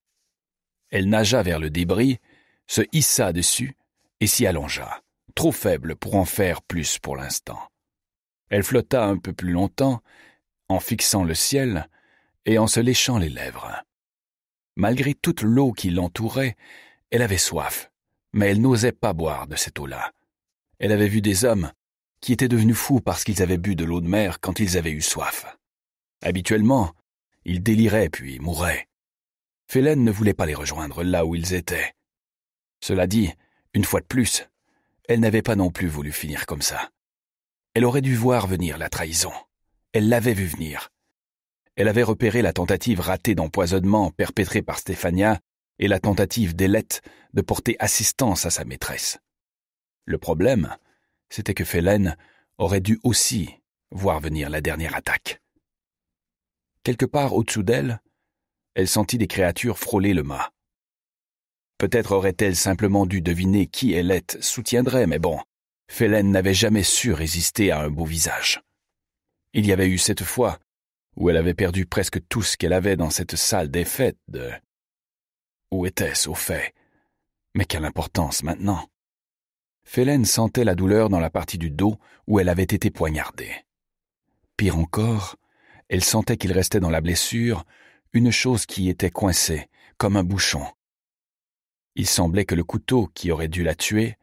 Elle nagea vers le débris, se hissa dessus et s'y allongea, trop faible pour en faire plus pour l'instant. Elle flotta un peu plus longtemps, en fixant le ciel et en se léchant les lèvres. Malgré toute l'eau qui l'entourait, elle avait soif, mais elle n'osait pas boire de cette eau-là. Elle avait vu des hommes qui étaient devenus fous parce qu'ils avaient bu de l'eau de mer quand ils avaient eu soif. Habituellement, ils déliraient puis mouraient. Félène ne voulait pas les rejoindre là où ils étaient. Cela dit, une fois de plus, elle n'avait pas non plus voulu finir comme ça. Elle aurait dû voir venir la trahison. Elle l'avait vu venir. Elle avait repéré la tentative ratée d'empoisonnement perpétrée par Stéphania et la tentative d'Elette de porter assistance à sa maîtresse. Le problème, c'était que Félène aurait dû aussi voir venir la dernière attaque. Quelque part au-dessous d'elle, elle sentit des créatures frôler le mât. Peut-être aurait-elle simplement dû deviner qui Elette soutiendrait, mais bon, Félène n'avait jamais su résister à un beau visage. Il y avait eu cette fois où elle avait perdu presque tout ce qu'elle avait dans cette salle des fêtes de... Où était-ce, au fait Mais quelle importance maintenant Félène sentait la douleur dans la partie du dos où elle avait été poignardée. Pire encore, elle sentait qu'il restait dans la blessure une chose qui était coincée, comme un bouchon. Il semblait que le couteau qui aurait dû la tuer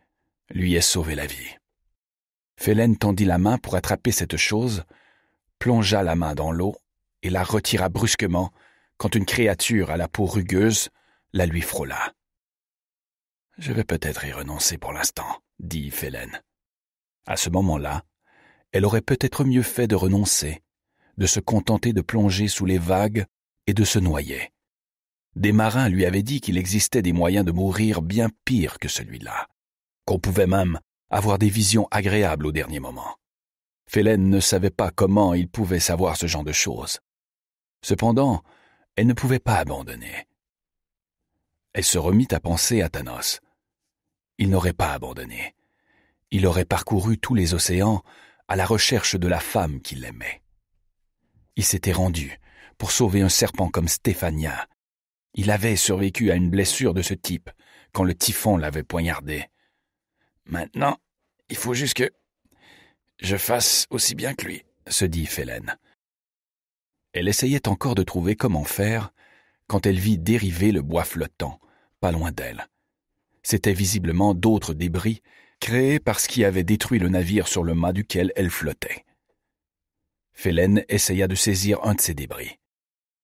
lui ait sauvé la vie. Félène tendit la main pour attraper cette chose, plongea la main dans l'eau et la retira brusquement quand une créature à la peau rugueuse la lui frôla. Je vais peut-être y renoncer pour l'instant, dit Félène. À ce moment-là, elle aurait peut-être mieux fait de renoncer, de se contenter de plonger sous les vagues et de se noyer. Des marins lui avaient dit qu'il existait des moyens de mourir bien pires que celui-là, qu'on pouvait même avoir des visions agréables au dernier moment. Félène ne savait pas comment il pouvait savoir ce genre de choses. Cependant, elle ne pouvait pas abandonner. Elle se remit à penser à Thanos. Il n'aurait pas abandonné. Il aurait parcouru tous les océans à la recherche de la femme qu'il aimait. Il s'était rendu pour sauver un serpent comme Stéphania. Il avait survécu à une blessure de ce type quand le typhon l'avait poignardé. Maintenant, il faut juste que je fasse aussi bien que lui, se dit Félène. Elle essayait encore de trouver comment faire quand elle vit dériver le bois flottant, pas loin d'elle. C'était visiblement d'autres débris créés par ce qui avait détruit le navire sur le mât duquel elle flottait. Félène essaya de saisir un de ces débris.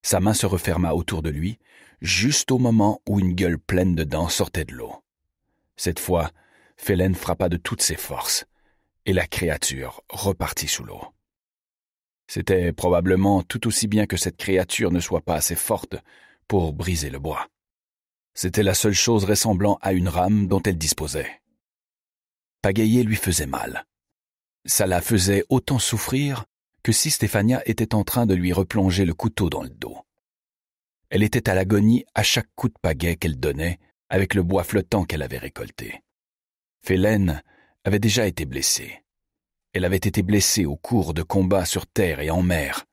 Sa main se referma autour de lui, juste au moment où une gueule pleine de dents sortait de l'eau. Cette fois, Phélène frappa de toutes ses forces, et la créature repartit sous l'eau. C'était probablement tout aussi bien que cette créature ne soit pas assez forte pour briser le bois. C'était la seule chose ressemblant à une rame dont elle disposait. Pagayer lui faisait mal. Ça la faisait autant souffrir que si Stéphania était en train de lui replonger le couteau dans le dos. Elle était à l'agonie à chaque coup de pagaie qu'elle donnait avec le bois flottant qu'elle avait récolté. Félène avait déjà été blessée. Elle avait été blessée au cours de combats sur terre et en mer.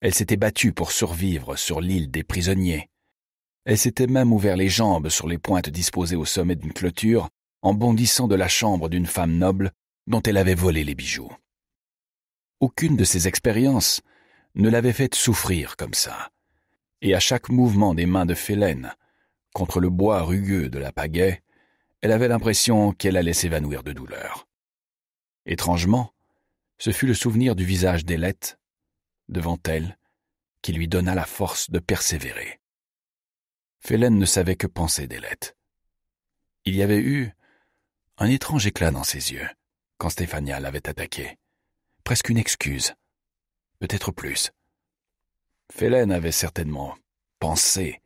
Elle s'était battue pour survivre sur l'île des prisonniers. Elle s'était même ouvert les jambes sur les pointes disposées au sommet d'une clôture en bondissant de la chambre d'une femme noble dont elle avait volé les bijoux. Aucune de ces expériences ne l'avait faite souffrir comme ça. Et à chaque mouvement des mains de Félène, contre le bois rugueux de la pagaie, elle avait l'impression qu'elle allait s'évanouir de douleur. Étrangement, ce fut le souvenir du visage d'Ailette, devant elle, qui lui donna la force de persévérer. Félène ne savait que penser d'Ailette. Il y avait eu un étrange éclat dans ses yeux quand Stéphania l'avait attaquée, Presque une excuse. Peut-être plus. Félène avait certainement pensé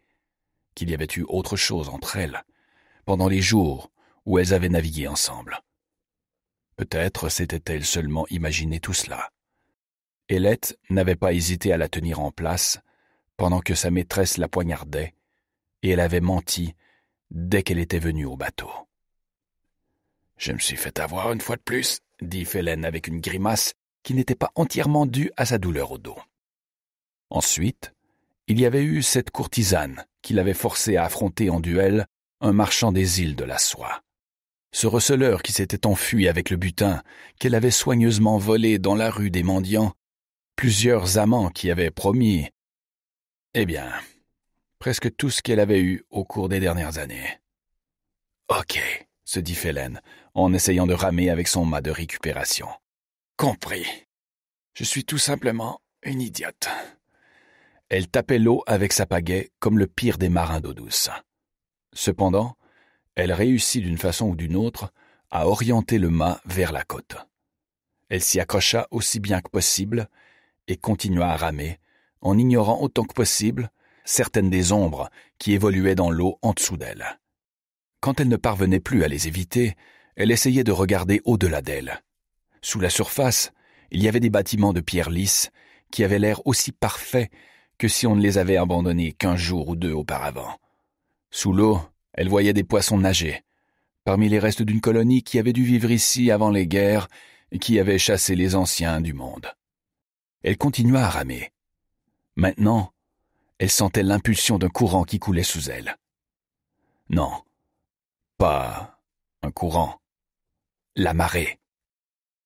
qu'il y avait eu autre chose entre elles pendant les jours où elles avaient navigué ensemble. Peut-être s'était-elle seulement imaginé tout cela. élette n'avait pas hésité à la tenir en place pendant que sa maîtresse la poignardait, et elle avait menti dès qu'elle était venue au bateau. Je me suis fait avoir une fois de plus, dit Félène avec une grimace qui n'était pas entièrement due à sa douleur au dos. Ensuite, il y avait eu cette courtisane qui l'avait forcée à affronter en duel un marchand des îles de la soie. Ce receleur qui s'était enfui avec le butin, qu'elle avait soigneusement volé dans la rue des mendiants, plusieurs amants qui avaient promis. Eh bien, presque tout ce qu'elle avait eu au cours des dernières années. Ok, se dit Félène, en essayant de ramer avec son mât de récupération. Compris. Je suis tout simplement une idiote. Elle tapait l'eau avec sa pagaie comme le pire des marins d'eau douce. Cependant, elle réussit d'une façon ou d'une autre à orienter le mât vers la côte. Elle s'y accrocha aussi bien que possible et continua à ramer, en ignorant autant que possible certaines des ombres qui évoluaient dans l'eau en dessous d'elle. Quand elle ne parvenait plus à les éviter, elle essayait de regarder au-delà d'elle. Sous la surface, il y avait des bâtiments de pierre lisse qui avaient l'air aussi parfaits que si on ne les avait abandonnés qu'un jour ou deux auparavant. Sous l'eau, elle voyait des poissons nager, parmi les restes d'une colonie qui avait dû vivre ici avant les guerres et qui avait chassé les anciens du monde. Elle continua à ramer. Maintenant, elle sentait l'impulsion d'un courant qui coulait sous elle. Non, pas un courant. La marée.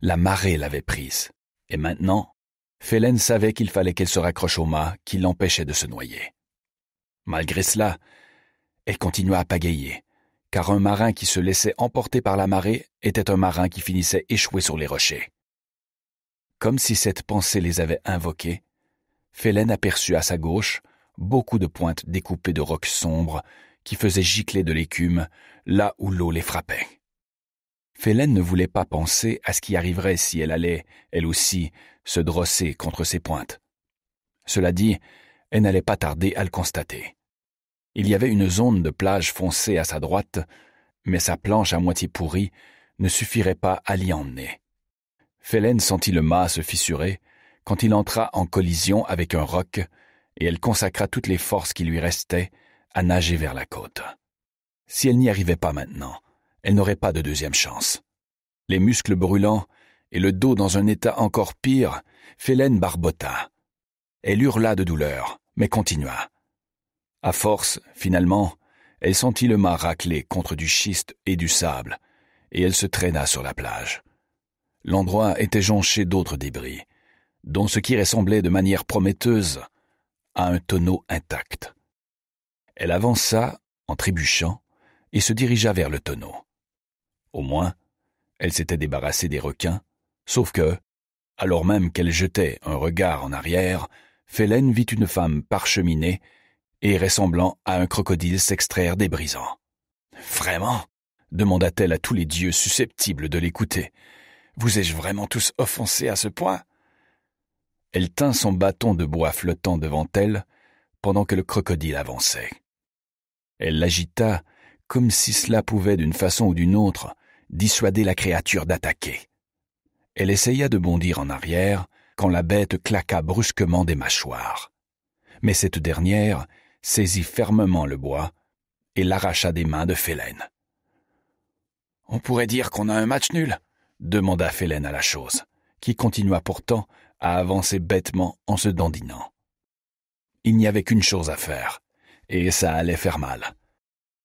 La marée l'avait prise. Et maintenant, Félène savait qu'il fallait qu'elle se raccroche au mât qui l'empêchait de se noyer. Malgré cela, elle continua à pagayer, car un marin qui se laissait emporter par la marée était un marin qui finissait échoué sur les rochers. Comme si cette pensée les avait invoqués, Félène aperçut à sa gauche beaucoup de pointes découpées de rocs sombres qui faisaient gicler de l'écume là où l'eau les frappait. Félène ne voulait pas penser à ce qui arriverait si elle allait, elle aussi, se drosser contre ces pointes. Cela dit, elle n'allait pas tarder à le constater. Il y avait une zone de plage foncée à sa droite, mais sa planche à moitié pourrie ne suffirait pas à l'y emmener. Phélène sentit le mât se fissurer quand il entra en collision avec un roc, et elle consacra toutes les forces qui lui restaient à nager vers la côte. Si elle n'y arrivait pas maintenant, elle n'aurait pas de deuxième chance. Les muscles brûlants et le dos dans un état encore pire, Félène barbota. Elle hurla de douleur, mais continua. À force, finalement, elle sentit le mât racler contre du schiste et du sable, et elle se traîna sur la plage. L'endroit était jonché d'autres débris, dont ce qui ressemblait de manière prometteuse à un tonneau intact. Elle avança, en trébuchant, et se dirigea vers le tonneau. Au moins, elle s'était débarrassée des requins, sauf que, alors même qu'elle jetait un regard en arrière, Félène vit une femme parcheminée et ressemblant à un crocodile s'extraire des brisants. Vraiment demanda-t-elle à tous les dieux susceptibles de l'écouter. Vous ai-je vraiment tous offensés à ce point Elle tint son bâton de bois flottant devant elle pendant que le crocodile avançait. Elle l'agita comme si cela pouvait d'une façon ou d'une autre dissuader la créature d'attaquer. Elle essaya de bondir en arrière quand la bête claqua brusquement des mâchoires. Mais cette dernière saisit fermement le bois et l'arracha des mains de Félène. On pourrait dire qu'on a un match nul, demanda Félène à la chose, qui continua pourtant à avancer bêtement en se dandinant. Il n'y avait qu'une chose à faire, et ça allait faire mal.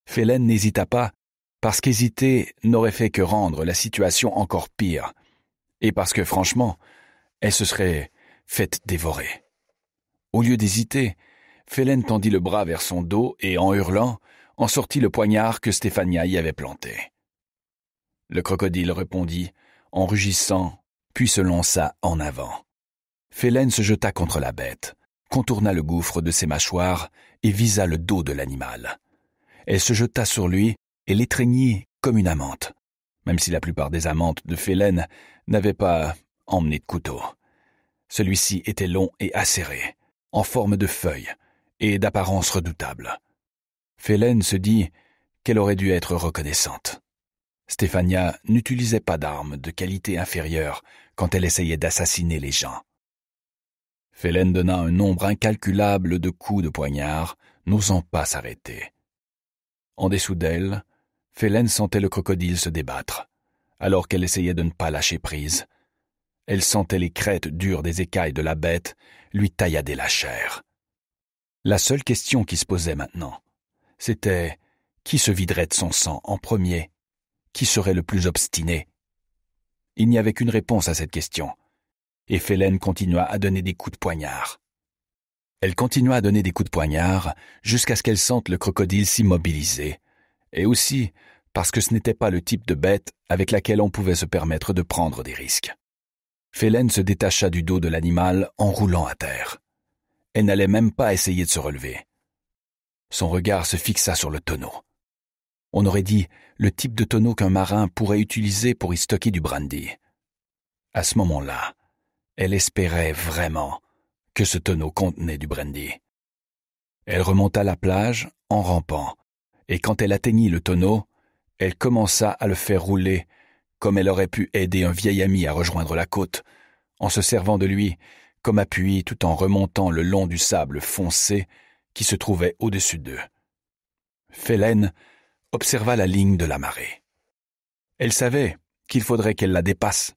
Félène n'hésita pas, parce qu'hésiter n'aurait fait que rendre la situation encore pire, et parce que franchement, elle se serait faite dévorer. Au lieu d'hésiter, Félène tendit le bras vers son dos et, en hurlant, en sortit le poignard que Stéphania y avait planté. Le crocodile répondit, en rugissant, puis se lança en avant. Félène se jeta contre la bête, contourna le gouffre de ses mâchoires et visa le dos de l'animal. Elle se jeta sur lui et l'étreignit comme une amante, même si la plupart des amantes de Félène n'avaient pas emmené de couteau. Celui-ci était long et acéré, en forme de feuille, et d'apparence redoutable. Félène se dit qu'elle aurait dû être reconnaissante. Stéphania n'utilisait pas d'armes de qualité inférieure quand elle essayait d'assassiner les gens. Félène donna un nombre incalculable de coups de poignard, n'osant pas s'arrêter. En dessous d'elle, Félène sentait le crocodile se débattre. Alors qu'elle essayait de ne pas lâcher prise, elle sentait les crêtes dures des écailles de la bête lui taillader la chair. La seule question qui se posait maintenant, c'était qui se viderait de son sang en premier Qui serait le plus obstiné Il n'y avait qu'une réponse à cette question, et Félène continua à donner des coups de poignard. Elle continua à donner des coups de poignard jusqu'à ce qu'elle sente le crocodile s'immobiliser, et aussi parce que ce n'était pas le type de bête avec laquelle on pouvait se permettre de prendre des risques. Félène se détacha du dos de l'animal en roulant à terre. Elle n'allait même pas essayer de se relever. Son regard se fixa sur le tonneau. On aurait dit le type de tonneau qu'un marin pourrait utiliser pour y stocker du brandy. À ce moment-là, elle espérait vraiment que ce tonneau contenait du brandy. Elle remonta la plage en rampant, et quand elle atteignit le tonneau, elle commença à le faire rouler, comme elle aurait pu aider un vieil ami à rejoindre la côte, en se servant de lui comme appui tout en remontant le long du sable foncé qui se trouvait au-dessus d'eux. Félène observa la ligne de la marée. Elle savait qu'il faudrait qu'elle la dépasse,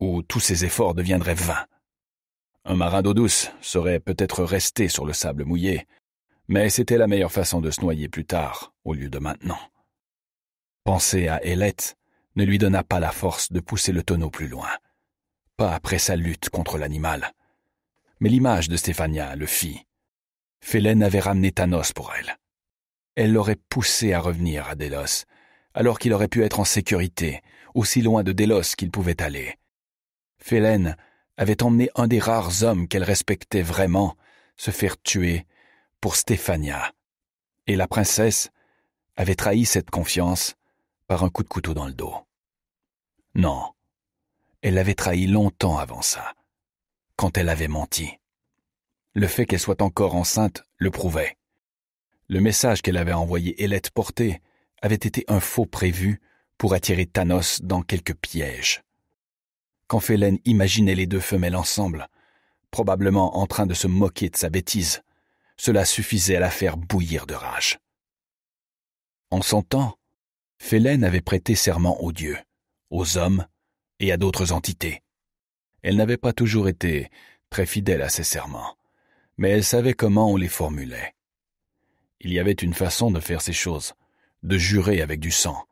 ou tous ses efforts deviendraient vains. Un marin d'eau douce serait peut-être resté sur le sable mouillé, mais c'était la meilleure façon de se noyer plus tard, au lieu de maintenant. Penser à Hélette ne lui donna pas la force de pousser le tonneau plus loin, pas après sa lutte contre l'animal mais l'image de Stéphania le fit. Phélène avait ramené Thanos pour elle. Elle l'aurait poussé à revenir à Delos, alors qu'il aurait pu être en sécurité, aussi loin de Delos qu'il pouvait aller. Phélène avait emmené un des rares hommes qu'elle respectait vraiment se faire tuer pour Stéphania. Et la princesse avait trahi cette confiance par un coup de couteau dans le dos. Non, elle l'avait trahi longtemps avant ça quand elle avait menti. Le fait qu'elle soit encore enceinte le prouvait. Le message qu'elle avait envoyé Hélène porter avait été un faux prévu pour attirer Thanos dans quelque piège. Quand Félène imaginait les deux femelles ensemble, probablement en train de se moquer de sa bêtise, cela suffisait à la faire bouillir de rage. En son temps, Félène avait prêté serment aux dieux, aux hommes et à d'autres entités, elle n'avait pas toujours été très fidèle à ses serments, mais elle savait comment on les formulait. Il y avait une façon de faire ces choses, de jurer avec du sang,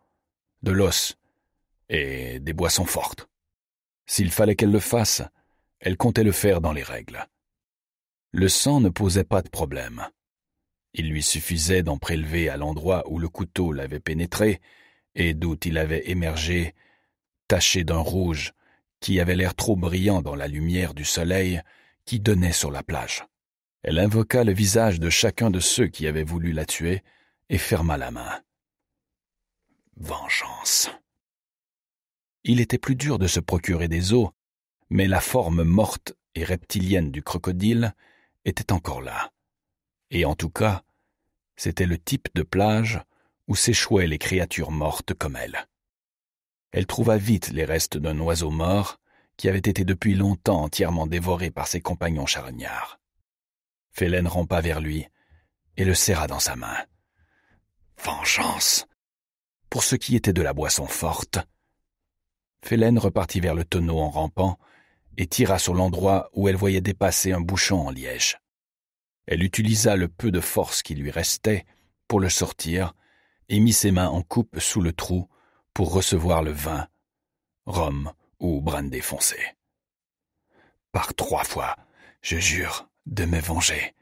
de l'os et des boissons fortes. S'il fallait qu'elle le fasse, elle comptait le faire dans les règles. Le sang ne posait pas de problème. Il lui suffisait d'en prélever à l'endroit où le couteau l'avait pénétré et d'où il avait émergé, taché d'un rouge qui avait l'air trop brillant dans la lumière du soleil qui donnait sur la plage. Elle invoqua le visage de chacun de ceux qui avaient voulu la tuer et ferma la main. Vengeance. Il était plus dur de se procurer des os, mais la forme morte et reptilienne du crocodile était encore là. Et en tout cas, c'était le type de plage où s'échouaient les créatures mortes comme elle elle trouva vite les restes d'un oiseau mort qui avait été depuis longtemps entièrement dévoré par ses compagnons charognards. Félène rampa vers lui et le serra dans sa main. Vengeance Pour ce qui était de la boisson forte. Félène repartit vers le tonneau en rampant et tira sur l'endroit où elle voyait dépasser un bouchon en liège. Elle utilisa le peu de force qui lui restait pour le sortir et mit ses mains en coupe sous le trou pour recevoir le vin, rhum ou brandy foncé. Par trois fois, je jure de me venger,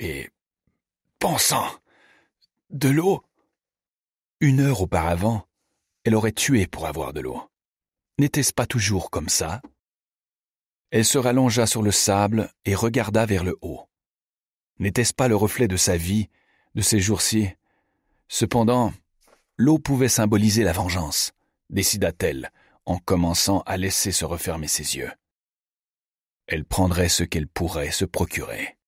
et, pensant, de l'eau Une heure auparavant, elle aurait tué pour avoir de l'eau. N'était-ce pas toujours comme ça Elle se rallongea sur le sable et regarda vers le haut. N'était-ce pas le reflet de sa vie, de ses jours-ci Cependant, L'eau pouvait symboliser la vengeance, décida-t-elle, en commençant à laisser se refermer ses yeux.
Elle prendrait ce qu'elle pourrait se procurer.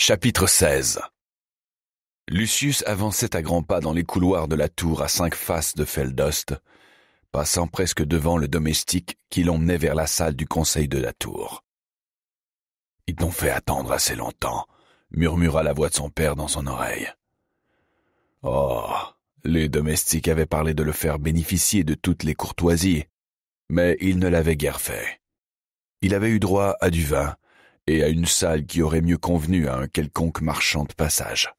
Chapitre 16 Lucius avançait
à grands pas dans les couloirs de la tour à cinq faces de Feldost, passant presque devant le domestique qui l'emmenait vers la salle du conseil de la tour. Ils t'ont fait attendre assez longtemps, murmura la voix de son père dans son oreille. Oh. Les domestiques avaient parlé de le faire bénéficier de toutes les courtoisies, mais il ne l'avait guère fait. Il avait eu droit à du vin et à une salle qui aurait mieux convenu à un quelconque marchand de passage.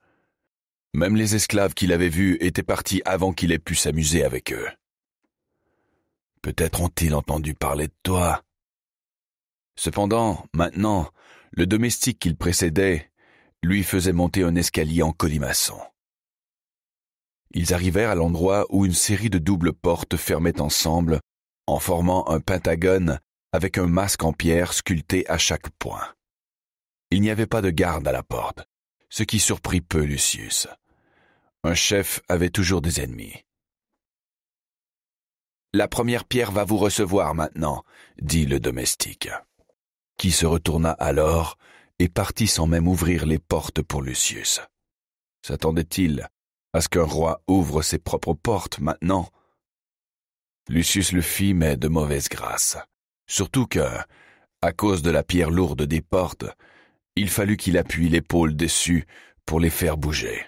Même les esclaves qu'il avait vus étaient partis avant qu'il ait pu s'amuser avec eux. Peut-être ont-ils entendu parler de toi. Cependant, maintenant, le domestique qu'il précédait lui faisait monter un escalier en colimaçon. Ils arrivèrent à l'endroit où une série de doubles portes fermaient ensemble, en formant un pentagone avec un masque en pierre sculpté à chaque point. Il n'y avait pas de garde à la porte, ce qui surprit peu Lucius. Un chef avait toujours des ennemis. La première pierre va vous recevoir maintenant, dit le domestique, qui se retourna alors et partit sans même ouvrir les portes pour Lucius. S'attendait-il à ce qu'un roi ouvre ses propres portes maintenant Lucius le fit, mais de mauvaise grâce. Surtout que, à cause de la pierre lourde des portes, il fallut qu'il appuie l'épaule dessus pour les faire bouger.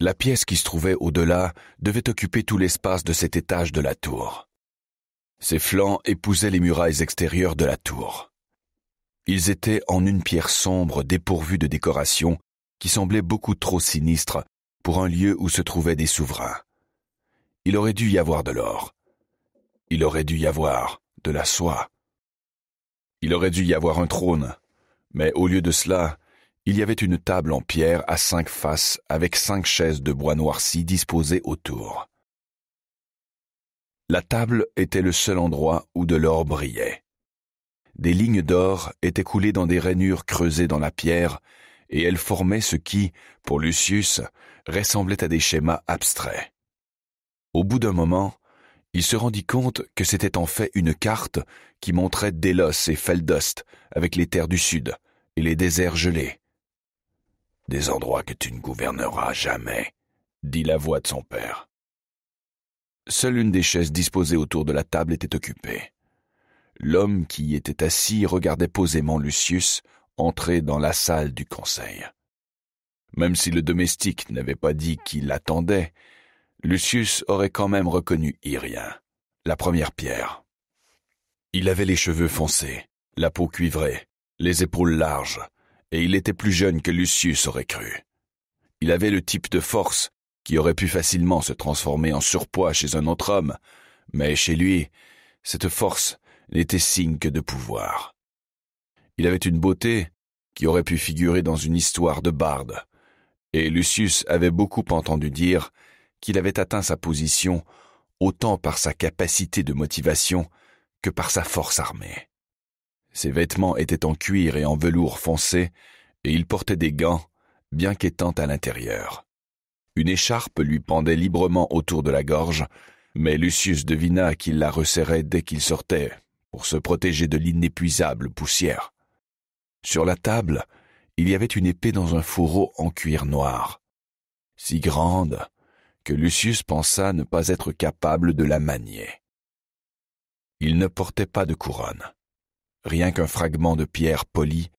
La pièce qui se trouvait au-delà devait occuper tout l'espace de cet étage de la tour. Ses flancs épousaient les murailles extérieures de la tour. Ils étaient en une pierre sombre dépourvue de décoration qui semblait beaucoup trop sinistre pour un lieu où se trouvaient des souverains. Il aurait dû y avoir de l'or. Il aurait dû y avoir de la soie. Il aurait dû y avoir un trône, mais au lieu de cela, il y avait une table en pierre à cinq faces avec cinq chaises de bois noirci disposées autour. La table était le seul endroit où de l'or brillait. Des lignes d'or étaient coulées dans des rainures creusées dans la pierre, et elles formaient ce qui, pour Lucius, ressemblait à des schémas abstraits. Au bout d'un moment, il se rendit compte que c'était en fait une carte qui montrait Delos et Feldost avec les terres du sud et les déserts gelés. Des endroits que tu ne gouverneras jamais, dit la voix de son père. Seule une des chaises disposées autour de la table était occupée. L'homme qui était assis regardait posément Lucius entrer dans la salle du conseil. Même si le domestique n'avait pas dit qu'il l'attendait, Lucius aurait quand même reconnu Irien, la première pierre. Il avait les cheveux foncés, la peau cuivrée, les épaules larges, et il était plus jeune que Lucius aurait cru. Il avait le type de force qui aurait pu facilement se transformer en surpoids chez un autre homme, mais chez lui, cette force n'était signe que de pouvoir. Il avait une beauté qui aurait pu figurer dans une histoire de barde, et Lucius avait beaucoup entendu dire qu'il avait atteint sa position autant par sa capacité de motivation que par sa force armée. Ses vêtements étaient en cuir et en velours foncé, et il portait des gants, bien qu'étant à l'intérieur. Une écharpe lui pendait librement autour de la gorge, mais Lucius devina qu'il la resserrait dès qu'il sortait, pour se protéger de l'inépuisable poussière. Sur la table, il y avait une épée dans un fourreau en cuir noir, si grande que Lucius pensa ne pas être capable de la manier. Il ne portait pas de couronne, rien qu'un fragment de pierre polie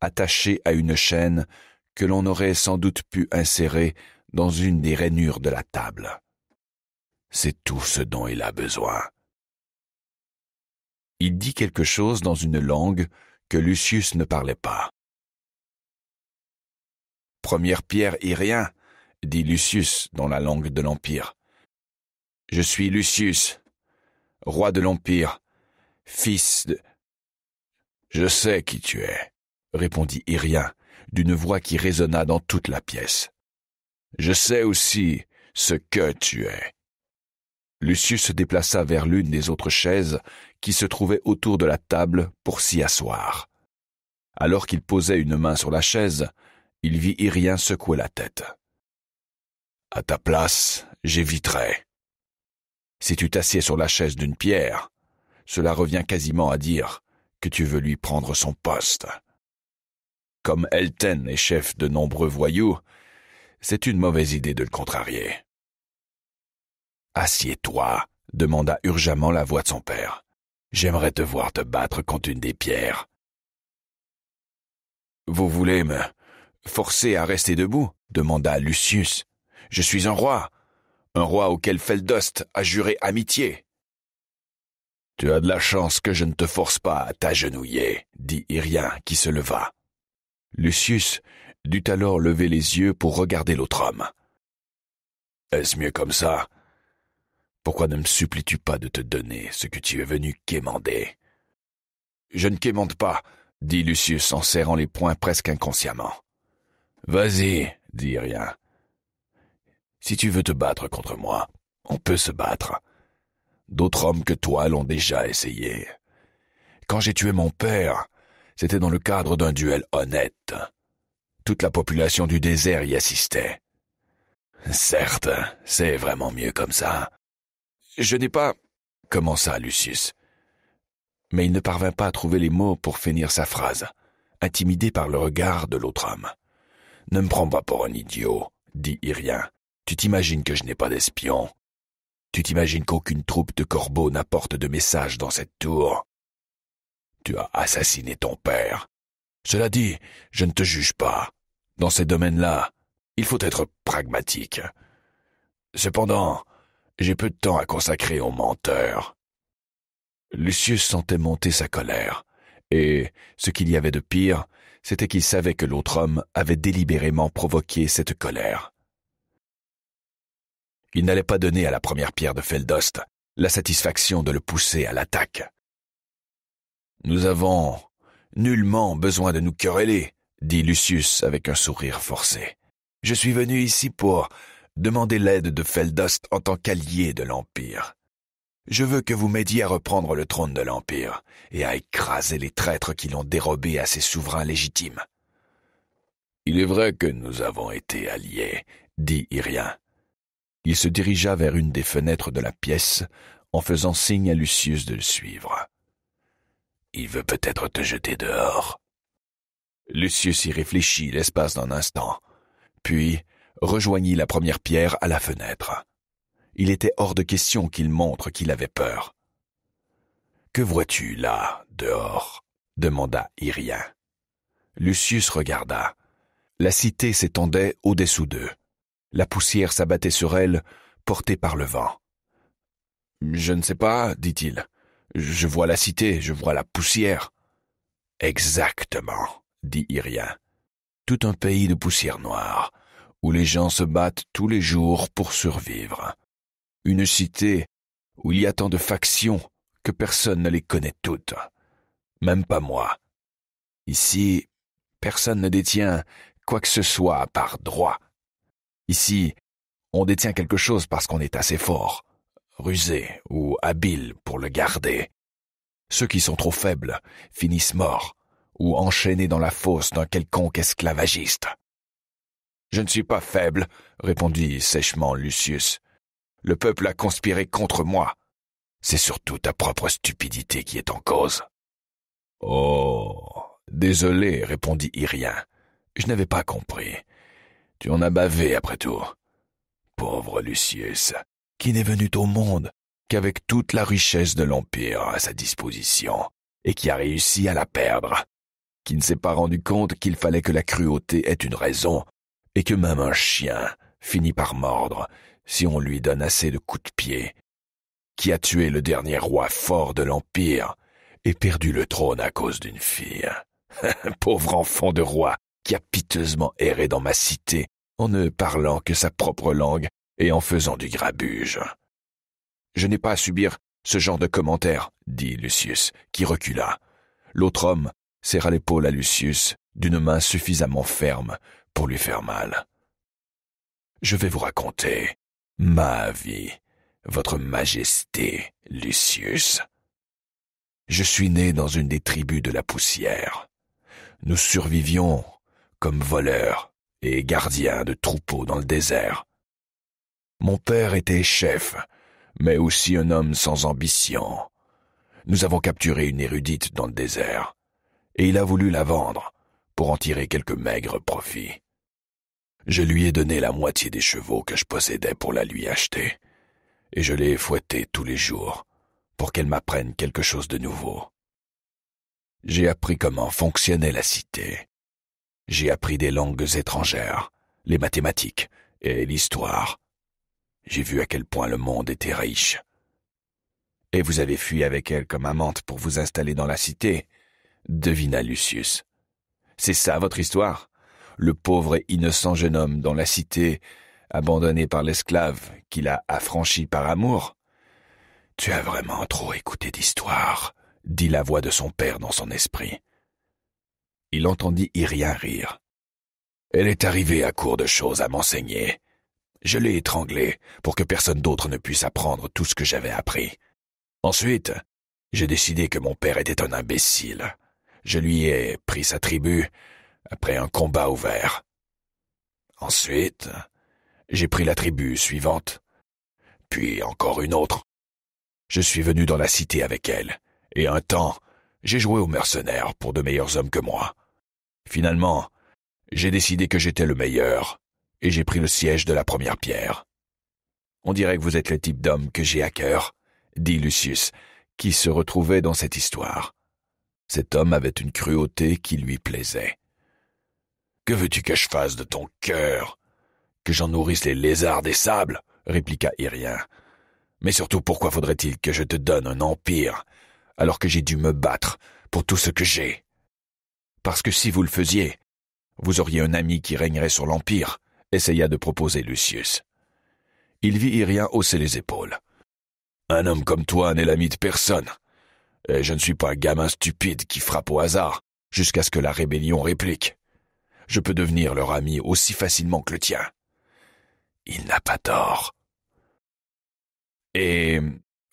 attaché à une chaîne que l'on aurait sans doute pu insérer dans une des rainures de la table. C'est tout ce dont il a besoin,
il dit quelque chose dans une langue que Lucius ne parlait pas. Première pierre Irien, » dit Lucius dans la langue de l'Empire. Je suis Lucius,
roi de l'Empire, fils de... Je sais qui tu es, répondit Irien, d'une voix qui résonna dans toute la pièce. Je sais aussi ce que tu es. Lucius se déplaça vers l'une des autres chaises qui se trouvaient autour de la table pour s'y asseoir. Alors qu'il posait une main sur la chaise, il vit Irien secouer la tête. À ta place, j'éviterai. Si tu t'assieds sur la chaise d'une pierre, cela revient quasiment à dire que tu veux lui prendre son poste. Comme Elten est chef de nombreux voyous, c'est une mauvaise
idée de le contrarier. Assieds-toi, demanda urgemment la voix de son père. J'aimerais te voir te battre contre une des pierres.
Vous voulez me forcer à rester debout? demanda Lucius. Je suis un roi, un roi auquel Feldost a juré amitié. Tu as de la chance que je ne te force pas à t'agenouiller, dit Irien qui se leva. Lucius dut alors lever les yeux pour regarder l'autre homme. Est-ce mieux comme ça pourquoi ne me supplies-tu pas de te donner ce que tu es venu quémander Je ne quémande pas, dit Lucius en serrant les poings presque inconsciemment. Vas-y, dit rien. Si tu veux te battre contre moi, on peut se battre. D'autres hommes que toi l'ont déjà essayé. Quand j'ai tué mon père, c'était dans le cadre d'un duel honnête. Toute la population du désert y assistait. Certes, c'est vraiment mieux comme ça, je n'ai pas. commença Lucius. Mais il ne parvint pas à trouver les mots pour finir sa phrase, intimidé par le regard de l'autre homme. Ne me prends pas pour un idiot, dit Irien. Tu t'imagines que je n'ai pas d'espion. Tu t'imagines qu'aucune troupe de corbeaux n'apporte de message dans cette tour. Tu as assassiné ton père. Cela dit, je ne te juge pas. Dans ces domaines-là, il faut être pragmatique. Cependant, j'ai peu de temps à consacrer au menteur. Lucius sentait monter sa colère, et ce qu'il y avait de pire, c'était qu'il savait que l'autre homme avait délibérément provoqué cette colère.
Il n'allait pas donner à la première pierre de Feldost la satisfaction de le pousser à l'attaque. Nous avons nullement besoin
de nous quereller, dit Lucius avec un sourire forcé. Je suis venu ici pour Demandez l'aide de Feldost en tant qu'allié de l'Empire. Je veux que vous m'aidiez à reprendre le trône de l'Empire et à écraser les traîtres qui l'ont dérobé à ses souverains légitimes. Il est vrai que nous avons été alliés, dit Irien. Il se dirigea vers une des fenêtres de la pièce en faisant signe à Lucius de le suivre. Il veut peut-être te jeter dehors. Lucius y réfléchit l'espace d'un instant. Puis rejoignit la première pierre à la fenêtre. Il était hors de question qu'il montre qu'il avait peur. Que vois-tu là, dehors demanda Irien. Lucius regarda. La cité s'étendait au-dessous d'eux. La poussière s'abattait sur elle, portée par le vent. Je ne sais pas, dit-il. Je vois la cité, je vois la poussière. Exactement, dit Irien. Tout un pays de poussière noire, où les gens se battent tous les jours pour survivre. Une cité où il y a tant de factions que personne ne les connaît toutes. Même pas moi. Ici, personne ne détient quoi que ce soit par droit. Ici, on détient quelque chose parce qu'on est assez fort, rusé ou habile pour le garder. Ceux qui sont trop faibles finissent morts ou enchaînés dans la fosse d'un quelconque esclavagiste. Je ne suis pas faible, répondit sèchement Lucius. Le peuple a conspiré contre moi. C'est surtout ta propre stupidité qui est en cause. Oh. Désolé, répondit Irien. Je n'avais pas compris. Tu en as bavé, après tout. Pauvre Lucius, qui n'est venu au monde qu'avec toute la richesse de l'Empire à sa disposition, et qui a réussi à la perdre, qui ne s'est pas rendu compte qu'il fallait que la cruauté ait une raison, et que même un chien finit par mordre si on lui donne assez de coups de pied, qui a tué le dernier roi fort de l'Empire et perdu le trône à cause d'une fille. (laughs) Pauvre enfant de roi qui a piteusement erré dans ma cité en ne parlant que sa propre langue et en faisant du grabuge. Je n'ai pas à subir ce genre de commentaires, dit Lucius, qui recula. L'autre homme serra l'épaule à Lucius d'une main suffisamment ferme pour lui faire mal. Je vais vous raconter ma vie, votre majesté, Lucius. Je suis né dans une des tribus de la poussière. Nous survivions comme voleurs et gardiens de troupeaux dans le désert. Mon père était chef, mais aussi un homme sans ambition. Nous avons capturé une érudite dans le désert, et il a voulu la vendre pour en tirer quelques maigres profits. Je lui ai donné la moitié des chevaux que je possédais pour la lui acheter, et je l'ai fouettée tous les jours pour qu'elle m'apprenne quelque chose de nouveau. J'ai appris comment fonctionnait la cité. J'ai appris des langues étrangères, les mathématiques et l'histoire. J'ai vu à quel point le monde était riche. Et vous avez fui avec elle comme amante pour vous installer dans la cité, devina Lucius. C'est ça votre histoire? le pauvre et innocent jeune homme dans la cité, abandonné par l'esclave qui l'a affranchi par amour. Tu as vraiment trop écouté d'histoire, dit la voix de son père dans son esprit. Il entendit Irien rire. Elle est arrivée à court de choses à m'enseigner. Je l'ai étranglée pour que personne d'autre ne puisse apprendre tout ce que j'avais appris. Ensuite, j'ai décidé que mon père était un imbécile. Je lui ai pris sa tribu, après un combat ouvert. Ensuite, j'ai pris la tribu suivante, puis encore une autre. Je suis venu dans la cité avec elle, et un temps, j'ai joué aux mercenaires pour de meilleurs hommes que moi. Finalement, j'ai décidé que j'étais le meilleur, et j'ai pris le siège de la première pierre. On dirait que vous êtes le type d'homme que j'ai à cœur, dit Lucius, qui se retrouvait dans cette histoire. Cet homme avait une cruauté qui lui plaisait. Que veux-tu que je fasse de ton cœur Que j'en nourrisse les lézards des sables répliqua Irien. Mais surtout, pourquoi faudrait-il que je te donne un empire, alors que j'ai dû me battre pour tout ce que j'ai Parce que si vous le faisiez, vous auriez un ami qui régnerait sur l'empire, essaya de proposer Lucius. Il vit Irien hausser les épaules. Un homme comme toi n'est l'ami de personne. Et je ne suis pas un gamin stupide qui frappe au hasard jusqu'à ce que la rébellion réplique je peux devenir leur ami aussi facilement que le tien. Il n'a pas tort. Et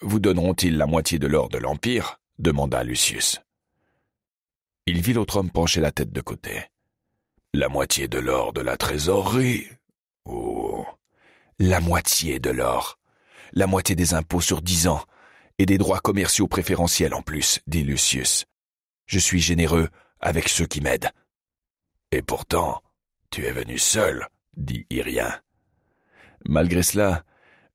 vous donneront-ils la moitié de l'or de l'Empire demanda Lucius. Il vit l'autre homme pencher la tête de côté. La moitié de l'or de la trésorerie Oh La moitié de l'or La moitié des impôts sur dix ans et des droits commerciaux préférentiels en plus, dit Lucius. Je suis généreux avec ceux qui m'aident. Et pourtant, tu es venu seul, dit Irien. Malgré cela,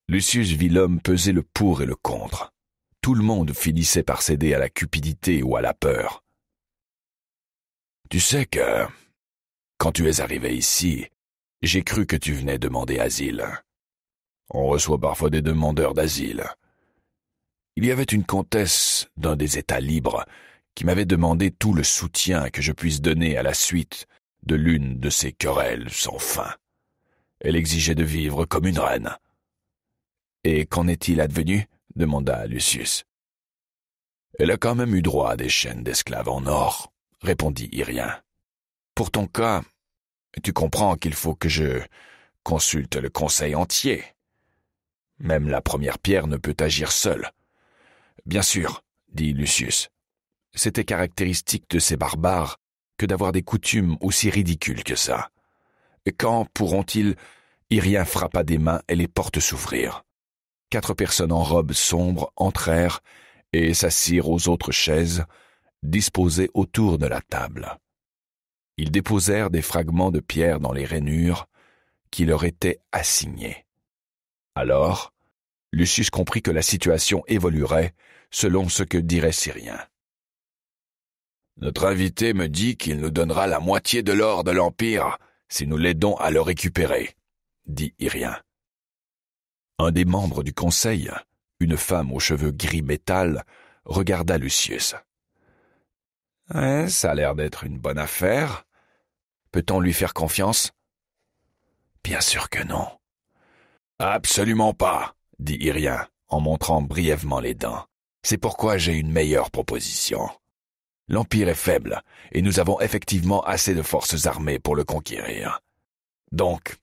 Lucius vit l'homme peser le pour et le contre. Tout le monde finissait par céder à la cupidité ou à la peur. Tu sais que, quand tu es arrivé ici, j'ai cru que tu venais demander asile. On reçoit parfois des demandeurs d'asile. Il y avait une comtesse d'un des États libres qui m'avait demandé tout le soutien que je puisse donner à la suite de l'une de ces querelles sans fin. Elle exigeait de vivre comme une reine. Et qu'en est-il advenu demanda Lucius. Elle a quand même eu droit à des chaînes d'esclaves en or, répondit Irien. Pour ton cas, tu comprends qu'il faut que je consulte le conseil entier. Même la première pierre ne peut agir seule. Bien sûr, dit Lucius. C'était caractéristique de ces barbares que d'avoir des coutumes aussi ridicules que ça. Quand pourront-ils Irien frappa des mains et les portes s'ouvrirent. Quatre personnes en robe sombre entrèrent et s'assirent aux autres chaises, disposées autour de la table. Ils déposèrent des fragments de pierre dans les rainures qui leur étaient assignées. Alors, Lucius comprit que la situation évoluerait selon ce que dirait Syrien. Notre invité me dit qu'il nous donnera la moitié de l'or de l'Empire si nous l'aidons à le récupérer, dit Irien. Un des membres du conseil, une femme aux cheveux gris métal, regarda Lucius. ça a l'air d'être une bonne affaire. Peut-on lui faire confiance Bien sûr que non. Absolument pas, dit Irien en montrant brièvement les dents. C'est pourquoi j'ai une meilleure proposition. L'Empire est faible, et nous avons effectivement assez de forces armées pour le conquérir. Donc,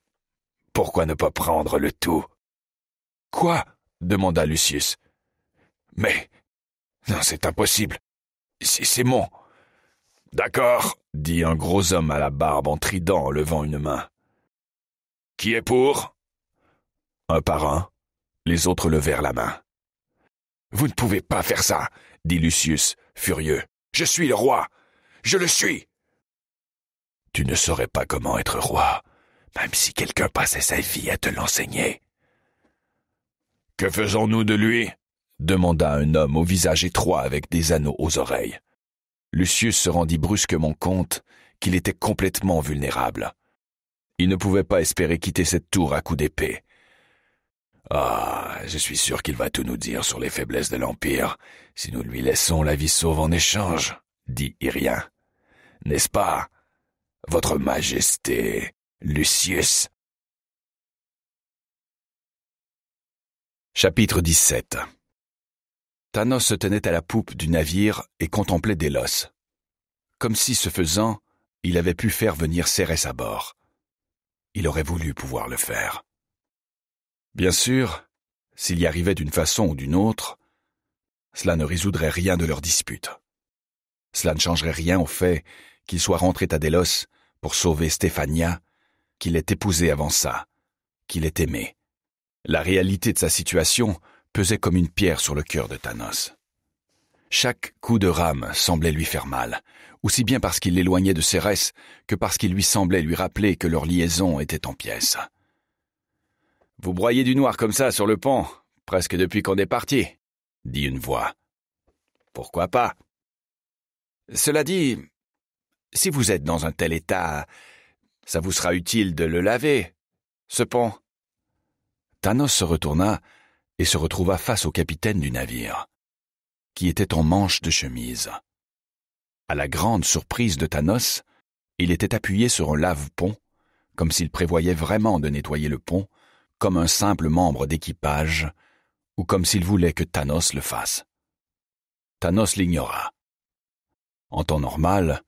pourquoi ne pas prendre le tout Quoi demanda Lucius. Mais... Non, c'est impossible. C'est mon... D'accord, dit un gros homme à la barbe en trident en levant une main. Qui est pour Un par un, les autres levèrent la main. Vous ne pouvez pas faire ça, dit Lucius, furieux. Je suis le roi. Je le suis. Tu ne saurais pas comment être roi, même si quelqu'un passait sa vie à te l'enseigner. Que faisons-nous de lui demanda un homme au visage étroit avec des anneaux aux oreilles. Lucius se rendit brusquement compte qu'il était complètement vulnérable. Il ne pouvait pas espérer quitter cette tour à coups d'épée. Ah, je suis sûr qu'il va tout nous dire sur les faiblesses de l'Empire, si nous lui laissons la vie sauve en échange, dit Irien. N'est-ce pas,
Votre Majesté, Lucius? Chapitre 17 Thanos se tenait à la poupe du navire et contemplait Delos, Comme si, ce faisant,
il avait pu faire venir Cérès à bord. Il aurait voulu pouvoir le faire. Bien sûr, s'il y arrivait d'une façon ou d'une autre, cela ne résoudrait rien de leur dispute. Cela ne changerait rien au fait qu'il soit rentré à Delos pour sauver Stéphania, qu'il ait épousé avant ça, qu'il ait aimé. La réalité de sa situation pesait comme une pierre sur le cœur de Thanos. Chaque coup de rame semblait lui faire mal, aussi bien parce qu'il l'éloignait de Cérès que parce qu'il lui semblait lui rappeler que leur liaison était en pièces. Vous broyez du noir comme ça sur le pont, presque depuis qu'on est parti, dit une voix. Pourquoi pas Cela dit, si vous êtes dans un tel état, ça vous sera utile de le laver, ce pont. Thanos se retourna et se retrouva face au capitaine du navire, qui était en manche de chemise. À la grande surprise de Thanos, il était appuyé sur un lave-pont, comme s'il prévoyait vraiment de nettoyer le pont comme un simple membre d'équipage, ou comme s'il voulait que Thanos le fasse. Thanos l'ignora. En temps normal,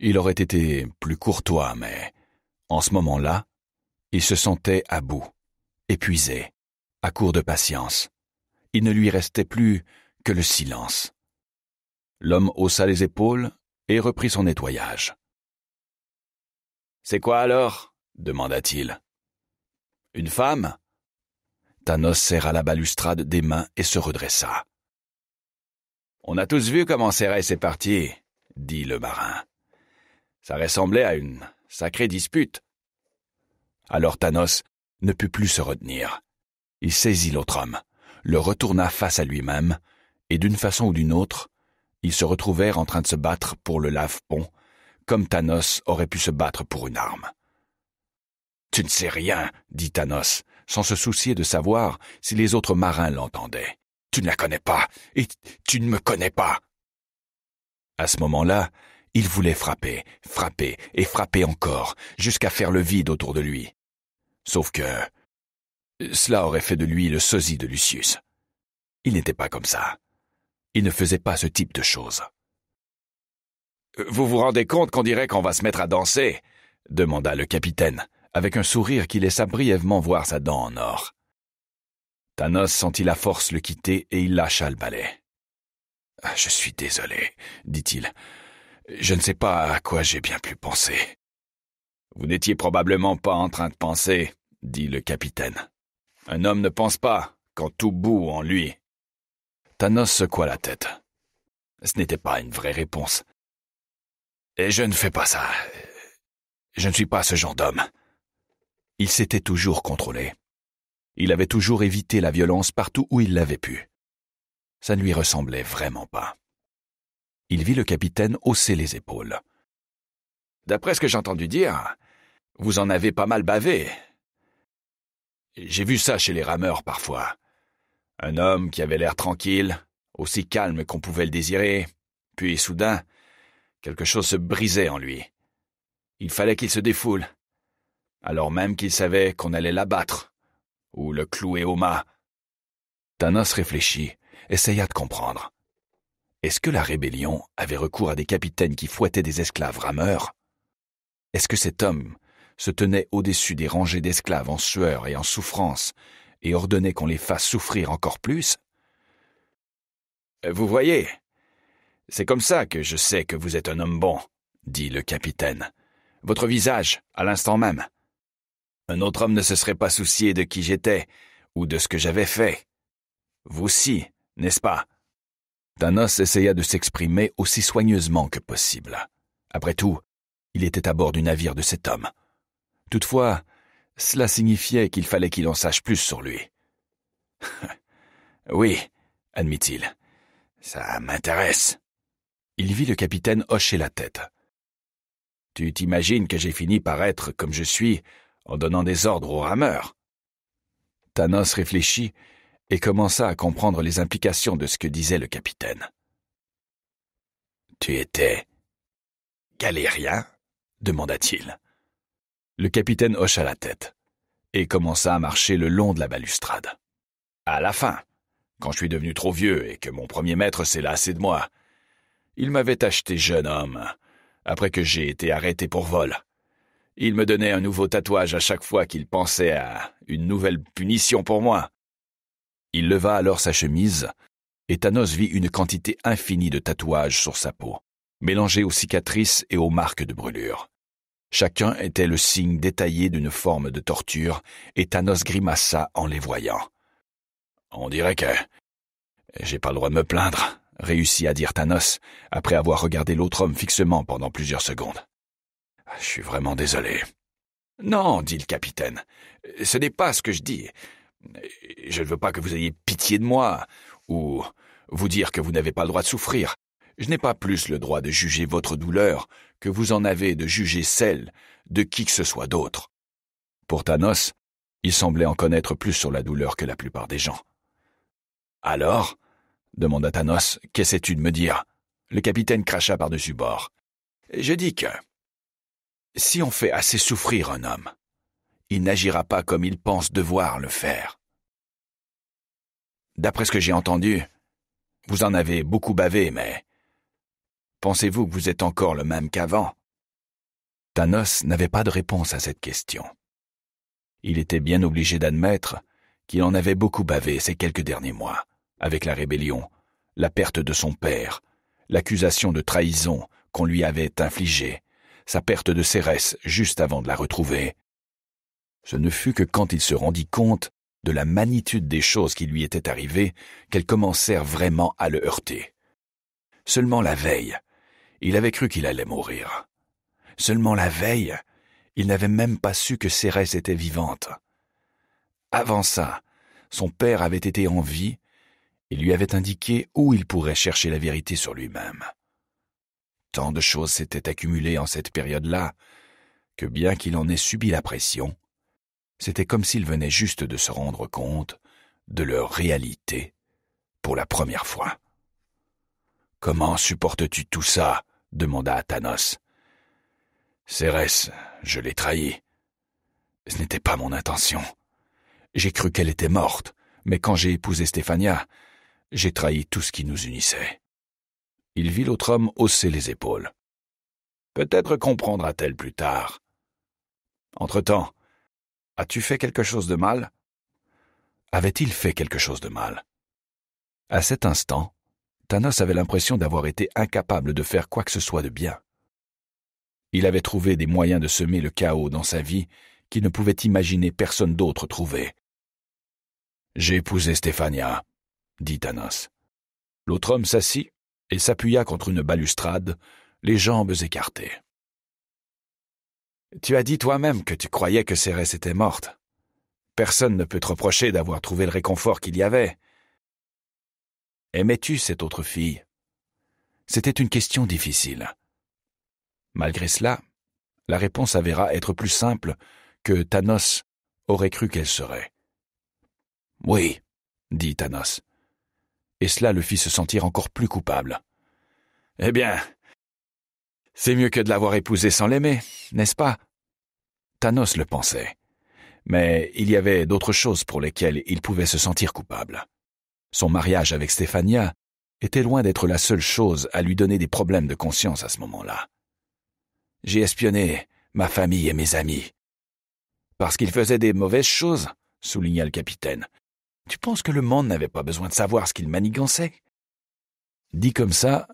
il aurait été plus courtois, mais en ce moment-là, il se sentait à bout, épuisé, à court de patience. Il ne lui restait plus que le silence. L'homme haussa les épaules et reprit son nettoyage. C'est quoi alors demanda-t-il. Une femme Thanos serra la balustrade des mains et se redressa. On a tous vu comment serraient ces parti, dit le marin. Ça ressemblait à une sacrée dispute. Alors Thanos ne put plus se retenir. Il saisit l'autre homme, le retourna face à lui-même, et d'une façon ou d'une autre, ils se retrouvèrent en train de se battre pour le lave-pont, comme Thanos aurait pu se battre pour une arme. Tu ne sais rien, dit Thanos, sans se soucier de savoir si les autres marins l'entendaient. Tu ne la connais pas, et tu ne me connais pas. À ce moment-là, il voulait frapper, frapper et frapper encore, jusqu'à faire le vide autour de lui. Sauf que cela aurait fait de lui le sosie de Lucius. Il n'était pas comme ça. Il ne faisait pas ce type de choses. Vous vous rendez compte qu'on dirait qu'on va se mettre à danser demanda le capitaine avec un sourire qui laissa brièvement voir sa dent en or. Thanos sentit la force le quitter et il lâcha le balai. Je suis désolé, dit-il. Je ne sais pas à quoi j'ai bien pu penser. Vous n'étiez probablement pas en train de penser, dit le capitaine. Un homme ne pense pas quand tout bout en lui. Thanos secoua la tête. Ce n'était pas une vraie réponse. Et je ne fais pas ça. Je ne suis pas ce genre d'homme. Il s'était toujours contrôlé. Il avait toujours évité la violence partout où il l'avait pu. Ça ne lui ressemblait vraiment pas. Il vit le capitaine hausser les épaules. D'après ce que j'ai entendu dire, vous en avez pas mal bavé. J'ai vu ça chez les rameurs parfois. Un homme qui avait l'air tranquille, aussi calme qu'on pouvait le désirer, puis soudain, quelque chose se brisait en lui. Il fallait qu'il se défoule, alors même qu'il savait qu'on allait l'abattre, ou le clouer au mât. Thanos réfléchit, essaya de comprendre. Est-ce que la rébellion avait recours à des capitaines qui fouettaient des esclaves rameurs Est-ce que cet homme se tenait au-dessus des rangées d'esclaves en sueur et en souffrance et ordonnait qu'on les fasse souffrir encore plus Vous voyez, c'est comme ça que je sais que vous êtes un homme bon, dit le capitaine. Votre visage, à l'instant même. Un autre homme ne se serait pas soucié de qui j'étais ou de ce que j'avais fait. Vous si, n'est-ce pas Thanos essaya de s'exprimer aussi soigneusement que possible. Après tout, il était à bord du navire de cet homme. Toutefois, cela signifiait qu'il fallait qu'il en sache plus sur lui. (laughs) oui, admit-il. Ça m'intéresse. Il vit le capitaine hocher la tête. Tu t'imagines que j'ai fini par être, comme je suis, en donnant des ordres aux rameurs. Thanos réfléchit et commença à comprendre les implications de ce que disait le capitaine. Tu étais
galérien demanda-t-il.
Le capitaine hocha la tête et commença à marcher le long de la balustrade. À la fin, quand je suis devenu trop vieux et que mon premier maître s'est lassé de moi, il m'avait acheté jeune homme, après que j'ai été arrêté pour vol. Il me donnait un nouveau tatouage à chaque fois qu'il pensait à une nouvelle punition pour moi. Il leva alors sa chemise, et Thanos vit une quantité infinie de tatouages sur sa peau, mélangés aux cicatrices et aux marques de brûlure. Chacun était le signe détaillé d'une forme de torture, et Thanos grimaça en les voyant. On dirait que j'ai pas le droit de me plaindre, réussit à dire Thanos, après avoir regardé l'autre homme fixement pendant plusieurs secondes. Ah, je suis vraiment désolé. Non, dit le capitaine, ce n'est pas ce que je dis. Je ne veux pas que vous ayez pitié de moi, ou vous dire que vous n'avez pas le droit de souffrir. Je n'ai pas plus le droit de juger votre douleur que vous en avez de juger celle de qui que ce soit d'autre. Pour Thanos, il semblait en connaître plus sur la douleur que la plupart des gens. Alors demanda Thanos, qu'essaies-tu de me dire Le capitaine cracha par-dessus bord. Je dis que, si on fait assez souffrir un homme, il n'agira pas comme il pense devoir le faire. D'après ce que j'ai entendu, vous en avez beaucoup bavé, mais pensez-vous que vous êtes encore le même qu'avant Thanos n'avait pas de réponse à cette question. Il était bien obligé d'admettre qu'il en avait beaucoup bavé ces quelques derniers mois, avec la rébellion, la perte de son père, l'accusation de trahison qu'on lui avait infligée, sa perte de Cérès juste avant de la retrouver. Ce ne fut que quand il se rendit compte de la magnitude des choses qui lui étaient arrivées qu'elles commencèrent vraiment à le heurter. Seulement la veille, il avait cru qu'il allait mourir. Seulement la veille, il n'avait même pas su que Cérès était vivante. Avant ça, son père avait été en vie et lui avait indiqué où il pourrait chercher la vérité sur lui-même. Tant de choses s'étaient accumulées en cette période-là que bien qu'il en ait subi la pression, c'était comme s'il venait juste de se rendre compte de leur réalité pour la première fois. Comment supportes-tu tout ça demanda Athanos. « Cérès, je l'ai trahi. Ce n'était pas mon intention. J'ai cru qu'elle était morte, mais quand j'ai épousé Stéphania, j'ai trahi tout ce qui nous unissait il vit l'autre homme hausser les épaules. Peut-être comprendra-t-elle plus tard. Entre-temps, as-tu fait quelque chose de mal Avait-il fait quelque chose de mal À cet instant, Thanos avait l'impression d'avoir été incapable de faire quoi que ce soit de bien. Il avait trouvé des moyens de semer le chaos dans sa vie qu'il ne pouvait imaginer personne d'autre trouver. J'ai épousé Stéphania, dit Thanos. L'autre homme s'assit et s'appuya contre une balustrade, les jambes écartées. Tu as dit toi-même que tu croyais que Cérès était morte. Personne ne peut te reprocher d'avoir trouvé le réconfort qu'il y avait. Aimais-tu cette autre fille C'était une question difficile. Malgré cela, la réponse avéra être plus simple que Thanos aurait cru qu'elle serait. Oui, dit Thanos et cela le fit se sentir encore plus coupable. Eh bien, c'est mieux que de l'avoir épousée sans l'aimer, n'est-ce pas Thanos le pensait. Mais il y avait d'autres choses pour lesquelles il pouvait se sentir coupable. Son mariage avec Stéphania était loin d'être la seule chose à lui donner des problèmes de conscience à ce moment-là. J'ai espionné ma famille et mes amis. Parce qu'ils faisaient des mauvaises choses, souligna le capitaine. Tu penses que le monde n'avait pas besoin de savoir ce qu'il manigançait Dit comme ça,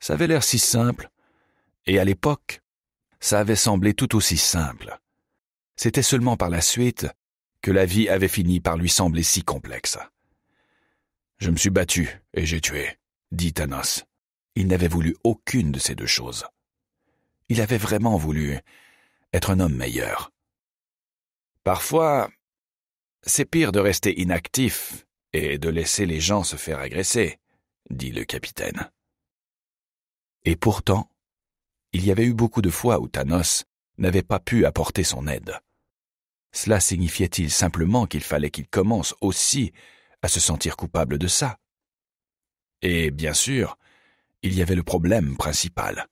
ça avait l'air si simple, et à l'époque, ça avait semblé tout aussi simple. C'était seulement par la suite que la vie avait fini par lui sembler si complexe. Je me suis battu et j'ai tué, dit Thanos. Il n'avait voulu aucune de ces deux choses. Il avait vraiment voulu être un homme meilleur. Parfois, c'est pire de rester inactif et de laisser les gens se faire agresser, dit le capitaine. Et pourtant, il y avait eu beaucoup de fois où Thanos n'avait pas pu apporter son aide. Cela signifiait-il simplement qu'il fallait qu'il commence aussi à se sentir coupable de ça Et bien sûr, il y avait le problème principal.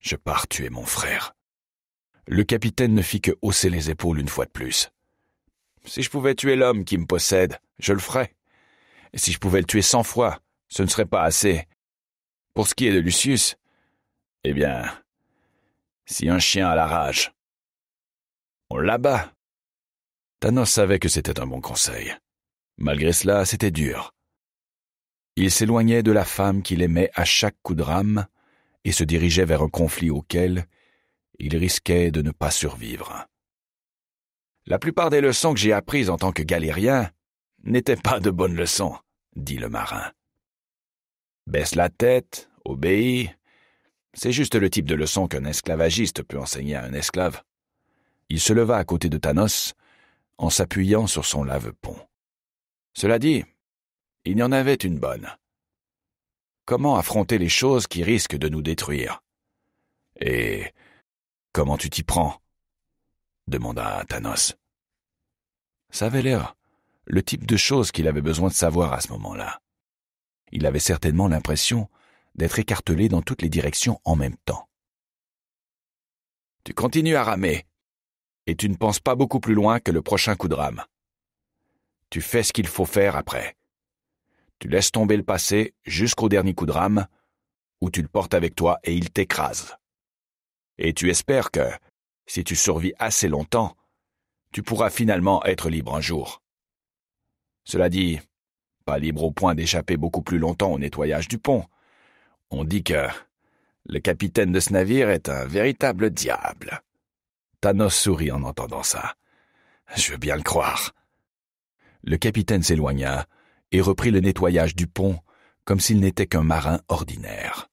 Je pars tuer mon frère. Le capitaine ne fit que hausser les épaules une fois de plus. Si je pouvais tuer l'homme qui me possède, je le ferais. Et si je pouvais le tuer cent fois, ce ne serait pas assez.
Pour ce qui est de Lucius, eh bien, si un chien a la rage, on l'abat. Thanos savait que c'était un bon conseil. Malgré cela, c'était dur. Il s'éloignait de la femme qu'il
aimait à chaque coup de rame et se dirigeait vers un conflit auquel il risquait de ne pas survivre. La plupart des leçons que j'ai apprises en tant que galérien n'étaient pas de bonnes leçons, dit le marin. Baisse la tête, obéis. C'est juste le type de leçon qu'un esclavagiste peut enseigner à un esclave. Il se leva à côté de Thanos, en s'appuyant sur son lave-pont. Cela dit, il y en avait une bonne. Comment affronter les choses qui risquent de nous détruire Et comment tu t'y prends demanda Thanos. Ça avait l'air le type de choses qu'il avait besoin de savoir à ce moment-là. Il avait certainement l'impression d'être écartelé dans toutes les directions en même temps. Tu continues à ramer, et tu ne penses pas beaucoup plus loin que le prochain coup de rame. Tu fais ce qu'il faut faire après. Tu laisses tomber le passé jusqu'au dernier coup de rame, où tu le portes avec toi et il t'écrase. Et tu espères que, si tu survis assez longtemps, tu pourras finalement être libre un jour. Cela dit, pas libre au point d'échapper beaucoup plus longtemps au nettoyage du pont. On dit que le capitaine de ce navire est un véritable diable. Thanos sourit en entendant ça. Je veux bien le croire. Le capitaine s'éloigna et reprit le nettoyage du pont comme s'il n'était qu'un marin ordinaire.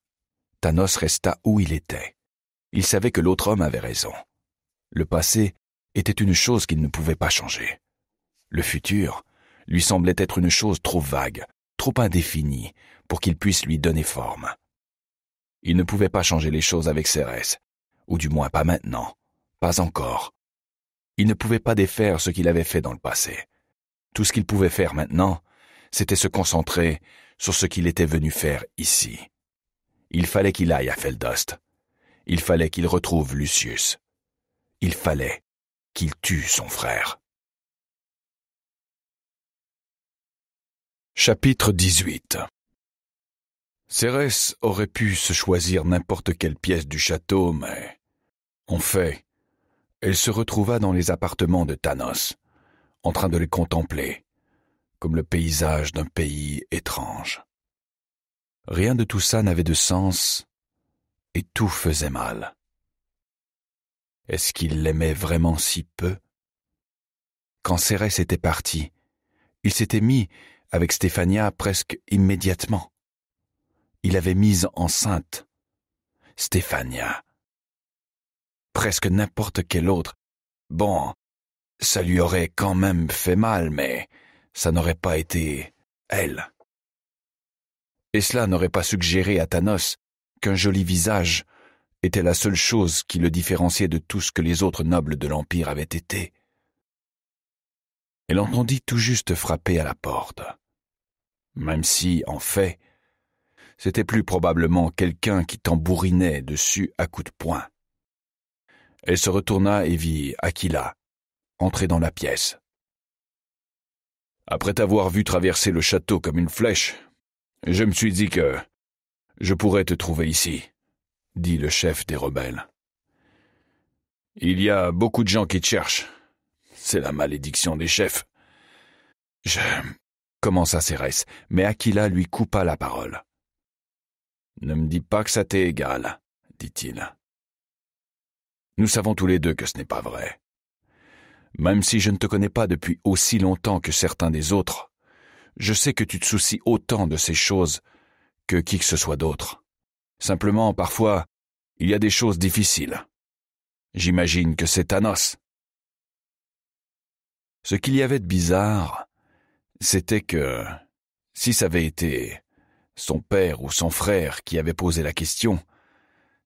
Thanos resta où il était. Il savait que l'autre homme avait raison. Le passé était une chose qu'il ne pouvait pas changer. Le futur lui semblait être une chose trop vague, trop indéfinie, pour qu'il puisse lui donner forme. Il ne pouvait pas changer les choses avec Cérès, ou du moins pas maintenant, pas encore. Il ne pouvait pas défaire ce qu'il avait fait dans le passé. Tout ce qu'il pouvait faire maintenant, c'était se concentrer sur ce qu'il était venu faire ici.
Il fallait qu'il aille à Feldost. Il fallait qu'il retrouve Lucius. Il fallait qu'il tue son frère. Chapitre 18 Cérès aurait pu se choisir n'importe quelle pièce du château, mais, en fait,
elle se retrouva dans les appartements de Thanos, en train de les contempler, comme le paysage d'un pays étrange. Rien de tout ça n'avait de sens, et tout faisait mal. Est-ce qu'il l'aimait vraiment si peu Quand Cérès était parti, il s'était mis avec Stéphania presque immédiatement. Il avait mise enceinte. Stéphania. Presque n'importe quel autre. Bon, ça lui aurait quand même fait mal, mais ça n'aurait pas été elle. Et cela n'aurait pas suggéré à Thanos qu'un joli visage était la seule chose qui le différenciait de tout ce que les autres nobles de l'Empire avaient été. Elle entendit tout juste frapper à la porte. Même si, en fait, c'était plus probablement quelqu'un qui tambourinait dessus à coups de poing. Elle se retourna et vit Aquila entrer dans la pièce. Après t'avoir vu traverser le château comme une flèche, je me suis dit que je pourrais te trouver ici dit le chef des rebelles. Il y a beaucoup de gens qui te cherchent. C'est la malédiction des chefs. Je. commença Cérès, mais Aquila lui coupa la parole. Ne me dis pas que ça t'est égal, dit-il. Nous savons tous les deux que ce n'est pas vrai. Même si je ne te connais pas depuis aussi longtemps que certains des autres, je sais que tu te soucies autant de ces choses que qui que ce soit
d'autre. Simplement, parfois, il y a des choses difficiles. J'imagine que c'est Thanos. Ce qu'il y avait de bizarre,
c'était que, si ça avait été son père ou son frère qui avait posé la question,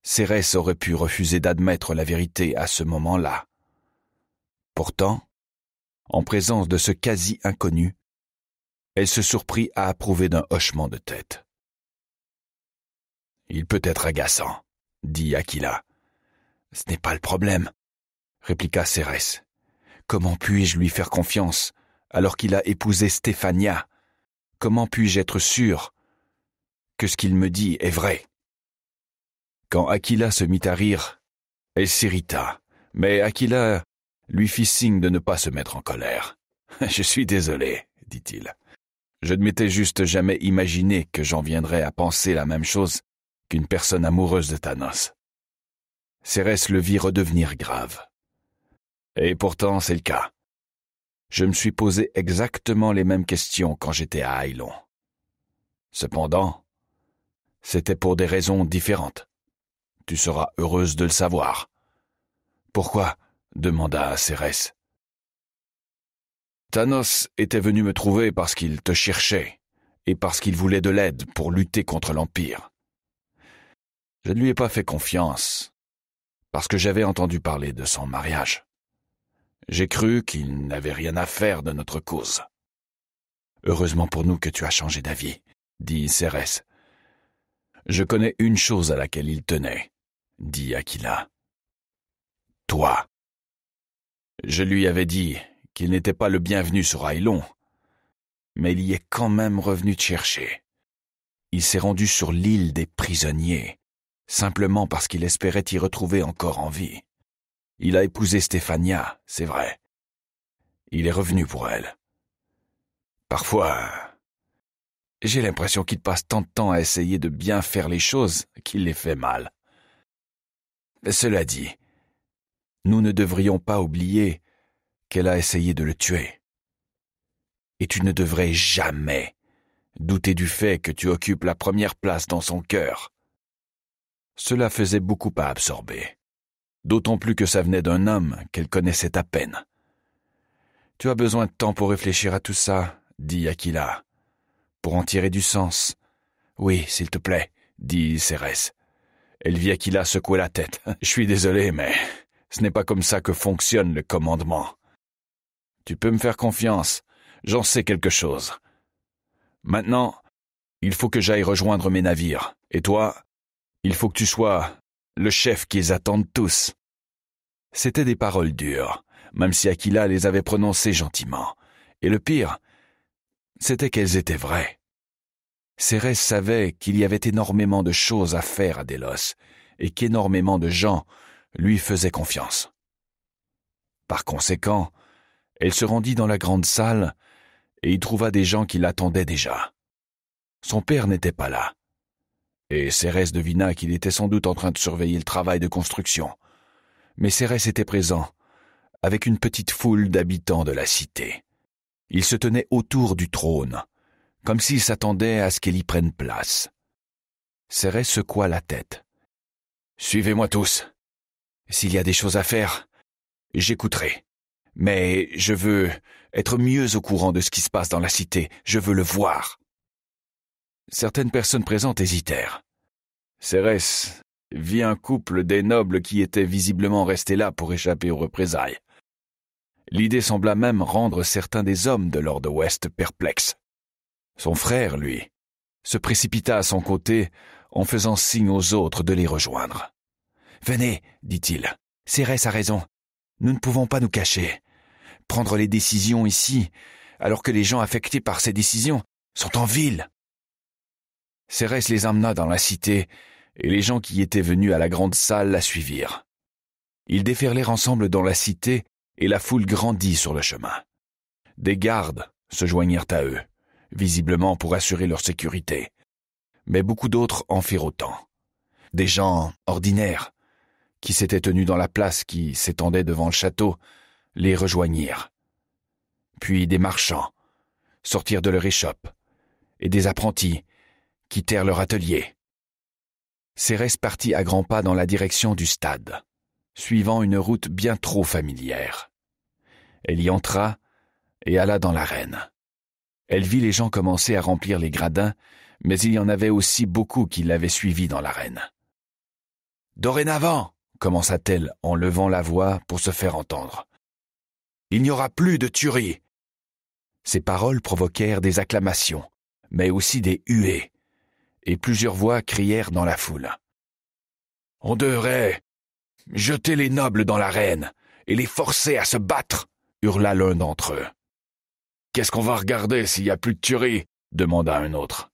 Cérès aurait pu refuser d'admettre la vérité à ce
moment-là. Pourtant, en présence de ce quasi inconnu, elle se surprit à approuver d'un hochement de tête. Il peut être agaçant, dit Aquila. Ce n'est pas le problème,
répliqua Cérès. Comment puis-je lui faire confiance alors qu'il a épousé Stéphania Comment puis-je être sûr que ce qu'il me dit est vrai Quand Aquila se mit à rire, elle s'irrita, mais Aquila lui fit signe de ne pas se mettre en colère. (laughs) Je suis désolé, dit-il. Je ne m'étais juste jamais imaginé que j'en viendrais à penser la même chose qu'une personne amoureuse de Thanos. Cérès le vit redevenir grave. Et pourtant, c'est le cas. Je me suis posé exactement les mêmes questions quand j'étais à Aylon. Cependant, c'était pour des raisons différentes. Tu seras heureuse de le savoir. Pourquoi demanda Cérès. Thanos était venu me trouver parce qu'il te cherchait et parce qu'il voulait de l'aide pour lutter contre l'Empire. Je ne lui ai pas fait confiance, parce que j'avais entendu parler de son mariage. J'ai cru qu'il n'avait rien à faire de notre cause. Heureusement pour nous que tu as changé d'avis, dit Cérès. Je connais une chose à laquelle il tenait, dit Aquila. Toi. Je lui avais dit qu'il n'était pas le bienvenu sur Aylon, mais il y est quand même revenu te chercher. Il s'est rendu sur l'île des prisonniers simplement parce qu'il espérait y retrouver encore en vie. Il a épousé Stéphania, c'est vrai. Il est revenu pour elle. Parfois, j'ai l'impression qu'il passe tant de temps à essayer de bien faire les choses qu'il les fait mal. Cela dit, nous ne devrions pas oublier qu'elle a essayé de le tuer. Et tu ne devrais jamais douter du fait que tu occupes la première place dans son cœur. Cela faisait beaucoup à absorber. D'autant plus que ça venait d'un homme qu'elle connaissait à peine. Tu as besoin de temps pour réfléchir à tout ça, dit Aquila. Pour en tirer du sens. Oui, s'il te plaît, dit Cérès. Elle vit Aquila secouer la tête. (laughs) Je suis désolé, mais ce n'est pas comme ça que fonctionne le commandement. Tu peux me faire confiance. J'en sais quelque chose. Maintenant, il faut que j'aille rejoindre mes navires. Et toi, il faut que tu sois le chef qui les attendent tous. C'étaient des paroles dures, même si Aquila les avait prononcées gentiment. Et le pire, c'était qu'elles étaient vraies. Cérès savait qu'il y avait énormément de choses à faire à Delos et qu'énormément de gens lui faisaient confiance. Par conséquent, elle se rendit dans la grande salle et y trouva des gens qui l'attendaient déjà. Son père n'était pas là, et Cérès devina qu'il était sans doute en train de surveiller le travail de construction. Mais Cérès était présent, avec une petite foule d'habitants de la cité. Il se tenait autour du trône, comme s'il s'attendait à ce qu'elle y prenne place. Cérès secoua la tête. Suivez-moi tous. S'il y a des choses à faire, j'écouterai. Mais je veux être mieux au courant de ce qui se passe dans la cité, je veux le voir certaines personnes présentes hésitèrent. Cérès vit un couple des nobles qui étaient visiblement restés là pour échapper aux représailles. L'idée sembla même rendre certains des hommes de Lord West perplexes. Son frère, lui, se précipita à son côté en faisant signe aux autres de les rejoindre. Venez, dit-il, Cérès a raison. Nous ne pouvons pas nous cacher. Prendre les décisions ici, alors que les gens affectés par ces décisions sont en ville. Cérès les emmena dans la cité, et les gens qui étaient venus à la grande salle la suivirent. Ils déferlèrent ensemble dans la cité, et la foule grandit sur le chemin. Des gardes se joignirent à eux, visiblement pour assurer leur sécurité, mais beaucoup d'autres en firent autant. Des gens ordinaires, qui s'étaient tenus dans la place qui s'étendait devant le château, les rejoignirent. Puis des marchands sortirent de leur échoppe, et des apprentis, quittèrent leur atelier. Cérès partit à grands pas dans la direction du stade, suivant une route bien trop familière. Elle y entra et alla dans l'arène. Elle vit les gens commencer à remplir les gradins, mais il y en avait aussi beaucoup qui l'avaient suivie dans l'arène. Dorénavant, commença-t-elle en levant la voix pour se faire entendre. Il n'y aura plus de tuerie. Ces paroles provoquèrent des acclamations, mais aussi des huées, et plusieurs voix crièrent dans la foule. On devrait jeter les nobles dans l'arène et les forcer à se battre, hurla l'un d'entre eux. Qu'est-ce qu'on va regarder s'il n'y a plus de tuerie demanda un autre.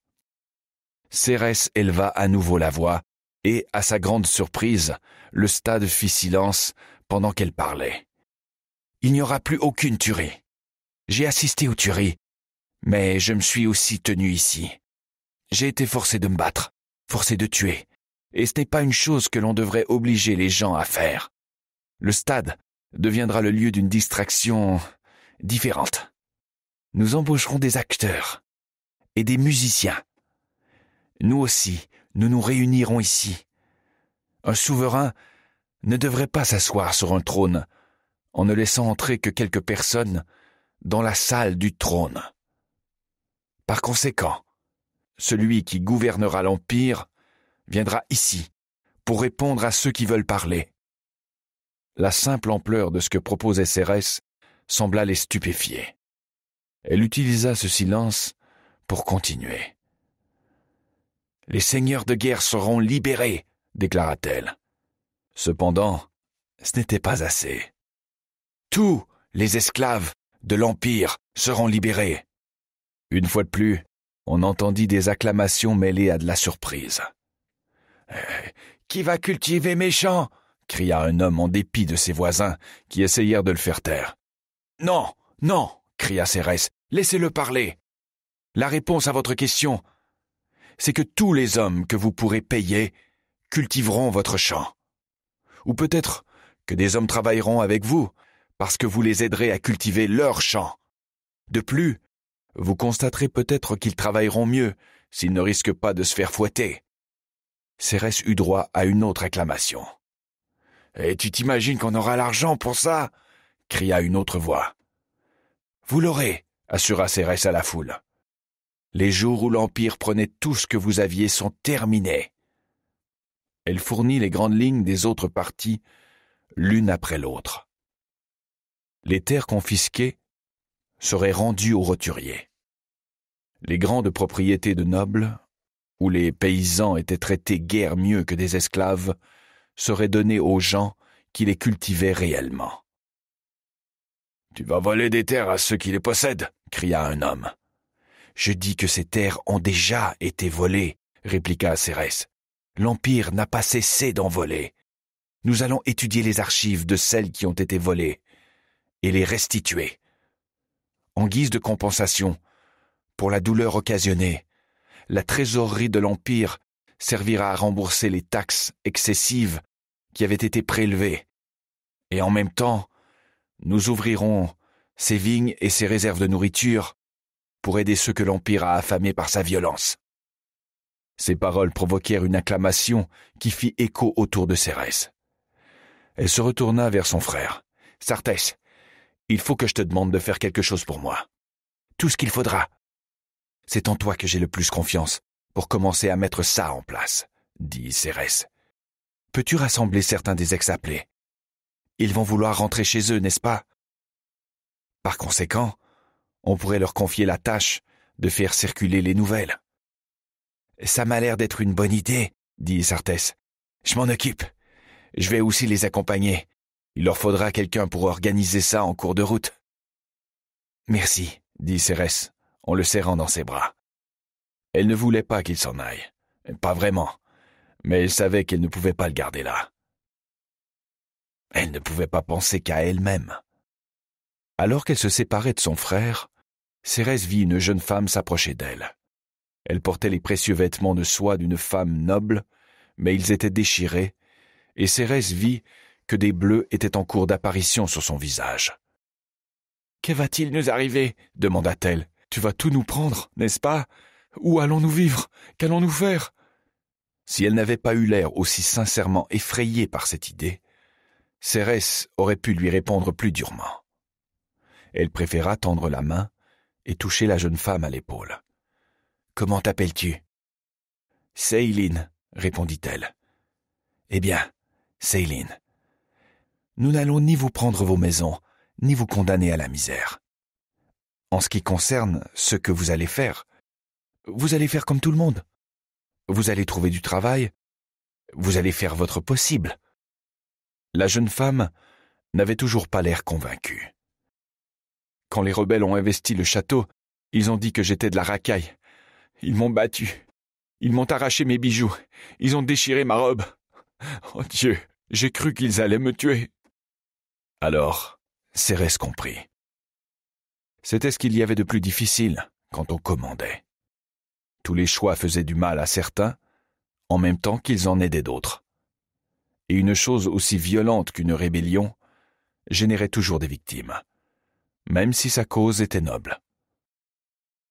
Cérès éleva à nouveau la voix, et, à sa grande surprise, le stade fit silence pendant qu'elle parlait. Il n'y aura plus aucune tuerie. J'ai assisté aux tueries, mais je me suis aussi tenu ici. J'ai été forcé de me battre, forcé de tuer, et ce n'est pas une chose que l'on devrait obliger les gens à faire. Le stade deviendra le lieu d'une distraction différente. Nous embaucherons des acteurs et des musiciens. Nous aussi, nous nous réunirons ici. Un souverain ne devrait pas s'asseoir sur un trône en ne laissant entrer que quelques personnes dans la salle du trône. Par conséquent, celui qui gouvernera l'Empire, viendra ici pour répondre à ceux qui veulent parler. La simple ampleur de ce que proposait Cérès sembla les stupéfier. Elle utilisa ce silence pour continuer. Les seigneurs de guerre seront libérés, déclara-t-elle. Cependant, ce n'était pas assez. Tous les esclaves de l'Empire seront libérés. Une fois de plus, on entendit des acclamations mêlées à de la surprise. Euh, qui va cultiver mes champs cria un homme en dépit de ses voisins, qui essayèrent de le faire taire. Non, non, cria Cérès, laissez-le parler. La réponse à votre question, c'est que tous les hommes que vous pourrez payer cultiveront votre champ. Ou peut-être que des hommes travailleront avec vous, parce que vous les aiderez à cultiver leurs champs. De plus, vous constaterez peut-être qu'ils travailleront mieux s'ils ne risquent pas de se faire fouetter. Cérès eut droit à une autre acclamation. Et tu t'imagines qu'on aura l'argent pour ça cria une autre voix. Vous l'aurez, assura Cérès à la foule. Les jours où l'Empire prenait tout ce que vous aviez sont terminés. Elle fournit les grandes lignes des autres parties, l'une après l'autre. Les terres confisquées, seraient rendus aux roturiers. Les grandes propriétés de nobles, où les paysans étaient traités guère mieux que des esclaves, seraient données aux gens qui les cultivaient réellement. Tu vas voler des terres à ceux qui les possèdent, cria un homme. Je dis que ces terres ont déjà été volées, répliqua Cérès. L'Empire n'a pas cessé d'en voler. Nous allons étudier les archives de celles qui ont été volées et les restituer en guise de compensation, pour la douleur occasionnée. La trésorerie de l'Empire servira à rembourser les taxes excessives qui avaient été prélevées. Et en même temps, nous ouvrirons ses vignes et ses réserves de nourriture pour aider ceux que l'Empire a affamés par sa violence. Ces paroles provoquèrent une acclamation qui fit écho autour de Cérès. Elle se retourna vers son frère. Sartès, il faut que je te demande de faire quelque chose pour moi. Tout ce qu'il faudra. C'est en toi que j'ai le plus confiance pour commencer à mettre ça en place, dit Cérès. Peux-tu rassembler certains des ex-appelés Ils vont vouloir rentrer chez eux, n'est-ce pas Par conséquent, on pourrait leur confier la tâche de faire circuler les nouvelles. Ça m'a l'air d'être une bonne idée, dit Sartès. Je m'en occupe. Je vais aussi les accompagner. Il leur faudra quelqu'un pour organiser ça en cours de route. Merci, dit Cérès en le serrant dans ses bras. Elle ne voulait pas qu'il s'en aille. Pas vraiment. Mais elle savait qu'elle ne pouvait pas le garder là. Elle ne pouvait pas penser qu'à elle-même. Alors qu'elle se séparait de son frère, Cérès vit une jeune femme s'approcher d'elle. Elle portait les précieux vêtements de soie d'une femme noble, mais ils étaient déchirés, et Cérès vit que des bleus étaient en cours d'apparition sur son visage. Que va-t-il nous arriver demanda-t-elle. Tu vas tout nous prendre, n'est-ce pas Où allons-nous vivre Qu'allons-nous faire Si elle n'avait pas eu l'air aussi sincèrement effrayée par cette idée, Cérès aurait pu lui répondre plus durement. Elle préféra tendre la main et toucher la jeune femme à l'épaule. Comment t'appelles-tu Céline, répondit-elle. Eh bien, Céline, nous n'allons ni vous prendre vos maisons, ni vous condamner à la misère. En ce qui concerne ce que vous allez faire, vous allez faire comme tout le monde. Vous allez trouver du travail, vous allez faire votre possible. La jeune femme n'avait toujours pas l'air convaincue. Quand les rebelles ont investi le château, ils ont dit que j'étais de la racaille. Ils m'ont battu. Ils m'ont arraché mes bijoux. Ils ont déchiré ma robe. Oh Dieu, j'ai cru qu'ils allaient me tuer. Alors, Cérès compris. C'était ce qu'il y avait de plus difficile quand on commandait. Tous les choix faisaient du mal à certains, en même temps qu'ils en aidaient d'autres. Et une chose aussi violente qu'une rébellion générait toujours des victimes, même si sa cause était noble.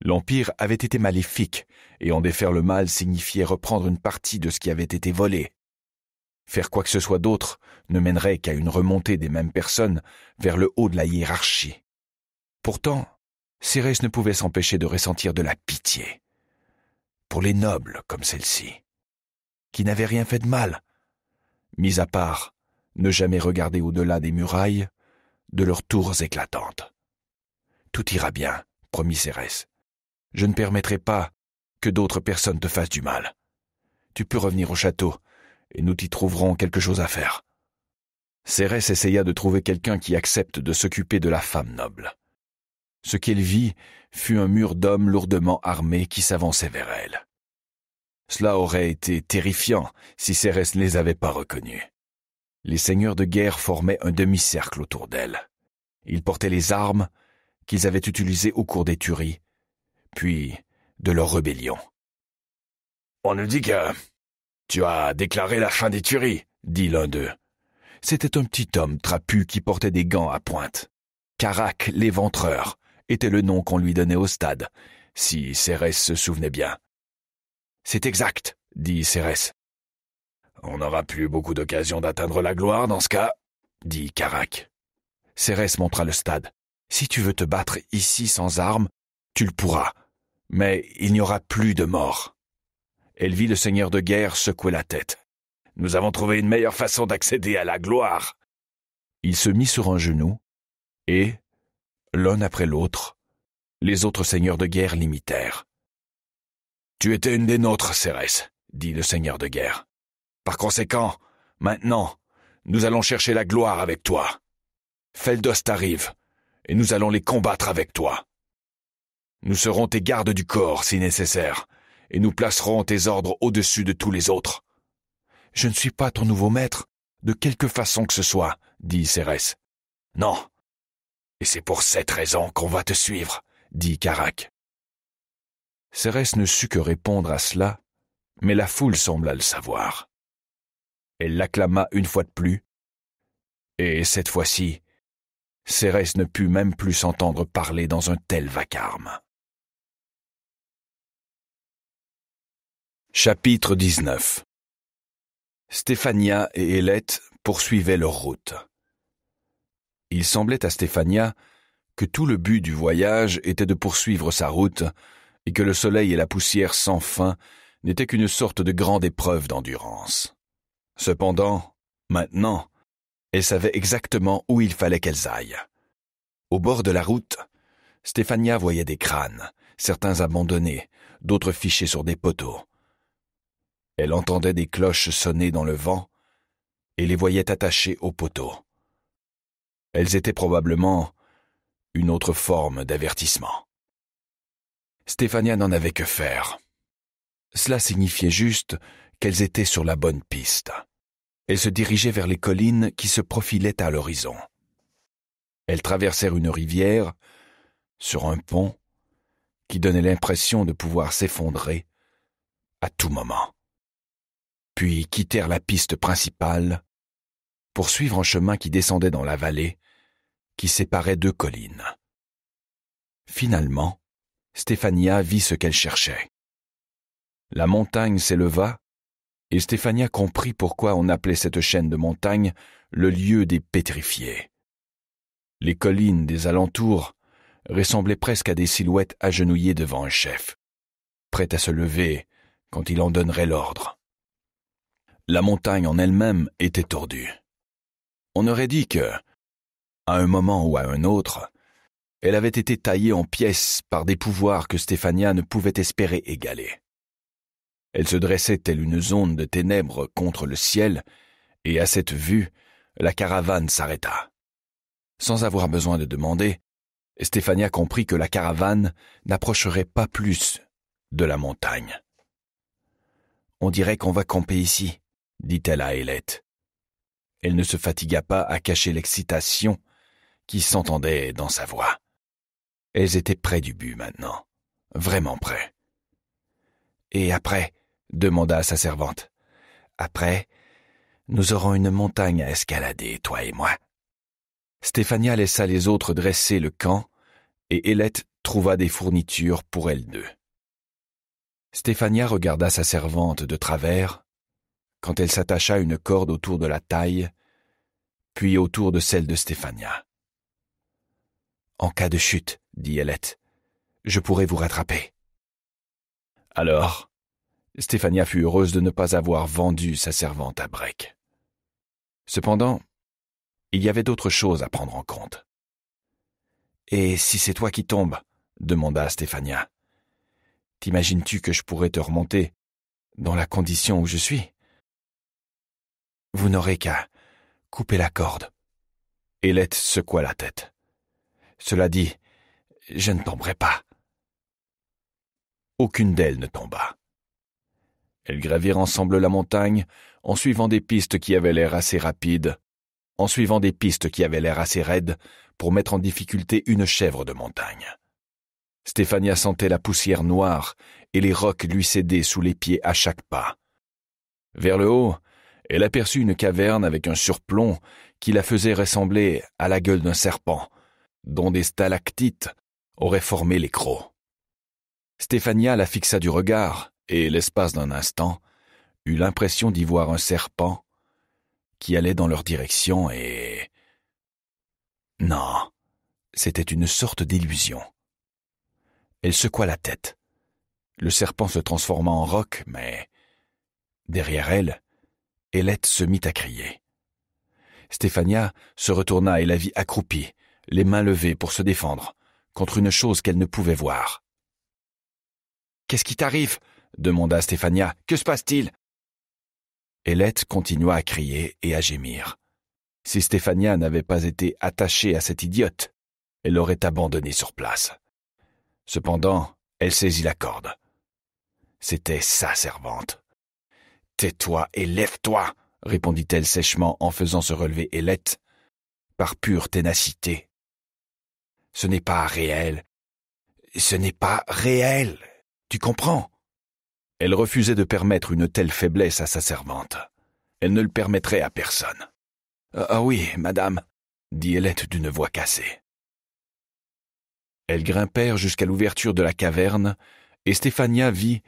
L'Empire avait été maléfique, et en défaire le mal signifiait reprendre une partie de ce qui avait été volé, Faire quoi que ce soit d'autre ne mènerait qu'à une remontée des mêmes personnes vers le haut de la hiérarchie. Pourtant, Cérès ne pouvait s'empêcher de ressentir de la pitié. Pour les nobles comme celle-ci, qui n'avaient rien fait de mal, mis à part ne jamais regarder au-delà des murailles, de leurs tours éclatantes. Tout ira bien, promit Cérès. Je ne permettrai pas que d'autres personnes te fassent du mal. Tu peux revenir au château et nous t'y trouverons quelque chose à faire. Cérès essaya de trouver quelqu'un qui accepte de s'occuper de la femme noble. Ce qu'elle vit fut un mur d'hommes lourdement armés qui s'avançait vers elle. Cela aurait été terrifiant si Cérès ne les avait pas reconnus. Les seigneurs de guerre formaient un demi-cercle autour d'elle. Ils portaient les armes qu'ils avaient utilisées au cours des tueries, puis de leur rébellion.
On nous dit que
tu as déclaré la fin des tueries, dit l'un d'eux. C'était un petit homme trapu qui portait des gants à pointe. Carac l'éventreur était le nom qu'on lui donnait au stade, si Cérès se souvenait bien. C'est exact, dit Cérès. On n'aura plus beaucoup d'occasions d'atteindre la gloire dans ce cas, dit Carac. Cérès montra le stade. Si tu veux te battre ici sans armes, tu le pourras. Mais il n'y aura plus de morts elle vit le seigneur de guerre secouer la tête. Nous avons trouvé une meilleure façon d'accéder à la gloire. Il se mit sur un genou, et, l'un après l'autre, les autres seigneurs de guerre l'imitèrent. Tu étais une des nôtres, Cérès, dit le seigneur de guerre. Par conséquent, maintenant, nous allons chercher la gloire avec toi. Feldost arrive, et nous allons les combattre avec toi. Nous serons tes gardes du corps si nécessaire, et nous placerons tes ordres au-dessus de tous les autres. Je ne suis pas ton nouveau maître, de quelque façon que ce soit, dit Cérès. Non. Et c'est pour cette raison qu'on va te suivre, dit Carac. Cérès ne sut que répondre à cela, mais la foule sembla le savoir. Elle l'acclama une fois de plus, et cette fois-ci,
Cérès ne put même plus s'entendre parler dans un tel vacarme. Chapitre 19 Stéphania et Hélette poursuivaient leur route.
Il semblait à Stéphania que tout le but du voyage était de poursuivre sa route et que le soleil et la poussière sans fin n'étaient qu'une sorte de grande épreuve d'endurance. Cependant, maintenant, elle savait exactement où il fallait qu'elles aillent. Au bord de la route, Stéphania voyait des crânes, certains abandonnés, d'autres fichés sur des poteaux elle entendait des cloches sonner dans le vent et les voyait attachées au poteau. Elles étaient probablement une autre forme d'avertissement. Stéphania n'en avait que faire. Cela signifiait juste qu'elles étaient sur la bonne piste. Elles se dirigeaient vers les collines qui se profilaient à l'horizon. Elles traversèrent une rivière, sur un pont, qui donnait l'impression de pouvoir s'effondrer à tout moment puis quittèrent la piste principale pour suivre un chemin qui descendait dans la vallée, qui séparait deux collines. Finalement, Stéphania vit ce qu'elle cherchait. La montagne s'éleva, et Stéphania comprit pourquoi on appelait cette chaîne de montagne le lieu des pétrifiés. Les collines des alentours ressemblaient presque à des silhouettes agenouillées devant un chef, prêtes à se lever quand il en donnerait l'ordre la montagne en elle-même était tordue. On aurait dit que, à un moment ou à un autre, elle avait été taillée en pièces par des pouvoirs que Stéphania ne pouvait espérer égaler. Elle se dressait telle une zone de ténèbres contre le ciel, et à cette vue, la caravane s'arrêta. Sans avoir besoin de demander, Stéphania comprit que la caravane n'approcherait pas plus de la montagne. On dirait qu'on va camper ici, dit-elle à élette, Elle ne se fatigua pas à cacher l'excitation qui s'entendait dans sa voix. Elles étaient près du but maintenant, vraiment près. Et après demanda sa servante. Après, nous aurons une montagne à escalader, toi et moi. Stéphania laissa les autres dresser le camp, et Hélette trouva des fournitures pour elles deux. Stéphania regarda sa servante de travers, quand elle s'attacha une corde autour de la taille, puis autour de celle de Stéphania. En cas de chute, dit Hélette, je pourrai vous rattraper. Alors, Stéphania fut heureuse de ne pas avoir vendu sa servante à Breck. Cependant, il y avait d'autres choses à prendre en compte. Et si c'est toi qui tombes demanda Stéphania. T'imagines-tu que je pourrais te remonter dans la condition où je suis vous n'aurez qu'à couper la corde. Hélette secoua la tête. Cela dit, je ne tomberai pas. Aucune d'elles ne tomba. Elles gravirent ensemble la montagne en suivant des pistes qui avaient l'air assez rapides, en suivant des pistes qui avaient l'air assez raides pour mettre en difficulté une chèvre de montagne. Stéphania sentait la poussière noire et les rocs lui céder sous les pieds à chaque pas. Vers le haut, elle aperçut une caverne avec un surplomb qui la faisait ressembler à la gueule d'un serpent, dont des stalactites auraient formé les crocs. Stéphania la fixa du regard, et l'espace d'un instant, eut l'impression d'y voir un serpent qui allait dans leur direction et... Non, c'était une sorte d'illusion. Elle secoua la tête. Le serpent se transforma en roc, mais derrière elle, Hélène se mit à crier. Stéphania se retourna et la vit accroupie, les mains levées pour se défendre, contre une chose qu'elle ne pouvait voir. Qu'est-ce qui t'arrive demanda Stéphania. Que se passe-t-il Hélène continua à crier et à gémir. Si Stéphania n'avait pas été attachée à cette idiote, elle l'aurait abandonnée sur place. Cependant, elle saisit la corde. C'était sa servante. Tais-toi
et lève-toi,
répondit-elle sèchement en faisant se relever Hélette, par pure ténacité. Ce n'est pas réel. Ce n'est pas réel. Tu comprends? Elle refusait de permettre une telle faiblesse à sa servante. Elle ne le permettrait à personne. Ah, ah oui, madame, dit élette d'une voix cassée. Elles grimpèrent jusqu'à l'ouverture de la caverne, et Stéphania vit,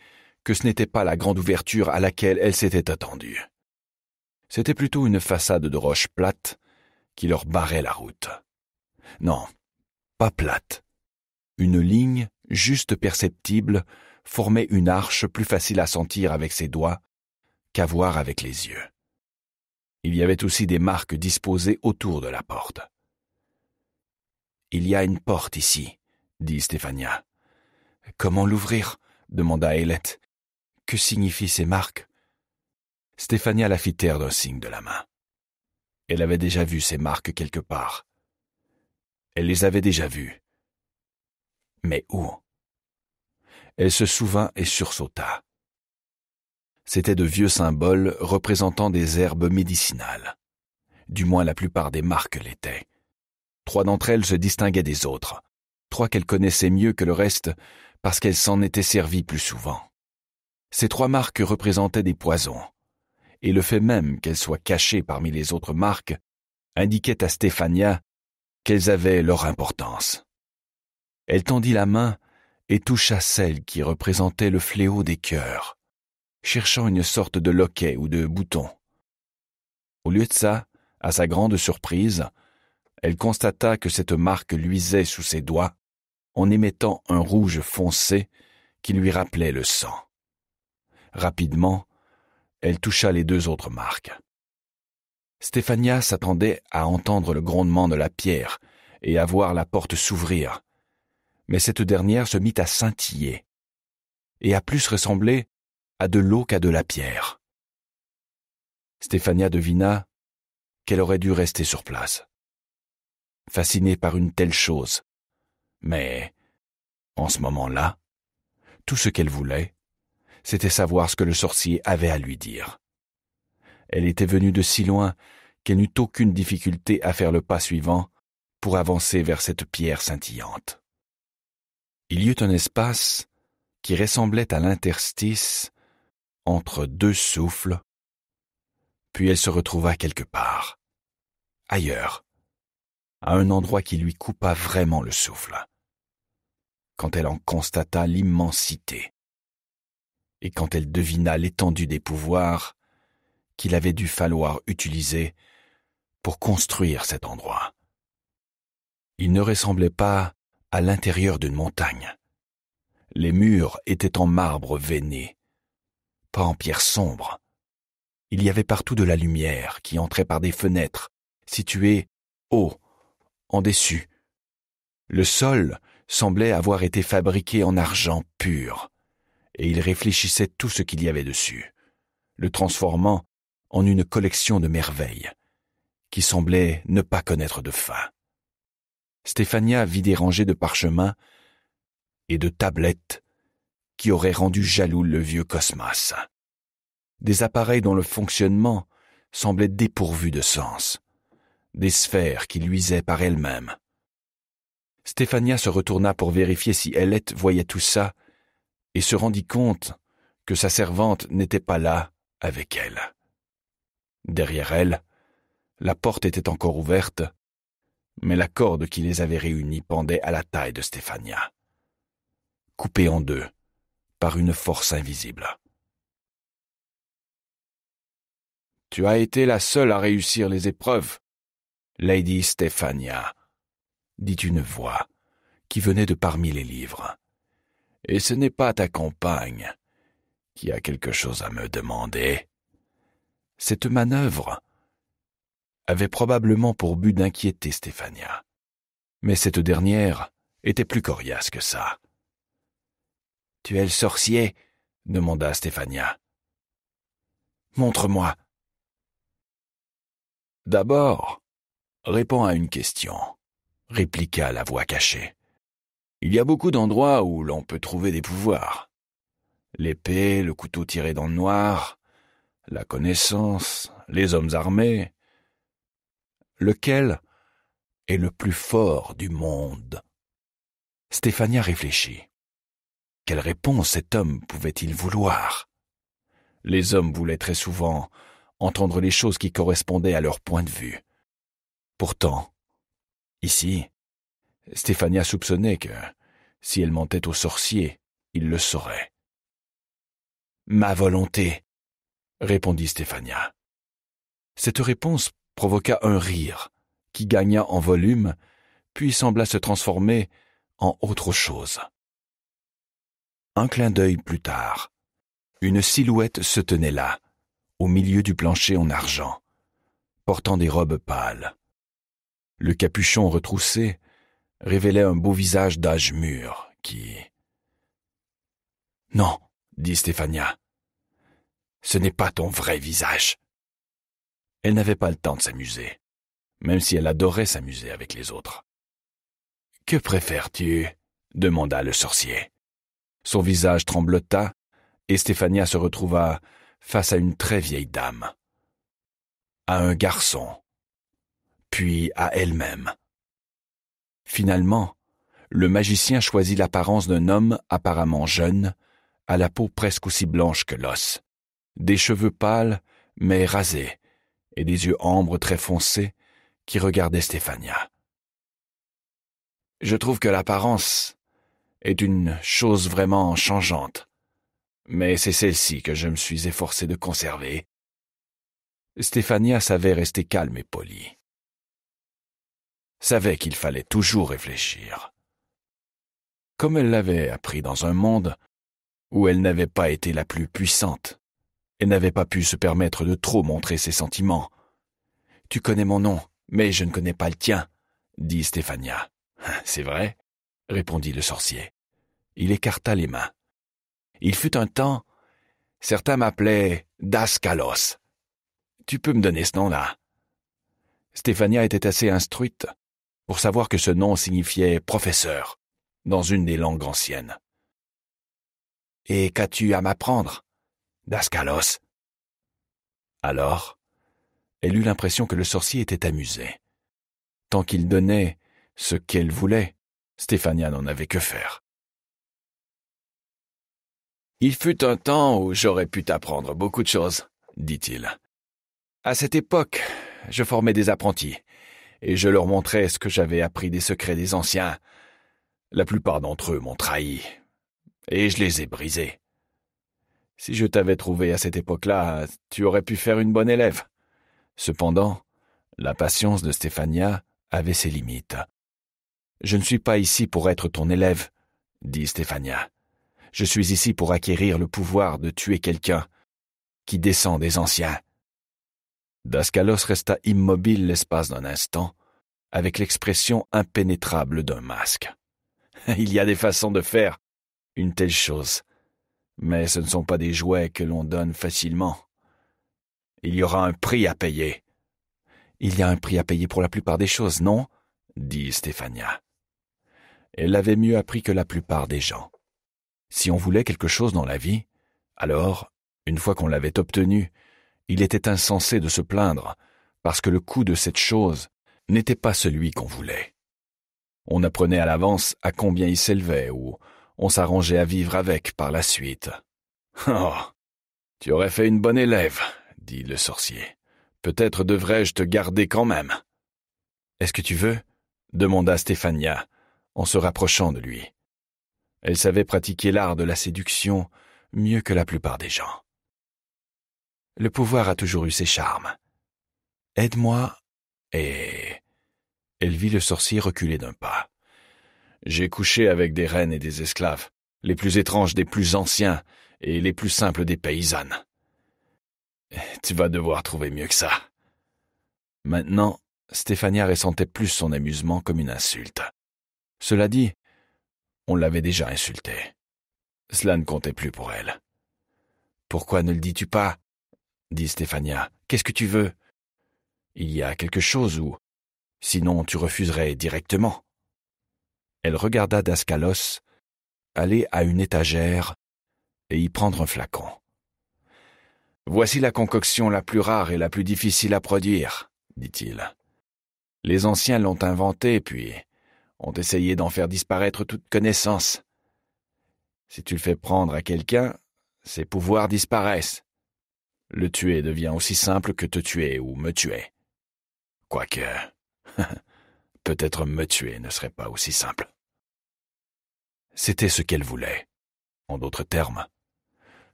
que ce n'était pas la grande ouverture à laquelle elle s'était attendue. C'était plutôt une façade de roches plates qui leur barrait la route. Non, pas plate. Une ligne juste perceptible formait une arche plus facile à sentir avec ses doigts qu'à voir avec les yeux. Il y avait aussi des marques disposées autour de la porte. Il y a une porte ici, dit Stéphania. Comment l'ouvrir demanda Ailette. Que signifient ces marques Stéphania la fit taire d'un signe de la main. Elle avait déjà vu ces marques quelque part. Elle les avait déjà vues. Mais où Elle se souvint et sursauta. C'étaient de vieux symboles représentant des herbes médicinales. Du moins la plupart des marques l'étaient. Trois d'entre elles se distinguaient des autres, trois qu'elle connaissait mieux que le reste parce qu'elle s'en était servie plus souvent. Ces trois marques représentaient des poisons, et le fait même qu'elles soient cachées parmi les autres marques indiquait à Stéphania qu'elles avaient leur importance. Elle tendit la main et toucha celle qui représentait le fléau des cœurs, cherchant une sorte de loquet ou de bouton. Au lieu de ça, à sa grande surprise, elle constata que cette marque luisait sous ses doigts en émettant un rouge foncé qui lui rappelait le sang. Rapidement, elle toucha les deux autres marques. Stéphania s'attendait à entendre le grondement de la pierre et à voir la porte s'ouvrir, mais cette dernière se mit à scintiller
et à plus ressembler à de l'eau qu'à de la pierre. Stéphania devina qu'elle aurait dû rester sur place, fascinée par une telle chose. Mais, en ce moment-là,
tout ce qu'elle voulait, c'était savoir ce que le sorcier avait à lui dire. Elle était venue de si loin qu'elle n'eut aucune difficulté à faire le pas suivant pour avancer vers cette pierre scintillante. Il y eut un espace qui ressemblait à l'interstice entre deux souffles, puis elle se retrouva quelque part, ailleurs, à un endroit qui lui coupa vraiment le souffle. Quand elle en constata l'immensité, et quand elle devina l'étendue des pouvoirs qu'il avait dû falloir utiliser pour construire cet endroit. Il ne ressemblait pas à l'intérieur d'une montagne. Les murs étaient en marbre veiné, pas en pierre sombre. Il y avait partout de la lumière qui entrait par des fenêtres situées haut, en dessus. Le sol semblait avoir été fabriqué en argent pur, et il réfléchissait tout ce qu'il y avait dessus, le transformant en une collection de merveilles, qui semblait ne pas connaître de fin. Stéphania vit des rangées de parchemins et de tablettes qui auraient rendu jaloux le vieux Cosmas. Des appareils dont le fonctionnement semblait dépourvu de sens, des sphères qui luisaient par elles-mêmes. Stéphania se retourna pour vérifier si Ellette voyait tout ça et se rendit compte que sa servante n'était pas là avec elle. Derrière elle, la porte était encore ouverte, mais la corde qui les avait réunis pendait à la taille de Stéphania, coupée en
deux par une force invisible. Tu as été la seule à réussir les épreuves, Lady Stéphania,
dit une voix qui venait de parmi les livres et ce n'est pas ta compagne qui a quelque chose à me demander. Cette manœuvre avait probablement pour but d'inquiéter Stéphania. Mais cette dernière était plus coriace que ça. Tu es le sorcier demanda Stéphania. Montre-moi. D'abord, réponds à une question, répliqua la voix cachée. Il y a beaucoup d'endroits où l'on peut trouver des pouvoirs. L'épée, le couteau tiré dans le noir, la connaissance, les hommes armés. Lequel est le plus fort du monde Stéphania réfléchit. Quelle réponse cet homme pouvait-il vouloir Les hommes voulaient très souvent entendre les choses qui correspondaient à leur point de vue. Pourtant, ici, Stéphania soupçonnait que, si elle mentait au sorcier, il le saurait. Ma volonté, répondit Stéphania. Cette réponse provoqua un rire, qui gagna en volume, puis sembla se transformer en autre chose. Un clin d'œil plus tard, une silhouette se tenait là, au milieu du plancher en argent, portant des robes pâles. Le capuchon retroussé, révélait un beau visage d'âge mûr qui... Non, dit Stéphania. Ce n'est pas ton vrai visage. Elle n'avait pas le temps de s'amuser, même si elle adorait s'amuser avec les autres. Que préfères-tu demanda le sorcier. Son visage tremblota, et Stéphania se retrouva face à une très vieille dame, à un garçon, puis à elle-même. Finalement, le magicien choisit l'apparence d'un homme apparemment jeune, à la peau presque aussi blanche que l'os, des cheveux pâles mais rasés, et des yeux ambres très foncés qui regardaient Stéphania. Je trouve que l'apparence est une chose vraiment changeante, mais c'est celle-ci que je me suis efforcé de conserver.
Stéphania savait rester calme et polie savait qu'il fallait toujours réfléchir. Comme elle l'avait appris dans un monde
où elle n'avait pas été la plus puissante, et n'avait pas pu se permettre de trop montrer ses sentiments. Tu connais mon nom, mais je ne connais pas le tien, dit Stéphania. C'est vrai, répondit le sorcier. Il écarta les mains. Il fut un temps, certains m'appelaient Dascalos. Tu peux me donner ce nom-là. Stéphania était assez instruite pour savoir que ce nom signifiait professeur dans une des langues anciennes. Et qu'as-tu à m'apprendre Daskalos ?» Alors, elle eut l'impression que le sorcier était amusé. Tant qu'il donnait
ce qu'elle voulait, Stéphania n'en avait que faire.
Il fut un temps où j'aurais pu t'apprendre beaucoup de choses, dit-il. À cette époque, je formais des apprentis et je leur montrais ce que j'avais appris des secrets des anciens. La plupart d'entre eux m'ont trahi, et je les ai brisés. Si je t'avais trouvé à cette époque-là, tu aurais pu faire une bonne élève. Cependant, la patience de Stéphania avait ses limites. Je ne suis pas ici pour être ton élève, dit Stéphania. Je suis ici pour acquérir le pouvoir de tuer quelqu'un qui descend des anciens. Daskalos resta immobile l'espace d'un instant, avec l'expression impénétrable d'un masque. (laughs) Il y a des façons de faire une telle chose, mais ce ne sont pas des jouets que l'on donne facilement. Il y aura un prix à payer. Il y a un prix à payer pour la plupart des choses, non dit Stéphania. Elle l'avait mieux appris que la plupart des gens. Si on voulait quelque chose dans la vie, alors, une fois qu'on l'avait obtenu, il était insensé de se plaindre, parce que le coût de cette chose n'était pas celui qu'on voulait. On apprenait à l'avance à combien il s'élevait, ou on s'arrangeait à vivre avec par la suite. Oh. Tu aurais fait une bonne élève, dit le sorcier. Peut-être devrais-je te garder quand même. Est-ce que tu veux demanda Stéphania, en se rapprochant de lui. Elle savait pratiquer l'art de la séduction mieux que la plupart des gens. Le pouvoir a toujours eu ses charmes. Aide-moi et... Elle vit le sorcier reculer d'un pas. J'ai couché avec des reines et des esclaves, les plus étranges des plus anciens et les plus simples des paysannes. Tu vas devoir trouver mieux que ça. Maintenant, Stéphania ressentait plus son amusement comme une insulte. Cela dit, on l'avait déjà insultée. Cela ne comptait plus pour elle. Pourquoi ne le dis-tu pas dit Stéphania. Qu'est-ce que tu veux Il y a quelque chose ou. Sinon, tu refuserais directement. Elle regarda d'Askalos aller à une étagère et y prendre un flacon. Voici la concoction la plus rare et la plus difficile à produire, dit-il. Les anciens l'ont inventée, puis ont essayé d'en faire disparaître toute connaissance. Si tu le fais prendre à quelqu'un, ses pouvoirs disparaissent. Le tuer devient aussi simple que te tuer ou me tuer. Quoique, (laughs) peut-être me tuer ne serait pas aussi simple. C'était ce qu'elle voulait, en d'autres termes.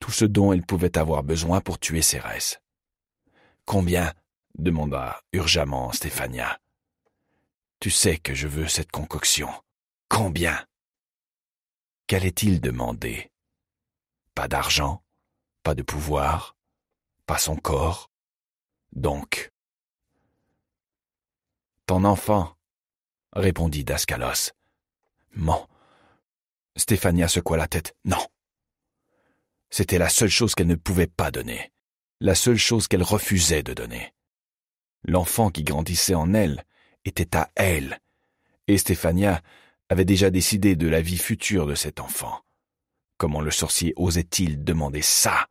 Tout ce dont elle pouvait avoir besoin pour tuer Cérès. Combien demanda urgemment Stéphania. Tu sais que je veux cette concoction. Combien Qu'allait-il demander
Pas d'argent, pas de pouvoir, pas son corps. Donc. Ton enfant,
répondit Daskalos. « Non. » Stéphania secoua la tête. Non. C'était la seule chose qu'elle ne pouvait pas donner, la seule chose qu'elle refusait de donner. L'enfant qui grandissait en elle était à elle, et Stéphania avait déjà décidé de la vie future de cet enfant. Comment le sorcier osait-il demander ça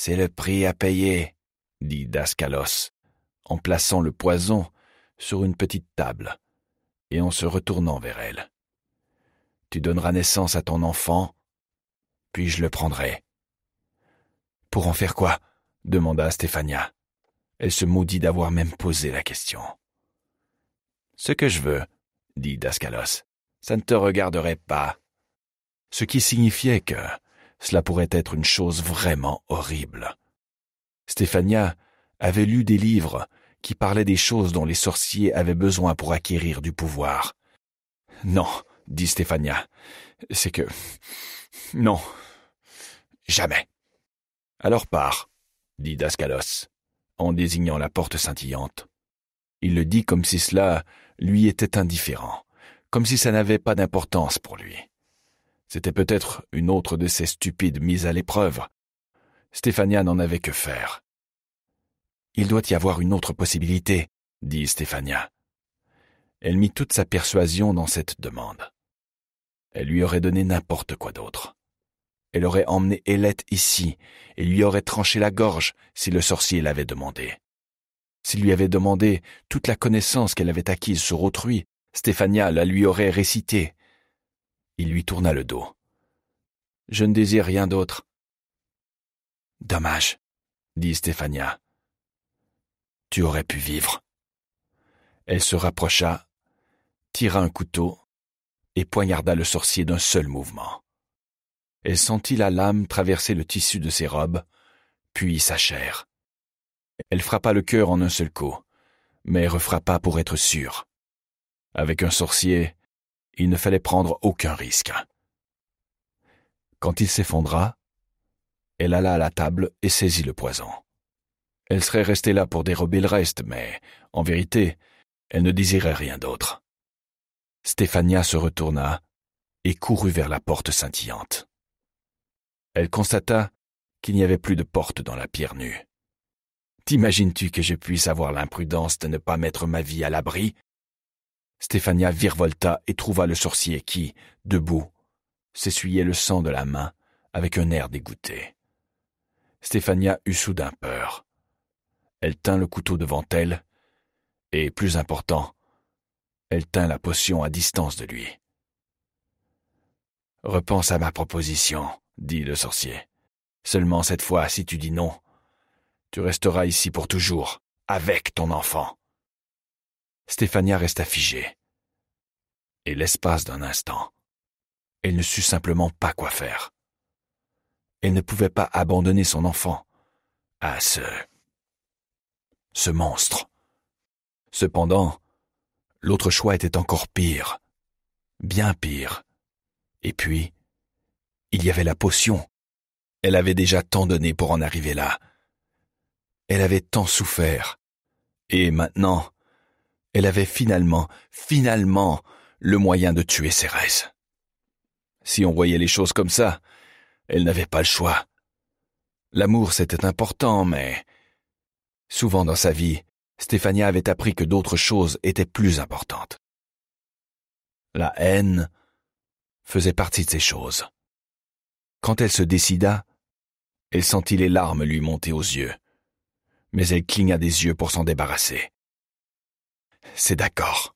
c'est le prix à payer, dit Daskalos, en plaçant le poison sur une petite table et en se retournant vers elle. Tu donneras naissance à ton enfant, puis je le prendrai. Pour en faire quoi demanda Stéphania. Elle se maudit d'avoir même posé la question. Ce que je veux, dit Daskalos, « ça ne te regarderait pas. Ce qui signifiait que, cela pourrait être une chose vraiment horrible. Stéphania avait lu des livres qui parlaient des choses dont les sorciers avaient besoin pour acquérir du pouvoir. Non, dit Stéphania, c'est que... Non. Jamais. Alors pars, dit Daskalos, en désignant la porte scintillante. Il le dit comme si cela lui était indifférent, comme si ça n'avait pas d'importance pour lui. C'était peut-être une autre de ces stupides mises à l'épreuve. Stéphania n'en avait que faire. Il doit y avoir une autre possibilité, dit Stéphania. Elle mit toute sa persuasion dans cette demande. Elle lui aurait donné n'importe quoi d'autre. Elle aurait emmené Élette ici et lui aurait tranché la gorge si le sorcier l'avait demandé. S'il lui avait demandé toute la connaissance qu'elle avait acquise sur autrui, Stéphania la lui aurait récitée il lui tourna le dos. Je ne désire rien d'autre. Dommage, dit Stéphania. Tu aurais pu vivre. Elle se rapprocha, tira un couteau et poignarda le sorcier d'un seul mouvement. Elle sentit la lame traverser le tissu de ses robes, puis sa chair. Elle frappa le cœur en un seul coup, mais refrappa pour être sûre. Avec un sorcier, il ne fallait prendre aucun risque. Quand il s'effondra, elle alla à la table et saisit le poison. Elle serait restée là pour dérober le reste, mais, en vérité, elle ne désirait rien d'autre. Stéphania se retourna et courut vers la porte scintillante. Elle constata qu'il n'y avait plus de porte dans la pierre nue. T'imagines-tu que je puisse avoir l'imprudence de ne pas mettre ma vie à l'abri Stéphania virevolta et trouva le sorcier qui, debout, s'essuyait le sang de la main avec un air dégoûté. Stéphania eut soudain peur. Elle tint le couteau devant elle, et plus important, elle tint la potion à distance de lui. Repense à ma proposition, dit le sorcier. Seulement cette fois, si tu dis non, tu resteras ici pour toujours, avec ton enfant. Stéphania resta figée. Et l'espace d'un instant, elle ne sut simplement pas quoi faire. Elle ne pouvait pas abandonner son enfant à ce... ce monstre. Cependant, l'autre choix était encore pire, bien pire. Et puis, il y avait la potion. Elle avait déjà tant donné pour en arriver là. Elle avait tant souffert. Et maintenant, elle avait finalement, finalement, le moyen de tuer Cérès. Si on voyait les choses comme ça, elle n'avait pas le choix. L'amour, c'était important, mais... Souvent dans sa vie, Stéphania avait appris que d'autres choses étaient plus importantes. La haine faisait partie de ces choses. Quand elle se décida, elle sentit les larmes lui monter aux yeux,
mais elle cligna des yeux pour s'en débarrasser c'est d'accord.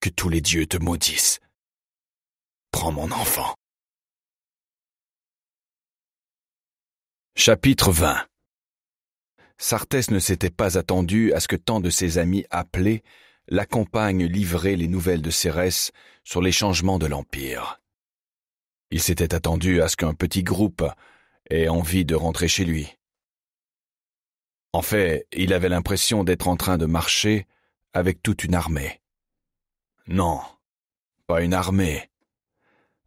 Que tous les dieux te maudissent. Prends mon enfant. Chapitre 20 Sartès ne s'était pas attendu à ce que tant de ses amis appelés
l'accompagnent livrer les nouvelles de Cérès sur les changements de l'Empire. Il s'était attendu à ce qu'un petit groupe ait envie de rentrer chez lui. En fait, il avait l'impression d'être en train de marcher avec toute une armée. Non, pas une armée.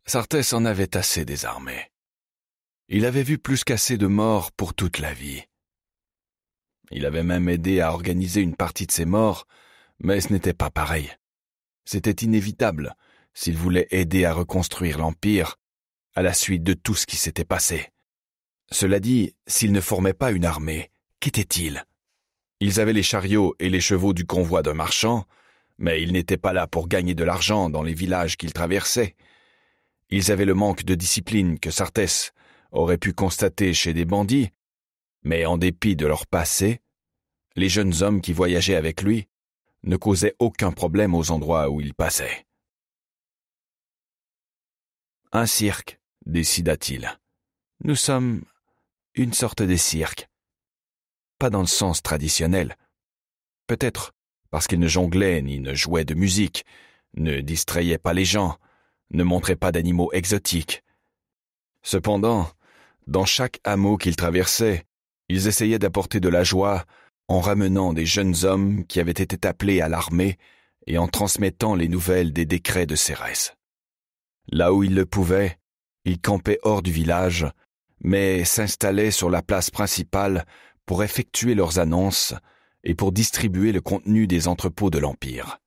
Sartès en avait assez des armées. Il avait vu plus qu'assez de morts pour toute la vie. Il avait même aidé à organiser une partie de ces morts, mais ce n'était pas pareil. C'était inévitable s'il voulait aider à reconstruire l'Empire à la suite de tout ce qui s'était passé. Cela dit, s'il ne formait pas une armée, qu'était-il ils avaient les chariots et les chevaux du convoi de marchands, mais ils n'étaient pas là pour gagner de l'argent dans les villages qu'ils traversaient. Ils avaient le manque de discipline que Sartès aurait pu constater chez des bandits, mais en dépit de leur passé, les jeunes hommes qui voyageaient avec lui ne causaient aucun problème aux endroits où ils passaient. Un cirque, décida-t-il.
Nous sommes une sorte de
cirque pas dans le sens traditionnel. Peut-être parce qu'ils ne jonglaient ni ne jouaient de musique, ne distrayait pas les gens, ne montraient pas d'animaux exotiques. Cependant, dans chaque hameau qu'ils traversaient, ils essayaient d'apporter de la joie en ramenant des jeunes hommes qui avaient été appelés à l'armée et en transmettant les nouvelles des décrets de Cérès. Là où ils le pouvaient, ils campaient hors du village, mais s'installaient sur la place principale pour effectuer leurs annonces et pour distribuer le contenu des entrepôts de l'Empire.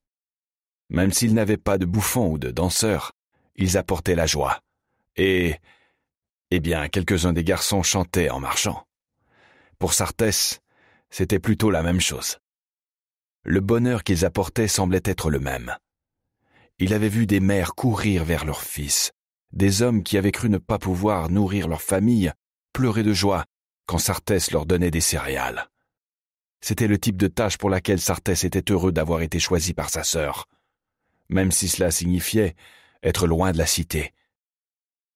Même s'ils n'avaient pas de bouffons ou de danseurs, ils apportaient la joie. Et... Eh bien, quelques-uns des garçons chantaient en marchant. Pour Sartès, c'était plutôt la même chose. Le bonheur qu'ils apportaient semblait être le même. Il avait vu des mères courir vers leurs fils, des hommes qui avaient cru ne pas pouvoir nourrir leur famille pleurer de joie quand Sartès leur donnait des céréales. C'était le type de tâche pour laquelle Sartès était heureux d'avoir été choisi par sa sœur, même si cela signifiait être loin de la cité.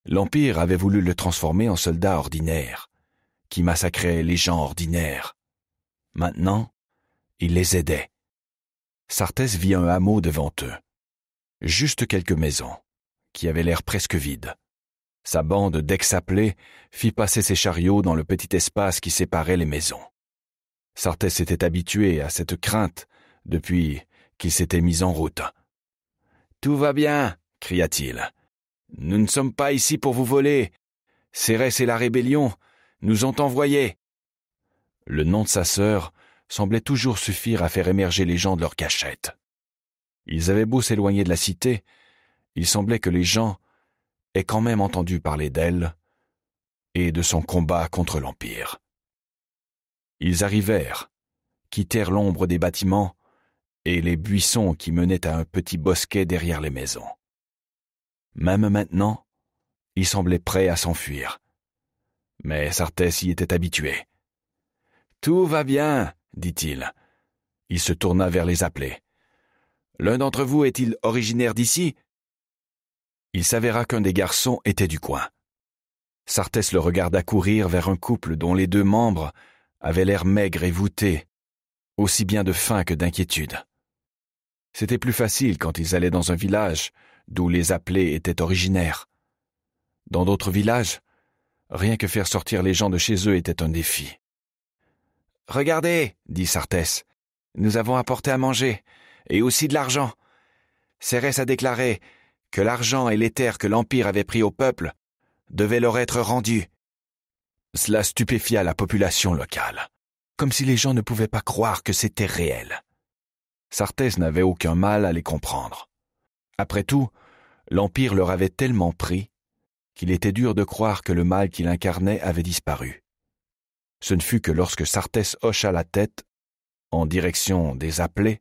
L'Empire avait voulu le transformer en soldat ordinaire, qui massacrait les gens ordinaires. Maintenant, il les aidait. Sartès vit un hameau devant eux. Juste quelques maisons, qui avaient l'air presque vides. Sa bande d'exaplés fit passer ses chariots dans le petit espace qui séparait les maisons. Sartès s'était habitué à cette crainte depuis qu'il s'était mis en route. Tout va bien, cria-t-il. Nous ne sommes pas ici pour vous voler. Cérès et la rébellion nous ont envoyés. Le nom de sa sœur semblait toujours suffire à faire émerger les gens de leur cachette. Ils avaient beau s'éloigner de la cité, il semblait que les gens quand même entendu parler d'elle et de son combat contre l'Empire. Ils arrivèrent, quittèrent l'ombre des bâtiments et les buissons qui menaient à un petit bosquet derrière les maisons. Même maintenant, ils semblaient prêts à s'enfuir. Mais Sartès y était habitué. Tout va bien, dit-il. Il se tourna vers les appelés. L'un d'entre vous est-il originaire d'ici il s'avéra qu'un des garçons était du coin. Sartès le regarda courir vers un couple dont les deux membres avaient l'air maigres et voûtés, aussi bien de faim que d'inquiétude. C'était plus facile quand ils allaient dans un village d'où les appelés étaient originaires. Dans d'autres villages, rien que faire sortir les gens de chez eux était un défi. Regardez, dit Sartès, nous avons apporté à manger, et aussi de l'argent. Cérès a déclaré que l'argent et les terres que l'Empire avait pris au peuple devaient leur être rendus. Cela stupéfia la population locale, comme si les gens ne pouvaient pas croire que c'était réel. Sartès n'avait aucun mal à les comprendre. Après tout, l'Empire leur avait tellement pris qu'il était dur de croire que le mal qu'il incarnait avait disparu. Ce ne fut que lorsque Sartès hocha la tête, en direction des appelés,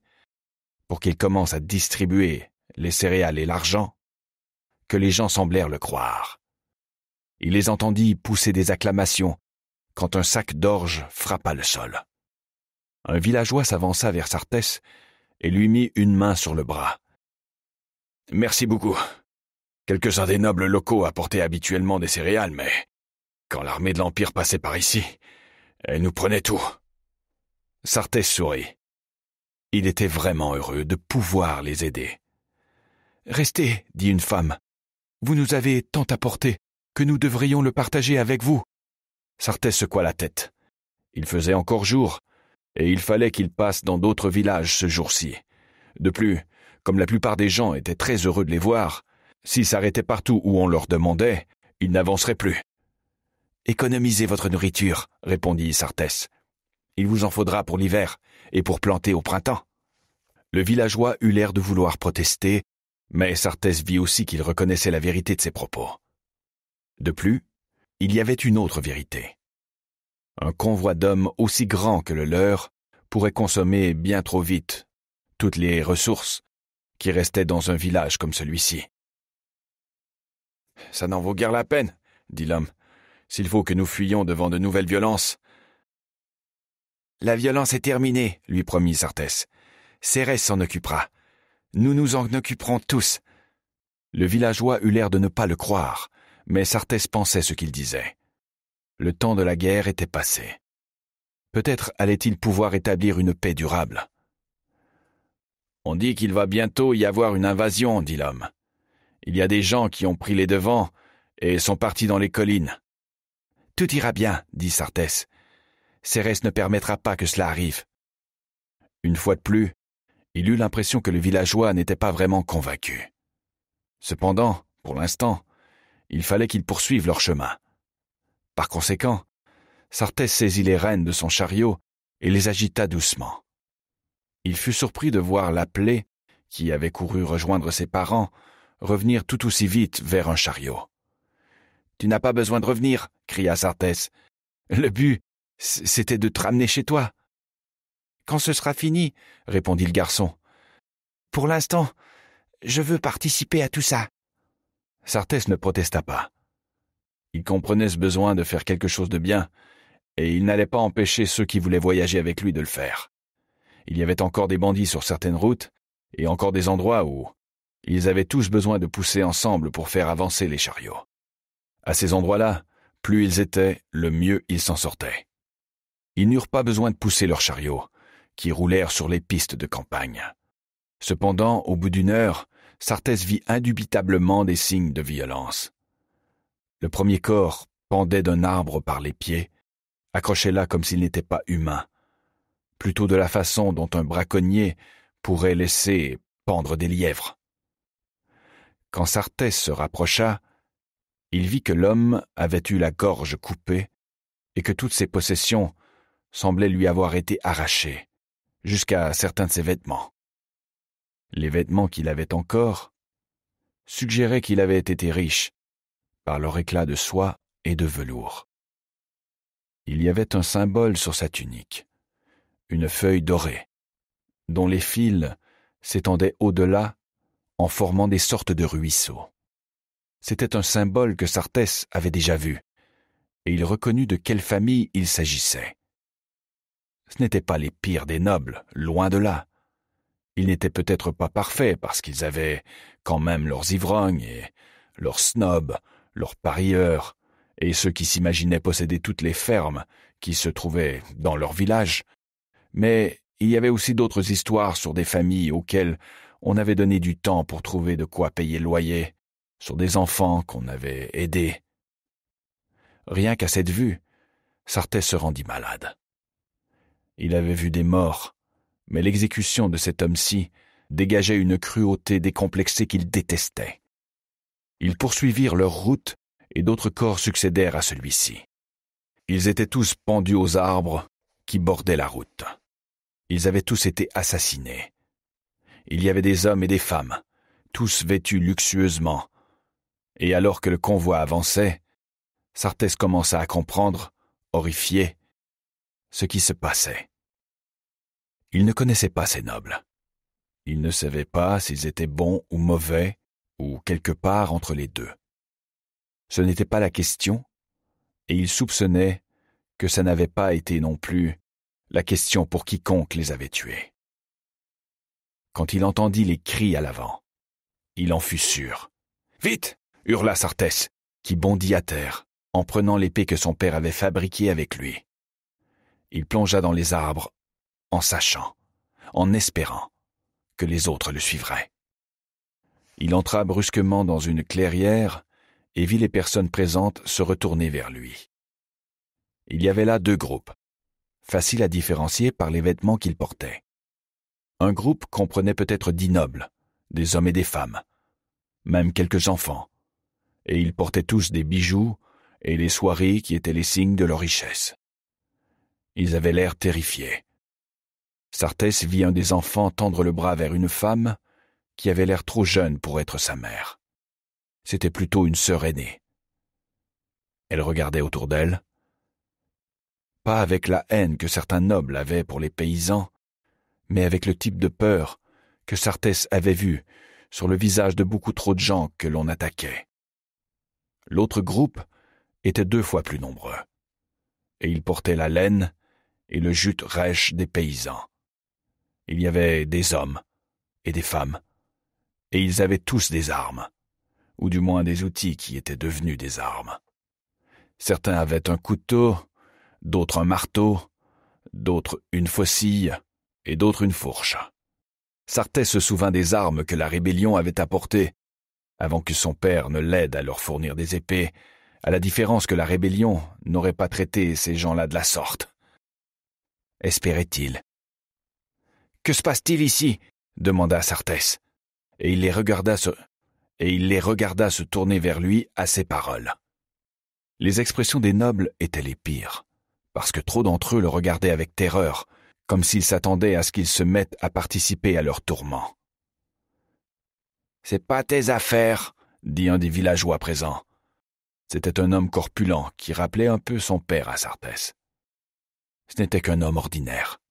pour qu'ils commencent à distribuer les céréales et l'argent, que les gens semblèrent le croire. Il les entendit pousser des acclamations quand un sac d'orge frappa le sol. Un villageois s'avança vers Sartès et lui mit une main sur le bras. Merci beaucoup. Quelques-uns des nobles locaux apportaient habituellement des céréales, mais quand l'armée de l'Empire passait par ici, elle nous prenait tout. Sartès sourit. Il était vraiment heureux de pouvoir les aider. Restez, dit une femme. Vous nous avez tant apporté que nous devrions le partager avec vous. Sartès secoua la tête. Il faisait encore jour, et il fallait qu'il passe dans d'autres villages ce jour-ci. De plus, comme la plupart des gens étaient très heureux de les voir, s'ils s'arrêtaient partout où on leur demandait, ils n'avanceraient plus. Économisez votre nourriture, répondit Sartès. Il vous en faudra pour l'hiver et pour planter au printemps. Le villageois eut l'air de vouloir protester, mais Sartès vit aussi qu'il reconnaissait la vérité de ses propos. De plus, il y avait une autre vérité. Un convoi d'hommes aussi grand que le leur pourrait consommer bien trop vite toutes les ressources qui restaient dans un village comme celui-ci. Ça n'en vaut guère la peine, dit l'homme, s'il faut que nous fuyions devant de nouvelles violences. La violence est terminée, lui promit Sartès. Cérès s'en occupera. Nous nous en occuperons tous. Le villageois eut l'air de ne pas le croire, mais Sartès pensait ce qu'il disait. Le temps de la guerre était passé. Peut-être allait-il pouvoir établir une paix durable. On dit qu'il va bientôt y avoir une invasion, dit l'homme. Il y a des gens qui ont pris les devants et sont partis dans les collines. Tout ira bien, dit Sartès. Cérès ne permettra pas que cela arrive. Une fois de plus, il eut l'impression que le villageois n'était pas vraiment convaincu. Cependant, pour l'instant, il fallait qu'ils poursuivent leur chemin. Par conséquent, Sartès saisit les rênes de son chariot et les agita doucement. Il fut surpris de voir la plaie, qui avait couru rejoindre ses parents, revenir tout aussi vite vers un chariot. Tu n'as pas besoin de revenir, cria Sartès. Le but, c'était de te ramener chez toi quand ce sera fini, répondit le garçon. Pour l'instant, je veux participer à tout ça. Sartès ne protesta pas. Il comprenait ce besoin de faire quelque chose de bien, et il n'allait pas empêcher ceux qui voulaient voyager avec lui de le faire. Il y avait encore des bandits sur certaines routes, et encore des endroits où ils avaient tous besoin de pousser ensemble pour faire avancer les chariots. À ces endroits-là, plus ils étaient, le mieux ils s'en sortaient. Ils n'eurent pas besoin de pousser leurs chariots, qui roulèrent sur les pistes de campagne. Cependant, au bout d'une heure, Sartès vit indubitablement des signes de violence. Le premier corps pendait d'un arbre par les pieds, accroché là comme s'il n'était pas humain, plutôt de la façon dont un braconnier pourrait laisser pendre des lièvres. Quand Sartès se rapprocha, il vit que l'homme avait eu la gorge coupée et que toutes ses possessions semblaient lui avoir été arrachées jusqu'à certains de ses vêtements. Les vêtements qu'il avait encore suggéraient qu'il avait été riche, par leur éclat de soie et de velours. Il y avait un symbole sur sa tunique, une feuille dorée, dont les fils s'étendaient au-delà en formant des sortes de ruisseaux. C'était un symbole que Sartès avait déjà vu, et il reconnut de quelle famille il s'agissait. Ce n'étaient pas les pires des nobles, loin de là. Ils n'étaient peut-être pas parfaits parce qu'ils avaient quand même leurs ivrognes et leurs snobs, leurs parieurs, et ceux qui s'imaginaient posséder toutes les fermes qui se trouvaient dans leur village. Mais il y avait aussi d'autres histoires sur des familles auxquelles on avait donné du temps pour trouver de quoi payer le loyer, sur des enfants qu'on avait aidés. Rien qu'à cette vue, Sartès se rendit malade. Il avait vu des morts, mais l'exécution de cet homme-ci dégageait une cruauté décomplexée qu'il détestait. Ils poursuivirent leur route et d'autres corps succédèrent à celui-ci. Ils étaient tous pendus aux arbres qui bordaient la route. Ils avaient tous été assassinés. Il y avait des hommes et des femmes, tous vêtus luxueusement. Et alors que le convoi avançait, Sartès commença à comprendre, horrifié, ce qui se passait. Il ne connaissait pas ces nobles. Il ne savait pas s'ils étaient bons ou mauvais, ou quelque part entre les deux. Ce n'était pas la question, et il soupçonnait que ça n'avait pas été non plus la question pour quiconque les avait tués. Quand il entendit les cris à l'avant, il en fut sûr. Vite hurla Sartès, qui bondit à terre, en prenant l'épée que son père avait fabriquée avec lui. Il plongea dans les arbres en sachant, en espérant, que les autres le suivraient. Il entra brusquement dans une clairière et vit les personnes présentes se retourner vers lui. Il y avait là deux groupes, faciles à différencier par les vêtements qu'ils portaient. Un groupe comprenait peut-être dix nobles, des hommes et des femmes, même quelques enfants, et ils portaient tous des bijoux et les soieries qui étaient les signes de leur richesse. Ils avaient l'air terrifiés. Sartès vit un des enfants tendre le bras vers une femme qui avait l'air trop jeune pour être sa mère. C'était plutôt une sœur aînée. Elle regardait autour d'elle, pas avec la haine que certains nobles avaient pour les paysans, mais avec le type de peur que Sartès avait vu sur le visage de beaucoup trop de gens que l'on attaquait. L'autre groupe était deux fois plus nombreux, et ils portaient la laine et le jute rêche des paysans. Il y avait des hommes et des femmes, et ils avaient tous des armes, ou du moins des outils qui étaient devenus des armes. Certains avaient un couteau, d'autres un marteau, d'autres une faucille, et d'autres une fourche. Sartès se souvint des armes que la rébellion avait apportées, avant que son père ne l'aide à leur fournir des épées, à la différence que la rébellion n'aurait pas traité ces gens-là de la sorte. Espérait-il que se passe-t-il ici demanda Sartès. Et il les regarda se, et il les regarda se tourner vers lui à ces paroles. Les expressions des nobles étaient les pires, parce que trop d'entre eux le regardaient avec terreur, comme s'ils s'attendaient à ce qu'ils se mettent à participer à leur tourment. C'est pas tes affaires, dit un des villageois présents. C'était un homme corpulent qui rappelait un peu son père à Sartès. Ce n'était qu'un homme ordinaire,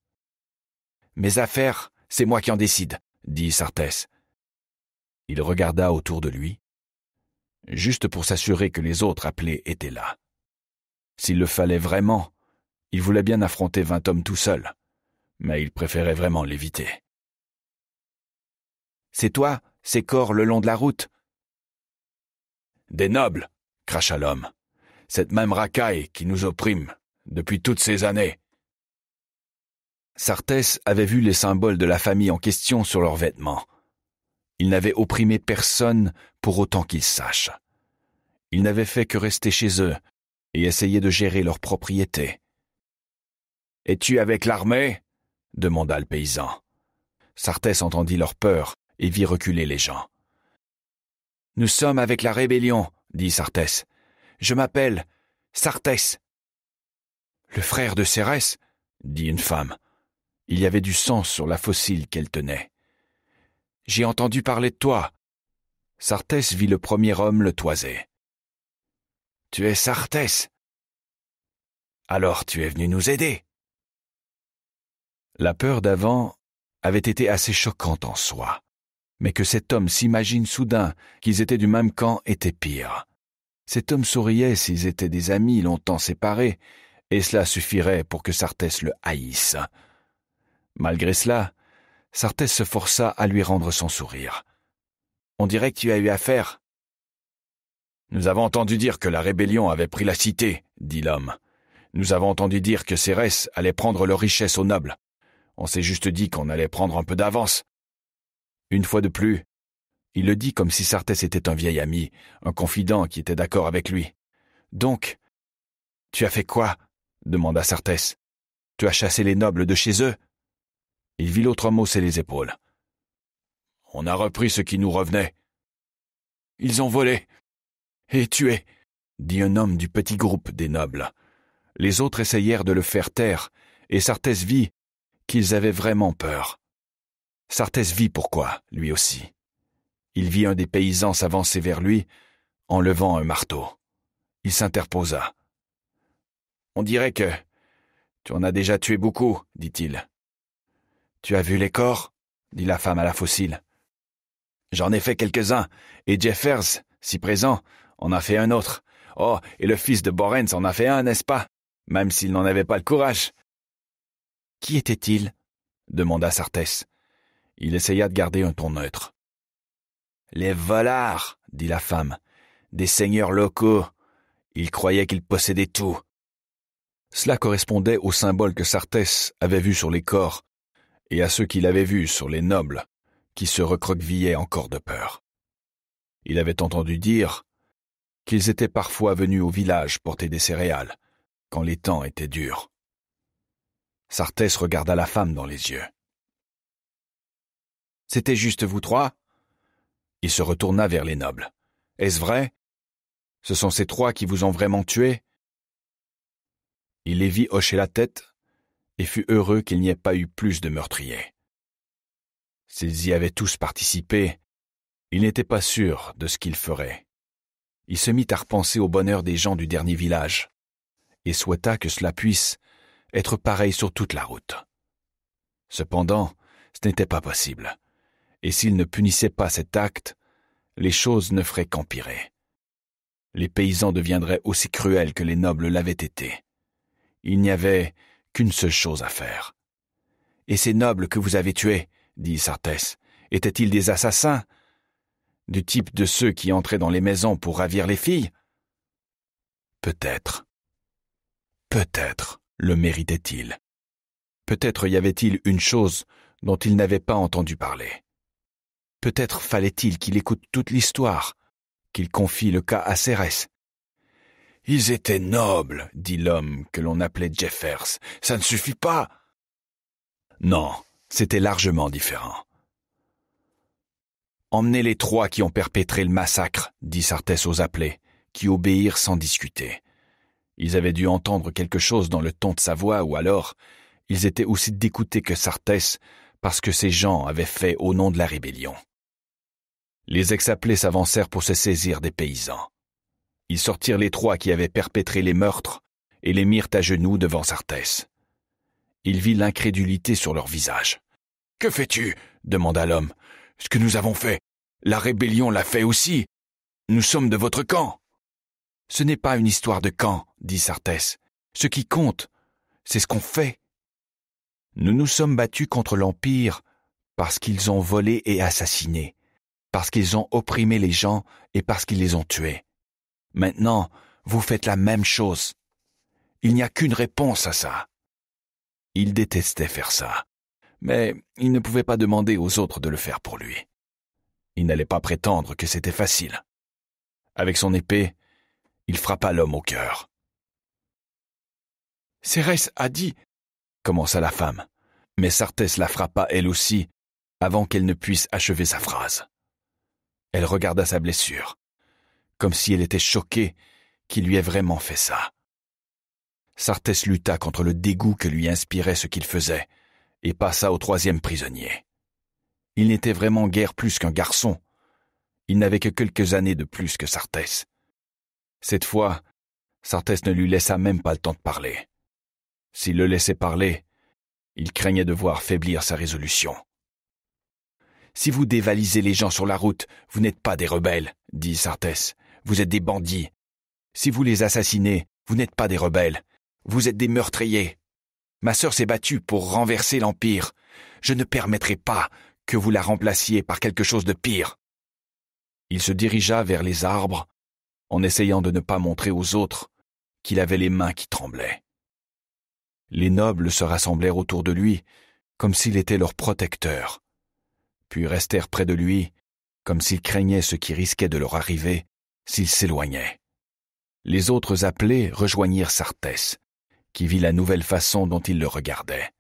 mes affaires, c'est moi qui en décide, dit Sartès. Il regarda autour de lui, juste pour s'assurer que les autres appelés étaient là. S'il le fallait vraiment, il voulait bien affronter vingt hommes
tout seul, mais il préférait vraiment l'éviter. C'est toi, ces corps le long de la route Des nobles, cracha
l'homme. Cette même racaille qui nous opprime depuis toutes ces années. Sartès avait vu les symboles de la famille en question sur leurs vêtements. Il n'avait opprimé personne pour autant qu'ils sachent. Ils n'avaient fait que rester chez eux et essayer de gérer leur propriété. Es-tu avec l'armée demanda le paysan. Sartès entendit leur peur et vit reculer les gens. Nous sommes avec la rébellion, dit Sartès. Je m'appelle Sartès. Le frère de Cérès, dit une femme. Il y avait du sang sur la fossile qu'elle tenait. J'ai entendu parler de toi. Sartès vit le premier homme le toiser.
Tu es Sartès. Alors tu es venu nous aider. La peur d'avant avait été assez choquante en soi,
mais que cet homme s'imagine soudain qu'ils étaient du même camp était pire. Cet homme souriait s'ils étaient des amis longtemps séparés, et cela suffirait pour que Sartès le haïsse. Malgré cela, Sartès se força à lui rendre son sourire. On dirait que tu as eu affaire. Nous avons entendu dire que la rébellion avait pris la cité, dit l'homme. Nous avons entendu dire que Cérès allait prendre leurs richesses aux nobles. On s'est juste dit qu'on allait prendre un peu d'avance. Une fois de plus, il le dit comme si Sartès était un vieil ami, un confident qui était d'accord avec lui. Donc, tu as fait quoi demanda Sartès. Tu as chassé les nobles de chez eux il vit l'autre homme hausser les épaules. On a repris ce qui nous revenait. Ils ont volé et tué, dit un homme du petit groupe des nobles. Les autres essayèrent de le faire taire, et Sartès vit qu'ils avaient vraiment peur. Sartès vit pourquoi, lui aussi. Il vit un des paysans s'avancer vers lui en levant un marteau. Il s'interposa. On dirait que tu en as déjà tué beaucoup, dit-il. Tu as vu les corps dit la femme à la fossile. J'en ai fait quelques-uns, et Jeffers, si présent, en a fait un autre. Oh, et le fils de Borens en a fait un, n'est-ce pas Même s'il n'en avait pas le courage. Qui était-il demanda Sartès. Il essaya de garder un ton neutre. Les volards, dit la femme, des seigneurs locaux. Ils croyaient qu'ils possédaient tout. Cela correspondait au symbole que Sartès avait vu sur les corps, et à ceux qu'il avait vus sur les nobles, qui se recroquevillaient encore de peur. Il avait entendu dire qu'ils étaient parfois venus au village porter des céréales, quand les temps étaient durs. Sartès regarda la femme dans les yeux. C'était juste vous trois Il se retourna vers les nobles. Est-ce vrai Ce sont ces trois qui vous ont vraiment tué Il les vit hocher la tête, et fut heureux qu'il n'y ait pas eu plus de meurtriers. S'ils y avaient tous participé, il n'était pas sûr de ce qu'il ferait. Il se mit à repenser au bonheur des gens du dernier village, et souhaita que cela puisse être pareil sur toute la route. Cependant, ce n'était pas possible, et s'il ne punissait pas cet acte, les choses ne feraient qu'empirer. Les paysans deviendraient aussi cruels que les nobles l'avaient été. Il n'y avait qu'une seule chose à faire. Et ces nobles que vous avez tués, dit Sartès, étaient-ils des assassins Du type de ceux qui entraient dans les maisons pour ravir les filles Peut-être. Peut-être le méritait-il. Peut-être y avait-il une chose dont il n'avait pas entendu parler. Peut-être fallait-il qu'il écoute toute l'histoire, qu'il confie le cas à Cérès, ils étaient nobles, dit l'homme que l'on appelait Jeffers. Ça ne suffit pas. Non, c'était largement différent. Emmenez les trois qui ont perpétré le massacre, dit Sartès aux appelés, qui obéirent sans discuter. Ils avaient dû entendre quelque chose dans le ton de sa voix, ou alors ils étaient aussi dégoûtés que Sartès parce que ces gens avaient fait au nom de la rébellion. Les ex-appelés s'avancèrent pour se saisir des paysans. Ils sortirent les trois qui avaient perpétré les meurtres et les mirent à genoux devant Sartès. Il vit l'incrédulité sur leurs visage. « Que fais-tu demanda l'homme. Ce que nous avons fait, la rébellion l'a fait aussi. Nous sommes de votre camp. Ce n'est pas une histoire de camp, dit Sartès. Ce qui compte, c'est ce qu'on fait. Nous nous sommes battus contre l'Empire parce qu'ils ont volé et assassiné, parce qu'ils ont opprimé les gens et parce qu'ils les ont tués. Maintenant, vous faites la même chose. Il n'y a qu'une réponse à ça. Il détestait faire ça, mais il ne pouvait pas demander aux autres de le faire pour lui. Il n'allait pas prétendre que c'était facile. Avec son épée, il frappa l'homme au cœur. Cérès a dit, commença la femme, mais Sartès la frappa elle aussi, avant qu'elle ne puisse achever sa phrase. Elle regarda sa blessure comme si elle était choquée qu'il lui ait vraiment fait ça. Sartès lutta contre le dégoût que lui inspirait ce qu'il faisait, et passa au troisième prisonnier. Il n'était vraiment guère plus qu'un garçon. Il n'avait que quelques années de plus que Sartès. Cette fois, Sartès ne lui laissa même pas le temps de parler. S'il le laissait parler, il craignait de voir faiblir sa résolution. Si vous dévalisez les gens sur la route, vous n'êtes pas des rebelles, dit Sartès. Vous êtes des bandits. Si vous les assassinez, vous n'êtes pas des rebelles. Vous êtes des meurtriers. Ma sœur s'est battue pour renverser l'Empire. Je ne permettrai pas que vous la remplaciez par quelque chose de pire. Il se dirigea vers les arbres, en essayant de ne pas montrer aux autres qu'il avait les mains qui tremblaient. Les nobles se rassemblèrent autour de lui, comme s'il était leur protecteur, puis restèrent près de lui, comme s'ils craignaient ce qui risquait de leur arriver, s'il s'éloignait. Les autres appelés rejoignirent Sartès, qui vit la nouvelle façon dont il le regardait,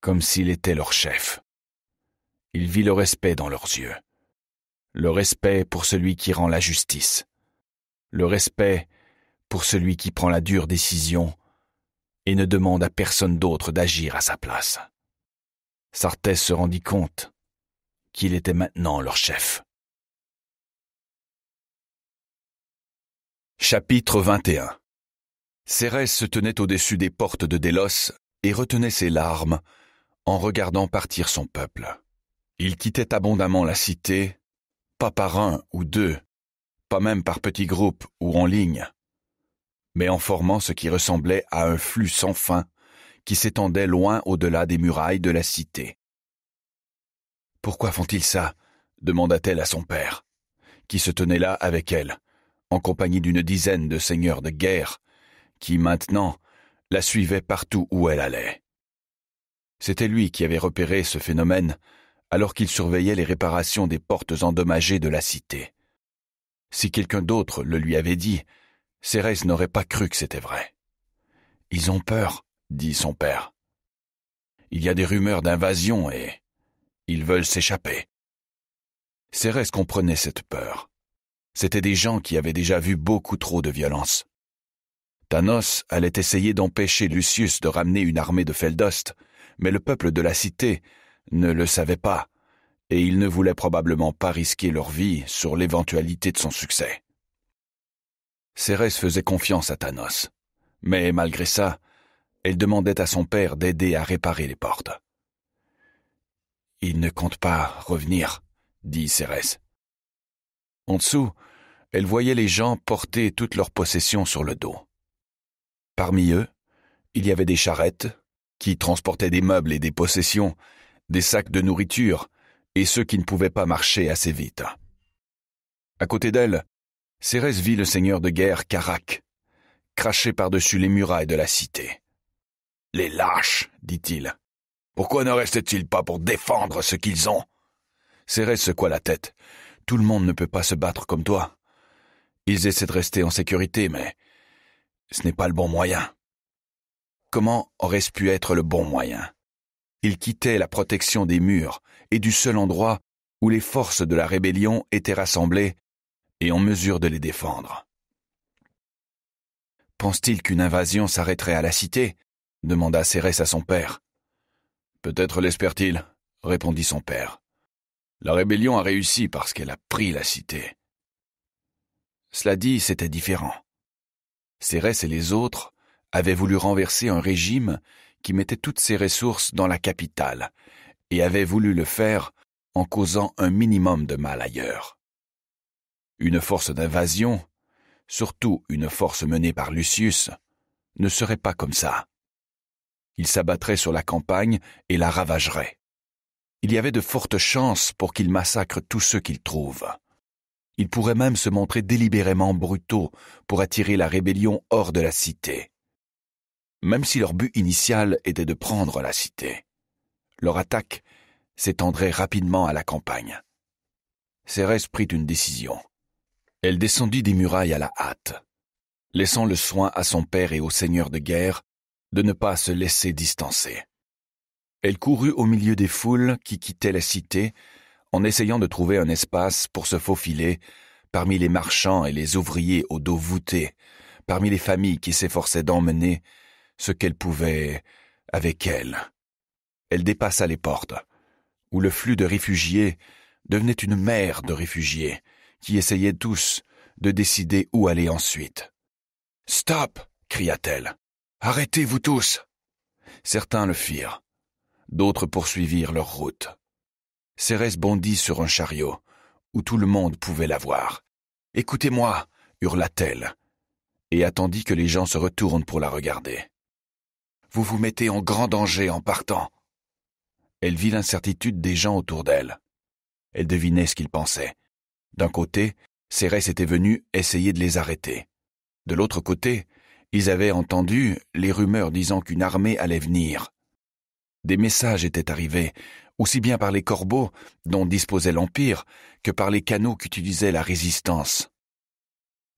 comme s'il était leur chef. Il vit le respect dans leurs yeux, le respect pour celui qui rend la justice, le respect pour celui qui prend la dure décision et ne demande à personne d'autre d'agir
à sa place. Sartès se rendit compte qu'il était maintenant leur chef. Chapitre 21 Cérès se tenait au-dessus des portes de Délos et retenait ses
larmes en regardant partir son peuple. Il quittait abondamment la cité, pas par un ou deux, pas même par petits groupes ou en ligne, mais en formant ce qui ressemblait à un flux sans fin qui s'étendait loin au-delà des murailles de la cité. Pourquoi font-ils ça demanda-t-elle à son père, qui se tenait là avec elle en compagnie d'une dizaine de seigneurs de guerre, qui maintenant la suivaient partout où elle allait. C'était lui qui avait repéré ce phénomène alors qu'il surveillait les réparations des portes endommagées de la cité. Si quelqu'un d'autre le lui avait dit, Cérès n'aurait pas cru que c'était vrai. Ils ont peur, dit son père. Il y a des rumeurs d'invasion et ils veulent s'échapper. Cérès comprenait cette peur. C'étaient des gens qui avaient déjà vu beaucoup trop de violence. Thanos allait essayer d'empêcher Lucius de ramener une armée de Feldost, mais le peuple de la cité ne le savait pas, et il ne voulait probablement pas risquer leur vie sur l'éventualité de son succès. Cérès faisait confiance à Thanos, mais malgré ça, elle demandait à son père d'aider à réparer les portes. Il ne compte pas revenir, dit Cérès. En dessous, elle voyait les gens porter toutes leurs possessions sur le dos. Parmi eux, il y avait des charrettes, qui transportaient des meubles et des possessions, des sacs de nourriture, et ceux qui ne pouvaient pas marcher assez vite. À côté d'elle, Cérès vit le seigneur de guerre Carac, craché par-dessus les murailles de la cité. Les lâches, dit-il. Pourquoi ne restent-ils pas pour défendre ce qu'ils ont Cérès secoua la tête. Tout le monde ne peut pas se battre comme toi. Ils essaient de rester en sécurité, mais ce n'est pas le bon moyen. Comment aurait-ce pu être le bon moyen Ils quittaient la protection des murs et du seul endroit où les forces de la rébellion étaient rassemblées et en mesure de les défendre. Pense-t-il qu'une invasion s'arrêterait à la cité demanda Cérès à son père. Peut-être l'espère-t-il, répondit son père. La rébellion a réussi parce qu'elle a pris la cité. Cela dit, c'était différent. Cérès et les autres avaient voulu renverser un régime qui mettait toutes ses ressources dans la capitale et avaient voulu le faire en causant un minimum de mal ailleurs. Une force d'invasion, surtout une force menée par Lucius, ne serait pas comme ça. Il s'abattrait sur la campagne et la ravagerait. Il y avait de fortes chances pour qu'il massacre tous ceux qu'il trouve. Ils pourraient même se montrer délibérément brutaux pour attirer la rébellion hors de la cité. Même si leur but initial était de prendre la cité, leur attaque s'étendrait rapidement à la campagne. Cérès prit une décision. Elle descendit des murailles à la hâte, laissant le soin à son père et au seigneur de guerre de ne pas se laisser distancer. Elle courut au milieu des foules qui quittaient la cité en essayant de trouver un espace pour se faufiler parmi les marchands et les ouvriers au dos voûté, parmi les familles qui s'efforçaient d'emmener ce qu'elles pouvaient avec elles. Elle dépassa les portes, où le flux de réfugiés devenait une mer de réfugiés qui essayaient tous de décider où aller ensuite. Stop cria-t-elle. Arrêtez-vous tous Certains le firent. D'autres poursuivirent leur route. Cérès bondit sur un chariot, où tout le monde pouvait la voir. Écoutez-moi hurla-t-elle, et attendit que les gens se retournent pour la regarder. Vous vous mettez en grand danger en partant. Elle vit l'incertitude des gens autour d'elle. Elle devinait ce qu'ils pensaient. D'un côté, Cérès était venu essayer de les arrêter. De l'autre côté, ils avaient entendu les rumeurs disant qu'une armée allait venir. Des messages étaient arrivés, aussi bien par les corbeaux dont disposait l'Empire que par les canaux qu'utilisait la résistance.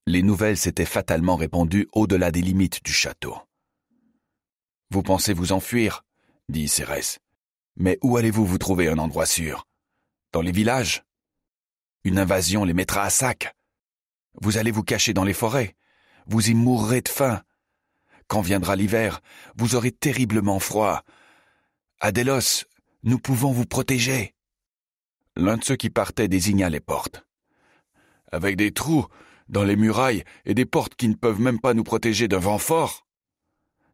Les nouvelles s'étaient fatalement répandues au-delà des limites du château. Vous pensez vous enfuir, dit Cérès. Mais où allez-vous vous trouver un endroit sûr Dans les villages Une invasion les mettra à sac. Vous allez vous cacher dans les forêts. Vous y mourrez de faim. Quand viendra l'hiver, vous aurez terriblement froid. À nous pouvons vous protéger. L'un de ceux qui partaient désigna les portes. Avec des trous dans les murailles et des portes qui ne peuvent même pas nous protéger d'un vent fort.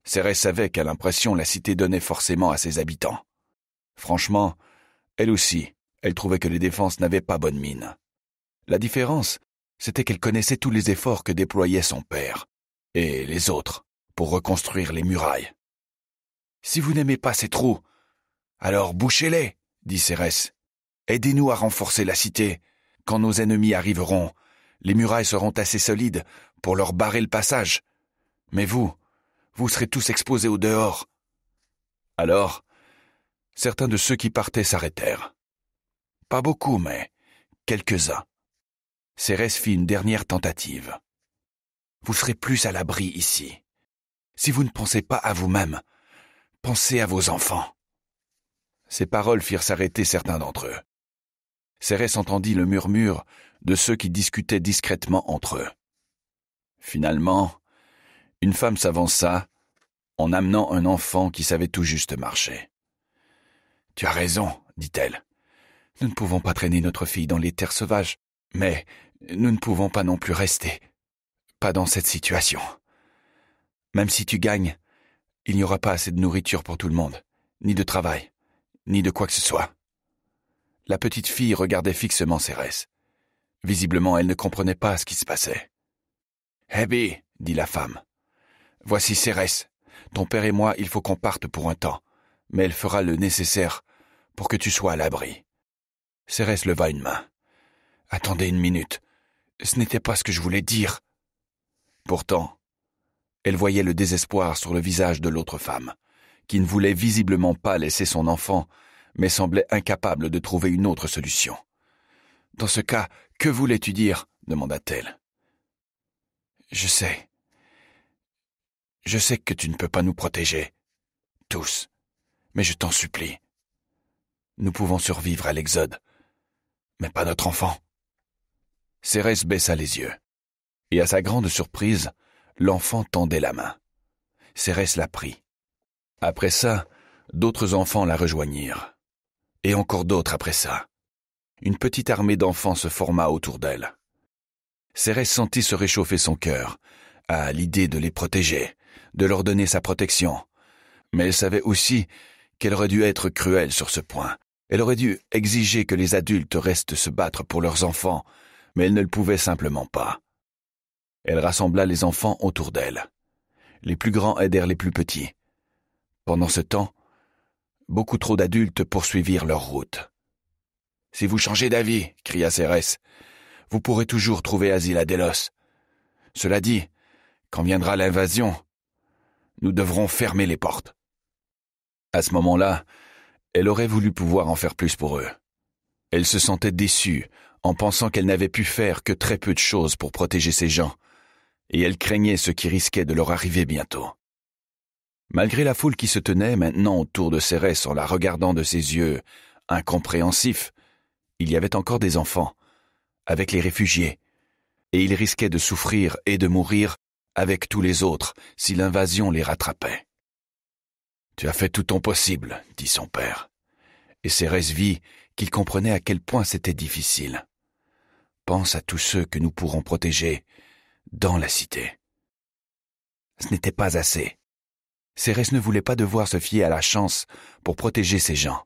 Cérès savait quelle impression la cité donnait forcément à ses habitants. Franchement, elle aussi, elle trouvait que les défenses n'avaient pas bonne mine. La différence, c'était qu'elle connaissait tous les efforts que déployait son père, et les autres, pour reconstruire les murailles. Si vous n'aimez pas ces trous, alors bouchez-les, dit Cérès. Aidez-nous à renforcer la cité. Quand nos ennemis arriveront, les murailles seront assez solides pour leur barrer le passage. Mais vous, vous serez tous exposés au dehors. Alors, certains de ceux qui partaient s'arrêtèrent. Pas beaucoup, mais quelques-uns. Cérès fit une dernière tentative. Vous serez plus à l'abri ici. Si vous ne pensez pas à vous-même, pensez à vos enfants. Ces paroles firent s'arrêter certains d'entre eux. Cérès entendit le murmure de ceux qui discutaient discrètement entre eux. Finalement, une femme s'avança en amenant un enfant qui savait tout juste marcher. Tu as raison, dit-elle. Nous ne pouvons pas traîner notre fille dans les terres sauvages, mais nous ne pouvons pas non plus rester. Pas dans cette situation. Même si tu gagnes, il n'y aura pas assez de nourriture pour tout le monde, ni de travail ni de quoi que ce soit. La petite fille regardait fixement Cérès. Visiblement, elle ne comprenait pas ce qui se passait. Hébé, eh dit la femme. Voici Cérès. Ton père et moi, il faut qu'on parte pour un temps, mais elle fera le nécessaire pour que tu sois à l'abri. Cérès leva une main. Attendez une minute. Ce n'était pas ce que je voulais dire. Pourtant, elle voyait le désespoir sur le visage de l'autre femme qui ne voulait visiblement pas laisser son enfant, mais semblait incapable de trouver une autre solution. Dans ce cas, que voulais-tu dire demanda-t-elle. Je sais. Je sais que tu ne peux pas nous protéger, tous, mais je t'en supplie. Nous pouvons survivre à l'Exode, mais pas notre enfant. Cérès baissa les yeux, et à sa grande surprise, l'enfant tendait la main. Cérès la prit, après ça, d'autres enfants la rejoignirent. Et encore d'autres après ça. Une petite armée d'enfants se forma autour d'elle. Cérès sentit se réchauffer son cœur, à l'idée de les protéger, de leur donner sa protection. Mais elle savait aussi qu'elle aurait dû être cruelle sur ce point. Elle aurait dû exiger que les adultes restent se battre pour leurs enfants, mais elle ne le pouvait simplement pas. Elle rassembla les enfants autour d'elle. Les plus grands aidèrent les plus petits. Pendant ce temps, beaucoup trop d'adultes poursuivirent leur route. Si vous changez d'avis, cria Cérès, vous pourrez toujours trouver asile à Delos. Cela dit, quand viendra l'invasion, nous devrons fermer les portes. À ce moment-là, elle aurait voulu pouvoir en faire plus pour eux. Elle se sentait déçue en pensant qu'elle n'avait pu faire que très peu de choses pour protéger ces gens, et elle craignait ce qui risquait de leur arriver bientôt. Malgré la foule qui se tenait maintenant autour de Cérès en la regardant de ses yeux incompréhensifs, il y avait encore des enfants, avec les réfugiés, et ils risquaient de souffrir et de mourir avec tous les autres si l'invasion les rattrapait. Tu as fait tout ton possible, dit son père, et Cérès vit qu'il comprenait à quel point c'était difficile. Pense à tous ceux que nous pourrons protéger dans la cité. Ce n'était pas assez Cérès ne voulait pas devoir se fier à la chance pour protéger ses gens.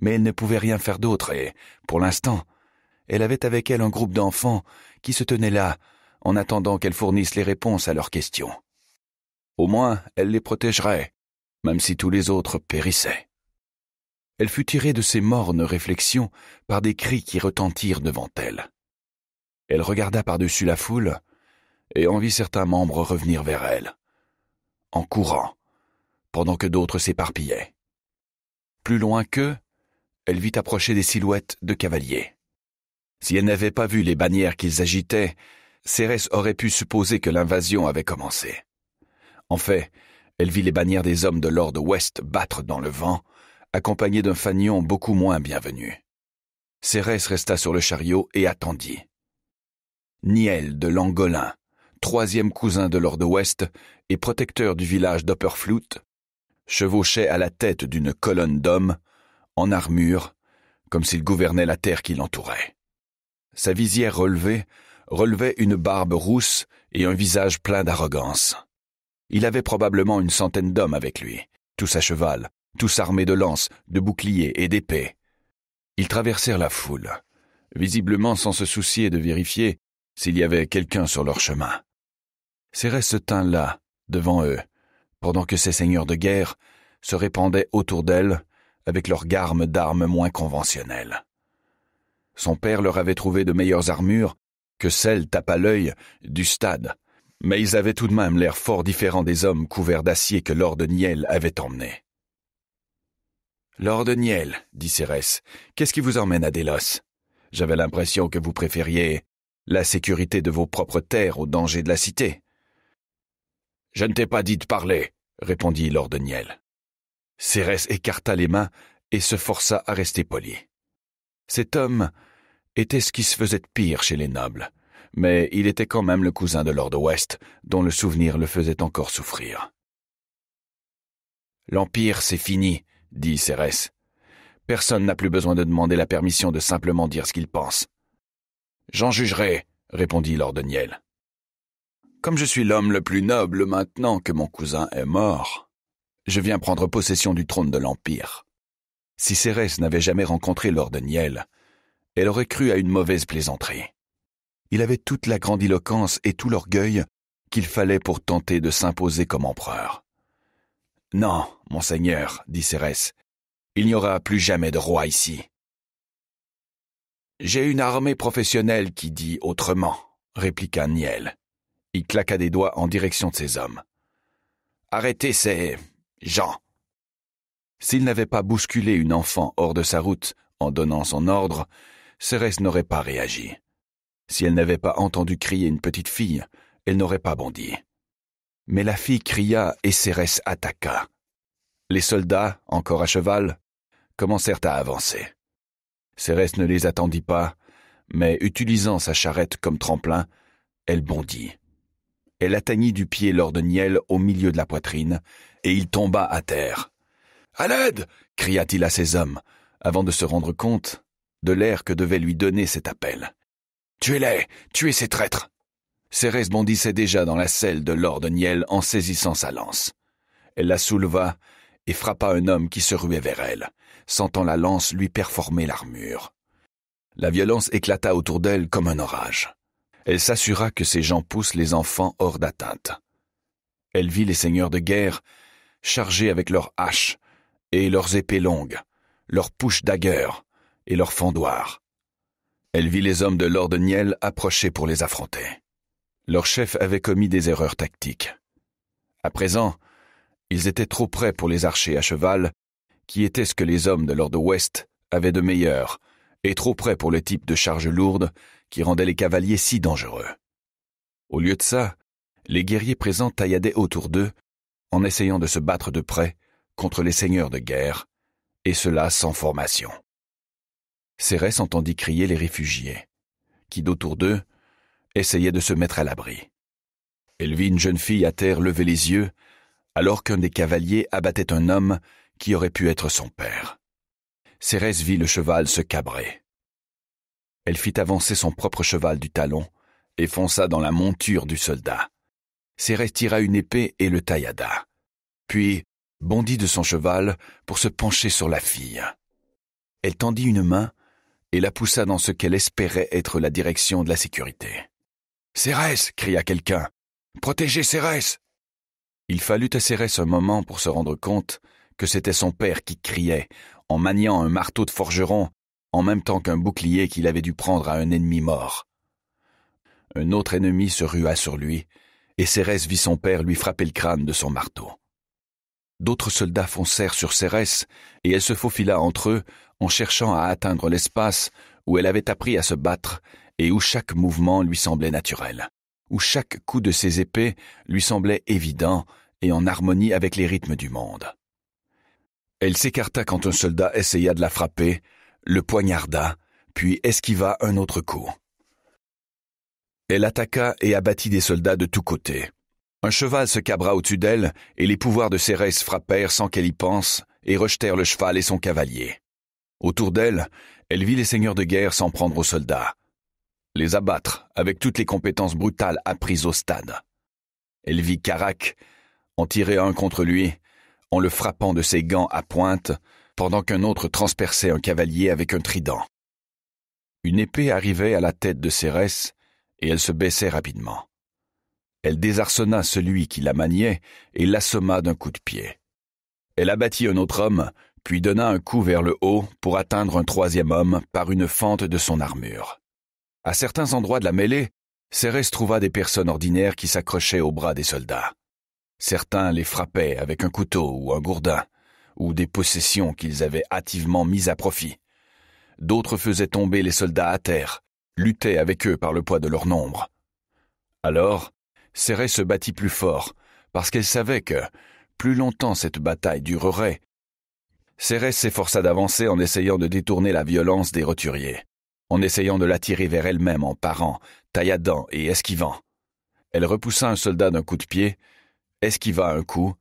Mais elle ne pouvait rien faire d'autre et, pour l'instant, elle avait avec elle un groupe d'enfants qui se tenaient là en attendant qu'elle fournisse les réponses à leurs questions. Au moins, elle les protégerait, même si tous les autres périssaient. Elle fut tirée de ses mornes réflexions par des cris qui retentirent devant elle. Elle regarda par-dessus la foule et en vit certains membres revenir vers elle en courant, pendant que d'autres s'éparpillaient. Plus loin qu'eux, elle vit approcher des silhouettes de cavaliers. Si elle n'avait pas vu les bannières qu'ils agitaient, Cérès aurait pu supposer que l'invasion avait commencé. En fait, elle vit les bannières des hommes de l'ordre ouest battre dans le vent, accompagnées d'un fanion beaucoup moins bienvenu. Cérès resta sur le chariot et attendit. Niel de l'Angolin troisième cousin de Lord West et protecteur du village d'Opperflute, chevauchait à la tête d'une colonne d'hommes, en armure, comme s'il gouvernait la terre qui l'entourait. Sa visière relevée relevait une barbe rousse et un visage plein d'arrogance. Il avait probablement une centaine d'hommes avec lui, tous à cheval, tous armés de lances, de boucliers et d'épées. Ils traversèrent la foule, visiblement sans se soucier de vérifier s'il y avait quelqu'un sur leur chemin. Cérès se tint là, devant eux, pendant que ces seigneurs de guerre se répandaient autour d'elle avec leurs garmes d'armes moins conventionnelles. Son père leur avait trouvé de meilleures armures que celles tape à l'œil du stade, mais ils avaient tout de même l'air fort différents des hommes couverts d'acier que Lord Niel avait emmenés. Lord Niel, dit Cérès, qu'est-ce qui vous emmène à Délos J'avais l'impression que vous préfériez la sécurité de vos propres terres au danger de la cité. Je ne t'ai pas dit de parler, répondit Lord Niel. Cérès écarta les mains et se força à rester poli. Cet homme était ce qui se faisait de pire chez les nobles, mais il était quand même le cousin de Lord West, dont le souvenir le faisait encore souffrir. L'Empire, c'est fini, dit Cérès. Personne n'a plus besoin de demander la permission de simplement dire ce qu'il pense. J'en jugerai, répondit Lord Niel. Comme je suis l'homme le plus noble maintenant que mon cousin est mort, je viens prendre possession du trône de l'Empire. Si Cérès n'avait jamais rencontré Lord Niel, elle aurait cru à une mauvaise plaisanterie. Il avait toute la grandiloquence et tout l'orgueil qu'il fallait pour tenter de s'imposer comme empereur. Non, monseigneur, dit Cérès, il n'y aura plus jamais de roi ici. J'ai une armée professionnelle qui dit autrement, répliqua Niel. Il claqua des doigts en direction de ses hommes. Arrêtez ces gens. S'il n'avait pas bousculé une enfant hors de sa route en donnant son ordre, Cérès n'aurait pas réagi. Si elle n'avait pas entendu crier une petite fille, elle n'aurait pas bondi. Mais la fille cria et Cérès attaqua. Les soldats, encore à cheval, commencèrent à avancer. Cérès ne les attendit pas, mais utilisant sa charrette comme tremplin, elle bondit. Elle atteignit du pied Lord Niel au milieu de la poitrine, et il tomba à terre. À l'aide cria-t-il à ses hommes, avant de se rendre compte de l'air que devait lui donner cet appel. Tuez-les Tuez ces traîtres Cérès bondissait déjà dans la selle de Lord Niel en saisissant sa lance. Elle la souleva et frappa un homme qui se ruait vers elle, sentant la lance lui performer l'armure. La violence éclata autour d'elle comme un orage elle s'assura que ces gens poussent les enfants hors d'atteinte. Elle vit les seigneurs de guerre chargés avec leurs haches et leurs épées longues, leurs pouches dagueurs et leurs fendoirs. Elle vit les hommes de Lord Niel approcher pour les affronter. Leur chef avait commis des erreurs tactiques. À présent, ils étaient trop près pour les archers à cheval, qui étaient ce que les hommes de Lord Ouest avaient de meilleur, et trop près pour le type de charge lourde qui rendait les cavaliers si dangereux. Au lieu de ça, les guerriers présents tailladaient autour d'eux, en essayant de se battre de près contre les seigneurs de guerre, et cela sans formation. Cérès entendit crier les réfugiés, qui d'autour d'eux essayaient de se mettre à l'abri. Elle vit une jeune fille à terre lever les yeux, alors qu'un des cavaliers abattait un homme qui aurait pu être son père. Cérès vit le cheval se cabrer. Elle fit avancer son propre cheval du talon et fonça dans la monture du soldat. Cérès tira une épée et le taillada. Puis bondit de son cheval pour se pencher sur la fille. Elle tendit une main et la poussa dans ce qu'elle espérait être la direction de la sécurité. Cérès cria quelqu'un. Protégez Cérès Il fallut à Cérès un moment pour se rendre compte que c'était son père qui criait, en maniant un marteau de forgeron en même temps qu'un bouclier qu'il avait dû prendre à un ennemi mort. Un autre ennemi se rua sur lui, et Cérès vit son père lui frapper le crâne de son marteau. D'autres soldats foncèrent sur Cérès, et elle se faufila entre eux en cherchant à atteindre l'espace où elle avait appris à se battre et où chaque mouvement lui semblait naturel, où chaque coup de ses épées lui semblait évident et en harmonie avec les rythmes du monde. Elle s'écarta quand un soldat essaya de la frapper, le poignarda, puis esquiva un autre coup. Elle attaqua et abattit des soldats de tous côtés. Un cheval se cabra au-dessus d'elle, et les pouvoirs de Cérès frappèrent sans qu'elle y pense, et rejetèrent le cheval et son cavalier. Autour d'elle, elle vit les seigneurs de guerre s'en prendre aux soldats, les abattre avec toutes les compétences brutales apprises au stade. Elle vit Carac en tirer un contre lui, en le frappant de ses gants à pointe, pendant qu'un autre transperçait un cavalier avec un trident. Une épée arrivait à la tête de Cérès, et elle se baissait rapidement. Elle désarçonna celui qui la maniait et l'assomma d'un coup de pied. Elle abattit un autre homme, puis donna un coup vers le haut pour atteindre un troisième homme par une fente de son armure. À certains endroits de la mêlée, Cérès trouva des personnes ordinaires qui s'accrochaient aux bras des soldats. Certains les frappaient avec un couteau ou un gourdin ou des possessions qu'ils avaient hâtivement mises à profit. D'autres faisaient tomber les soldats à terre, luttaient avec eux par le poids de leur nombre. Alors, cérès se battit plus fort, parce qu'elle savait que, plus longtemps cette bataille durerait. Cérès s'efforça d'avancer en essayant de détourner la violence des roturiers, en essayant de l'attirer vers elle-même en parant, tailladant et esquivant. Elle repoussa un soldat d'un coup de pied, esquiva un coup,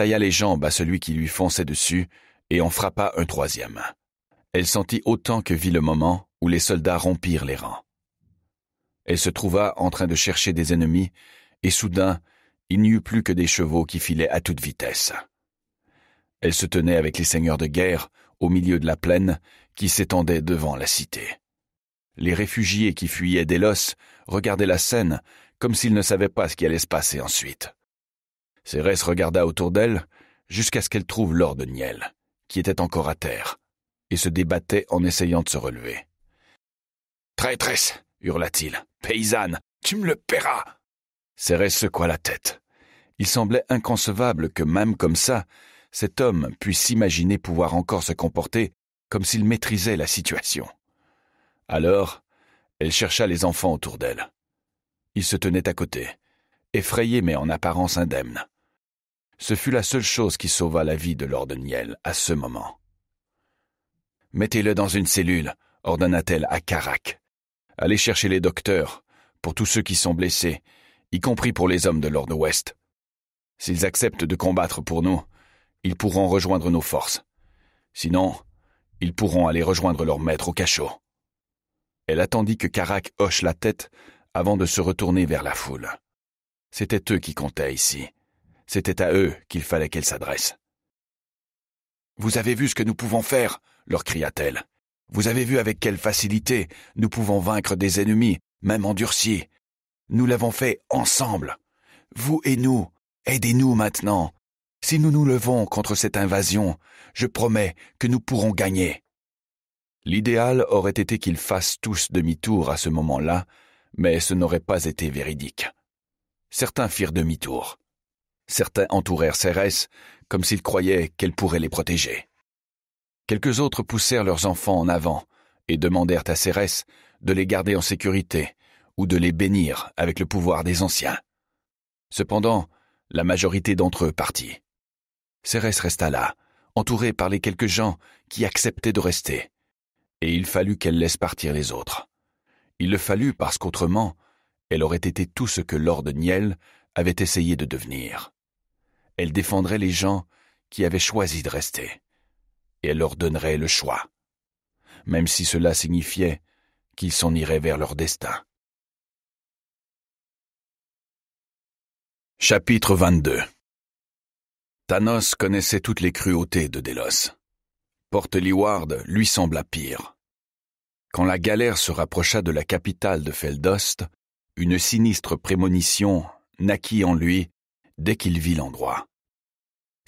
tailla les jambes à celui qui lui fonçait dessus et en frappa un troisième. Elle sentit autant que vit le moment où les soldats rompirent les rangs. Elle se trouva en train de chercher des ennemis, et soudain, il n'y eut plus que des chevaux qui filaient à toute vitesse. Elle se tenait avec les seigneurs de guerre au milieu de la plaine qui s'étendait devant la cité. Les réfugiés qui fuyaient d'Elos regardaient la scène comme s'ils ne savaient pas ce qui allait se passer ensuite. Cérès regarda autour d'elle jusqu'à ce qu'elle trouve Lord de Niel, qui était encore à terre, et se débattait en essayant de se relever. Traîtresse hurla-t-il. Paysanne, tu me le paieras Cérès secoua la tête. Il semblait inconcevable que, même comme ça, cet homme puisse s'imaginer pouvoir encore se comporter comme s'il maîtrisait la situation. Alors, elle chercha les enfants autour d'elle. Ils se tenaient à côté, effrayés mais en apparence indemnes. Ce fut la seule chose qui sauva la vie de Lord Niel à ce moment. Mettez-le dans une cellule, ordonna-t-elle à Carac. Allez chercher les docteurs, pour tous ceux qui sont blessés, y compris pour les hommes de Lord West. S'ils acceptent de combattre pour nous, ils pourront rejoindre nos forces. Sinon, ils pourront aller rejoindre leur maître au cachot. Elle attendit que Carac hoche la tête avant de se retourner vers la foule. C'était eux qui comptaient ici. C'était à eux qu'il fallait qu'elle s'adresse. Vous avez vu ce que nous pouvons faire, leur cria-t-elle. Vous avez vu avec quelle facilité nous pouvons vaincre des ennemis, même endurcis. Nous l'avons fait ensemble. Vous et nous, aidez-nous maintenant. Si nous nous levons contre cette invasion, je promets que nous pourrons gagner. L'idéal aurait été qu'ils fassent tous demi-tour à ce moment-là, mais ce n'aurait pas été véridique. Certains firent demi-tour. Certains entourèrent Cérès, comme s'ils croyaient qu'elle pourrait les protéger. Quelques autres poussèrent leurs enfants en avant et demandèrent à Cérès de les garder en sécurité ou de les bénir avec le pouvoir des anciens. Cependant, la majorité d'entre eux partit. Cérès resta là, entourée par les quelques gens qui acceptaient de rester, et il fallut qu'elle laisse partir les autres. Il le fallut parce qu'autrement, elle aurait été tout ce que Lord Niel avait essayé de devenir. Elle défendrait les gens qui avaient choisi de rester,
et elle leur donnerait le choix, même si cela signifiait qu'ils s'en iraient vers leur destin. Chapitre 22 Thanos connaissait toutes les cruautés de Delos.
Porte lui sembla pire. Quand la galère se rapprocha de la capitale de Feldost, une sinistre prémonition naquit en lui dès qu'il vit l'endroit.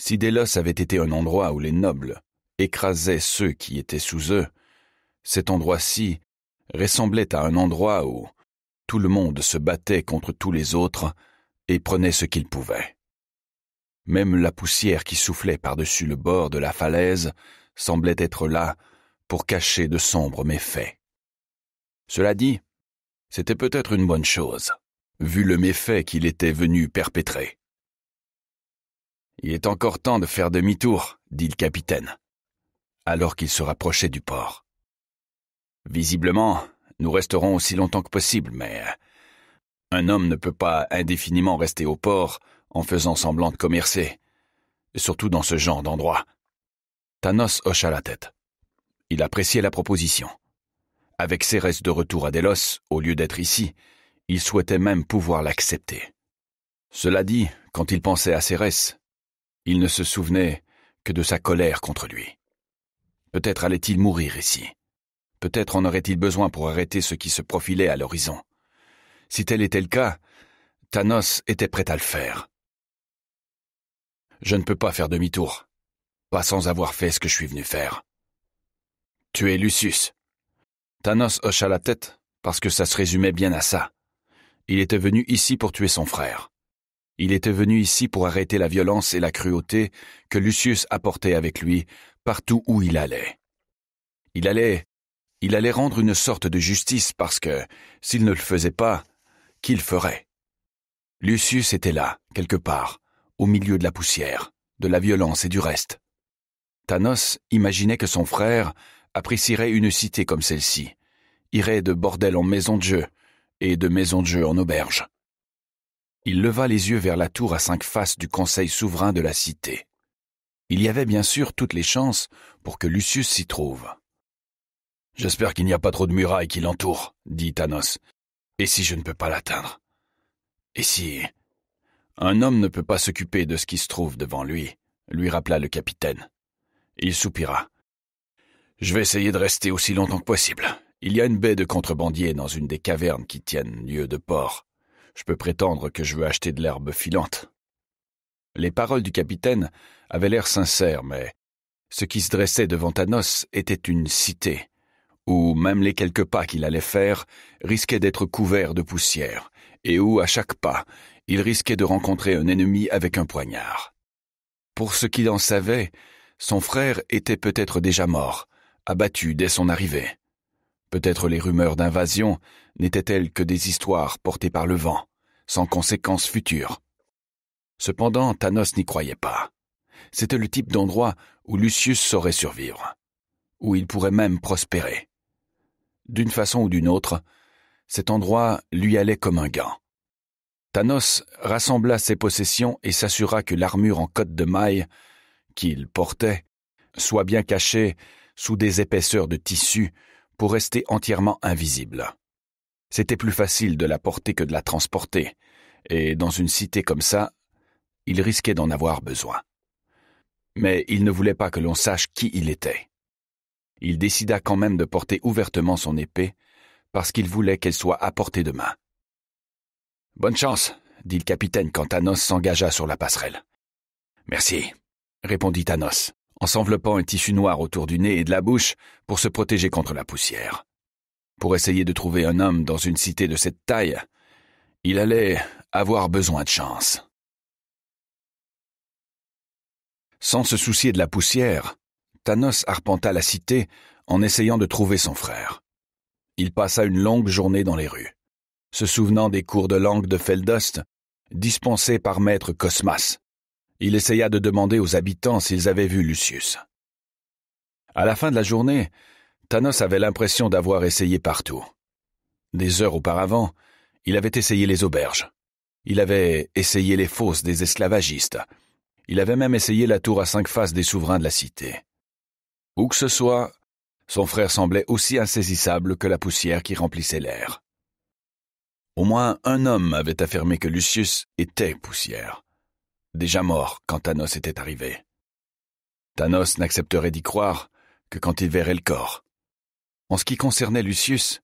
Si Delos avait été un endroit où les nobles écrasaient ceux qui étaient sous eux, cet endroit-ci ressemblait à un endroit où tout le monde se battait contre tous les autres et prenait ce qu'il pouvait. Même la poussière qui soufflait par-dessus le bord de la falaise semblait être là pour cacher de sombres méfaits. Cela dit, c'était peut-être une bonne chose, vu le méfait qu'il était venu perpétrer. Il est encore temps de faire demi-tour, dit le capitaine, alors qu'il se rapprochait du port. Visiblement, nous resterons aussi longtemps que possible, mais un homme ne peut pas indéfiniment rester au port en faisant semblant de commercer, surtout dans ce genre d'endroit. Thanos hocha la tête. Il appréciait la proposition. Avec Cérès de retour à Delos, au lieu d'être ici, il souhaitait même pouvoir l'accepter. Cela dit, quand il pensait à Cérès, il ne se souvenait que de sa colère contre lui. Peut-être allait-il mourir ici. Peut-être en aurait-il besoin pour arrêter ce qui se profilait à l'horizon. Si tel était le cas, Thanos était prêt à le faire. Je ne peux pas faire demi-tour, pas sans avoir fait ce que je suis venu faire. Tuer Lucius. Thanos hocha la tête parce que ça se résumait bien à ça. Il était venu ici pour tuer son frère. Il était venu ici pour arrêter la violence et la cruauté que Lucius apportait avec lui partout où il allait. Il allait, il allait rendre une sorte de justice parce que, s'il ne le faisait pas, qu'il ferait. Lucius était là, quelque part, au milieu de la poussière, de la violence et du reste. Thanos imaginait que son frère apprécierait une cité comme celle-ci, irait de bordel en maison de jeu et de maison de jeu en auberge. Il leva les yeux vers la tour à cinq faces du Conseil souverain de la cité. Il y avait bien sûr toutes les chances pour que Lucius s'y trouve. J'espère qu'il n'y a pas trop de murailles qui l'entourent, dit Thanos. Et si je ne peux pas l'atteindre Et si Un homme ne peut pas s'occuper de ce qui se trouve devant lui, lui rappela le capitaine. Il soupira. Je vais essayer de rester aussi longtemps que possible. Il y a une baie de contrebandiers dans une des cavernes qui tiennent lieu de port je peux prétendre que je veux acheter de l'herbe filante. Les paroles du capitaine avaient l'air sincères, mais ce qui se dressait devant Thanos était une cité, où même les quelques pas qu'il allait faire risquaient d'être couverts de poussière, et où, à chaque pas, il risquait de rencontrer un ennemi avec un poignard. Pour ce qu'il en savait, son frère était peut-être déjà mort, abattu dès son arrivée. Peut-être les rumeurs d'invasion n'étaient-elles que des histoires portées par le vent, sans conséquences futures. Cependant, Thanos n'y croyait pas. C'était le type d'endroit où Lucius saurait survivre, où il pourrait même prospérer. D'une façon ou d'une autre, cet endroit lui allait comme un gant. Thanos rassembla ses possessions et s'assura que l'armure en côte de maille qu'il portait soit bien cachée sous des épaisseurs de tissu pour rester entièrement invisible. C'était plus facile de la porter que de la transporter, et dans une cité comme ça, il risquait d'en avoir besoin. Mais il ne voulait pas que l'on sache qui il était. Il décida quand même de porter ouvertement son épée, parce qu'il voulait qu'elle soit à portée de main. Bonne chance, dit le capitaine quand Thanos s'engagea sur la passerelle. Merci, répondit Thanos en s'enveloppant un tissu noir autour du nez et de la bouche pour se protéger contre la poussière. Pour essayer de trouver un homme dans une cité de cette taille, il allait avoir besoin de chance. Sans se soucier de la poussière, Thanos arpenta la cité en essayant de trouver son frère. Il passa une longue journée dans les rues, se souvenant des cours de langue de Feldost dispensés par maître Cosmas, il essaya de demander aux habitants s'ils avaient vu Lucius. À la fin de la journée, Thanos avait l'impression d'avoir essayé partout. Des heures auparavant, il avait essayé les auberges. Il avait essayé les fosses des esclavagistes. Il avait même essayé la tour à cinq faces des souverains de la cité. Où que ce soit, son frère semblait aussi insaisissable que la poussière qui remplissait l'air. Au moins un homme avait affirmé que Lucius était poussière déjà mort quand Thanos était arrivé. Thanos n'accepterait d'y croire que quand il verrait le corps. En ce qui concernait Lucius,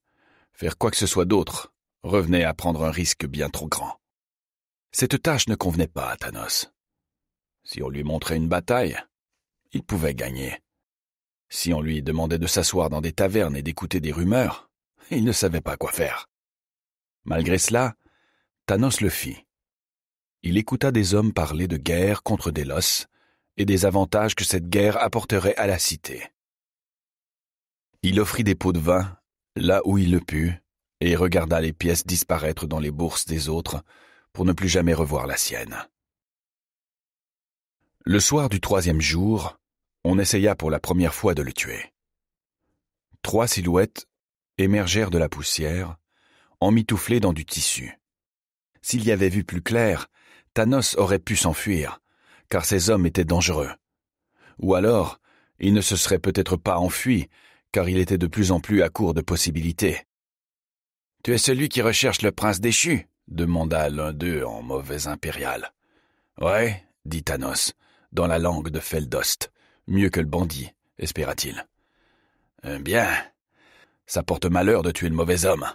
faire quoi que ce soit d'autre revenait à prendre un risque bien trop grand. Cette tâche ne convenait pas à Thanos. Si on lui montrait une bataille, il pouvait gagner. Si on lui demandait de s'asseoir dans des tavernes et d'écouter des rumeurs, il ne savait pas quoi faire. Malgré cela, Thanos le fit il écouta des hommes parler de guerre contre Délos et des avantages que cette guerre apporterait à la cité. Il offrit des pots de vin, là où il le put, et regarda les pièces disparaître dans les bourses des autres pour ne plus jamais revoir la sienne. Le soir du troisième jour, on essaya pour la première fois de le tuer. Trois silhouettes émergèrent de la poussière, emmitouflées dans du tissu. S'il y avait vu plus clair, Thanos aurait pu s'enfuir, car ces hommes étaient dangereux. Ou alors, il ne se serait peut-être pas enfui, car il était de plus en plus à court de possibilités. Tu es celui qui recherche le prince déchu demanda l'un d'eux en mauvais impérial. Ouais, dit Thanos, dans la langue de Feldost. Mieux que le bandit, espéra-t-il. Eh Bien. Ça porte malheur de tuer le mauvais homme.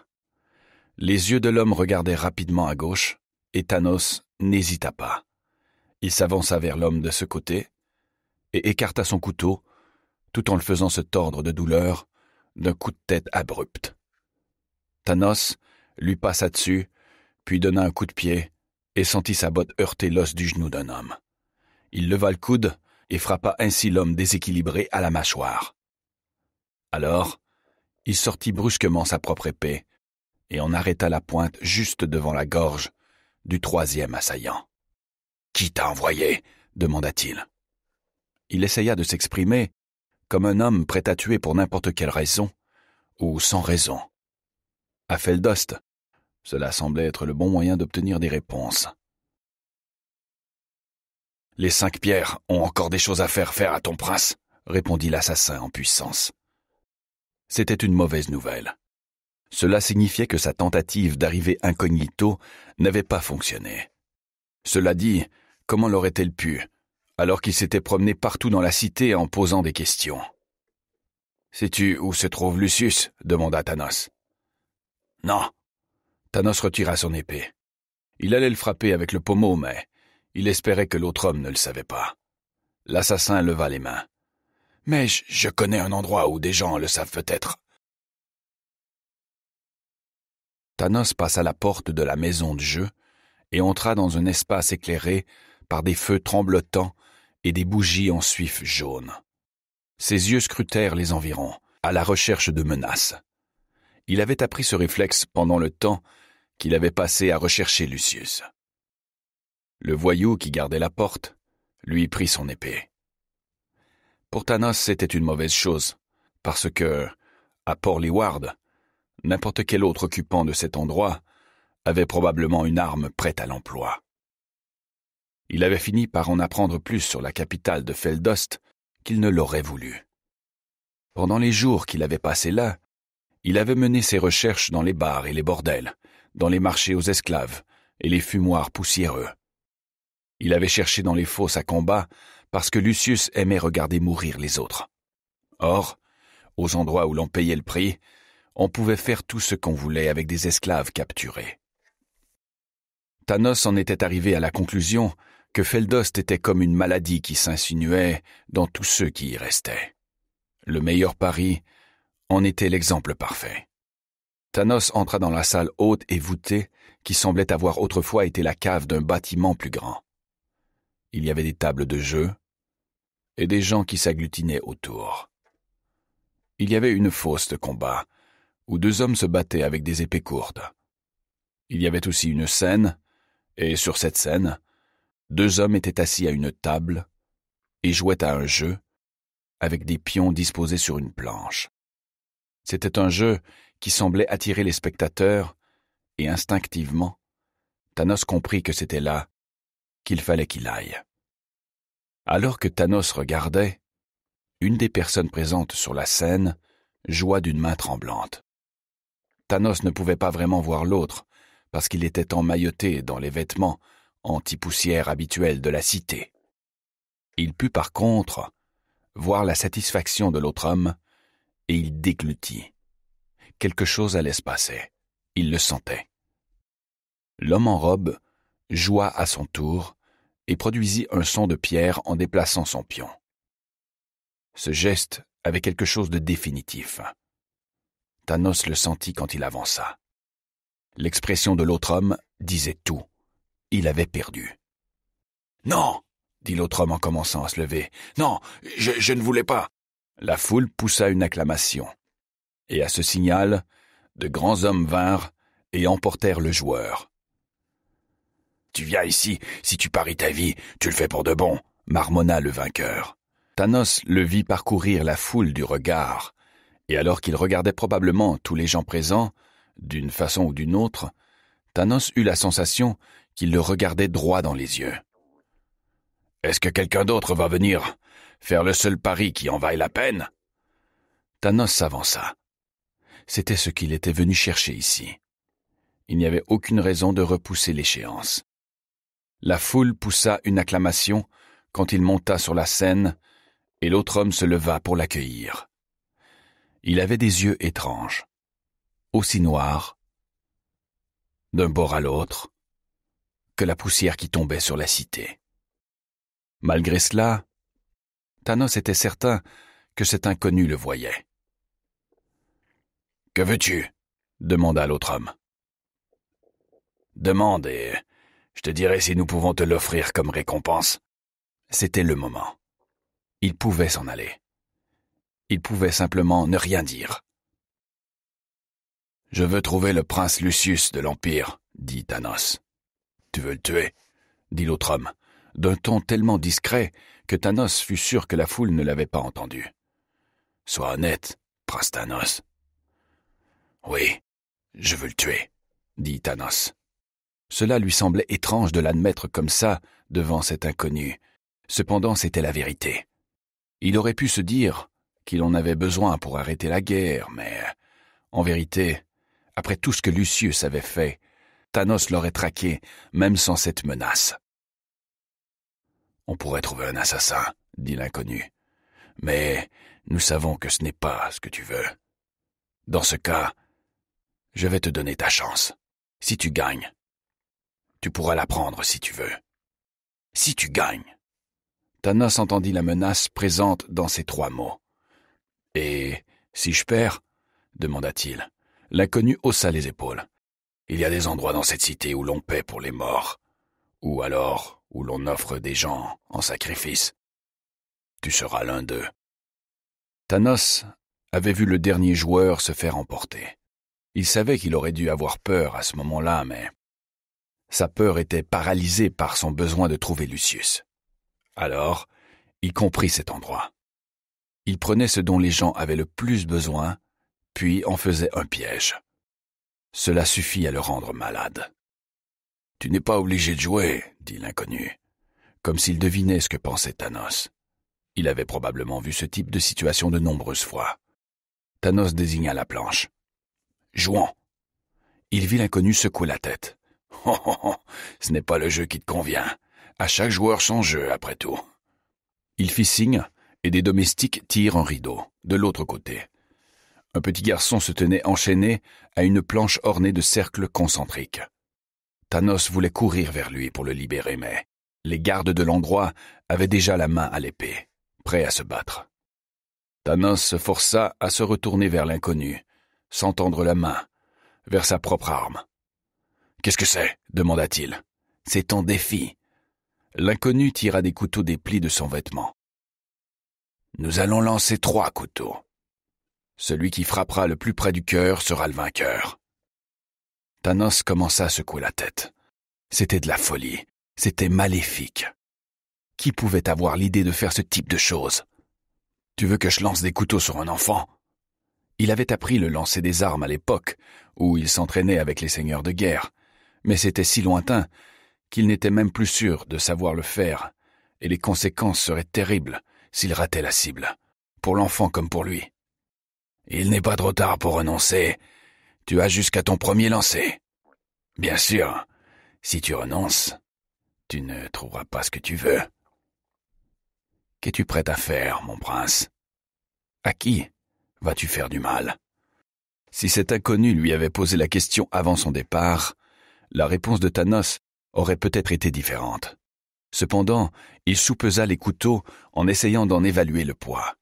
Les yeux de l'homme regardaient rapidement à gauche, et Thanos n'hésita pas. Il s'avança vers l'homme de ce côté et écarta son couteau, tout en le faisant se tordre de douleur d'un coup de tête abrupt. Thanos lui passa dessus, puis donna un coup de pied et sentit sa botte heurter l'os du genou d'un homme. Il leva le coude et frappa ainsi l'homme déséquilibré à la mâchoire. Alors, il sortit brusquement sa propre épée et en arrêta la pointe juste devant la gorge du troisième assaillant. Qui t'a envoyé demanda-t-il. Il essaya de s'exprimer comme un homme prêt à tuer pour n'importe quelle raison, ou sans raison. À Feldost, cela semblait être le bon moyen d'obtenir des réponses. Les cinq pierres ont encore des choses à faire faire à ton prince, répondit l'assassin en puissance. C'était une mauvaise nouvelle. Cela signifiait que sa tentative d'arriver incognito n'avait pas fonctionné. Cela dit, comment l'aurait-elle pu, alors qu'il s'était promené partout dans la cité en posant des questions Sais-tu où se trouve Lucius demanda Thanos. Non. Thanos retira son épée. Il allait le frapper avec le pommeau, mais il espérait que l'autre homme ne le savait pas. L'assassin leva les mains. Mais je, je connais un endroit où des gens le savent peut-être. Thanos passa la porte de la maison de jeu et entra dans un espace éclairé par des feux tremblotants et des bougies en suif jaune. Ses yeux scrutèrent les environs, à la recherche de menaces. Il avait appris ce réflexe pendant le temps qu'il avait passé à rechercher Lucius. Le voyou qui gardait la porte lui prit son épée. Pour Thanos, c'était une mauvaise chose, parce que, à Port n'importe quel autre occupant de cet endroit avait probablement une arme prête à l'emploi. Il avait fini par en apprendre plus sur la capitale de Feldost qu'il ne l'aurait voulu. Pendant les jours qu'il avait passés là, il avait mené ses recherches dans les bars et les bordels, dans les marchés aux esclaves et les fumoirs poussiéreux. Il avait cherché dans les fosses à combat parce que Lucius aimait regarder mourir les autres. Or, aux endroits où l'on payait le prix, on pouvait faire tout ce qu'on voulait avec des esclaves capturés. Thanos en était arrivé à la conclusion que Feldost était comme une maladie qui s'insinuait dans tous ceux qui y restaient. Le meilleur pari en était l'exemple parfait. Thanos entra dans la salle haute et voûtée qui semblait avoir autrefois été la cave d'un bâtiment plus grand. Il y avait des tables de jeu et des gens qui s'agglutinaient autour. Il y avait une fausse de combat, où deux hommes se battaient avec des épées courtes. Il y avait aussi une scène, et sur cette scène, deux hommes étaient assis à une table et jouaient à un jeu avec des pions disposés sur une planche. C'était un jeu qui semblait attirer les spectateurs, et instinctivement, Thanos comprit que c'était là qu'il fallait qu'il aille. Alors que Thanos regardait, une des personnes présentes sur la scène joua d'une main tremblante. Thanos ne pouvait pas vraiment voir l'autre, parce qu'il était emmailloté dans les vêtements anti-poussière habituels de la cité. Il put par contre voir la satisfaction de l'autre homme, et il déglutit. Quelque chose allait se passer, il le sentait. L'homme en robe joua à son tour et produisit un son de pierre en déplaçant son pion. Ce geste avait quelque chose de définitif. Thanos le sentit quand il avança. L'expression de l'autre homme disait tout. Il avait perdu. Non dit l'autre homme en commençant à se lever. Non, je, ne voulais pas. La foule poussa une acclamation. Et à ce signal, de grands hommes vinrent et emportèrent le joueur. Tu viens ici, si tu paries ta vie, tu le fais pour de bon, marmonna le vainqueur. Thanos le vit parcourir la foule du regard, et alors qu'il regardait probablement tous les gens présents, d'une façon ou d'une autre, Thanos eut la sensation qu'il le regardait droit dans les yeux. Est-ce que quelqu'un d'autre va venir faire le seul pari qui en vaille la peine Thanos s'avança. C'était ce qu'il était venu chercher ici. Il n'y avait aucune raison de repousser l'échéance. La foule poussa une acclamation quand il monta sur la scène, et l'autre homme se leva pour l'accueillir. Il avait des yeux étranges, aussi noirs, d'un bord à l'autre, que la poussière qui tombait sur la cité. Malgré cela, Thanos était certain que cet inconnu le voyait. Que veux-tu demanda l'autre homme. Demande et je te dirai si nous pouvons te l'offrir comme récompense. C'était le moment. Il pouvait s'en aller il pouvait simplement ne rien dire. Je veux trouver le prince Lucius de l'Empire, dit Thanos. Tu veux le tuer dit l'autre homme, d'un ton tellement discret que Thanos fut sûr que la foule ne l'avait pas entendu. Sois honnête, prince Thanos. Oui, je veux le tuer, dit Thanos. Cela lui semblait étrange de l'admettre comme ça devant cet inconnu. Cependant, c'était la vérité. Il aurait pu se dire qu'il en avait besoin pour arrêter la guerre, mais en vérité, après tout ce que Lucius avait fait, Thanos l'aurait traqué, même sans cette menace. On pourrait trouver un assassin, dit l'inconnu. Mais nous savons que ce n'est pas ce que tu veux. Dans ce cas, je vais te donner ta chance. Si tu gagnes, tu pourras la prendre si tu veux. Si tu gagnes. Thanos entendit la menace présente dans ces trois mots. Et si je perds demanda-t-il. L'inconnu haussa les épaules. Il y a des endroits dans cette cité où l'on paie pour les morts, ou alors où l'on offre des gens en sacrifice. Tu seras l'un d'eux. Thanos avait vu le dernier joueur se faire emporter. Il savait qu'il aurait dû avoir peur à ce moment-là, mais sa peur était paralysée par son besoin de trouver Lucius. Alors, il comprit cet endroit. Il prenait ce dont les gens avaient le plus besoin, puis en faisait un piège. Cela suffit à le rendre malade. Tu n'es pas obligé de jouer, dit l'inconnu, comme s'il devinait ce que pensait Thanos. Il avait probablement vu ce type de situation de nombreuses fois. Thanos désigna la planche. Jouons. Il vit l'inconnu secouer la tête. Oh, oh, oh, ce n'est pas le jeu qui te convient. À chaque joueur son jeu, après tout. Il fit signe, et des domestiques tirent en rideau, de l'autre côté. Un petit garçon se tenait enchaîné à une planche ornée de cercles concentriques. Thanos voulait courir vers lui pour le libérer, mais les gardes de l'endroit avaient déjà la main à l'épée, prêts à se battre. Thanos se força à se retourner vers l'inconnu, sans tendre la main, vers sa propre arme. Qu'est-ce que c'est demanda-t-il. C'est ton défi. L'inconnu tira des couteaux des plis de son vêtement. Nous allons lancer trois couteaux. Celui qui frappera le plus près du cœur sera le vainqueur. Thanos commença à secouer la tête. C'était de la folie. C'était maléfique. Qui pouvait avoir l'idée de faire ce type de choses Tu veux que je lance des couteaux sur un enfant Il avait appris le lancer des armes à l'époque, où il s'entraînait avec les seigneurs de guerre, mais c'était si lointain qu'il n'était même plus sûr de savoir le faire, et les conséquences seraient terribles s'il ratait la cible, pour l'enfant comme pour lui. Il n'est pas trop tard pour renoncer. Tu as jusqu'à ton premier lancer. Bien sûr, si tu renonces, tu ne trouveras pas ce que tu veux. Qu'es-tu prêt à faire, mon prince À qui vas-tu faire du mal Si cet inconnu lui avait posé la question avant son départ, la réponse de Thanos aurait peut-être été différente. Cependant, il soupesa les couteaux en essayant d'en évaluer le poids.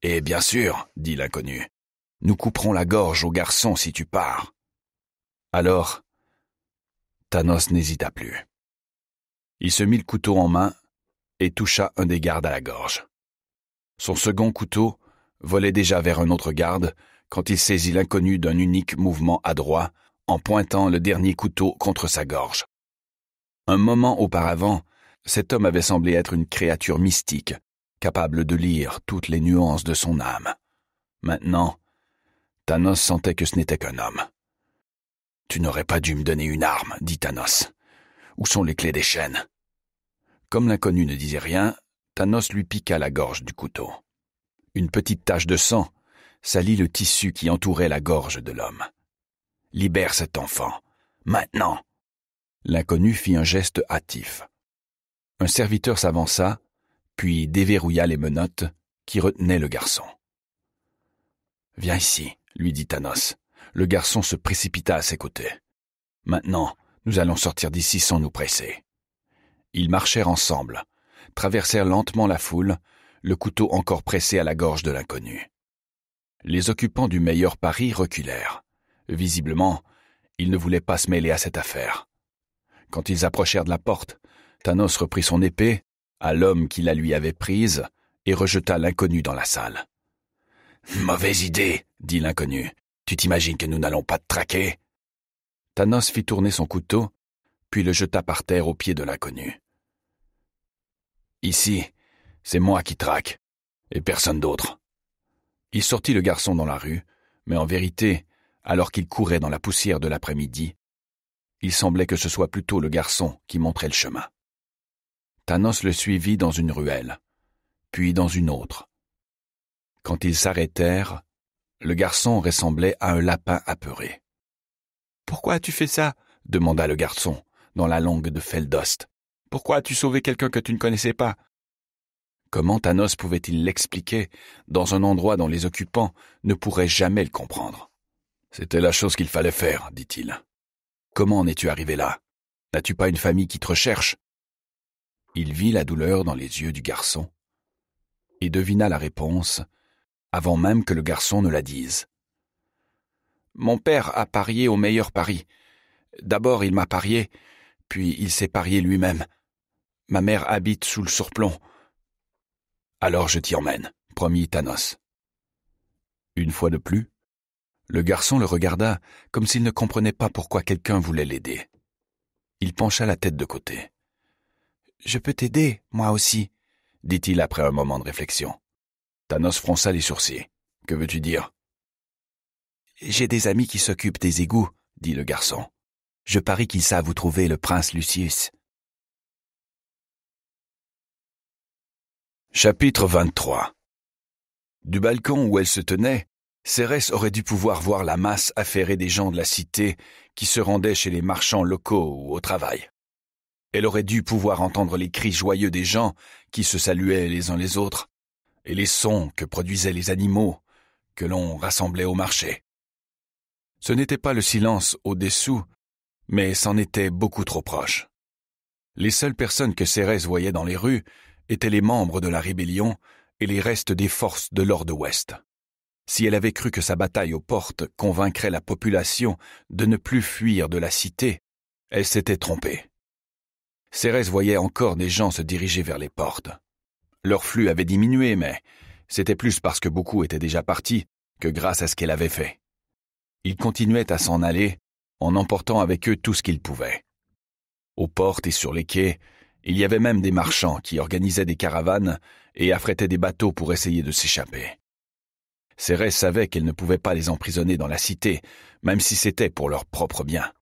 Et eh bien sûr, dit l'inconnu, nous couperons la gorge au garçon si tu pars. Alors, Thanos n'hésita plus. Il se mit le couteau en main et toucha un des gardes à la gorge. Son second couteau volait déjà vers un autre garde quand il saisit l'inconnu d'un unique mouvement adroit en pointant le dernier couteau contre sa gorge. Un moment auparavant, cet homme avait semblé être une créature mystique, capable de lire toutes les nuances de son âme. Maintenant, Thanos sentait que ce n'était qu'un homme. Tu n'aurais pas dû me donner une arme, dit Thanos. Où sont les clés des chaînes Comme l'inconnu ne disait rien, Thanos lui piqua la gorge du couteau. Une petite tache de sang salit le tissu qui entourait la gorge de l'homme. Libère cet enfant. Maintenant. L'inconnu fit un geste hâtif. Un serviteur s'avança, puis déverrouilla les menottes qui retenaient le garçon. Viens ici, lui dit Thanos. Le garçon se précipita à ses côtés. Maintenant, nous allons sortir d'ici sans nous presser. Ils marchèrent ensemble, traversèrent lentement la foule, le couteau encore pressé à la gorge de l'inconnu. Les occupants du meilleur Paris reculèrent. Visiblement, ils ne voulaient pas se mêler à cette affaire. Quand ils approchèrent de la porte, Thanos reprit son épée, à l'homme qui la lui avait prise, et rejeta l'inconnu dans la salle. Mauvaise idée, dit l'inconnu. Tu t'imagines que nous n'allons pas te traquer? Thanos fit tourner son couteau, puis le jeta par terre aux pieds de l'inconnu. Ici, c'est moi qui traque, et personne d'autre. Il sortit le garçon dans la rue, mais en vérité, alors qu'il courait dans la poussière de l'après-midi, il semblait que ce soit plutôt le garçon qui montrait le chemin. Thanos le suivit dans une ruelle, puis dans une autre. Quand ils s'arrêtèrent, le garçon ressemblait à un lapin apeuré. Pourquoi as-tu fait ça demanda le garçon, dans la langue de Feldost. Pourquoi as-tu sauvé quelqu'un que tu ne connaissais pas Comment Thanos pouvait-il l'expliquer dans un endroit dont les occupants ne pourraient jamais le comprendre C'était la chose qu'il fallait faire, dit-il. Comment en es-tu arrivé là N'as-tu pas une famille qui te recherche Il vit la douleur dans les yeux du garçon et devina la réponse avant même que le garçon ne la dise. Mon père a parié au meilleur pari. D'abord il m'a parié, puis il s'est parié lui-même. Ma mère habite sous le surplomb. Alors je t'y emmène, promit Thanos. Une fois de plus, le garçon le regarda comme s'il ne comprenait pas pourquoi quelqu'un voulait l'aider. Il pencha la tête de côté. Je peux t'aider, moi aussi, dit-il après un moment de réflexion. Thanos fronça les sourcils. Que veux-tu dire J'ai des amis qui s'occupent des égouts,
dit le garçon. Je parie qu'ils savent où trouver le prince Lucius. Chapitre 23 Du balcon où elle se tenait, Cérès aurait dû pouvoir voir la masse affairée des gens de la cité
qui se rendaient chez les marchands locaux ou au travail. Elle aurait dû pouvoir entendre les cris joyeux des gens qui se saluaient les uns les autres, et les sons que produisaient les animaux que l'on rassemblait au marché. Ce n'était pas le silence au-dessous, mais c'en était beaucoup trop proche. Les seules personnes que Cérès voyait dans les rues étaient les membres de la rébellion et les restes des forces de l'ordre ouest. Si elle avait cru que sa bataille aux portes convaincrait la population de ne plus fuir de la cité, elle s'était trompée. Cérès voyait encore des gens se diriger vers les portes. Leur flux avait diminué, mais c'était plus parce que beaucoup étaient déjà partis que grâce à ce qu'elle avait fait. Ils continuaient à s'en aller, en emportant avec eux tout ce qu'ils pouvaient. Aux portes et sur les quais, il y avait même des marchands qui organisaient des caravanes et affrétaient des bateaux pour essayer de s'échapper. Cérès savait qu'elle ne pouvait pas les emprisonner dans la cité, même si c'était pour leur propre bien.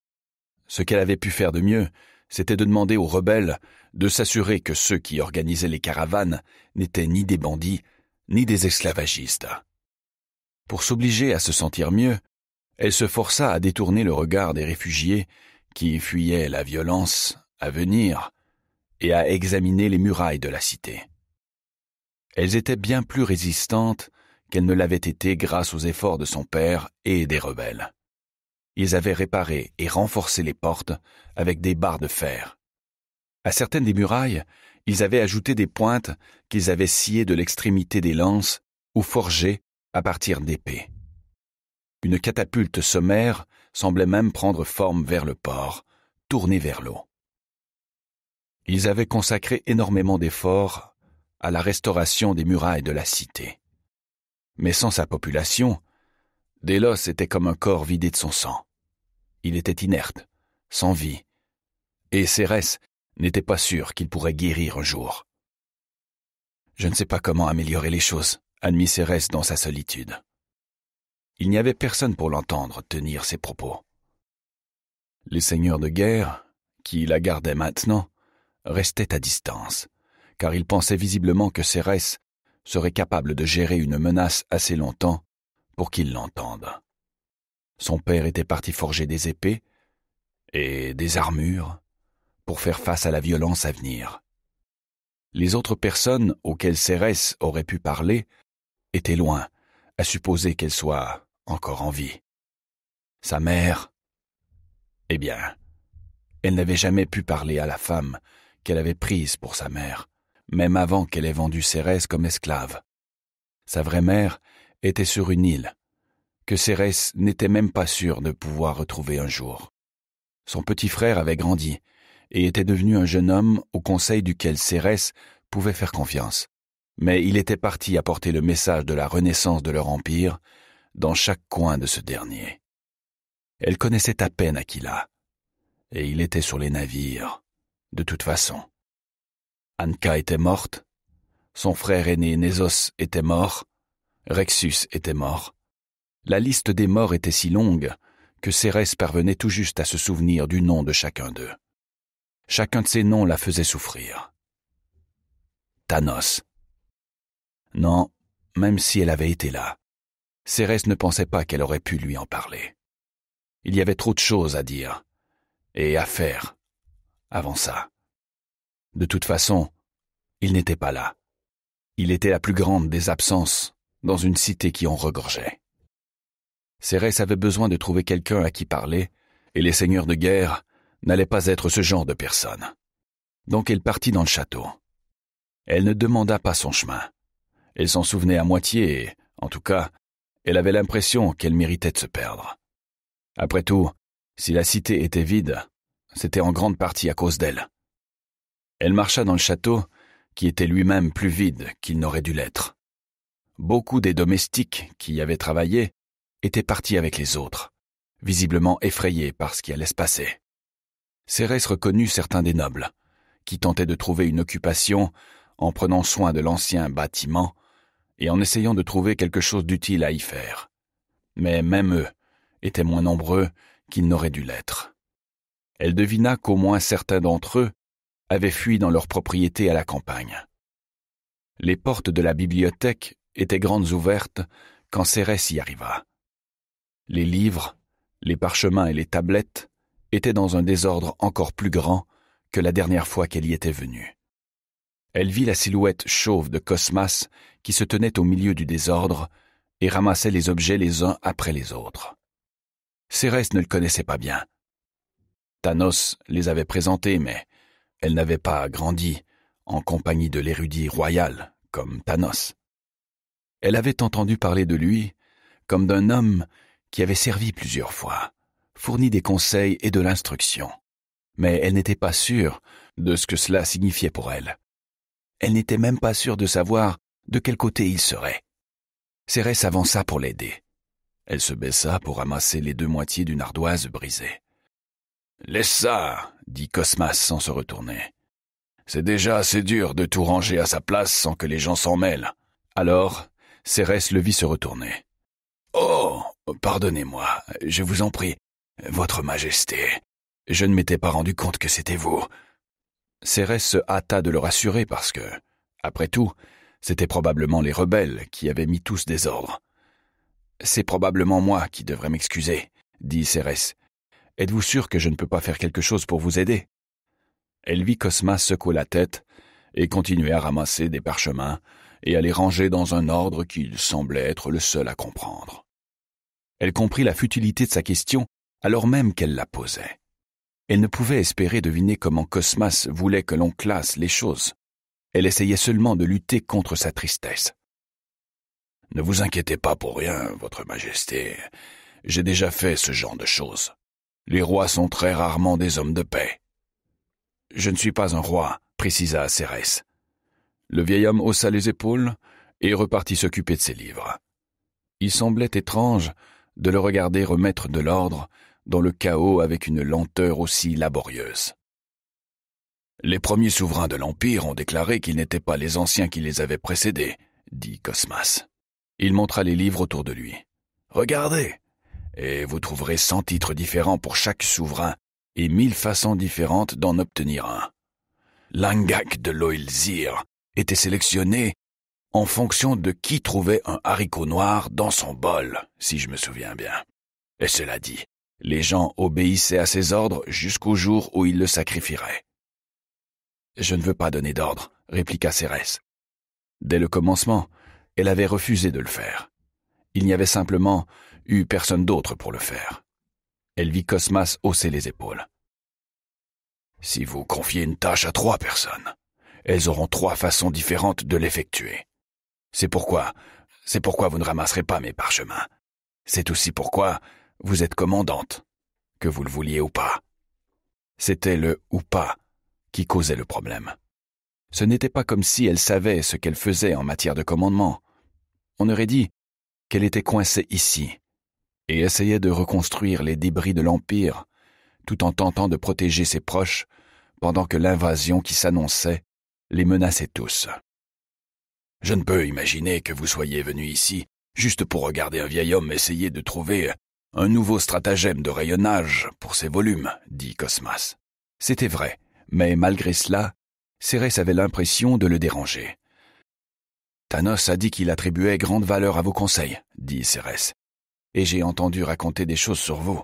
Ce qu'elle avait pu faire de mieux, c'était de demander aux rebelles de s'assurer que ceux qui organisaient les caravanes n'étaient ni des bandits, ni des esclavagistes. Pour s'obliger à se sentir mieux, elle se força à détourner le regard des réfugiés qui fuyaient la violence à venir et à examiner les murailles de la cité. Elles étaient bien plus résistantes qu'elle ne l'avait été grâce aux efforts de son père et des rebelles. Ils avaient réparé et renforcé les portes avec des barres de fer. À certaines des murailles, ils avaient ajouté des pointes qu'ils avaient sciées de l'extrémité des lances ou forgées à partir d'épées. Une catapulte sommaire semblait même prendre forme vers le port, tournée vers l'eau. Ils avaient consacré énormément d'efforts à la restauration des murailles de la cité. Mais sans sa population, Délos était comme un corps vidé de son sang. Il était inerte, sans vie, et Cérès n'était pas sûr qu'il pourrait guérir un jour. Je ne sais pas comment améliorer les choses, admit Cérès dans sa solitude. Il n'y avait personne pour l'entendre tenir ses propos. Les seigneurs de guerre, qui la gardaient maintenant, restaient à distance, car ils pensaient visiblement que Cérès serait capable de gérer une menace assez longtemps pour qu'il l'entende. Son père était parti forger des épées et des armures pour faire face à la violence à venir. Les autres personnes auxquelles Cérès aurait pu parler étaient loin, à supposer qu'elle soit encore en vie. Sa mère Eh bien, elle n'avait jamais pu parler à la femme qu'elle avait prise pour sa mère, même avant qu'elle ait vendu Cérès comme esclave. Sa vraie mère était sur une île, que Cérès n'était même pas sûre de pouvoir retrouver un jour. Son petit frère avait grandi et était devenu un jeune homme au conseil duquel Cérès pouvait faire confiance. Mais il était parti apporter le message de la renaissance de leur empire dans chaque coin de ce dernier. Elle connaissait à peine Aquila, et il était sur les navires, de toute façon. Anka était morte. Son frère aîné Nézos était mort. Rexus était mort. La liste des morts était si longue que Cérès parvenait tout juste à se souvenir du nom de chacun d'eux. Chacun de ces noms la faisait souffrir. Thanos. Non, même si elle avait été là, Cérès ne pensait pas qu'elle aurait pu lui en parler. Il y avait trop de choses à dire et à faire avant ça. De toute façon, il n'était pas là. Il était la plus grande des absences dans une cité qui en regorgeait. Cérès avait besoin de trouver quelqu'un à qui parler, et les seigneurs de guerre n'allaient pas être ce genre de personnes. Donc elle partit dans le château. Elle ne demanda pas son chemin. Elle s'en souvenait à moitié, et, en tout cas, elle avait l'impression qu'elle méritait de se perdre. Après tout, si la cité était vide, c'était en grande partie à cause d'elle. Elle marcha dans le château, qui était lui-même plus vide qu'il n'aurait dû l'être. Beaucoup des domestiques qui y avaient travaillé étaient partis avec les autres, visiblement effrayés par ce qui allait se passer. Cérès reconnut certains des nobles, qui tentaient de trouver une occupation en prenant soin de l'ancien bâtiment et en essayant de trouver quelque chose d'utile à y faire. Mais même eux étaient moins nombreux qu'ils n'auraient dû l'être. Elle devina qu'au moins certains d'entre eux avaient fui dans leur propriété à la campagne. Les portes de la bibliothèque étaient grandes ouvertes quand Cérès y arriva. Les livres, les parchemins et les tablettes étaient dans un désordre encore plus grand que la dernière fois qu'elle y était venue. Elle vit la silhouette chauve de Cosmas qui se tenait au milieu du désordre et ramassait les objets les uns après les autres. Cérès ne le connaissait pas bien. Thanos les avait présentés, mais elle n'avait pas grandi en compagnie de l'érudit royal, comme Thanos. Elle avait entendu parler de lui comme d'un homme qui avait servi plusieurs fois, fourni des conseils et de l'instruction. Mais elle n'était pas sûre de ce que cela signifiait pour elle. Elle n'était même pas sûre de savoir de quel côté il serait. Cérès avança pour l'aider. Elle se baissa pour ramasser les deux moitiés d'une ardoise brisée. Laisse ça, dit Cosmas sans se retourner. C'est déjà assez dur de tout ranger à sa place sans que les gens s'en mêlent. Alors, Cérès le vit se retourner. Oh. Pardonnez-moi, je vous en prie. Votre Majesté. Je ne m'étais pas rendu compte que c'était vous. Cérès se hâta de le rassurer parce que, après tout, c'était probablement les rebelles qui avaient mis tous des ordres. « C'est probablement moi qui devrais m'excuser, dit Cérès. Êtes-vous sûr que je ne peux pas faire quelque chose pour vous aider Elle vit Cosmas secouer la tête et continuait à ramasser des parchemins et à les ranger dans un ordre qu'il semblait être le seul à comprendre. Elle comprit la futilité de sa question alors même qu'elle la posait. Elle ne pouvait espérer deviner comment Cosmas voulait que l'on classe les choses. Elle essayait seulement de lutter contre sa tristesse. Ne vous inquiétez pas pour rien, Votre Majesté. J'ai déjà fait ce genre de choses. Les rois sont très rarement des hommes de paix. Je ne suis pas un roi, précisa Cérès. Le vieil homme haussa les épaules et repartit s'occuper de ses livres. Il semblait étrange de le regarder remettre de l'ordre dans le chaos avec une lenteur aussi laborieuse. Les premiers souverains de l'Empire ont déclaré qu'ils n'étaient pas les anciens qui les avaient précédés, dit Cosmas. Il montra les livres autour de lui. Regardez, et vous trouverez cent titres différents pour chaque souverain et mille façons différentes d'en obtenir un. L'angak de l'Oilzir était sélectionné en fonction de qui trouvait un haricot noir dans son bol, si je me souviens bien. Et cela dit, les gens obéissaient à ses ordres jusqu'au jour où ils le sacrifieraient. »« Je ne veux pas donner d'ordre, répliqua Cérès. Dès le commencement, elle avait refusé de le faire. Il n'y avait simplement personne d'autre pour le faire. Elle vit Cosmas hausser les épaules. Si vous confiez une tâche à trois personnes, elles auront trois façons différentes de l'effectuer. C'est pourquoi, c'est pourquoi vous ne ramasserez pas mes parchemins. C'est aussi pourquoi vous êtes commandante, que vous le vouliez ou pas. C'était le ou pas qui causait le problème. Ce n'était pas comme si elle savait ce qu'elle faisait en matière de commandement. On aurait dit qu'elle était coincée ici, et essayait de reconstruire les débris de l'Empire, tout en tentant de protéger ses proches, pendant que l'invasion qui s'annonçait les menaçait tous. Je ne peux imaginer que vous soyez venu ici juste pour regarder un vieil homme essayer de trouver un nouveau stratagème de rayonnage pour ses volumes, dit Cosmas. C'était vrai, mais malgré cela, Cérès avait l'impression de le déranger. Thanos a dit qu'il attribuait grande valeur à vos conseils, dit Cérès et j'ai entendu raconter des choses sur vous.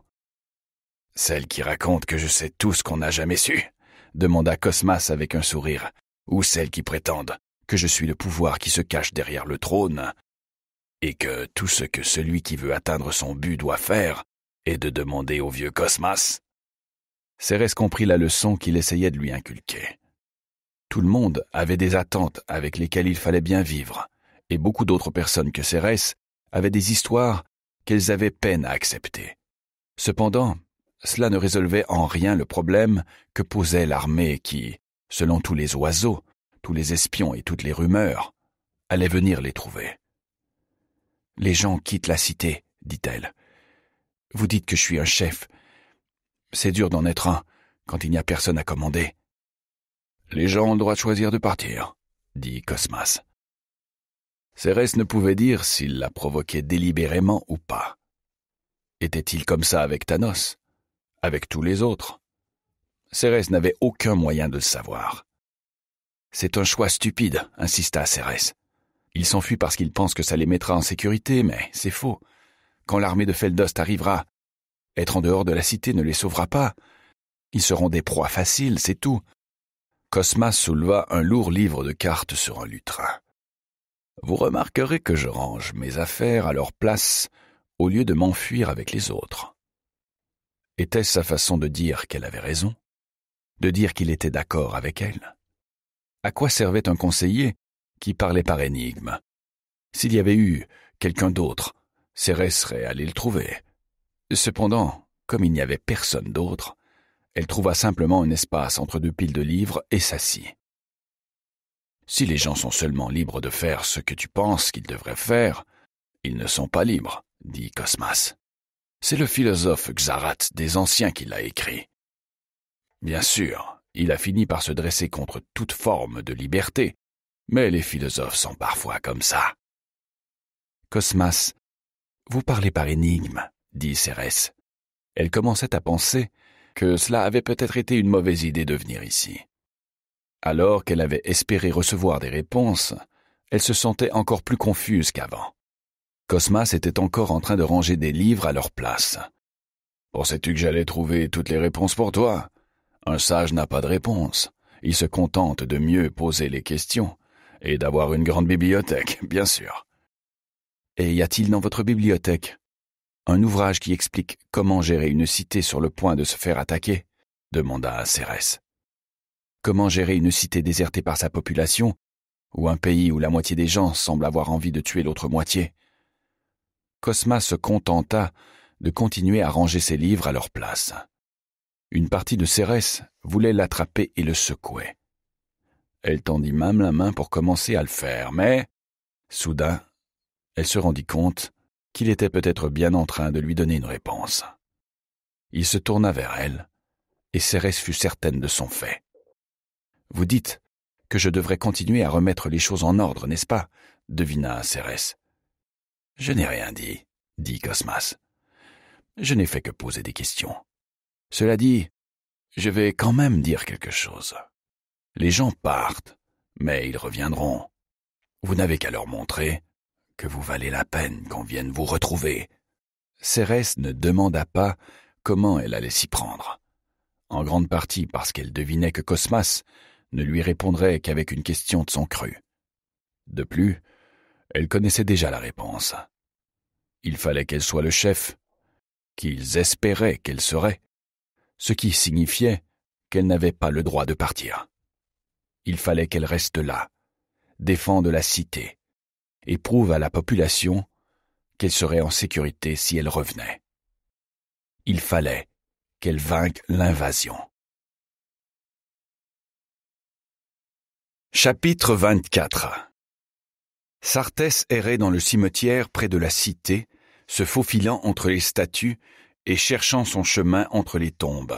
Celle qui racontent que je sais tout ce qu'on n'a jamais su demanda Cosmas avec un sourire, ou celle qui prétendent que je suis le pouvoir qui se cache derrière le trône, et que tout ce que celui qui veut atteindre son but doit faire est de demander au vieux Cosmas. Cérès comprit la leçon qu'il essayait de lui inculquer. Tout le monde avait des attentes avec lesquelles il fallait bien vivre, et beaucoup d'autres personnes que Cérès avaient des histoires qu'elles avaient peine à accepter. Cependant, cela ne résolvait en rien le problème que posait l'armée qui, selon tous les oiseaux, tous les espions et toutes les rumeurs, allait venir les trouver. Les gens quittent la cité, dit-elle. Vous dites que je suis un chef. C'est dur d'en être un quand il n'y a personne à commander. Les gens ont le droit de choisir de partir, dit Cosmas. Cérès ne pouvait dire s'il la provoquait délibérément ou pas. Était-il comme ça avec Thanos Avec tous les autres Cérès n'avait aucun moyen de le savoir. C'est un choix stupide, insista Cérès. Il s'enfuit parce qu'il pense que ça les mettra en sécurité, mais c'est faux. Quand l'armée de Feldost arrivera, être en dehors de la cité ne les sauvera pas. Ils seront des proies faciles, c'est tout. Cosmas souleva un lourd livre de cartes sur un lutrin vous remarquerez que je range mes affaires à leur place au lieu de m'enfuir avec les autres. Était-ce sa façon de dire qu'elle avait raison De dire qu'il était d'accord avec elle À quoi servait un conseiller qui parlait par énigme S'il y avait eu quelqu'un d'autre, Cérès serait allé le trouver. Cependant, comme il n'y avait personne d'autre, elle trouva simplement un espace entre deux piles de livres et s'assit. Si les gens sont seulement libres de faire ce que tu penses qu'ils devraient faire, ils ne sont pas libres, dit Cosmas. C'est le philosophe Xarate des Anciens qui l'a écrit. Bien sûr, il a fini par se dresser contre toute forme de liberté, mais les philosophes sont parfois comme ça. Cosmas, vous parlez par énigme, dit Cérès. Elle commençait à penser que cela avait peut-être été une mauvaise idée de venir ici. Alors qu'elle avait espéré recevoir des réponses, elle se sentait encore plus confuse qu'avant. Cosmas était encore en train de ranger des livres à leur place. Pensais-tu que j'allais trouver toutes les réponses pour toi Un sage n'a pas de réponse. Il se contente de mieux poser les questions et d'avoir une grande bibliothèque, bien sûr. Et y a-t-il dans votre bibliothèque un ouvrage qui explique comment gérer une cité sur le point de se faire attaquer demanda Cérès. Comment gérer une cité désertée par sa population, ou un pays où la moitié des gens semble avoir envie de tuer l'autre moitié Cosma se contenta de continuer à ranger ses livres à leur place. Une partie de Cérès voulait l'attraper et le secouer. Elle tendit même la main pour commencer à le faire, mais soudain, elle se rendit compte qu'il était peut-être bien en train de lui donner une réponse. Il se tourna vers elle, et Cérès fut certaine de son fait. Vous dites que je devrais continuer à remettre les choses en ordre, n'est-ce pas devina Cérès. Je n'ai rien dit, dit Cosmas. Je n'ai fait que poser des questions. Cela dit, je vais quand même dire quelque chose. Les gens partent, mais ils reviendront. Vous n'avez qu'à leur montrer que vous valez la peine qu'on vienne vous retrouver. Cérès ne demanda pas comment elle allait s'y prendre. En grande partie parce qu'elle devinait que Cosmas ne lui répondrait qu'avec une question de son cru. De plus, elle connaissait déjà la réponse. Il fallait qu'elle soit le chef, qu'ils espéraient qu'elle serait, ce qui signifiait qu'elle n'avait pas le droit de partir. Il fallait qu'elle reste là, défende la cité, et prouve à la population
qu'elle serait en sécurité si elle revenait. Il fallait qu'elle vainque l'invasion. Chapitre 24 Sartès errait dans le cimetière près de la
cité, se faufilant entre les statues et cherchant son chemin entre les tombes.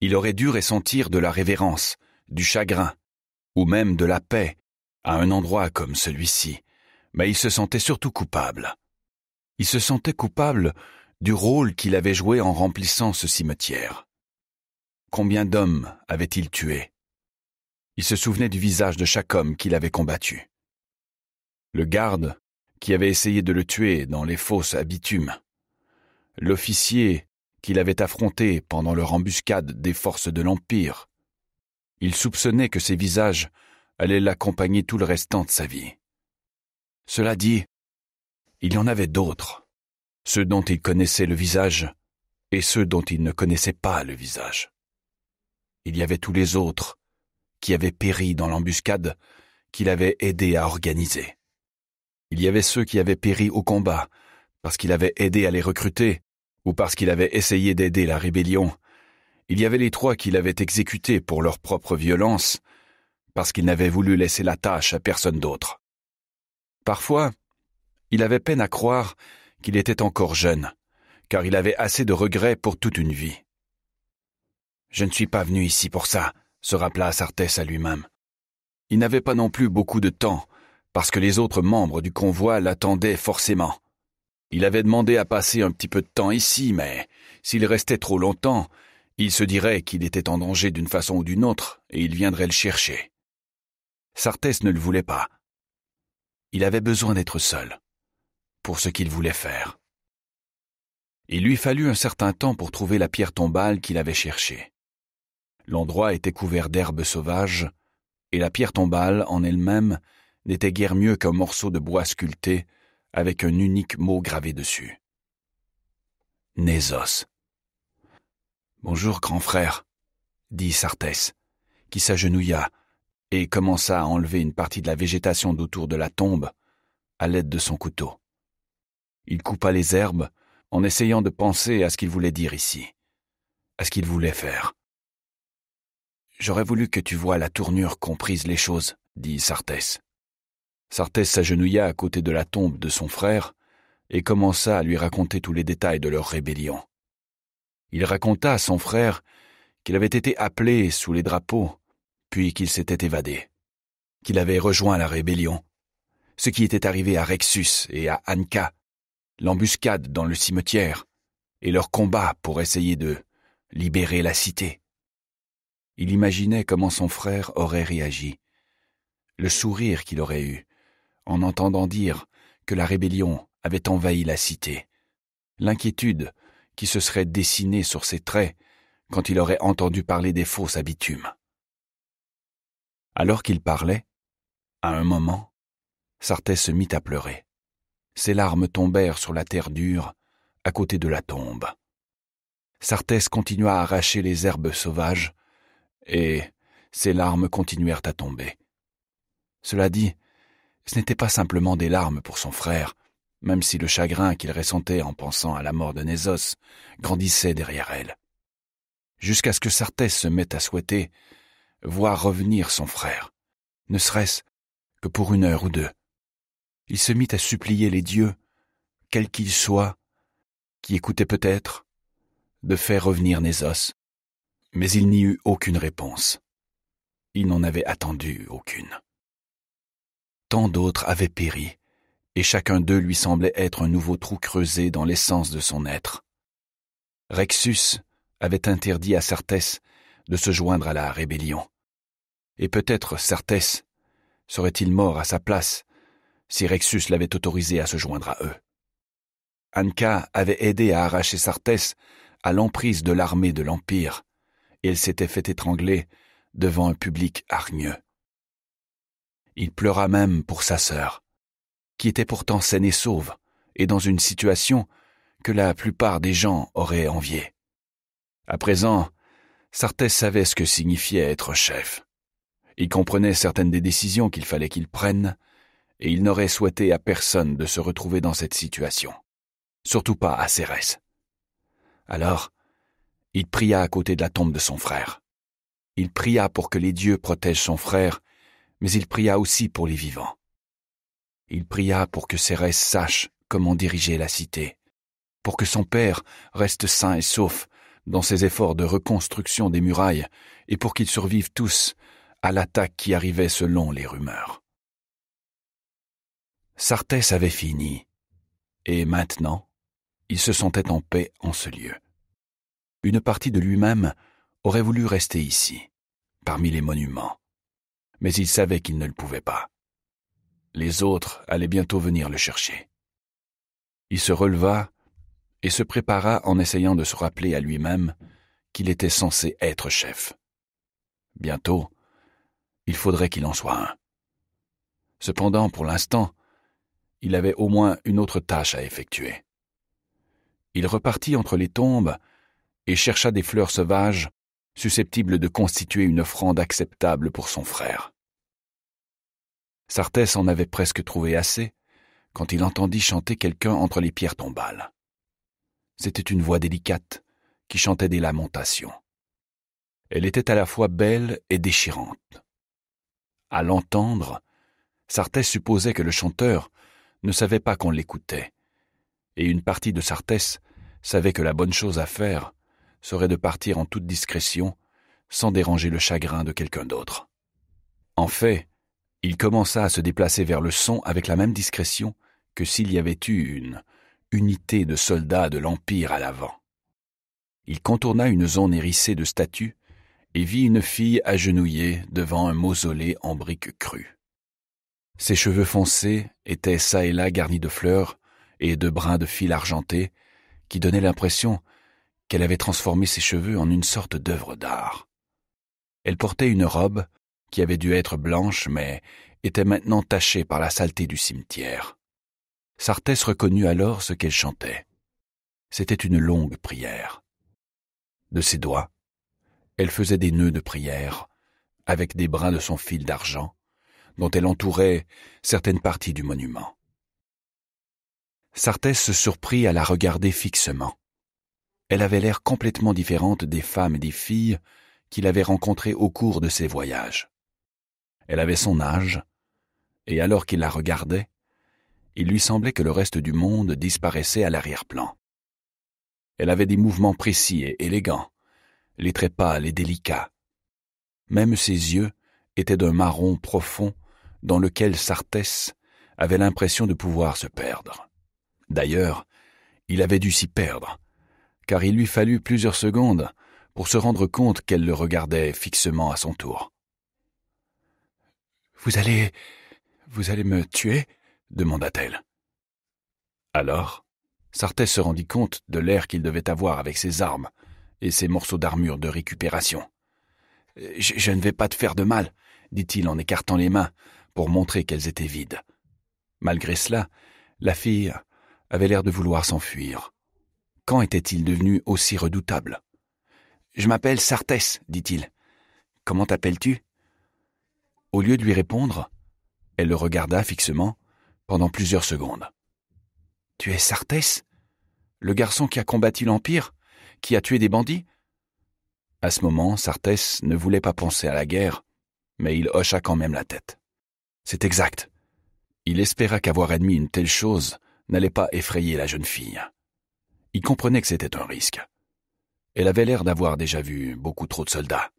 Il aurait dû ressentir de la révérence, du chagrin, ou même de la paix, à un endroit comme celui-ci, mais il se sentait surtout coupable. Il se sentait coupable du rôle qu'il avait joué en remplissant ce cimetière. Combien d'hommes avait-il tué il se souvenait du visage de chaque homme qu'il avait combattu. Le garde, qui avait essayé de le tuer dans les fosses à bitume. L'officier, qu'il avait affronté pendant leur embuscade des forces de l'Empire. Il soupçonnait que ces visages allaient l'accompagner tout le restant de sa vie. Cela dit, il y en avait d'autres, ceux dont il connaissait le visage et ceux dont il ne connaissait pas le visage. Il y avait tous les autres qui avaient péri dans l'embuscade qu'il avait aidé à organiser. Il y avait ceux qui avaient péri au combat, parce qu'il avait aidé à les recruter, ou parce qu'il avait essayé d'aider la rébellion. Il y avait les trois qui l'avaient exécuté pour leur propre violence, parce qu'il n'avait voulu laisser la tâche à personne d'autre. Parfois, il avait peine à croire qu'il était encore jeune, car il avait assez de regrets pour toute une vie. Je ne suis pas venu ici pour ça, se rappela Sartès à lui-même. Il n'avait pas non plus beaucoup de temps, parce que les autres membres du convoi l'attendaient forcément. Il avait demandé à passer un petit peu de temps ici, mais s'il restait trop longtemps, il se dirait qu'il était en danger d'une façon ou d'une autre, et il viendrait le chercher. Sartès ne le voulait pas. Il avait besoin d'être seul, pour ce qu'il voulait faire. Il lui fallut un certain temps pour trouver la pierre tombale qu'il avait cherchée. L'endroit était couvert d'herbes sauvages, et la pierre tombale en elle-même n'était guère mieux qu'un morceau de bois sculpté avec un unique mot gravé dessus. Nésos. »« Bonjour, grand frère, dit Sartès, qui s'agenouilla et commença à enlever une partie de la végétation d'autour de la tombe à l'aide de son couteau. Il coupa les herbes en essayant de penser à ce qu'il voulait dire ici, à ce qu'il voulait faire. J'aurais voulu que tu vois la tournure qu'ont prise les choses, dit Sartès. Sartès s'agenouilla à côté de la tombe de son frère et commença à lui raconter tous les détails de leur rébellion. Il raconta à son frère qu'il avait été appelé sous les drapeaux, puis qu'il s'était évadé, qu'il avait rejoint la rébellion, ce qui était arrivé à Rexus et à Anka, l'embuscade dans le cimetière, et leur combat pour essayer de libérer la cité. Il imaginait comment son frère aurait réagi, le sourire qu'il aurait eu, en entendant dire que la rébellion avait envahi la cité, l'inquiétude qui se serait dessinée sur ses traits quand il aurait entendu parler des fausses habitumes. Alors qu'il parlait, à un moment, Sartès se mit à pleurer. Ses larmes tombèrent sur la terre dure, à côté de la tombe. Sartès continua à arracher les herbes sauvages, et ses larmes continuèrent à tomber. Cela dit, ce n'était pas simplement des larmes pour son frère, même si le chagrin qu'il ressentait en pensant à la mort de Nésos grandissait derrière elle. Jusqu'à ce que Sartès se mette à souhaiter voir revenir son frère, ne serait-ce que pour une heure ou deux. Il se mit à supplier les dieux, quels qu'ils soient, qui écoutaient peut-être, de faire revenir Nésos, mais il n'y eut aucune réponse. Il n'en avait attendu aucune. Tant d'autres avaient péri, et chacun d'eux lui semblait être un nouveau trou creusé dans l'essence de son être. Rexus avait interdit à Sartès de se joindre à la rébellion. Et peut-être Sartès serait-il mort à sa place si Rexus l'avait autorisé à se joindre à eux. Anka avait aidé à arracher Sartès à l'emprise de l'armée de l'Empire, et elle s'était fait étrangler devant un public hargneux. Il pleura même pour sa sœur, qui était pourtant saine et sauve, et dans une situation que la plupart des gens auraient enviée. À présent, Sartès savait ce que signifiait être chef. Il comprenait certaines des décisions qu'il fallait qu'il prenne, et il n'aurait souhaité à personne de se retrouver dans cette situation, surtout pas à Cérès. Alors, il pria à côté de la tombe de son frère. Il pria pour que les dieux protègent son frère, mais il pria aussi pour les vivants. Il pria pour que Cérès sache comment diriger la cité, pour que son père reste sain et sauf dans ses efforts de reconstruction des murailles et pour qu'ils survivent tous à l'attaque qui arrivait selon les rumeurs. Sartès avait fini, et maintenant, il se sentait en paix en ce lieu une partie de lui-même aurait voulu rester ici, parmi les monuments. Mais il savait qu'il ne le pouvait pas. Les autres allaient bientôt venir le chercher. Il se releva et se prépara en essayant de se rappeler à lui-même qu'il était censé être chef. Bientôt, il faudrait qu'il en soit un. Cependant, pour l'instant, il avait au moins une autre tâche à effectuer. Il repartit entre les tombes et chercha des fleurs sauvages susceptibles de constituer une offrande acceptable pour son frère. Sartès en avait presque trouvé assez quand il entendit chanter quelqu'un entre les pierres tombales. C'était une voix délicate qui chantait des lamentations. Elle était à la fois belle et déchirante. À l'entendre, Sartès supposait que le chanteur ne savait pas qu'on l'écoutait, et une partie de Sartès savait que la bonne chose à faire serait de partir en toute discrétion, sans déranger le chagrin de quelqu'un d'autre. En fait, il commença à se déplacer vers le son avec la même discrétion que s'il y avait eu une unité de soldats de l'Empire à l'avant. Il contourna une zone hérissée de statues et vit une fille agenouillée devant un mausolée en briques crues. Ses cheveux foncés étaient çà et là garnis de fleurs et de brins de fil argenté qui donnaient l'impression qu'elle avait transformé ses cheveux en une sorte d'œuvre d'art. Elle portait une robe qui avait dû être blanche mais était maintenant tachée par la saleté du cimetière. Sartès reconnut alors ce qu'elle chantait. C'était une longue prière. De ses doigts, elle faisait des nœuds de prière, avec des brins de son fil d'argent, dont elle entourait certaines parties du monument. Sartès se surprit à la regarder fixement elle avait l'air complètement différente des femmes et des filles qu'il avait rencontrées au cours de ses voyages. Elle avait son âge, et alors qu'il la regardait, il lui semblait que le reste du monde disparaissait à l'arrière-plan. Elle avait des mouvements précis et élégants, les traits pâles et délicats. Même ses yeux étaient d'un marron profond dans lequel Sartès avait l'impression de pouvoir se perdre. D'ailleurs, il avait dû s'y perdre, car il lui fallut plusieurs secondes pour se rendre compte qu'elle le regardait fixement à son tour. Vous allez. vous allez me tuer demanda-t-elle. Alors, Sartès se rendit compte de l'air qu'il devait avoir avec ses armes et ses morceaux d'armure de récupération. Je, je ne vais pas te faire de mal, dit-il en écartant les mains pour montrer qu'elles étaient vides. Malgré cela, la fille avait l'air de vouloir s'enfuir. Quand était-il devenu aussi redoutable Je m'appelle Sartès, dit-il. Comment t'appelles-tu Au lieu de lui répondre, elle le regarda fixement pendant plusieurs secondes. Tu es Sartès Le garçon qui a combattu l'Empire Qui a tué des bandits À ce moment, Sartès ne voulait pas penser à la guerre, mais il hocha quand même la tête. C'est exact. Il espéra qu'avoir admis une telle chose n'allait pas effrayer la jeune fille. Il comprenait que c'était un risque. Elle avait l'air d'avoir déjà vu beaucoup trop de soldats.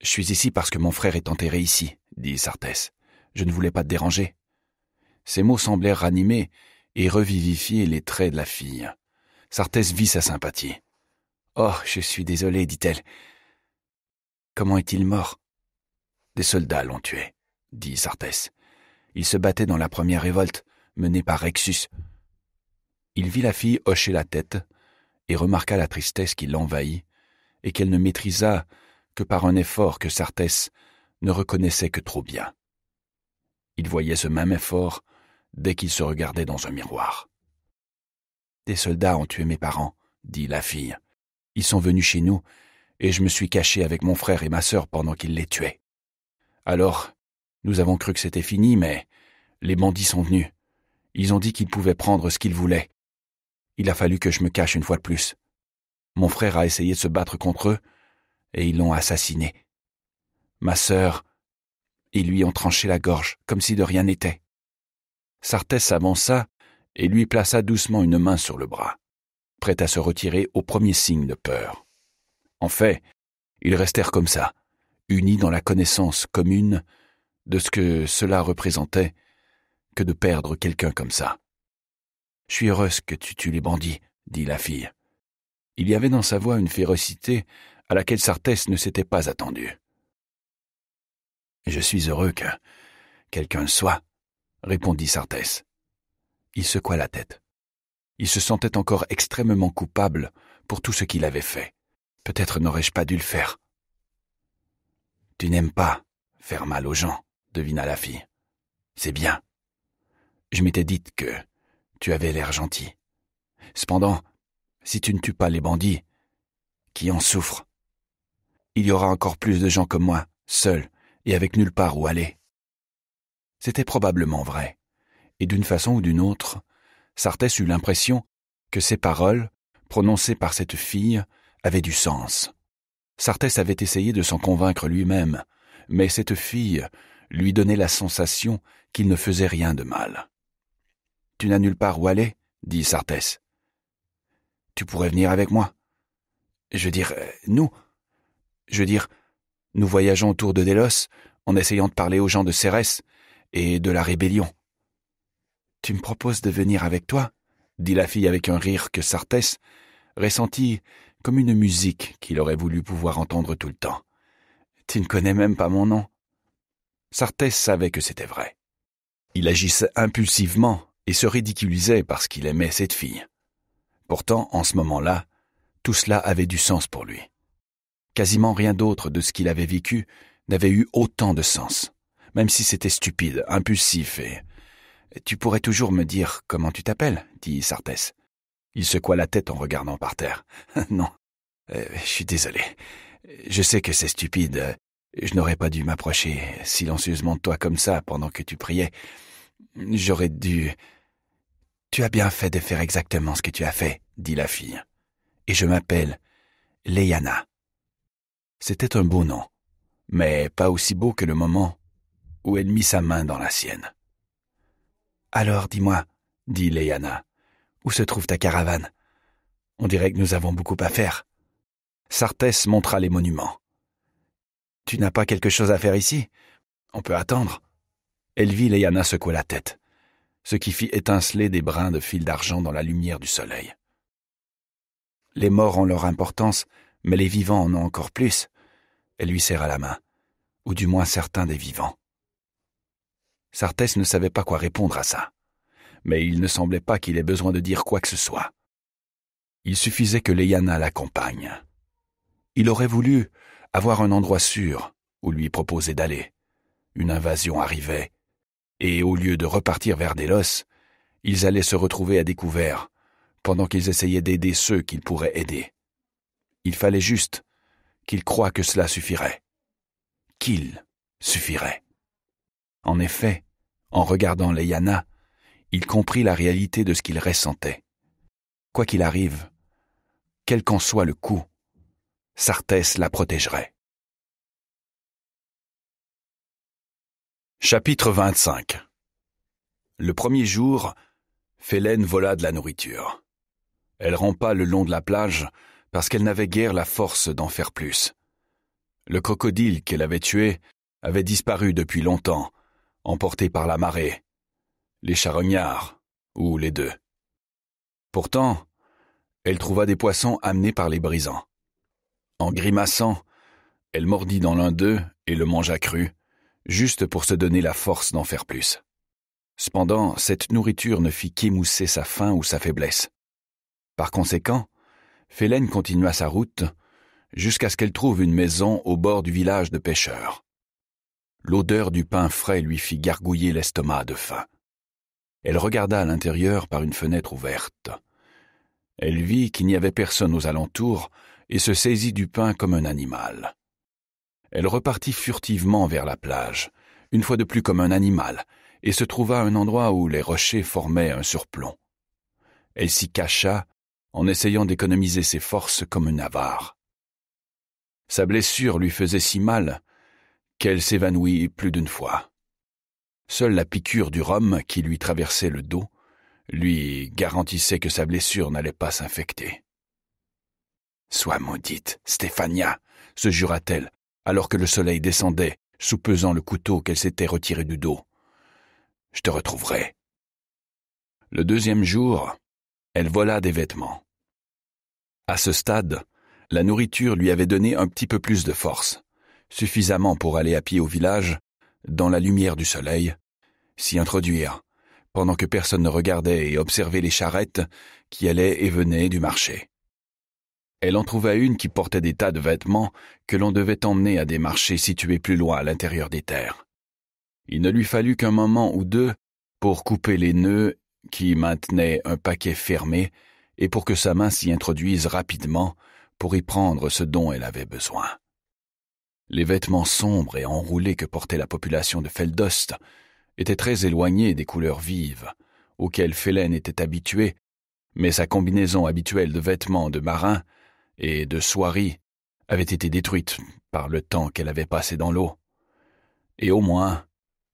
Je suis ici parce que mon frère est enterré ici, dit Sartès. Je ne voulais pas te déranger. Ces mots semblèrent ranimer et revivifier les traits de la fille. Sartès vit sa sympathie. Oh, je suis désolée, dit-elle. Comment est-il mort Des soldats l'ont tué, dit Sartès. Il se battait dans la première révolte, menée par Rexus, il vit la fille hocher la tête, et remarqua la tristesse qui l'envahit, et qu'elle ne maîtrisa que par un effort que Sartès ne reconnaissait que trop bien. Il voyait ce même effort dès qu'il se regardait dans un miroir. Des soldats ont tué mes parents, dit la fille. Ils sont venus chez nous, et je me suis caché avec mon frère et ma sœur pendant qu'ils les tuaient. Alors, nous avons cru que c'était fini, mais les bandits sont venus. Ils ont dit qu'ils pouvaient prendre ce qu'ils voulaient, il a fallu que je me cache une fois de plus. Mon frère a essayé de se battre contre eux, et ils l'ont assassiné. Ma sœur ils lui ont tranché la gorge, comme si de rien n'était. Sartès s'avança et lui plaça doucement une main sur le bras, prêt à se retirer au premier signe de peur. En fait, ils restèrent comme ça, unis dans la connaissance commune de ce que cela représentait que de perdre quelqu'un comme ça. Je suis heureuse que tu tues les bandits, dit la fille. Il y avait dans sa voix une férocité à laquelle Sartès ne s'était pas attendu. Je suis heureux que quelqu'un le soit, répondit Sartès. Il secoua la tête. Il se sentait encore extrêmement coupable pour tout ce qu'il avait fait. Peut-être n'aurais-je pas dû le faire. Tu n'aimes pas faire mal aux gens, devina la fille. C'est bien. Je m'étais dite que tu avais l'air gentil. Cependant, si tu ne tues pas les bandits, qui en souffrent, il y aura encore plus de gens que moi, seuls, et avec nulle part où aller. C'était probablement vrai, et d'une façon ou d'une autre, Sartès eut l'impression que ces paroles, prononcées par cette fille, avaient du sens. Sartès avait essayé de s'en convaincre lui-même, mais cette fille lui donnait la sensation qu'il ne faisait rien de mal. Tu n'as nulle part où aller, dit Sartès. Tu pourrais venir avec moi. Je veux dire, euh, nous. Je veux dire, nous voyageons autour de Délos en essayant de parler aux gens de Cérès et de la rébellion. Tu me proposes de venir avec toi dit la fille avec un rire que Sartès ressentit comme une musique qu'il aurait voulu pouvoir entendre tout le temps. Tu ne connais même pas mon nom. Sartès savait que c'était vrai. Il agissait impulsivement et se ridiculisait parce qu'il aimait cette fille. Pourtant, en ce moment-là, tout cela avait du sens pour lui. Quasiment rien d'autre de ce qu'il avait vécu n'avait eu autant de sens, même si c'était stupide, impulsif et... Tu pourrais toujours me dire comment tu t'appelles, dit Sartès. Il secoua la tête en regardant par terre. non, euh, je suis désolé. Je sais que c'est stupide. Je n'aurais pas dû m'approcher silencieusement de toi comme ça pendant que tu priais. J'aurais dû. Tu as bien fait de faire exactement ce que tu as fait, dit la fille. Et je m'appelle Leyana. C'était un beau nom, mais pas aussi beau que le moment où elle mit sa main dans la sienne. Alors dis-moi, dit Leyana, où se trouve ta caravane On dirait que nous avons beaucoup à faire. Sartès montra les monuments. Tu n'as pas quelque chose à faire ici On peut attendre. Elle vit Leyana secouer la tête, ce qui fit étinceler des brins de fil d'argent dans la lumière du soleil. Les morts ont leur importance, mais les vivants en ont encore plus. Elle lui serra la main, ou du moins certains des vivants. Sartès ne savait pas quoi répondre à ça, mais il ne semblait pas qu'il ait besoin de dire quoi que ce soit. Il suffisait que Leyana l'accompagne. Il aurait voulu avoir un endroit sûr où lui proposer d'aller. Une invasion arrivait, et au lieu de repartir vers Delos, ils allaient se retrouver à découvert, pendant qu'ils essayaient d'aider ceux qu'ils pourraient aider. Il fallait juste qu'ils croient que cela suffirait. Qu'il suffirait. En effet, en regardant Leyana, il comprit la réalité de ce qu'il
ressentait. Quoi qu'il arrive, quel qu'en soit le coup, Sartès la protégerait. Chapitre 25 Le premier jour, Félène vola
de la nourriture. Elle rampa le long de la plage parce qu'elle n'avait guère la force d'en faire plus. Le crocodile qu'elle avait tué avait disparu depuis longtemps, emporté par la marée, les charognards, ou les deux. Pourtant, elle trouva des poissons amenés par les brisants. En grimaçant, elle mordit dans l'un d'eux et le mangea cru, juste pour se donner la force d'en faire plus. Cependant, cette nourriture ne fit qu'émousser sa faim ou sa faiblesse. Par conséquent, Félène continua sa route jusqu'à ce qu'elle trouve une maison au bord du village de pêcheurs. L'odeur du pain frais lui fit gargouiller l'estomac de faim. Elle regarda à l'intérieur par une fenêtre ouverte. Elle vit qu'il n'y avait personne aux alentours et se saisit du pain comme un animal. Elle repartit furtivement vers la plage, une fois de plus comme un animal, et se trouva à un endroit où les rochers formaient un surplomb. Elle s'y cacha, en essayant d'économiser ses forces comme une avare. Sa blessure lui faisait si mal qu'elle s'évanouit plus d'une fois. Seule la piqûre du rhum qui lui traversait le dos lui garantissait que sa blessure n'allait pas s'infecter. Sois maudite, Stéphania, se jura-t-elle, alors que le soleil descendait, pesant le couteau qu'elle s'était retiré du dos. Je te retrouverai. Le deuxième jour, elle vola des vêtements. À ce stade, la nourriture lui avait donné un petit peu plus de force, suffisamment pour aller à pied au village, dans la lumière du soleil, s'y introduire, pendant que personne ne regardait et observait les charrettes qui allaient et venaient du marché. Elle en trouva une qui portait des tas de vêtements que l'on devait emmener à des marchés situés plus loin à l'intérieur des terres. Il ne lui fallut qu'un moment ou deux pour couper les nœuds qui maintenaient un paquet fermé et pour que sa main s'y introduise rapidement pour y prendre ce dont elle avait besoin. Les vêtements sombres et enroulés que portait la population de Feldost étaient très éloignés des couleurs vives auxquelles Félène était habituée, mais sa combinaison habituelle de vêtements de marin et de soieries avaient été détruites par le temps qu'elle avait passé dans l'eau. Et au moins,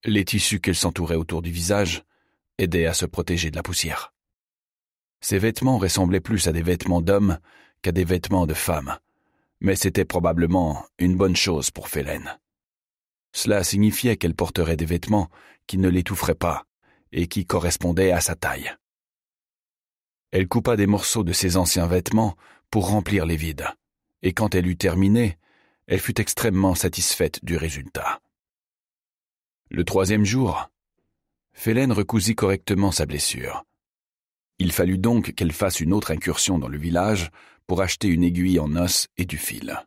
les tissus qu'elle s'entourait autour du visage aidaient à se protéger de la poussière. Ses vêtements ressemblaient plus à des vêtements d'hommes qu'à des vêtements de femmes, mais c'était probablement une bonne chose pour Félène. Cela signifiait qu'elle porterait des vêtements qui ne l'étoufferaient pas et qui correspondaient à sa taille. Elle coupa des morceaux de ses anciens vêtements pour remplir les vides, et quand elle eut terminé, elle fut extrêmement satisfaite du résultat. Le troisième jour, Félène recousit correctement sa blessure. Il fallut donc qu'elle fasse une autre incursion dans le village pour acheter une aiguille en os et du fil.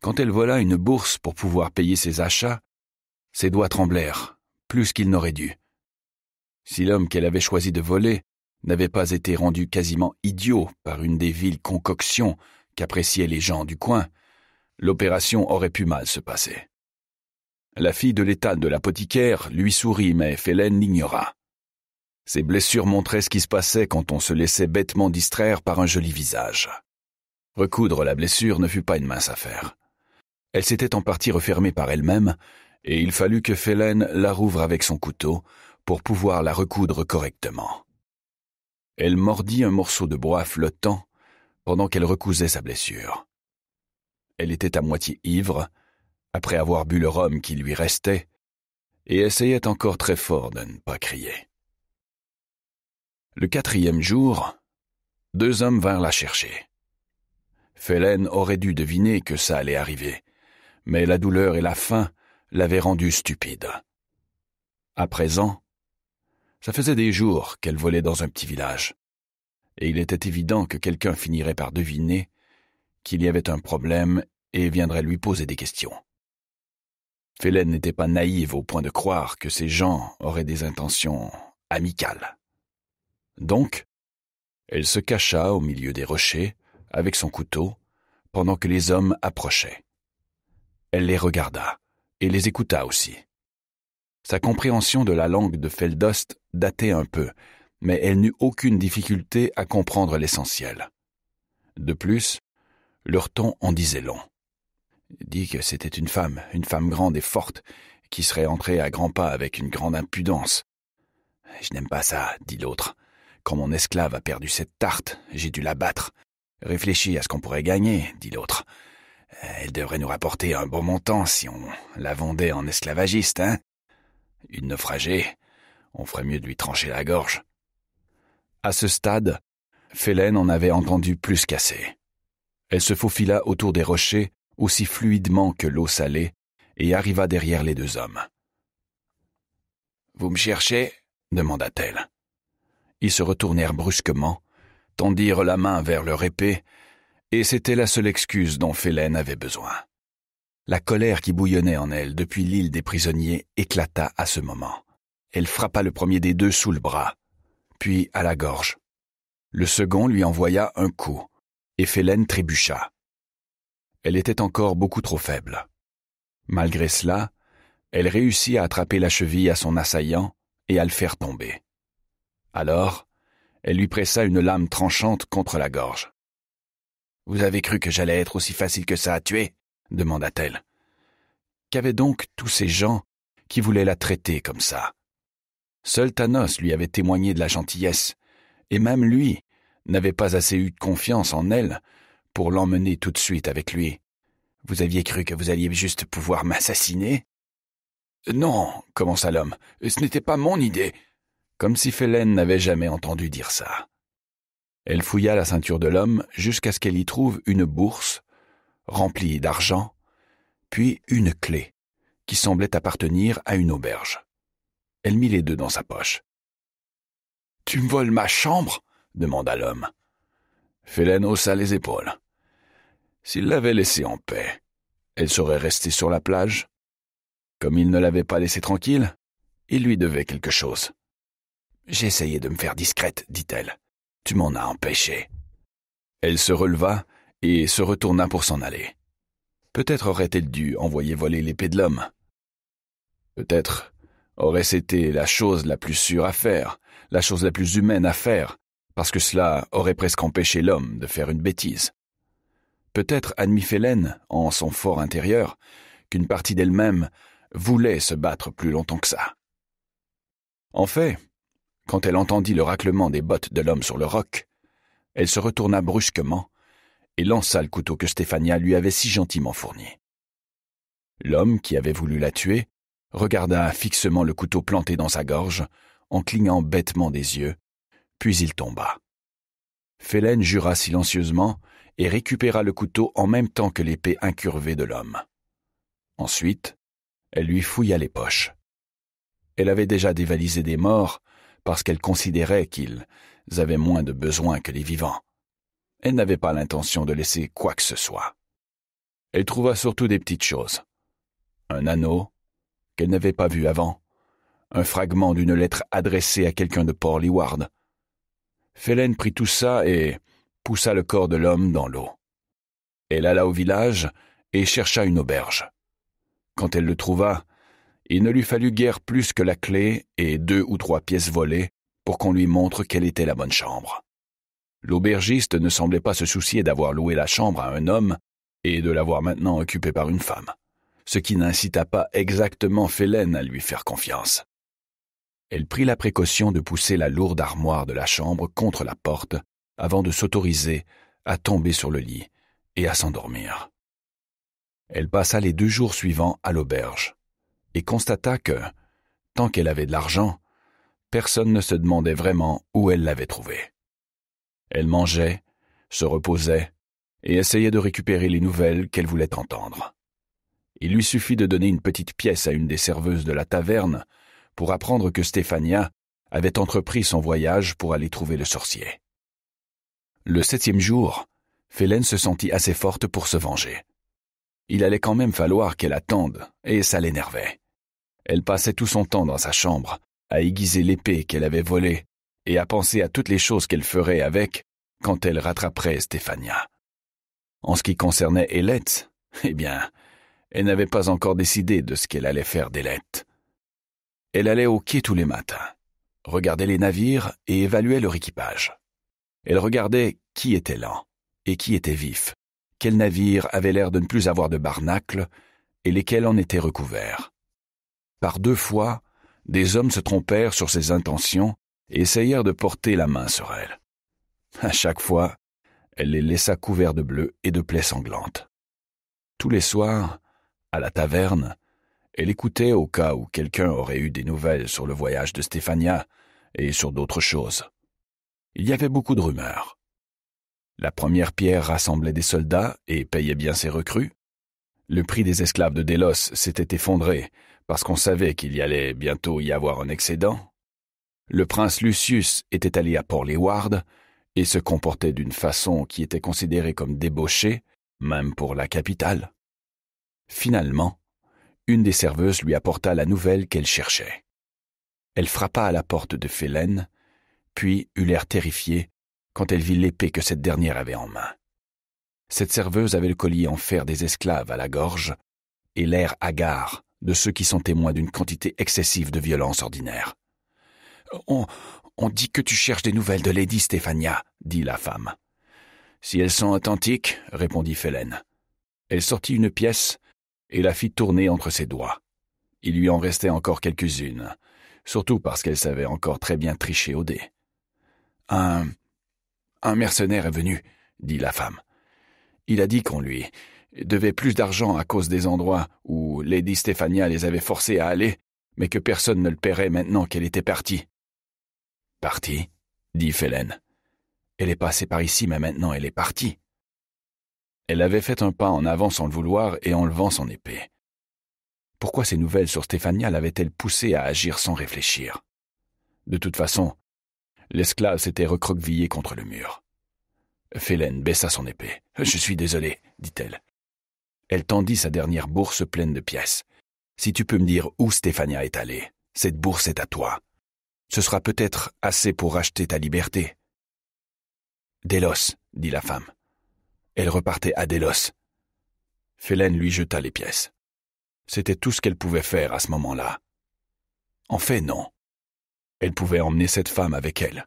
Quand elle vola une bourse pour pouvoir payer ses achats, ses doigts tremblèrent, plus qu'ils n'auraient dû. Si l'homme qu'elle avait choisi de voler n'avait pas été rendu quasiment idiot par une des villes concoctions qu'appréciaient les gens du coin, l'opération aurait pu mal se passer. La fille de l'état de l'apothicaire lui sourit, mais Félène l'ignora. Ses blessures montraient ce qui se passait quand on se laissait bêtement distraire par un joli visage. Recoudre la blessure ne fut pas une mince affaire. Elle s'était en partie refermée par elle-même, et il fallut que Félène la rouvre avec son couteau pour pouvoir la recoudre correctement. Elle mordit un morceau de bois flottant pendant qu'elle recousait sa blessure. Elle était à moitié ivre, après avoir bu le rhum qui lui restait, et essayait encore très fort de ne pas crier. Le quatrième jour, deux hommes vinrent la chercher. Félène aurait dû deviner que ça allait arriver, mais la douleur et la faim l'avaient rendue stupide. À présent, ça faisait des jours qu'elle volait dans un petit village. Et il était évident que quelqu'un finirait par deviner qu'il y avait un problème et viendrait lui poser des questions. Félène n'était pas naïve au point de croire que ces gens auraient des intentions amicales. Donc, elle se cacha au milieu des rochers, avec son couteau, pendant que les hommes approchaient. Elle les regarda, et les écouta aussi. Sa compréhension de la langue de Feldost datait un peu, mais elle n'eut aucune difficulté à comprendre l'essentiel. De plus, leur ton en disait long. Dit que c'était une femme, une femme grande et forte, qui serait entrée à grands pas avec une grande impudence. Je n'aime pas ça, dit l'autre. Quand mon esclave a perdu cette tarte, j'ai dû la battre. Réfléchis à ce qu'on pourrait gagner, dit l'autre. Elle devrait nous rapporter un bon montant si on la vendait en esclavagiste, hein? Une naufragée, on ferait mieux de lui trancher la gorge. À ce stade, Félène en avait entendu plus qu'assez. Elle se faufila autour des rochers aussi fluidement que l'eau salée et arriva derrière les deux hommes. Vous me cherchez demanda-t-elle. Ils se retournèrent brusquement, tendirent la main vers leur épée, et c'était la seule excuse dont Félène avait besoin. La colère qui bouillonnait en elle depuis l'île des prisonniers éclata à ce moment. Elle frappa le premier des deux sous le bras, puis à la gorge. Le second lui envoya un coup, et Félène trébucha. Elle était encore beaucoup trop faible. Malgré cela, elle réussit à attraper la cheville à son assaillant et à le faire tomber. Alors, elle lui pressa une lame tranchante contre la gorge. Vous avez cru que j'allais être aussi facile que ça à tuer demanda-t-elle. Qu'avaient donc tous ces gens qui voulaient la traiter comme ça Seul Thanos lui avait témoigné de la gentillesse, et même lui n'avait pas assez eu de confiance en elle pour l'emmener tout de suite avec lui. Vous aviez cru que vous alliez juste pouvoir m'assassiner Non, commença l'homme, ce n'était pas mon idée. Comme si Félène n'avait jamais entendu dire ça. Elle fouilla la ceinture de l'homme jusqu'à ce qu'elle y trouve une bourse remplie d'argent, puis une clé, qui semblait appartenir à une auberge. Elle mit les deux dans sa poche. Tu me voles ma chambre demanda l'homme. Félène haussa les épaules. S'il l'avait laissée en paix, elle serait restée sur la plage. Comme il ne l'avait pas laissée tranquille, il lui devait quelque chose. J'ai essayé de me faire discrète, dit-elle. Tu m'en as empêché. Elle se releva et se retourna pour s'en aller. Peut-être aurait-elle dû envoyer voler l'épée de l'homme. Peut-être aurait-ce été la chose la plus sûre à faire, la chose la plus humaine à faire, parce que cela aurait presque empêché l'homme de faire une bêtise. Peut-être admit Félène, en son fort intérieur, qu'une partie d'elle-même voulait se battre plus longtemps que ça. En fait, quand elle entendit le raclement des bottes de l'homme sur le roc, elle se retourna brusquement et lança le couteau que Stéphania lui avait si gentiment fourni. L'homme qui avait voulu la tuer regarda fixement le couteau planté dans sa gorge, en clignant bêtement des yeux, puis il tomba. Félène jura silencieusement et récupéra le couteau en même temps que l'épée incurvée de l'homme. Ensuite, elle lui fouilla les poches. Elle avait déjà dévalisé des morts parce qu'elle considérait qu'ils avaient moins de besoins que les vivants elle n'avait pas l'intention de laisser quoi que ce soit. Elle trouva surtout des petites choses. Un anneau, qu'elle n'avait pas vu avant, un fragment d'une lettre adressée à quelqu'un de Port Leeward. Félène prit tout ça et poussa le corps de l'homme dans l'eau. Elle alla au village et chercha une auberge. Quand elle le trouva, il ne lui fallut guère plus que la clé et deux ou trois pièces volées pour qu'on lui montre quelle était la bonne chambre. L'aubergiste ne semblait pas se soucier d'avoir loué la chambre à un homme et de l'avoir maintenant occupée par une femme, ce qui n'incita pas exactement Félène à lui faire confiance. Elle prit la précaution de pousser la lourde armoire de la chambre contre la porte avant de s'autoriser à tomber sur le lit et à s'endormir. Elle passa les deux jours suivants à l'auberge et constata que, tant qu'elle avait de l'argent, personne ne se demandait vraiment où elle l'avait trouvé. Elle mangeait, se reposait, et essayait de récupérer les nouvelles qu'elle voulait entendre. Il lui suffit de donner une petite pièce à une des serveuses de la taverne pour apprendre que Stéphania avait entrepris son voyage pour aller trouver le sorcier. Le septième jour, Félène se sentit assez forte pour se venger. Il allait quand même falloir qu'elle attende, et ça l'énervait. Elle passait tout son temps dans sa chambre, à aiguiser l'épée qu'elle avait volée et à penser à toutes les choses qu'elle ferait avec quand elle rattraperait Stéphania. En ce qui concernait Élette, eh bien, elle n'avait pas encore décidé de ce qu'elle allait faire d'élette. Elle allait au quai tous les matins, regardait les navires et évaluait leur équipage. Elle regardait qui était lent et qui était vif, quels navires avaient l'air de ne plus avoir de barnacles et lesquels en étaient recouverts. Par deux fois, des hommes se trompèrent sur ses intentions essayèrent de porter la main sur elle. À chaque fois, elle les laissa couverts de bleu et de plaies sanglantes. Tous les soirs, à la taverne, elle écoutait au cas où quelqu'un aurait eu des nouvelles sur le voyage de Stéphania et sur d'autres choses. Il y avait beaucoup de rumeurs. La première pierre rassemblait des soldats et payait bien ses recrues. Le prix des esclaves de Delos s'était effondré parce qu'on savait qu'il y allait bientôt y avoir un excédent. Le prince Lucius était allé à Port-Léward et se comportait d'une façon qui était considérée comme débauchée, même pour la capitale. Finalement, une des serveuses lui apporta la nouvelle qu'elle cherchait. Elle frappa à la porte de Félène, puis eut l'air terrifiée quand elle vit l'épée que cette dernière avait en main. Cette serveuse avait le collier en fer des esclaves à la gorge et l'air hagard de ceux qui sont témoins d'une quantité excessive de violence ordinaire. On, dit que tu cherches des nouvelles de Lady Stéphania, dit la femme. Si elles sont authentiques, répondit Félène. Elle sortit une pièce et la fit tourner entre ses doigts. Il lui en restait encore quelques-unes, surtout parce qu'elle savait encore très bien tricher au dé. Un. un mercenaire est venu, dit la femme. Il a dit qu'on lui devait plus d'argent à cause des endroits où Lady Stefania les avait forcés à aller, mais que personne ne le paierait maintenant qu'elle était partie. Partie dit Félène. Elle est passée par ici, mais maintenant elle est partie. Elle avait fait un pas en avant sans le vouloir et en levant son épée. Pourquoi ces nouvelles sur Stéphania l'avaient-elles poussée à agir sans réfléchir De toute façon, l'esclave s'était recroquevillé contre le mur. Félène baissa son épée. Je suis désolée, dit-elle. Elle tendit sa dernière bourse pleine de pièces. Si tu peux me dire où Stéphania est allée, cette bourse est à toi. Ce sera peut-être assez pour racheter ta liberté. Délos, dit la femme. Elle repartait à Délos. Félène lui jeta les pièces. C'était tout ce qu'elle pouvait faire à ce moment-là. En fait, non. Elle pouvait emmener cette femme avec elle.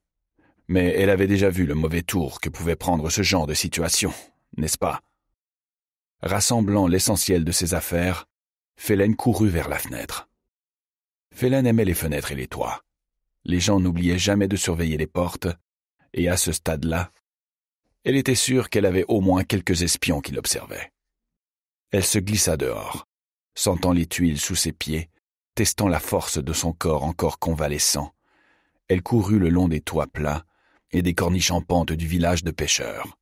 Mais elle avait déjà vu le mauvais tour que pouvait prendre ce genre de situation, n'est-ce pas Rassemblant l'essentiel de ses affaires, Félène courut vers la fenêtre. Félène aimait les fenêtres et les toits les gens n'oubliaient jamais de surveiller les portes, et à ce stade-là, elle était sûre qu'elle avait au moins quelques espions qui l'observaient. Elle se glissa dehors, sentant les tuiles sous ses pieds, testant la force de son corps encore convalescent. Elle courut le long des toits plats et des corniches en pente du village de pêcheurs.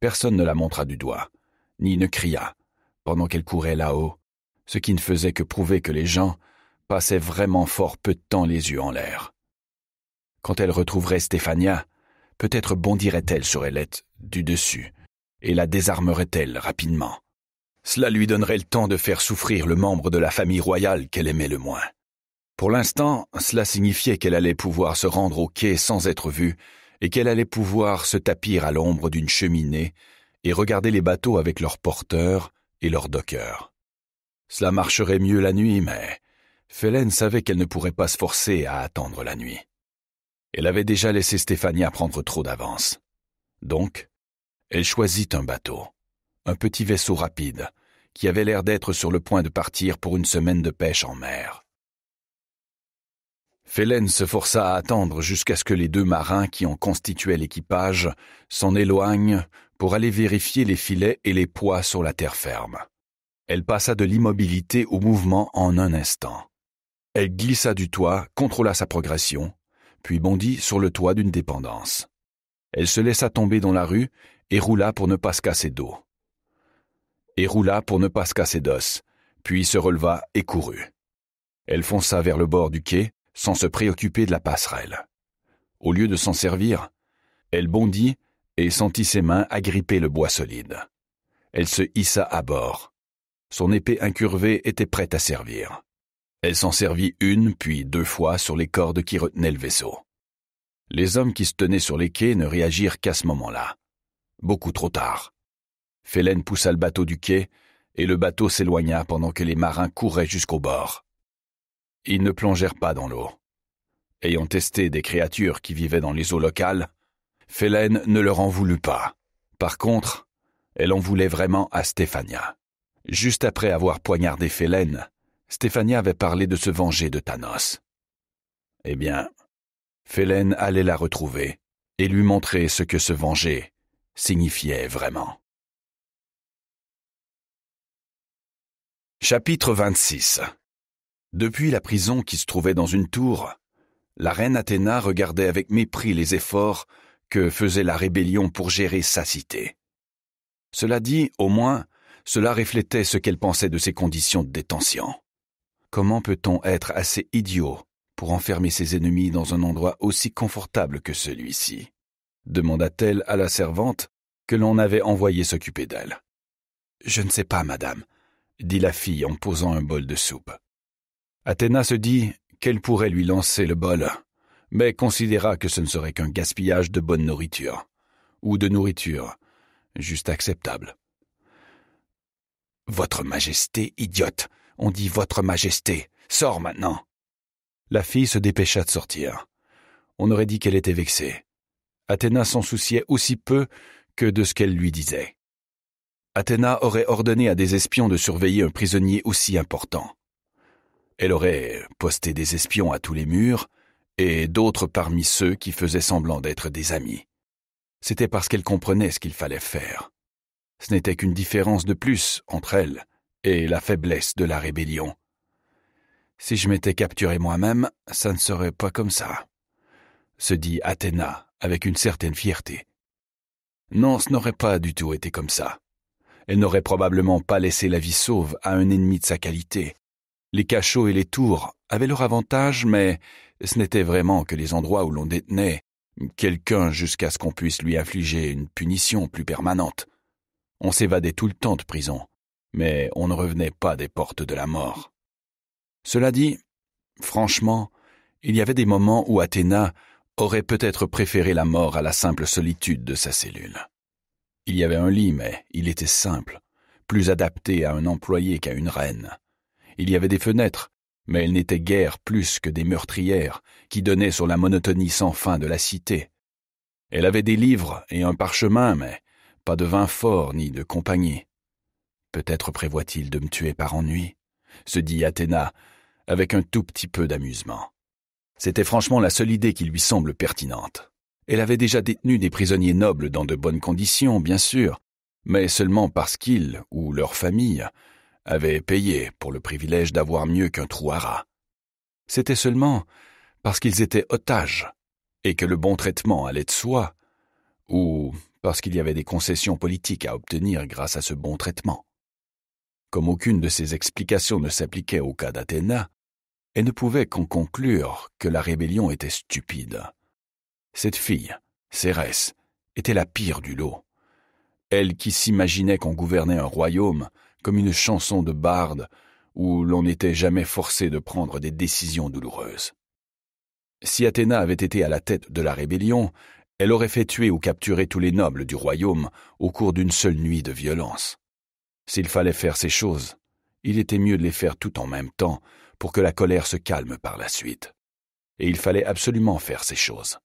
Personne ne la montra du doigt, ni ne cria, pendant qu'elle courait là-haut, ce qui ne faisait que prouver que les gens, passait vraiment fort peu de temps les yeux en l'air. Quand elle retrouverait Stéphania, peut-être bondirait-elle sur Ellette du dessus et la désarmerait-elle rapidement. Cela lui donnerait le temps de faire souffrir le membre de la famille royale qu'elle aimait le moins. Pour l'instant, cela signifiait qu'elle allait pouvoir se rendre au quai sans être vue et qu'elle allait pouvoir se tapir à l'ombre d'une cheminée et regarder les bateaux avec leurs porteurs et leurs dockers. Cela marcherait mieux la nuit, mais Félène savait qu'elle ne pourrait pas se forcer à attendre la nuit. Elle avait déjà laissé Stéphania prendre trop d'avance. Donc, elle choisit un bateau, un petit vaisseau rapide, qui avait l'air d'être sur le point de partir pour une semaine de pêche en mer. Félène se força à attendre jusqu'à ce que les deux marins qui en constituaient l'équipage s'en éloignent pour aller vérifier les filets et les poids sur la terre ferme. Elle passa de l'immobilité au mouvement en un instant. Elle glissa du toit, contrôla sa progression, puis bondit sur le toit d'une dépendance. Elle se laissa tomber dans la rue et roula pour ne pas se casser dos. Et roula pour ne pas se casser d'os, puis se releva et courut. Elle fonça vers le bord du quai sans se préoccuper de la passerelle. Au lieu de s'en servir, elle bondit et sentit ses mains agripper le bois solide. Elle se hissa à bord. Son épée incurvée était prête à servir. Elle s'en servit une puis deux fois sur les cordes qui retenaient le vaisseau. Les hommes qui se tenaient sur les quais ne réagirent qu'à ce moment-là. Beaucoup trop tard. Félène poussa le bateau du quai, et le bateau s'éloigna pendant que les marins couraient jusqu'au bord. Ils ne plongèrent pas dans l'eau. Ayant testé des créatures qui vivaient dans les eaux locales, Félène ne leur en voulut pas. Par contre, elle en voulait vraiment à Stéphania. Juste après avoir poignardé Félène, Stéphania avait parlé de se venger de Thanos. Eh bien, Félène allait la retrouver
et lui montrer ce que se venger signifiait vraiment. Chapitre 26 Depuis la
prison qui se trouvait dans une tour, la reine Athéna regardait avec mépris les efforts que faisait la rébellion pour gérer sa cité. Cela dit, au moins, cela reflétait ce qu'elle pensait de ses conditions de détention. Comment peut-on être assez idiot pour enfermer ses ennemis dans un endroit aussi confortable que celui-ci demanda-t-elle à la servante que l'on avait envoyée s'occuper d'elle. Je ne sais pas, madame, dit la fille en posant un bol de soupe. Athéna se dit qu'elle pourrait lui lancer le bol, mais considéra que ce ne serait qu'un gaspillage de bonne nourriture, ou de nourriture juste acceptable. Votre Majesté idiote, on dit Votre Majesté. Sors maintenant. La fille se dépêcha de sortir. On aurait dit qu'elle était vexée. Athéna s'en souciait aussi peu que de ce qu'elle lui disait. Athéna aurait ordonné à des espions de surveiller un prisonnier aussi important. Elle aurait posté des espions à tous les murs, et d'autres parmi ceux qui faisaient semblant d'être des amis. C'était parce qu'elle comprenait ce qu'il fallait faire. Ce n'était qu'une différence de plus entre elles et la faiblesse de la rébellion. Si je m'étais capturé moi-même, ça ne serait pas comme ça, se dit Athéna avec une certaine fierté. Non, ce n'aurait pas du tout été comme ça. Elle n'aurait probablement pas laissé la vie sauve à un ennemi de sa qualité. Les cachots et les tours avaient leur avantage, mais ce n'était vraiment que les endroits où l'on détenait quelqu'un jusqu'à ce qu'on puisse lui infliger une punition plus permanente. On s'évadait tout le temps de prison, mais on ne revenait pas des portes de la mort. Cela dit, franchement, il y avait des moments où Athéna aurait peut-être préféré la mort à la simple solitude de sa cellule. Il y avait un lit, mais il était simple, plus adapté à un employé qu'à une reine. Il y avait des fenêtres, mais elles n'étaient guère plus que des meurtrières qui donnaient sur la monotonie sans fin de la cité. Elle avait des livres et un parchemin, mais pas de vin fort ni de compagnie. Peut-être prévoit-il de me tuer par ennui, se dit Athéna, avec un tout petit peu d'amusement. C'était franchement la seule idée qui lui semble pertinente. Elle avait déjà détenu des prisonniers nobles dans de bonnes conditions, bien sûr, mais seulement parce qu'ils, ou leur famille, avaient payé pour le privilège d'avoir mieux qu'un trou à rat. C'était seulement parce qu'ils étaient otages, et que le bon traitement allait de soi, ou parce qu'il y avait des concessions politiques à obtenir grâce à ce bon traitement. Comme aucune de ces explications ne s'appliquait au cas d'Athéna, elle ne pouvait qu'en conclure que la rébellion était stupide. Cette fille, Cérès, était la pire du lot. Elle qui s'imaginait qu'on gouvernait un royaume comme une chanson de barde où l'on n'était jamais forcé de prendre des décisions douloureuses. Si Athéna avait été à la tête de la rébellion, elle aurait fait tuer ou capturer tous les nobles du royaume au cours d'une seule nuit de violence. S'il fallait faire ces choses, il était mieux de les faire tout en même temps pour que la colère se calme par la suite. Et il fallait absolument faire ces choses.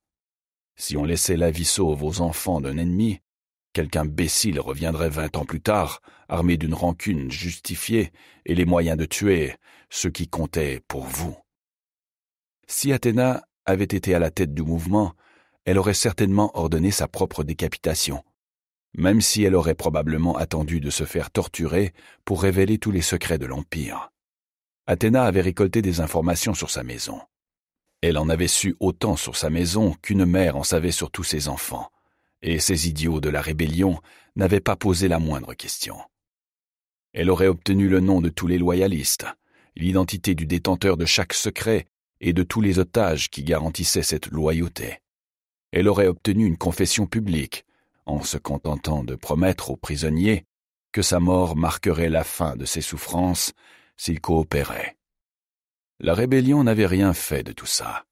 Si on laissait la vie sauve aux enfants d'un ennemi, quelqu'un imbécile reviendrait vingt ans plus tard, armé d'une rancune justifiée et les moyens de tuer ceux qui comptaient pour vous. Si Athéna avait été à la tête du mouvement, elle aurait certainement ordonné sa propre décapitation, même si elle aurait probablement attendu de se faire torturer pour révéler tous les secrets de l'Empire. Athéna avait récolté des informations sur sa maison. Elle en avait su autant sur sa maison qu'une mère en savait sur tous ses enfants, et ces idiots de la rébellion n'avaient pas posé la moindre question. Elle aurait obtenu le nom de tous les loyalistes, l'identité du détenteur de chaque secret et de tous les otages qui garantissaient cette loyauté. Elle aurait obtenu une confession publique, en se contentant de promettre aux prisonniers que sa mort marquerait la fin de ses souffrances s'ils coopéraient. La rébellion n'avait rien fait de tout ça.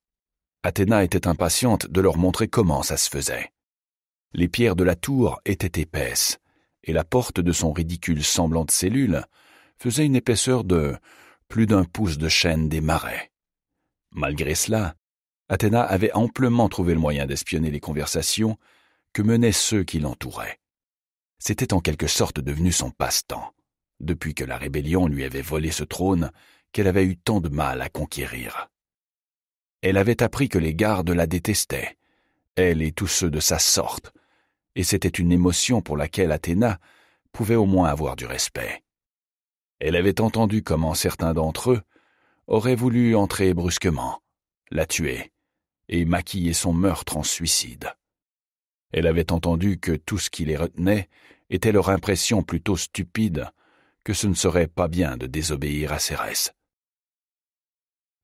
Athéna était impatiente de leur montrer comment ça se faisait. Les pierres de la tour étaient épaisses, et la porte de son ridicule semblant de cellule faisait une épaisseur de plus d'un pouce de chêne des marais. Malgré cela, Athéna avait amplement trouvé le moyen d'espionner les conversations que menaient ceux qui l'entouraient. C'était en quelque sorte devenu son passe-temps, depuis que la rébellion lui avait volé ce trône qu'elle avait eu tant de mal à conquérir. Elle avait appris que les gardes la détestaient, elle et tous ceux de sa sorte, et c'était une émotion pour laquelle Athéna pouvait au moins avoir du respect. Elle avait entendu comment certains d'entre eux auraient voulu entrer brusquement, la tuer, et maquiller son meurtre en suicide. Elle avait entendu que tout ce qui les retenait était leur impression plutôt stupide que ce ne serait pas bien de désobéir à Cérès.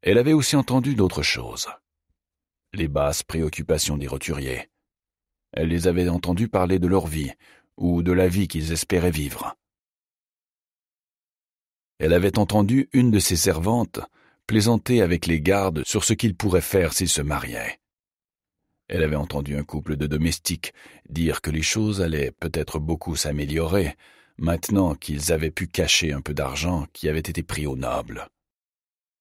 Elle avait aussi entendu d'autres choses. Les basses préoccupations des roturiers. Elle les avait entendus parler de leur vie, ou de la vie qu'ils espéraient vivre. Elle avait entendu une de ses servantes plaisanter avec les gardes sur ce qu'ils pourraient faire s'ils se mariaient. Elle avait entendu un couple de domestiques dire que les choses allaient peut-être beaucoup s'améliorer, maintenant qu'ils avaient pu cacher un peu d'argent qui avait été pris aux nobles.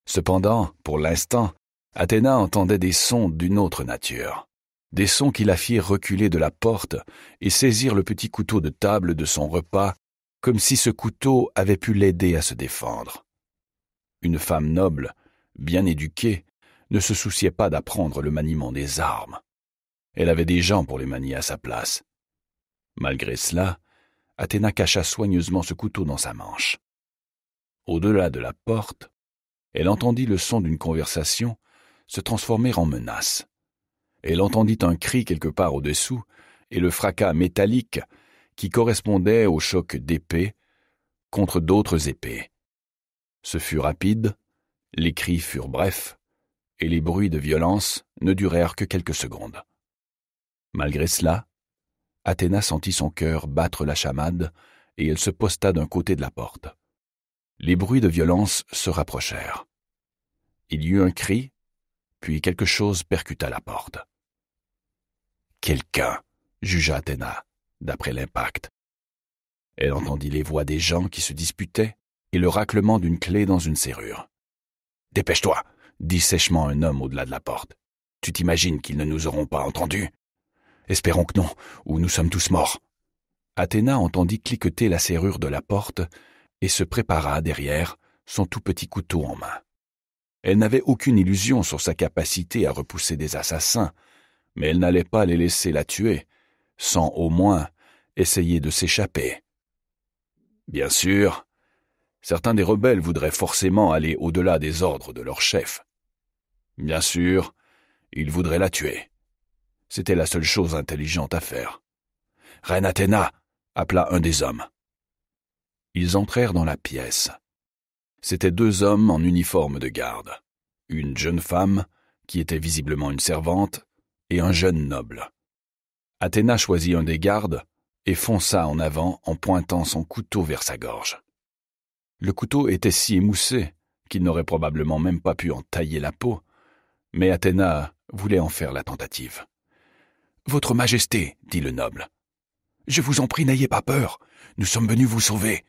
Cependant, pour l'instant, Athéna entendait des sons d'une autre nature, des sons qui la firent reculer de la porte et saisir le petit couteau de table de son repas, comme si ce couteau avait pu l'aider à se défendre. Une femme noble, bien éduquée, ne se souciait pas d'apprendre le maniement des armes. Elle avait des gens pour les manier à sa place. Malgré cela, Athéna cacha soigneusement ce couteau dans sa manche. Au-delà de la porte, elle entendit le son d'une conversation se transformer en menace. Elle entendit un cri quelque part au-dessous et le fracas métallique qui correspondait au choc d'épées contre d'autres épées. Ce fut rapide, les cris furent brefs, et les bruits de violence ne durèrent que quelques secondes. Malgré cela, Athéna sentit son cœur battre la chamade, et elle se posta d'un côté de la porte. Les bruits de violence se rapprochèrent. Il y eut un cri, puis quelque chose percuta la porte. Quelqu'un, jugea Athéna, d'après l'impact. Elle entendit les voix des gens qui se disputaient et le raclement d'une clé dans une serrure. Dépêche-toi, dit sèchement un homme au-delà de la porte. Tu t'imagines qu'ils ne nous auront pas entendus Espérons que non, ou nous sommes tous morts. Athéna entendit cliqueter la serrure de la porte et se prépara derrière, son tout petit couteau en main. Elle n'avait aucune illusion sur sa capacité à repousser des assassins, mais elle n'allait pas les laisser la tuer, sans au moins essayer de s'échapper. Bien sûr, certains des rebelles voudraient forcément aller au-delà des ordres de leur chef. Bien sûr, ils voudraient la tuer. C'était la seule chose intelligente à faire. Reine Athéna appela un des hommes. Ils entrèrent dans la pièce. C'étaient deux hommes en uniforme de garde, une jeune femme, qui était visiblement une servante, et un jeune noble. Athéna choisit un des gardes et fonça en avant en pointant son couteau vers sa gorge. Le couteau était si émoussé qu'il n'aurait probablement même pas pu en tailler la peau, mais Athéna voulait en faire la tentative. Votre Majesté, dit le noble. Je vous en prie, n'ayez pas peur. Nous sommes venus vous sauver.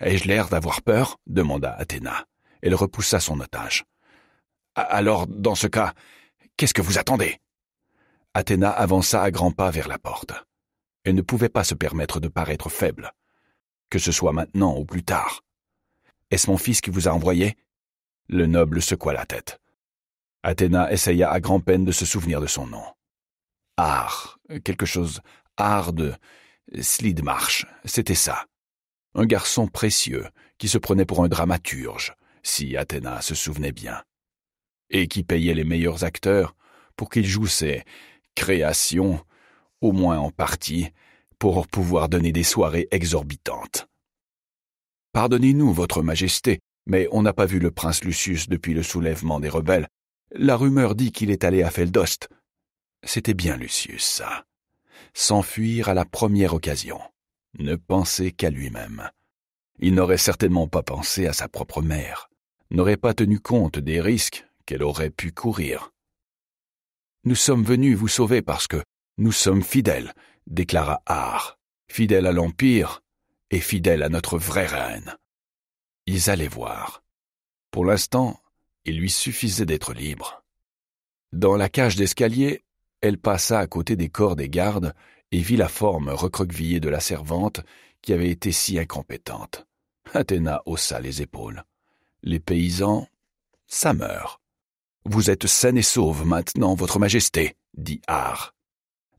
Ai-je l'air d'avoir peur demanda Athéna. Elle repoussa son otage. Alors, dans ce cas, qu'est-ce que vous attendez Athéna avança à grands pas vers la porte. Elle ne pouvait pas se permettre de paraître faible, que ce soit maintenant ou plus tard. Est-ce mon fils qui vous a envoyé Le noble secoua la tête. Athéna essaya à grand-peine de se souvenir de son nom art, quelque chose art de Slidmarsh, c'était ça. Un garçon précieux qui se prenait pour un dramaturge, si Athéna se souvenait bien, et qui payait les meilleurs acteurs pour qu'ils jouent ses créations, au moins en partie, pour pouvoir donner des soirées exorbitantes. Pardonnez-nous, Votre Majesté, mais on n'a pas vu le prince Lucius depuis le soulèvement des rebelles. La rumeur dit qu'il est allé à Feldost, c'était bien Lucius, ça. S'enfuir à la première occasion. Ne penser qu'à lui-même. Il n'aurait certainement pas pensé à sa propre mère, n'aurait pas tenu compte des risques qu'elle aurait pu courir. Nous sommes venus vous sauver parce que nous sommes fidèles, déclara Har, fidèles à l'Empire et fidèles à notre vraie reine. Ils allaient voir. Pour l'instant, il lui suffisait d'être libre. Dans la cage d'escalier, elle passa à côté des corps des gardes et vit la forme recroquevillée de la servante qui avait été si incompétente. Athéna haussa les épaules. Les paysans. Ça meurt. Vous êtes saine et sauve maintenant, Votre Majesté, dit Ar.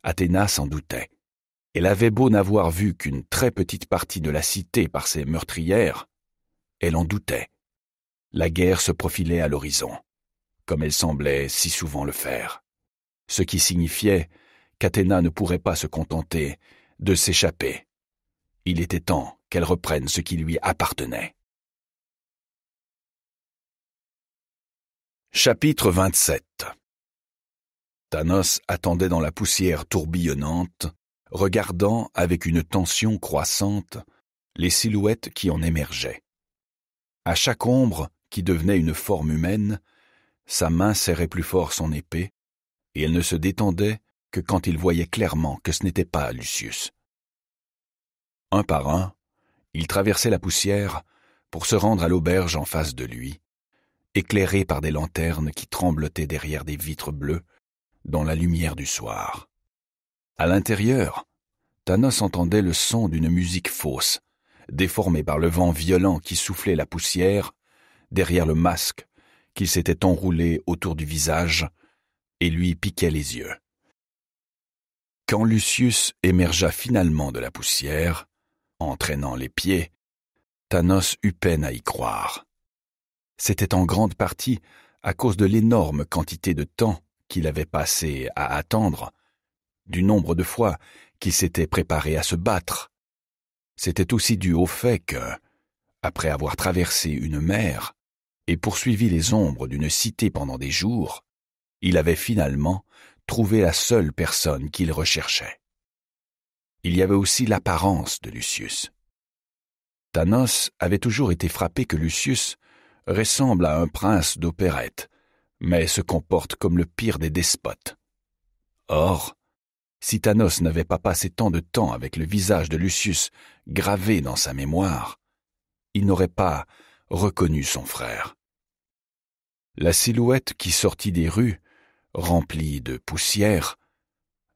Athéna s'en doutait. Elle avait beau n'avoir vu qu'une très petite partie de la cité par ses meurtrières, elle en doutait. La guerre se profilait à l'horizon, comme elle semblait si souvent le faire ce qui signifiait
qu'Athéna ne pourrait pas se contenter de s'échapper. Il était temps qu'elle reprenne ce qui lui appartenait. Chapitre 27 Thanos attendait dans la poussière
tourbillonnante, regardant avec une tension croissante les silhouettes qui en émergeaient. À chaque ombre qui devenait une forme humaine, sa main serrait plus fort son épée, et elle ne se détendait que quand il voyait clairement que ce n'était pas Lucius. Un par un, il traversait la poussière pour se rendre à l'auberge en face de lui, éclairée par des lanternes qui tremblotaient derrière des vitres bleues dans la lumière du soir. À l'intérieur, Thanos entendait le son d'une musique fausse, déformée par le vent violent qui soufflait la poussière derrière le masque qui s'était enroulé autour du visage et lui piquait les yeux. Quand Lucius émergea finalement de la poussière, entraînant les pieds, Thanos eut peine à y croire. C'était en grande partie à cause de l'énorme quantité de temps qu'il avait passé à attendre, du nombre de fois qu'il s'était préparé à se battre. C'était aussi dû au fait que, après avoir traversé une mer et poursuivi les ombres d'une cité pendant des jours, il avait finalement trouvé la seule personne qu'il recherchait. Il y avait aussi l'apparence de Lucius. Thanos avait toujours été frappé que Lucius ressemble à un prince d'opérette, mais se comporte comme le pire des despotes. Or, si Thanos n'avait pas passé tant de temps avec le visage de Lucius gravé dans sa mémoire, il n'aurait pas reconnu son frère. La silhouette qui sortit des rues rempli de poussière,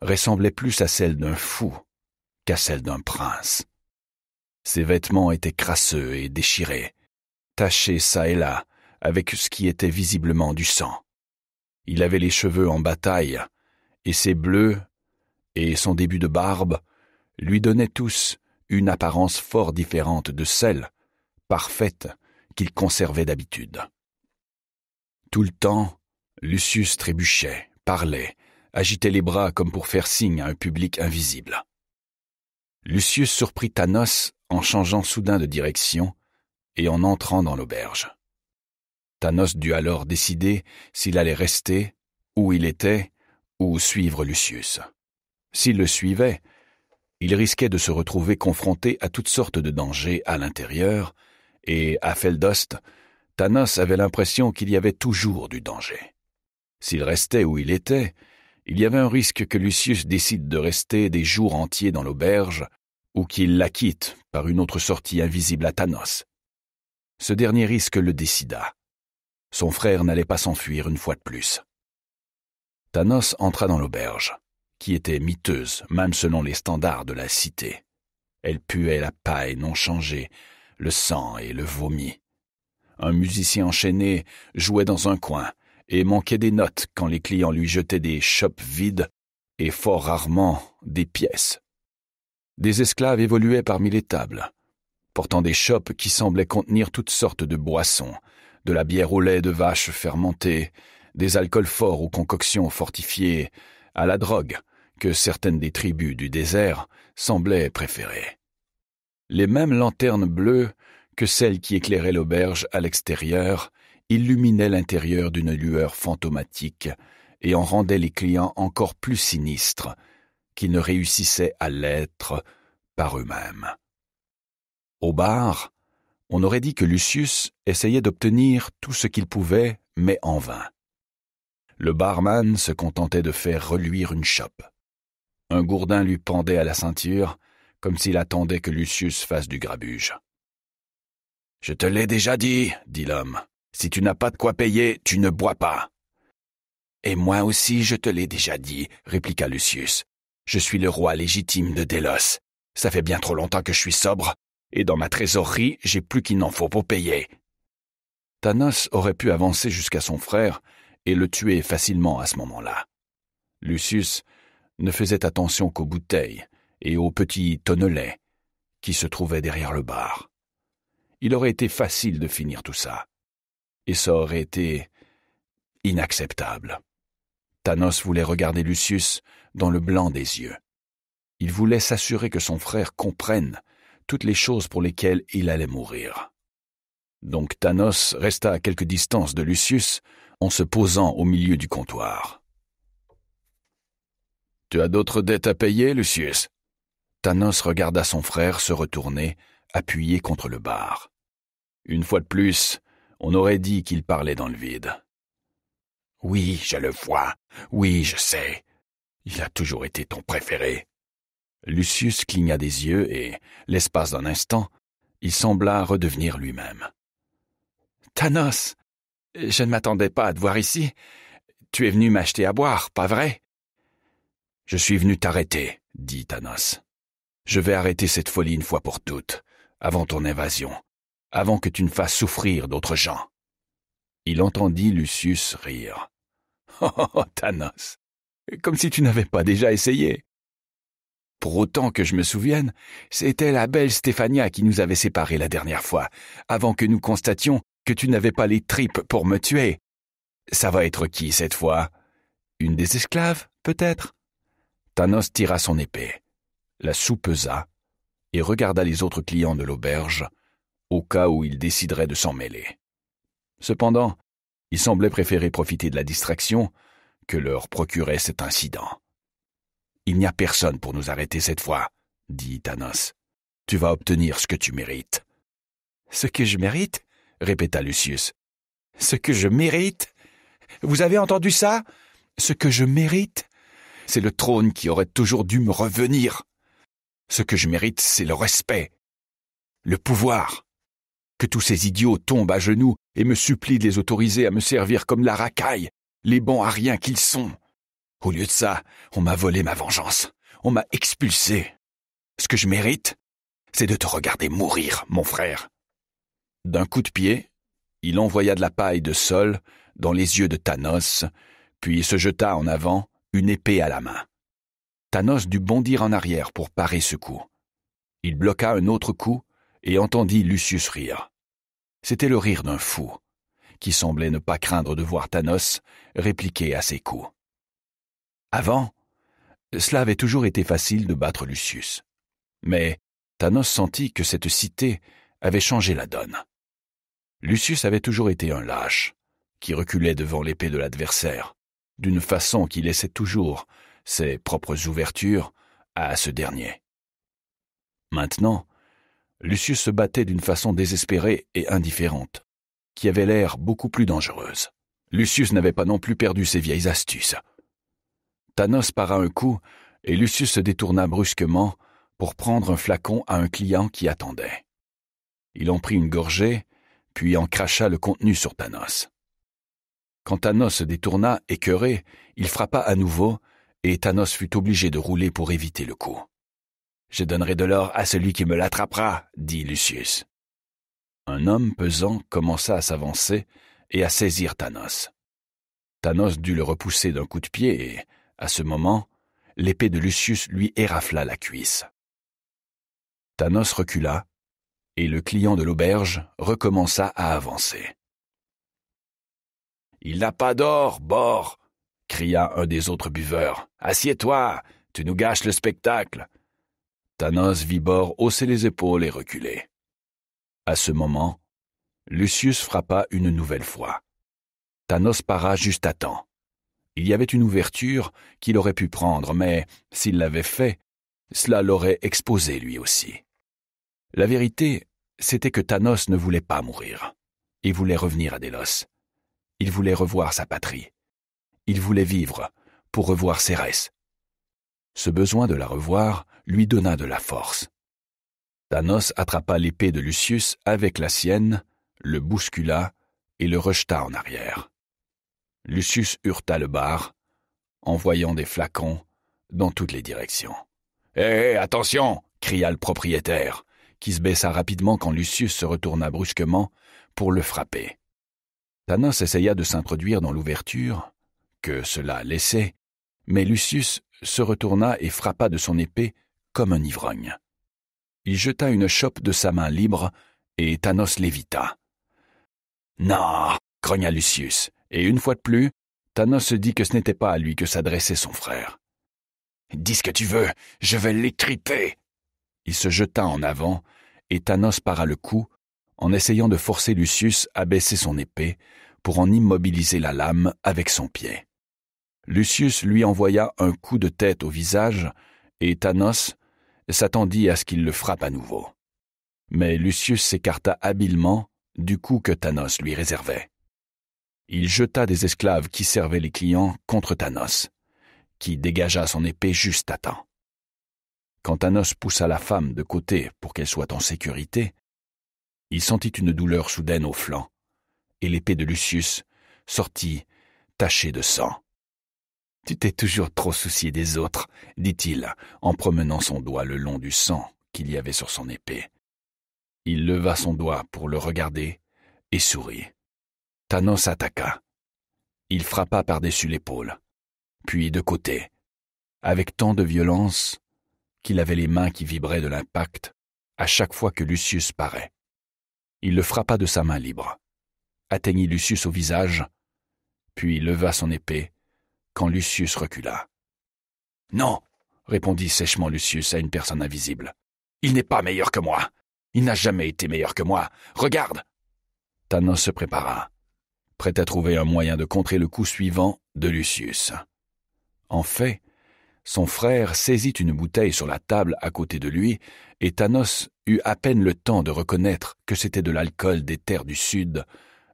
ressemblait plus à celle d'un fou qu'à celle d'un prince. Ses vêtements étaient crasseux et déchirés, tachés çà et là avec ce qui était visiblement du sang. Il avait les cheveux en bataille, et ses bleus, et son début de barbe, lui donnaient tous une apparence fort différente de celle, parfaite, qu'il conservait d'habitude. Tout le temps, Lucius trébuchait, parlait, agitait les bras comme pour faire signe à un public invisible. Lucius surprit Thanos en changeant soudain de direction et en entrant dans l'auberge. Thanos dut alors décider s'il allait rester, où il était, ou suivre Lucius. S'il le suivait, il risquait de se retrouver confronté à toutes sortes de dangers à l'intérieur, et à Feldost, Thanos avait l'impression qu'il y avait toujours du danger. S'il restait où il était, il y avait un risque que Lucius décide de rester des jours entiers dans l'auberge, ou qu'il la quitte par une autre sortie invisible à Thanos. Ce dernier risque le décida. Son frère n'allait pas s'enfuir une fois de plus. Thanos entra dans l'auberge, qui était miteuse, même selon les standards de la cité. Elle puait la paille non changée, le sang et le vomi. Un musicien enchaîné jouait dans un coin, et manquait des notes quand les clients lui jetaient des chopes vides et fort rarement des pièces. Des esclaves évoluaient parmi les tables, portant des chopes qui semblaient contenir toutes sortes de boissons, de la bière au lait de vache fermentée, des alcools forts ou concoctions fortifiées, à la drogue que certaines des tribus du désert semblaient préférer. Les mêmes lanternes bleues que celles qui éclairaient l'auberge à l'extérieur illuminait l'intérieur d'une lueur fantomatique et en rendait les clients encore plus sinistres, qui ne réussissaient à l'être par eux-mêmes. Au bar, on aurait dit que Lucius essayait d'obtenir tout ce qu'il pouvait, mais en vain. Le barman se contentait de faire reluire une chope. Un gourdin lui pendait à la ceinture, comme s'il attendait que Lucius fasse du grabuge. Je te l'ai déjà dit, dit l'homme. Si tu n'as pas de quoi payer, tu ne bois pas. Et moi aussi, je te l'ai déjà dit, répliqua Lucius. Je suis le roi légitime de Délos. Ça fait bien trop longtemps que je suis sobre, et dans ma trésorerie, j'ai plus qu'il n'en faut pour payer. Thanos aurait pu avancer jusqu'à son frère et le tuer facilement à ce moment-là. Lucius ne faisait attention qu'aux bouteilles et aux petits tonnelets qui se trouvaient derrière le bar. Il aurait été facile de finir tout ça et ça aurait été inacceptable. Thanos voulait regarder Lucius dans le blanc des yeux. Il voulait s'assurer que son frère comprenne toutes les choses pour lesquelles il allait mourir. Donc Thanos resta à quelque distance de Lucius en se posant au milieu du comptoir. Tu as d'autres dettes à payer, Lucius Thanos regarda son frère se retourner, appuyé contre le bar. Une fois de plus, on aurait dit qu'il parlait dans le vide. Oui, je le vois. Oui, je sais. Il a toujours été ton préféré. Lucius cligna des yeux et, l'espace d'un instant, il sembla redevenir lui-même. Thanos Je ne m'attendais pas à te voir ici. Tu es venu m'acheter à boire, pas vrai Je suis venu t'arrêter, dit Thanos. Je vais arrêter cette folie une fois pour toutes, avant ton invasion, avant que tu ne fasses souffrir d'autres gens. Il entendit Lucius rire. Oh, oh, oh, Thanos, comme si tu n'avais pas déjà essayé. Pour autant que je me souvienne, c'était la belle Stéphania qui nous avait séparés la dernière fois, avant que nous constations que tu n'avais pas les tripes pour me tuer. Ça va être qui cette fois Une des esclaves, peut-être Thanos tira son épée, la soupesa et regarda les autres clients de l'auberge au cas où ils déciderait de s'en mêler. Cependant, ils semblaient préférer profiter de la distraction que leur procurait cet incident. Il n'y a personne pour nous arrêter cette fois, dit Thanos. Tu vas obtenir ce que tu mérites. Ce que je mérite répéta Lucius. Ce que je mérite Vous avez entendu ça Ce que je mérite C'est le trône qui aurait toujours dû me revenir. Ce que je mérite, c'est le respect, le pouvoir, que tous ces idiots tombent à genoux et me supplient de les autoriser à me servir comme la racaille, les bons à rien qu'ils sont. Au lieu de ça, on m'a volé ma vengeance, on m'a expulsé. Ce que je mérite, c'est de te regarder mourir, mon frère. D'un coup de pied, il envoya de la paille de sol dans les yeux de Thanos, puis se jeta en avant, une épée à la main. Thanos dut bondir en arrière pour parer ce coup. Il bloqua un autre coup, et entendit Lucius rire. C'était le rire d'un fou, qui semblait ne pas craindre de voir Thanos répliquer à ses coups. Avant, cela avait toujours été facile de battre Lucius. Mais Thanos sentit que cette cité avait changé la donne. Lucius avait toujours été un lâche, qui reculait devant l'épée de l'adversaire, d'une façon qui laissait toujours ses propres ouvertures à ce dernier. Maintenant, Lucius se battait d'une façon désespérée et indifférente, qui avait l'air beaucoup plus dangereuse. Lucius n'avait pas non plus perdu ses vieilles astuces. Thanos para un coup, et Lucius se détourna brusquement pour prendre un flacon à un client qui attendait. Il en prit une gorgée, puis en cracha le contenu sur Thanos. Quand Thanos se détourna, écœuré, il frappa à nouveau, et Thanos fut obligé de rouler pour éviter le coup. Je donnerai de l'or à celui qui me l'attrapera, dit Lucius. Un homme pesant commença à s'avancer et à saisir Thanos. Thanos dut le repousser d'un coup de pied et, à ce moment, l'épée de Lucius lui érafla la cuisse. Thanos recula, et le client de l'auberge recommença à avancer. Il n'a pas d'or, bord cria un des autres buveurs. Assieds-toi, tu nous gâches le spectacle. Thanos vit hausser les épaules et reculer. À ce moment, Lucius frappa une nouvelle fois. Thanos para juste à temps. Il y avait une ouverture qu'il aurait pu prendre, mais s'il l'avait fait, cela l'aurait exposé lui aussi. La vérité, c'était que Thanos ne voulait pas mourir. Il voulait revenir à Delos. Il voulait revoir sa patrie. Il voulait vivre pour revoir Cérès. Ce besoin de la revoir lui donna de la force. Thanos attrapa l'épée de Lucius avec la sienne, le bouscula et le rejeta en arrière. Lucius hurta le bar, envoyant des flacons dans toutes les directions. Hé, attention cria le propriétaire, qui se baissa rapidement quand Lucius se retourna brusquement pour le frapper. Thanos essaya de s'introduire dans l'ouverture, que cela laissait, mais Lucius se retourna et frappa de son épée comme un ivrogne. Il jeta une chope de sa main libre et Thanos l'évita. Non, grogna Lucius, et une fois de plus, Thanos se dit que ce n'était pas à lui que s'adressait son frère. Dis ce que tu veux, je vais l'étriper. Il se jeta en avant, et Thanos para le coup, en essayant de forcer Lucius à baisser son épée pour en immobiliser la lame avec son pied. Lucius lui envoya un coup de tête au visage, et Thanos, s'attendit à ce qu'il le frappe à nouveau. Mais Lucius s'écarta habilement du coup que Thanos lui réservait. Il jeta des esclaves qui servaient les clients contre Thanos, qui dégagea son épée juste à temps. Quand Thanos poussa la femme de côté pour qu'elle soit en sécurité, il sentit une douleur soudaine au flanc, et l'épée de Lucius sortit tachée de sang. Tu t'es toujours trop soucié des autres, dit-il, en promenant son doigt le long du sang qu'il y avait sur son épée. Il leva son doigt pour le regarder et sourit. Thanos attaqua. Il frappa par-dessus l'épaule, puis de côté, avec tant de violence qu'il avait les mains qui vibraient de l'impact à chaque fois que Lucius paraît. Il le frappa de sa main libre, atteignit Lucius au visage, puis leva son épée quand Lucius recula. Non, répondit sèchement Lucius à une personne invisible. Il n'est pas meilleur que moi. Il n'a jamais été meilleur que moi. Regarde. Thanos se prépara, prêt à trouver un moyen de contrer le coup suivant de Lucius. En fait, son frère saisit une bouteille sur la table à côté de lui, et Thanos eut à peine le temps de reconnaître que c'était de l'alcool des terres du Sud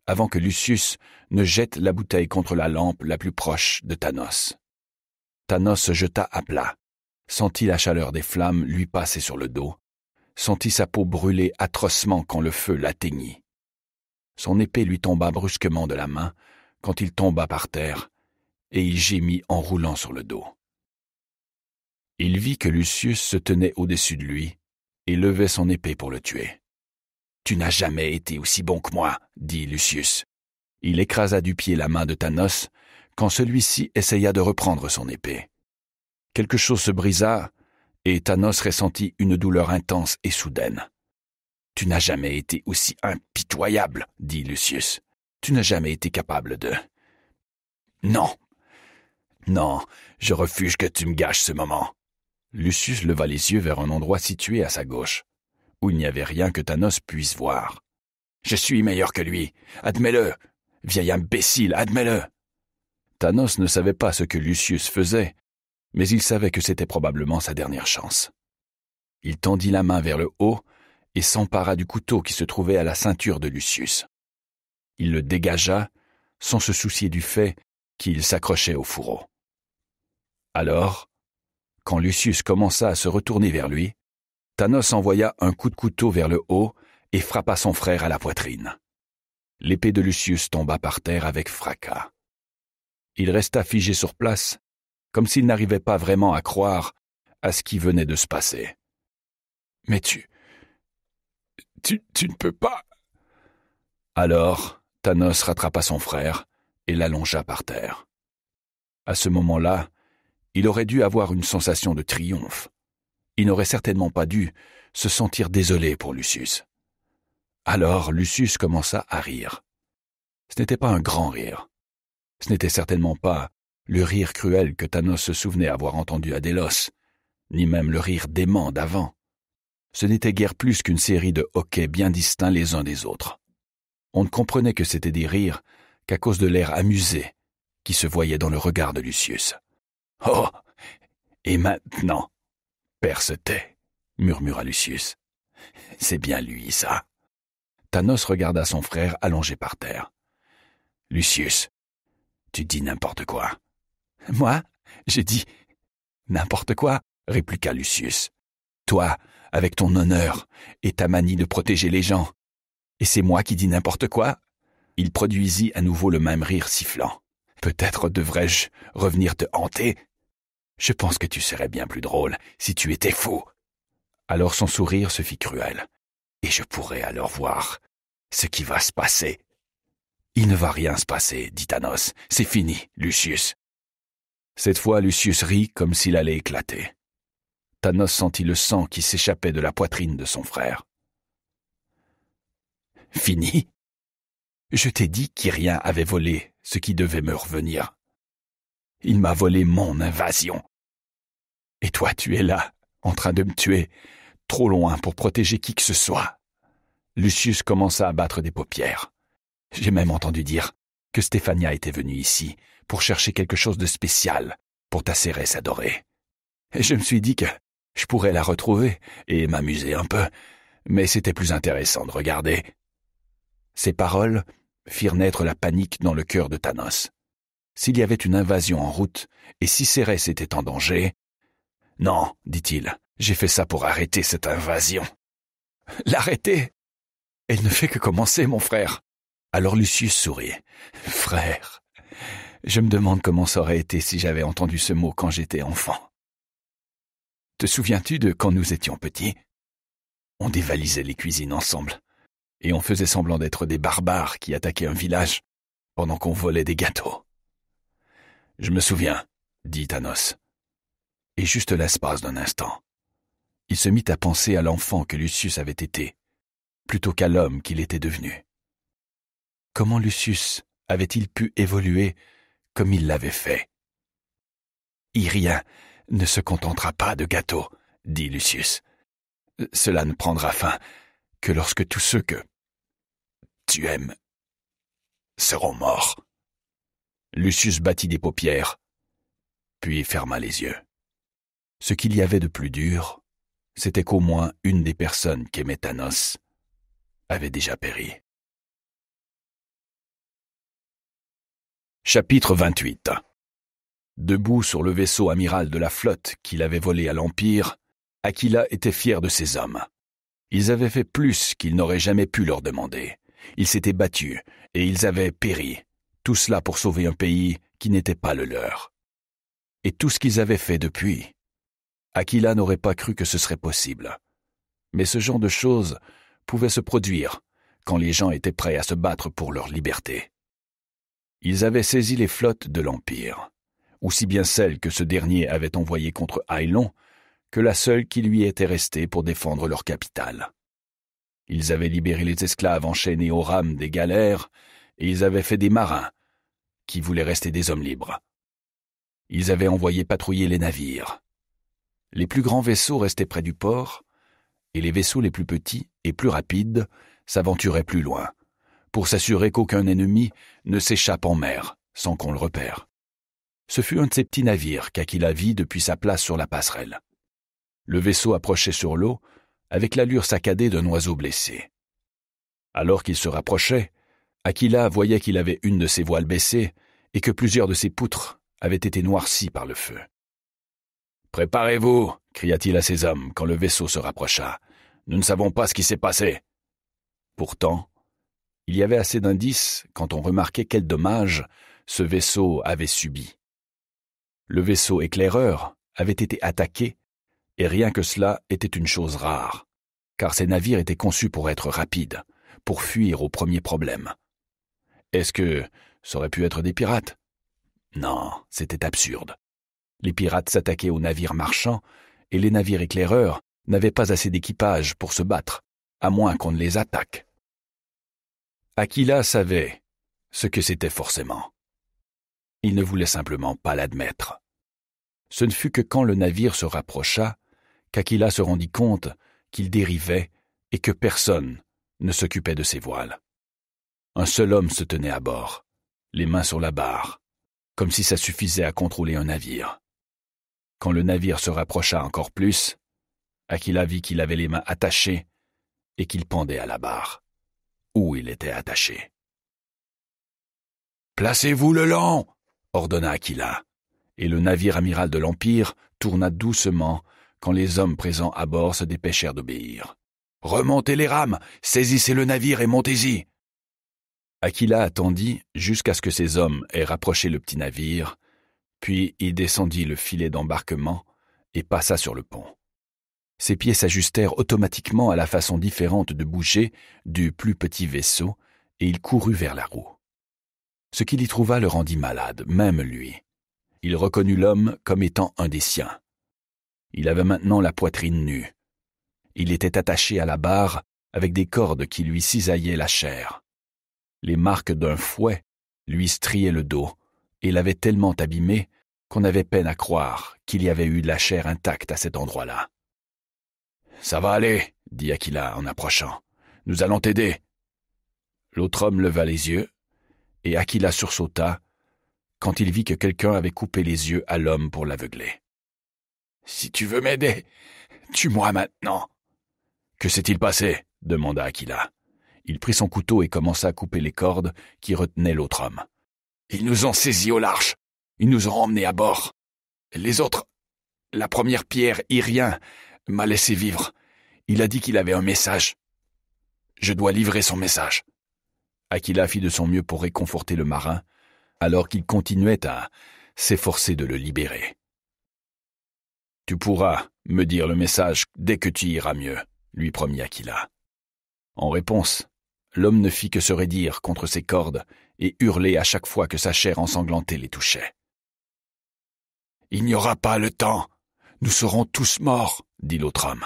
avant que Lucius ne jette la bouteille contre la lampe la plus proche de Thanos. Thanos se jeta à plat, sentit la chaleur des flammes lui passer sur le dos, sentit sa peau brûler atrocement quand le feu l'atteignit. Son épée lui tomba brusquement de la main quand il tomba par terre, et il gémit en roulant sur le dos. Il vit que Lucius se tenait au-dessus de lui et levait son épée pour le tuer. Tu n'as jamais été aussi bon que moi, dit Lucius. Il écrasa du pied la main de Thanos quand celui-ci essaya de reprendre son épée. Quelque chose se brisa, et Thanos ressentit une douleur intense et soudaine. Tu n'as jamais été aussi impitoyable, dit Lucius. Tu n'as jamais été capable de. Non. Non, je refuse que tu me gâches ce moment. Lucius leva les yeux vers un endroit situé à sa gauche où il n'y avait rien que Thanos puisse voir. Je suis meilleur que lui. Admets-le. Vieil imbécile, admets-le. Thanos ne savait pas ce que Lucius faisait, mais il savait que c'était probablement sa dernière chance. Il tendit la main vers le haut et s'empara du couteau qui se trouvait à la ceinture de Lucius. Il le dégagea, sans se soucier du fait qu'il s'accrochait au fourreau. Alors, quand Lucius commença à se retourner vers lui, Thanos envoya un coup de couteau vers le haut et frappa son frère à la poitrine. L'épée de Lucius tomba par terre avec fracas. Il resta figé sur place, comme s'il n'arrivait pas vraiment à croire à ce qui venait de se passer. Mais tu. Tu, tu ne peux pas. Alors, Thanos rattrapa son frère et l'allongea par terre. À ce moment-là, il aurait dû avoir une sensation de triomphe il n'aurait certainement pas dû se sentir désolé pour Lucius. Alors Lucius commença à rire. Ce n'était pas un grand rire. Ce n'était certainement pas le rire cruel que Thanos se souvenait avoir entendu à Delos, ni même le rire dément d'avant. Ce n'était guère plus qu'une série de hoquets bien distincts les uns des autres. On ne comprenait que c'était des rires qu'à cause de l'air amusé qui se voyait dans le regard de Lucius. Oh Et maintenant père se tait, murmura Lucius. (laughs) C'est bien lui, ça. Thanos regarda son frère allongé par terre. Lucius, tu dis n'importe quoi. (laughs) Moi, j'ai dit n'importe quoi, répliqua Lucius. Toi, avec ton honneur et ta manie de protéger les gens. Et c'est moi qui dis n'importe quoi Il produisit à nouveau le même rire sifflant. Peut-être devrais-je revenir te hanter je pense que tu serais bien plus drôle si tu étais fou. Alors son sourire se fit cruel. Et je pourrais alors voir ce qui va se passer. Il ne va rien se passer, dit Thanos. C'est fini, Lucius. Cette fois, Lucius rit comme s'il allait éclater. Thanos sentit le sang qui s'échappait de la poitrine de son frère.
Fini Je t'ai dit rien avait volé ce qui devait me revenir. Il m'a volé mon invasion. Et toi, tu
es là, en train de me tuer, trop loin pour protéger qui que ce soit. Lucius commença à battre des paupières. J'ai même entendu dire que Stéphania était venue ici pour chercher quelque chose de spécial pour ta Cérès adorée. »« Et je me suis dit que je pourrais la retrouver et m'amuser un peu, mais c'était plus intéressant de regarder. Ces paroles firent naître la panique dans le cœur de Thanos s'il y avait une invasion en route et si Cérès était en danger. Non, dit-il, j'ai fait ça pour arrêter cette invasion.
L'arrêter
Elle ne fait que commencer, mon frère. Alors Lucius sourit. Frère. Je me demande comment ça aurait été si j'avais entendu ce mot quand j'étais enfant. Te souviens-tu de quand nous étions petits On dévalisait les cuisines ensemble, et on faisait semblant d'être des barbares qui attaquaient un village pendant qu'on volait des gâteaux. Je me souviens, dit Thanos. Et juste l'espace d'un instant. Il se mit à penser à l'enfant que Lucius avait été, plutôt qu'à l'homme qu'il était devenu. Comment Lucius avait-il pu évoluer comme il l'avait fait Irien ne se contentera pas de gâteaux, dit Lucius. Cela ne prendra fin que lorsque tous ceux que tu aimes seront morts. Lucius battit des paupières, puis ferma les yeux. Ce qu'il y avait de
plus dur, c'était qu'au moins une des personnes qu'aimait Thanos avait déjà péri. Chapitre 28 Debout sur le vaisseau amiral de la flotte qu'il avait volé à
l'Empire, Aquila était fier de ses hommes. Ils avaient fait plus qu'il n'aurait jamais pu leur demander. Ils s'étaient battus, et ils avaient péri, tout cela pour sauver un pays qui n'était pas le leur. Et tout ce qu'ils avaient fait depuis. Aquila n'aurait pas cru que ce serait possible. Mais ce genre de choses pouvait se produire quand les gens étaient prêts à se battre pour leur liberté. Ils avaient saisi les flottes de l'Empire, aussi bien celles que ce dernier avait envoyées contre Ailon que la seule qui lui était restée pour défendre leur capitale. Ils avaient libéré les esclaves enchaînés aux rames des galères ils avaient fait des marins, qui voulaient rester des hommes libres. Ils avaient envoyé patrouiller les navires. Les plus grands vaisseaux restaient près du port, et les vaisseaux les plus petits et plus rapides s'aventuraient plus loin, pour s'assurer qu'aucun ennemi ne s'échappe en mer sans qu'on le repère. Ce fut un de ces petits navires qu'Aquila vit depuis sa place sur la passerelle. Le vaisseau approchait sur l'eau, avec l'allure saccadée d'un oiseau blessé. Alors qu'il se rapprochait, Aquila voyait qu'il avait une de ses voiles baissées et que plusieurs de ses poutres avaient été noircies par le feu. Préparez-vous, cria-t-il à ses hommes quand le vaisseau se rapprocha. Nous ne savons pas ce qui s'est passé. Pourtant, il y avait assez d'indices quand on remarquait quel dommage ce vaisseau avait subi. Le vaisseau éclaireur avait été attaqué, et rien que cela était une chose rare, car ces navires étaient conçus pour être rapides, pour fuir au premier problème, est-ce que ça aurait pu être des pirates Non, c'était absurde. Les pirates s'attaquaient aux navires marchands, et les navires éclaireurs n'avaient pas assez d'équipage pour se battre, à moins qu'on ne les attaque. Aquila savait ce que c'était forcément. Il ne voulait simplement pas l'admettre. Ce ne fut que quand le navire se rapprocha qu'Aquila se rendit compte qu'il dérivait et que personne ne s'occupait de ses voiles. Un seul homme se tenait à bord, les mains sur la barre, comme si ça suffisait à contrôler un navire. Quand le navire se rapprocha encore plus, Aquila vit qu'il avait les mains attachées et qu'il pendait à la barre, où il était attaché. Placez-vous le long ordonna Aquila, et le navire amiral de l'Empire tourna doucement quand les hommes présents à bord se dépêchèrent d'obéir. Remontez les rames, saisissez le navire et montez-y. Aquila attendit jusqu'à ce que ses hommes aient rapproché le petit navire, puis il descendit le filet d'embarquement et passa sur le pont. Ses pieds s'ajustèrent automatiquement à la façon différente de bouger du plus petit vaisseau, et il courut vers la roue. Ce qu'il y trouva le rendit malade, même lui. Il reconnut l'homme comme étant un des siens. Il avait maintenant la poitrine nue. Il était attaché à la barre avec des cordes qui lui cisaillaient la chair les marques d'un fouet, lui striaient le dos et l'avaient tellement abîmé qu'on avait peine à croire qu'il y avait eu de la chair intacte à cet endroit-là. Ça va aller, dit Aquila en approchant. Nous allons t'aider. L'autre homme leva les yeux, et Aquila sursauta quand il vit que quelqu'un avait coupé les yeux à l'homme pour l'aveugler. Si tu veux m'aider, tue-moi maintenant. Que s'est-il passé demanda Aquila. Il prit son couteau et commença à couper les cordes qui retenaient l'autre homme. Ils nous ont saisis au large. Ils nous ont emmenés à bord. Les autres, la première pierre, Irien, m'a laissé vivre. Il a dit qu'il avait un message. Je dois livrer son message. Aquila fit de son mieux pour réconforter le marin, alors qu'il continuait à s'efforcer de le libérer. Tu pourras me dire le message dès que tu iras mieux, lui promit Aquila. En réponse, L'homme ne fit que se raidir contre ses cordes et hurler à chaque fois que sa chair ensanglantée les touchait. Il n'y aura pas le temps. Nous serons tous morts, dit l'autre homme.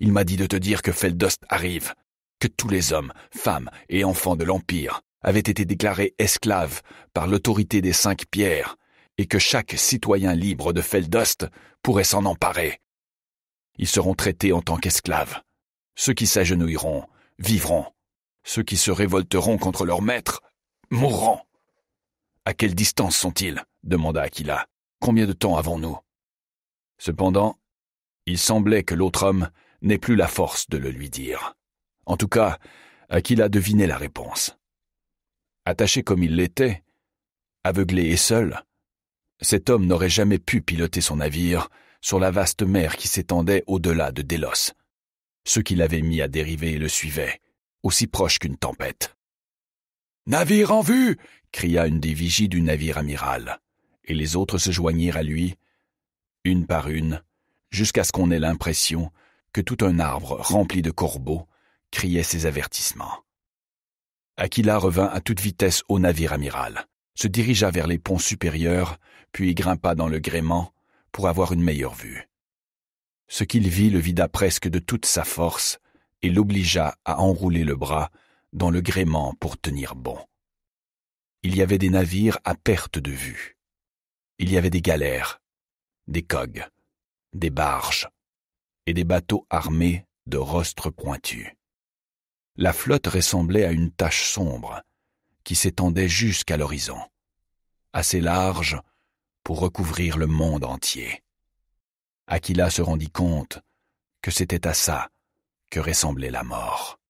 Il m'a dit de te dire que Feldost arrive, que tous les hommes, femmes et enfants de l'Empire avaient été déclarés esclaves par l'autorité des cinq pierres, et que chaque citoyen libre de Feldost pourrait s'en emparer. Ils seront traités en tant qu'esclaves. Ceux qui s'agenouilleront vivront, ceux qui se révolteront contre leur maître mourront. À quelle distance sont-ils demanda Aquila. Combien de temps avons-nous Cependant, il semblait que l'autre homme n'ait plus la force de le lui dire. En tout cas, Aquila devinait la réponse. Attaché comme il l'était, aveuglé et seul, cet homme n'aurait jamais pu piloter son navire sur la vaste mer qui s'étendait au-delà de Délos. Ceux qui l'avaient mis à dériver le suivaient, aussi proche qu'une tempête. Navire en vue cria une des vigies du navire amiral, et les autres se joignirent à lui, une par une, jusqu'à ce qu'on ait l'impression que tout un arbre rempli de corbeaux criait ses avertissements. Aquila revint à toute vitesse au navire amiral, se dirigea vers les ponts supérieurs, puis grimpa dans le gréement pour avoir une meilleure vue. Ce qu'il vit le vida presque de toute sa force, et l'obligea à enrouler le bras dans le gréement pour tenir bon. Il y avait des navires à perte de vue. Il y avait des galères, des cogs, des barges et des bateaux armés de rostres pointus. La flotte ressemblait à une tache sombre qui s'étendait jusqu'à l'horizon, assez large pour recouvrir le monde entier. Aquila se rendit compte que c'était à ça que ressemblait la mort.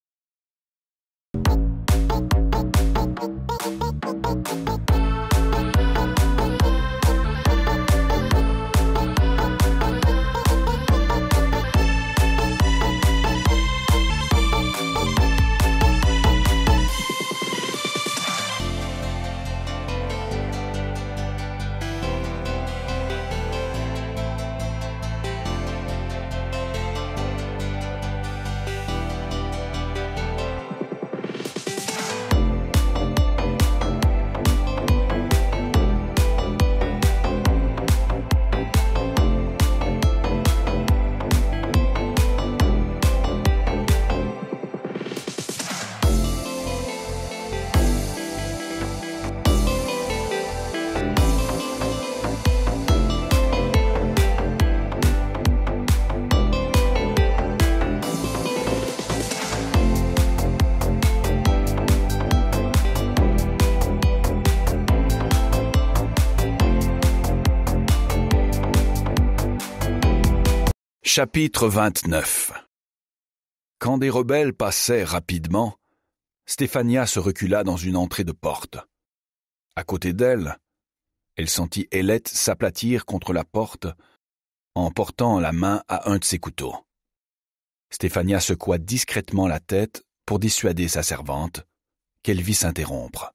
Chapitre 29 Quand des rebelles passaient rapidement, Stéphania se recula dans une entrée de porte. À côté d'elle, elle sentit Hélène s'aplatir contre la porte en portant la main à un de ses couteaux. Stéphania secoua discrètement la tête pour dissuader sa servante, qu'elle vit s'interrompre.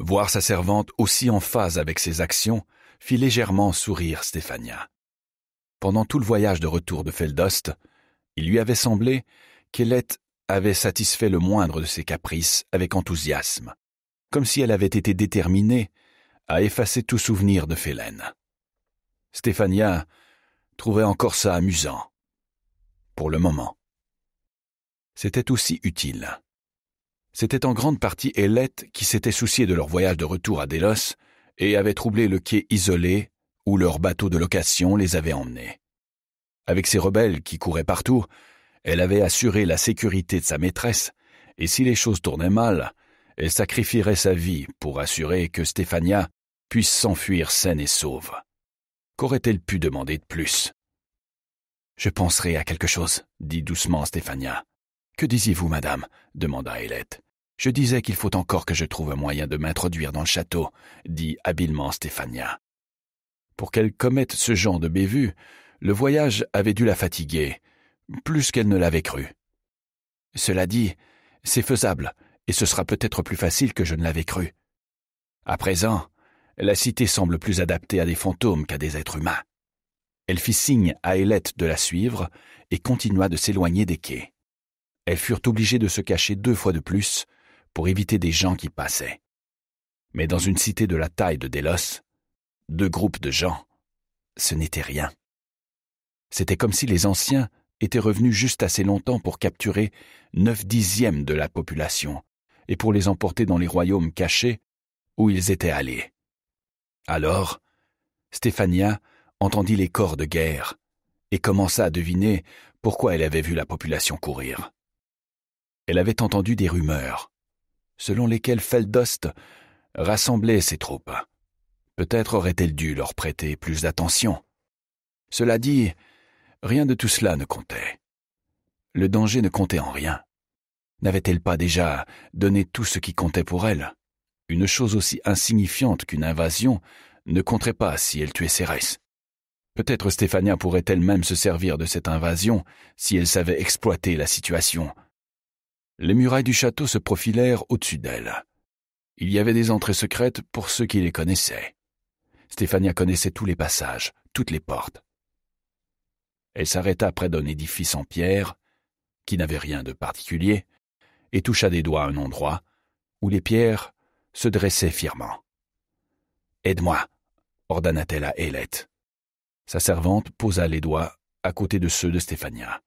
Voir sa servante aussi en phase avec ses actions fit légèrement sourire Stéphania. Pendant tout le voyage de retour de Feldost, il lui avait semblé qu'Elette avait satisfait le moindre de ses caprices avec enthousiasme, comme si elle avait été déterminée à effacer tout souvenir de Félène. Stéphania trouvait encore ça amusant. Pour le moment. C'était aussi utile. C'était en grande partie Elette qui s'était souciée de leur voyage de retour à Delos et avait troublé le quai isolé où leur bateau de location les avait emmenés. Avec ces rebelles qui couraient partout, elle avait assuré la sécurité de sa maîtresse, et si les choses tournaient mal, elle sacrifierait sa vie pour assurer que Stéphania puisse s'enfuir saine et sauve. Qu'aurait-elle pu demander de plus Je penserai à quelque chose, dit doucement Stéphania. Que disiez-vous, madame demanda Hélette. Je disais qu'il faut encore que je trouve un moyen de m'introduire dans le château, dit habilement Stéphania. Pour qu'elle commette ce genre de bévue, le voyage avait dû la fatiguer, plus qu'elle ne l'avait cru. Cela dit, c'est faisable, et ce sera peut-être plus facile que je ne l'avais cru. À présent, la cité semble plus adaptée à des fantômes qu'à des êtres humains. Elle fit signe à Elette de la suivre et continua de s'éloigner des quais. Elles furent obligées de se cacher deux fois de plus pour éviter des gens qui passaient. Mais dans une cité de la taille de Delos deux groupes de gens. Ce n'était rien. C'était comme si les anciens étaient revenus juste assez longtemps pour capturer neuf dixièmes de la population et pour les emporter dans les royaumes cachés où ils étaient allés. Alors, Stéphania entendit les corps de guerre et commença à deviner pourquoi elle avait vu la population courir. Elle avait entendu des rumeurs, selon lesquelles Feldost rassemblait ses troupes. Peut-être aurait-elle dû leur prêter plus d'attention. Cela dit, rien de tout cela ne comptait. Le danger ne comptait en rien. N'avait-elle pas déjà donné tout ce qui comptait pour elle Une chose aussi insignifiante qu'une invasion ne compterait pas si elle tuait Cérès. Peut-être Stéphania pourrait-elle même se servir de cette invasion si elle savait exploiter la situation. Les murailles du château se profilèrent au-dessus d'elle. Il y avait des entrées secrètes pour ceux qui les connaissaient. Stéphania connaissait tous les passages, toutes les portes. Elle s'arrêta près d'un édifice en pierre, qui n'avait rien de particulier, et toucha des doigts un endroit où les pierres se dressaient fièrement. Aide-moi, ordonna-t-elle à Ailette. Sa servante posa les doigts à côté de ceux de Stéphania.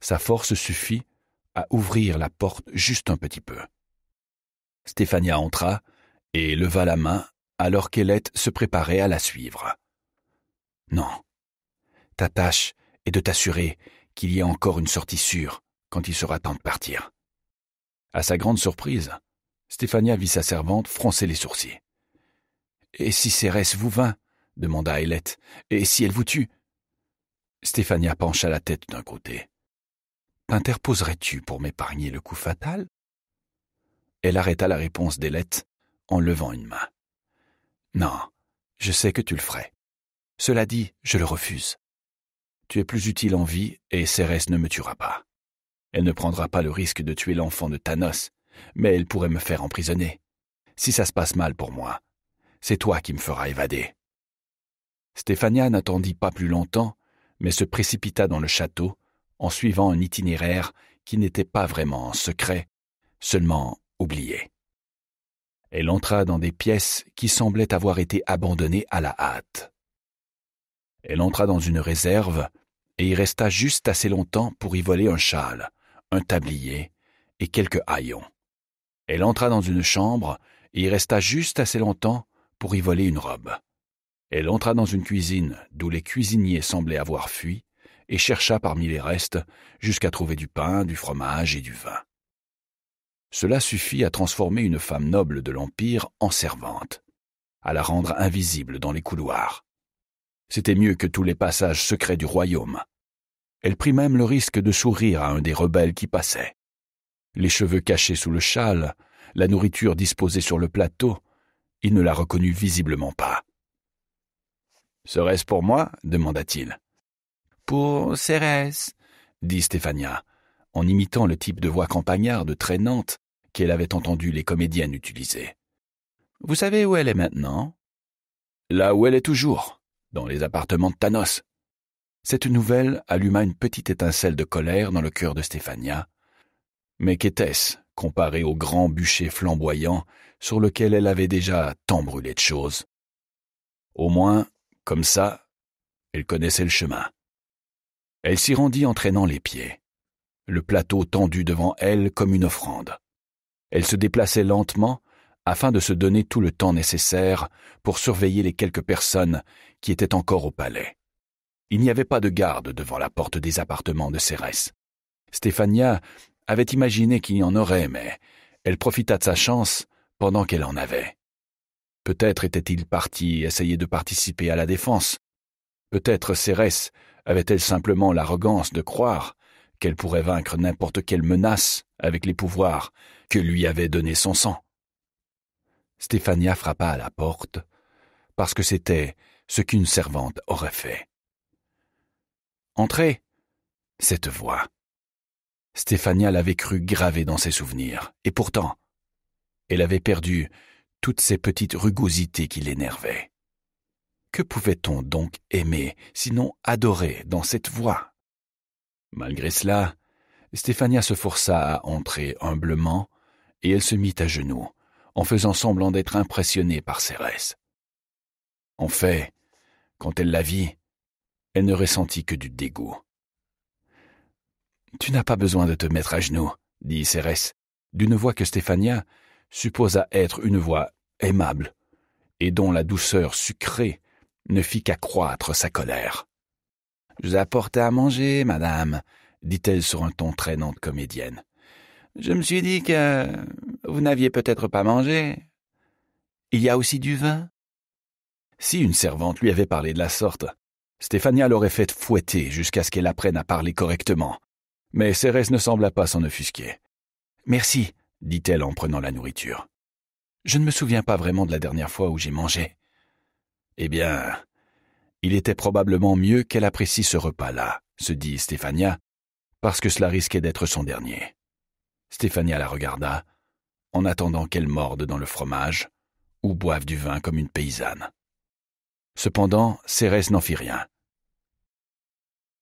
Sa force suffit à ouvrir la porte juste un petit peu. Stéphania entra et leva la main alors qu'Elette se préparait à la suivre. Non. Ta tâche est de t'assurer qu'il y a encore une sortie sûre quand il sera temps de partir. À sa grande surprise, Stéphania vit sa servante froncer les sourcils. Et si Cérès vous vint demanda Ailette. Et si elle vous tue Stéphania pencha la tête d'un côté. T'interposerais-tu pour m'épargner le coup fatal Elle arrêta la réponse d'Ailette en levant une main. Non, je sais que tu le ferais. Cela dit, je le refuse. Tu es plus utile en vie et Cérès ne me tuera pas. Elle ne prendra pas le risque de tuer l'enfant de Thanos, mais elle pourrait me faire emprisonner. Si ça se passe mal pour moi, c'est toi qui me feras évader. Stéphania n'attendit pas plus longtemps, mais se précipita dans le château, en suivant un itinéraire qui n'était pas vraiment secret, seulement oublié. Elle entra dans des pièces qui semblaient avoir été abandonnées à la hâte. Elle entra dans une réserve et y resta juste assez longtemps pour y voler un châle, un tablier et quelques haillons. Elle entra dans une chambre et y resta juste assez longtemps pour y voler une robe. Elle entra dans une cuisine d'où les cuisiniers semblaient avoir fui et chercha parmi les restes jusqu'à trouver du pain, du fromage et du vin. Cela suffit à transformer une femme noble de l'Empire en servante, à la rendre invisible dans les couloirs. C'était mieux que tous les passages secrets du royaume. Elle prit même le risque de sourire à un des rebelles qui passait. Les cheveux cachés sous le châle, la nourriture disposée sur le plateau, il ne la reconnut visiblement pas. Serait-ce pour moi demanda-t-il. Pour Cérès, dit Stéphania en imitant le type de voix campagnarde traînante qu'elle avait entendu les comédiennes utiliser. Vous savez où elle est maintenant Là où elle est toujours, dans les appartements de Thanos. Cette nouvelle alluma une petite étincelle de colère dans le cœur de Stéphania. Mais qu'était-ce comparé au grand bûcher flamboyant sur lequel elle avait déjà tant brûlé de choses Au moins, comme ça, elle connaissait le chemin. Elle s'y rendit en traînant les pieds le plateau tendu devant elle comme une offrande. Elle se déplaçait lentement afin de se donner tout le temps nécessaire pour surveiller les quelques personnes qui étaient encore au palais. Il n'y avait pas de garde devant la porte des appartements de Cérès. Stéphania avait imaginé qu'il y en aurait, mais elle profita de sa chance pendant qu'elle en avait. Peut-être était-il parti essayer de participer à la défense. Peut-être Cérès avait-elle simplement l'arrogance de croire qu'elle pourrait vaincre n'importe quelle menace avec les pouvoirs que lui avait donné son sang. Stéphania frappa à la porte, parce que c'était ce qu'une servante aurait fait. Entrez. Cette voix. Stéphania l'avait cru gravée dans ses souvenirs, et pourtant, elle avait perdu toutes ces petites rugosités qui l'énervaient. Que pouvait-on donc aimer, sinon adorer, dans cette voix Malgré cela, Stéphania se força à entrer humblement, et elle se mit à genoux, en faisant semblant d'être impressionnée par Cérès. En fait, quand elle la vit, elle ne ressentit que du dégoût. Tu n'as pas besoin de te mettre à genoux, dit Cérès, d'une voix que Stéphania supposa être une voix aimable, et dont la douceur sucrée ne fit qu'accroître sa colère. Je vous apportais à manger, madame, dit-elle sur un ton traînant de comédienne. Je me suis dit que vous n'aviez peut-être pas mangé. Il y a aussi du vin. Si une servante lui avait parlé de la sorte, Stéphania l'aurait fait fouetter jusqu'à ce qu'elle apprenne à parler correctement. Mais Cérès ne sembla pas s'en offusquer. Merci, dit-elle en prenant la nourriture. Je ne me souviens pas vraiment de la dernière fois où j'ai mangé. Eh bien, il était probablement mieux qu'elle apprécie ce repas-là, se dit Stéphania, parce que cela risquait d'être son dernier. Stéphania la regarda, en attendant qu'elle morde dans le fromage, ou boive du vin comme une paysanne. Cependant, Cérès n'en fit rien.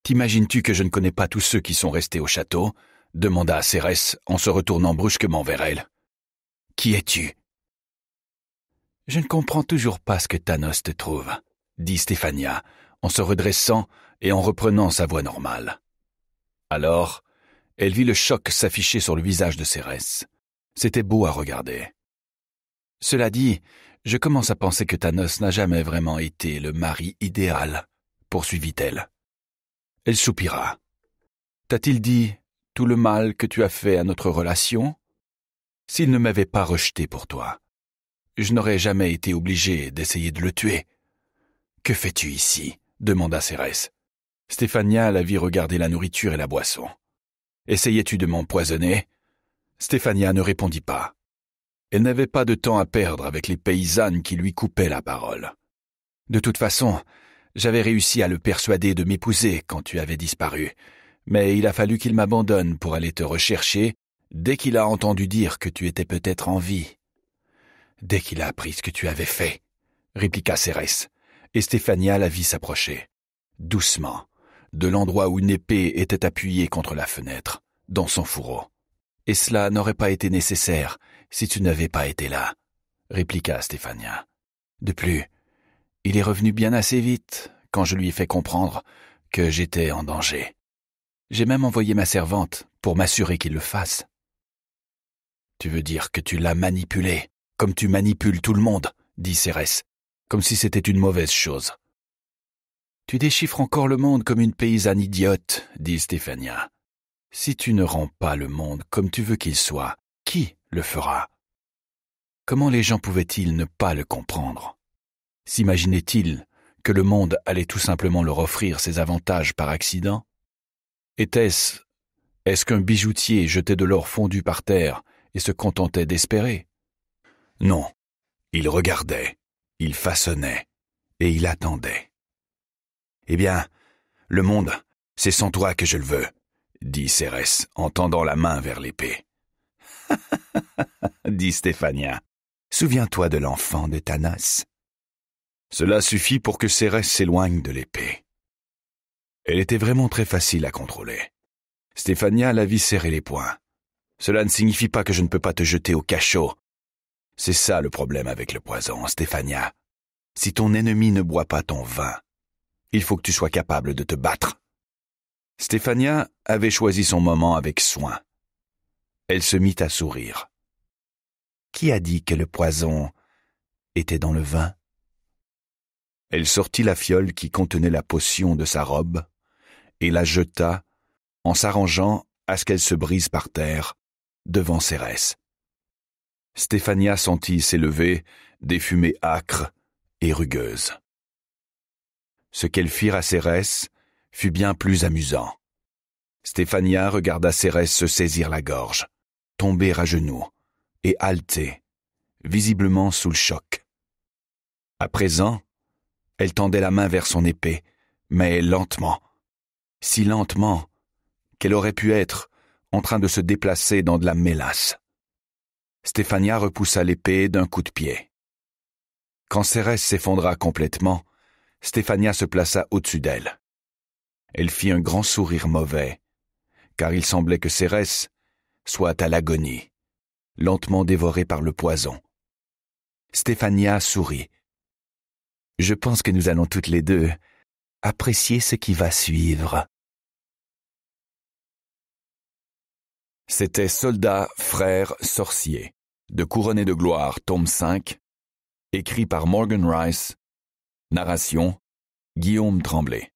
T'imagines-tu que je ne connais pas tous ceux qui sont restés au château demanda Cérès en se retournant brusquement vers elle. Qui es-tu Je ne comprends toujours pas ce que Thanos te trouve, dit Stéphania, en se redressant et en reprenant sa voix normale. Alors, elle vit le choc s'afficher sur le visage de Cérès. C'était beau à regarder. Cela dit, je commence à penser que Thanos n'a jamais vraiment été le mari idéal, poursuivit-elle. Elle soupira. T'a-t-il dit tout le mal que tu as fait à notre relation S'il ne m'avait pas rejeté pour toi, je n'aurais jamais été obligé d'essayer de le tuer. Que fais-tu ici demanda Cérès. Stéphania la vit regarder la nourriture et la boisson. Essayais-tu de m'empoisonner Stéphania ne répondit pas. Elle n'avait pas de temps à perdre avec les paysannes qui lui coupaient la parole. De toute façon, j'avais réussi à le persuader de m'épouser quand tu avais disparu, mais il a fallu qu'il m'abandonne pour aller te rechercher dès qu'il a entendu dire que tu étais peut-être en vie. Dès qu'il a appris ce que tu avais fait, répliqua Cérès et Stéphania la vit s'approcher, doucement, de l'endroit où une épée était appuyée contre la fenêtre, dans son fourreau. Et cela n'aurait pas été nécessaire si tu n'avais pas été là, répliqua Stéphania. De plus, il est revenu bien assez vite quand je lui ai fait comprendre que j'étais en danger. J'ai même envoyé ma servante pour m'assurer qu'il le fasse. Tu veux dire que tu l'as manipulé, comme tu manipules tout le monde, dit Cérès, comme si c'était une mauvaise chose. Tu déchiffres encore le monde comme une paysanne idiote, dit Stéphania. Si tu ne rends pas le monde comme tu veux qu'il soit, qui le fera Comment les gens pouvaient-ils ne pas le comprendre S'imaginaient-ils que le monde allait tout simplement leur offrir ses avantages par accident Était-ce Est-ce qu'un bijoutier jetait de l'or fondu par terre et se contentait d'espérer Non, il regardait, il façonnait, et il attendait. Eh bien, le monde, c'est sans toi que je le veux, dit Cérès en tendant la main vers l'épée. (laughs) dit Stéphania. Souviens-toi de l'enfant de Thanas. Cela suffit pour que Cérès s'éloigne de l'épée. Elle était vraiment très facile à contrôler. Stéphania la vit serrer les poings. Cela ne signifie pas que je ne peux pas te jeter au cachot, c'est ça le problème avec le poison, Stéphania. Si ton ennemi ne boit pas ton vin, il faut que tu sois capable de te battre. Stéphania avait choisi son moment avec soin. Elle se mit à sourire. Qui a dit que le poison était dans le vin Elle sortit la fiole qui contenait la potion de sa robe et la jeta en s'arrangeant à ce qu'elle se brise par terre devant Cérès. Stéphania sentit s'élever des fumées âcres et rugueuses. Ce qu'elles firent à Cérès fut bien plus amusant. Stéphania regarda Cérès se saisir la gorge, tomber à genoux et halter, visiblement sous le choc. À présent, elle tendait la main vers son épée, mais lentement, si lentement qu'elle aurait pu être en train de se déplacer dans de la mélasse. Stéphania repoussa l'épée d'un coup de pied. Quand Cérès s'effondra complètement, Stéphania se plaça au-dessus d'elle. Elle fit un grand sourire mauvais, car il semblait que Cérès soit à l'agonie, lentement dévorée par le poison. Stéphania sourit.
Je pense que nous allons toutes les deux apprécier ce qui va suivre. C'était soldat, frère, sorcier de Couronné de gloire, tome 5, écrit par Morgan Rice, narration Guillaume Tremblay.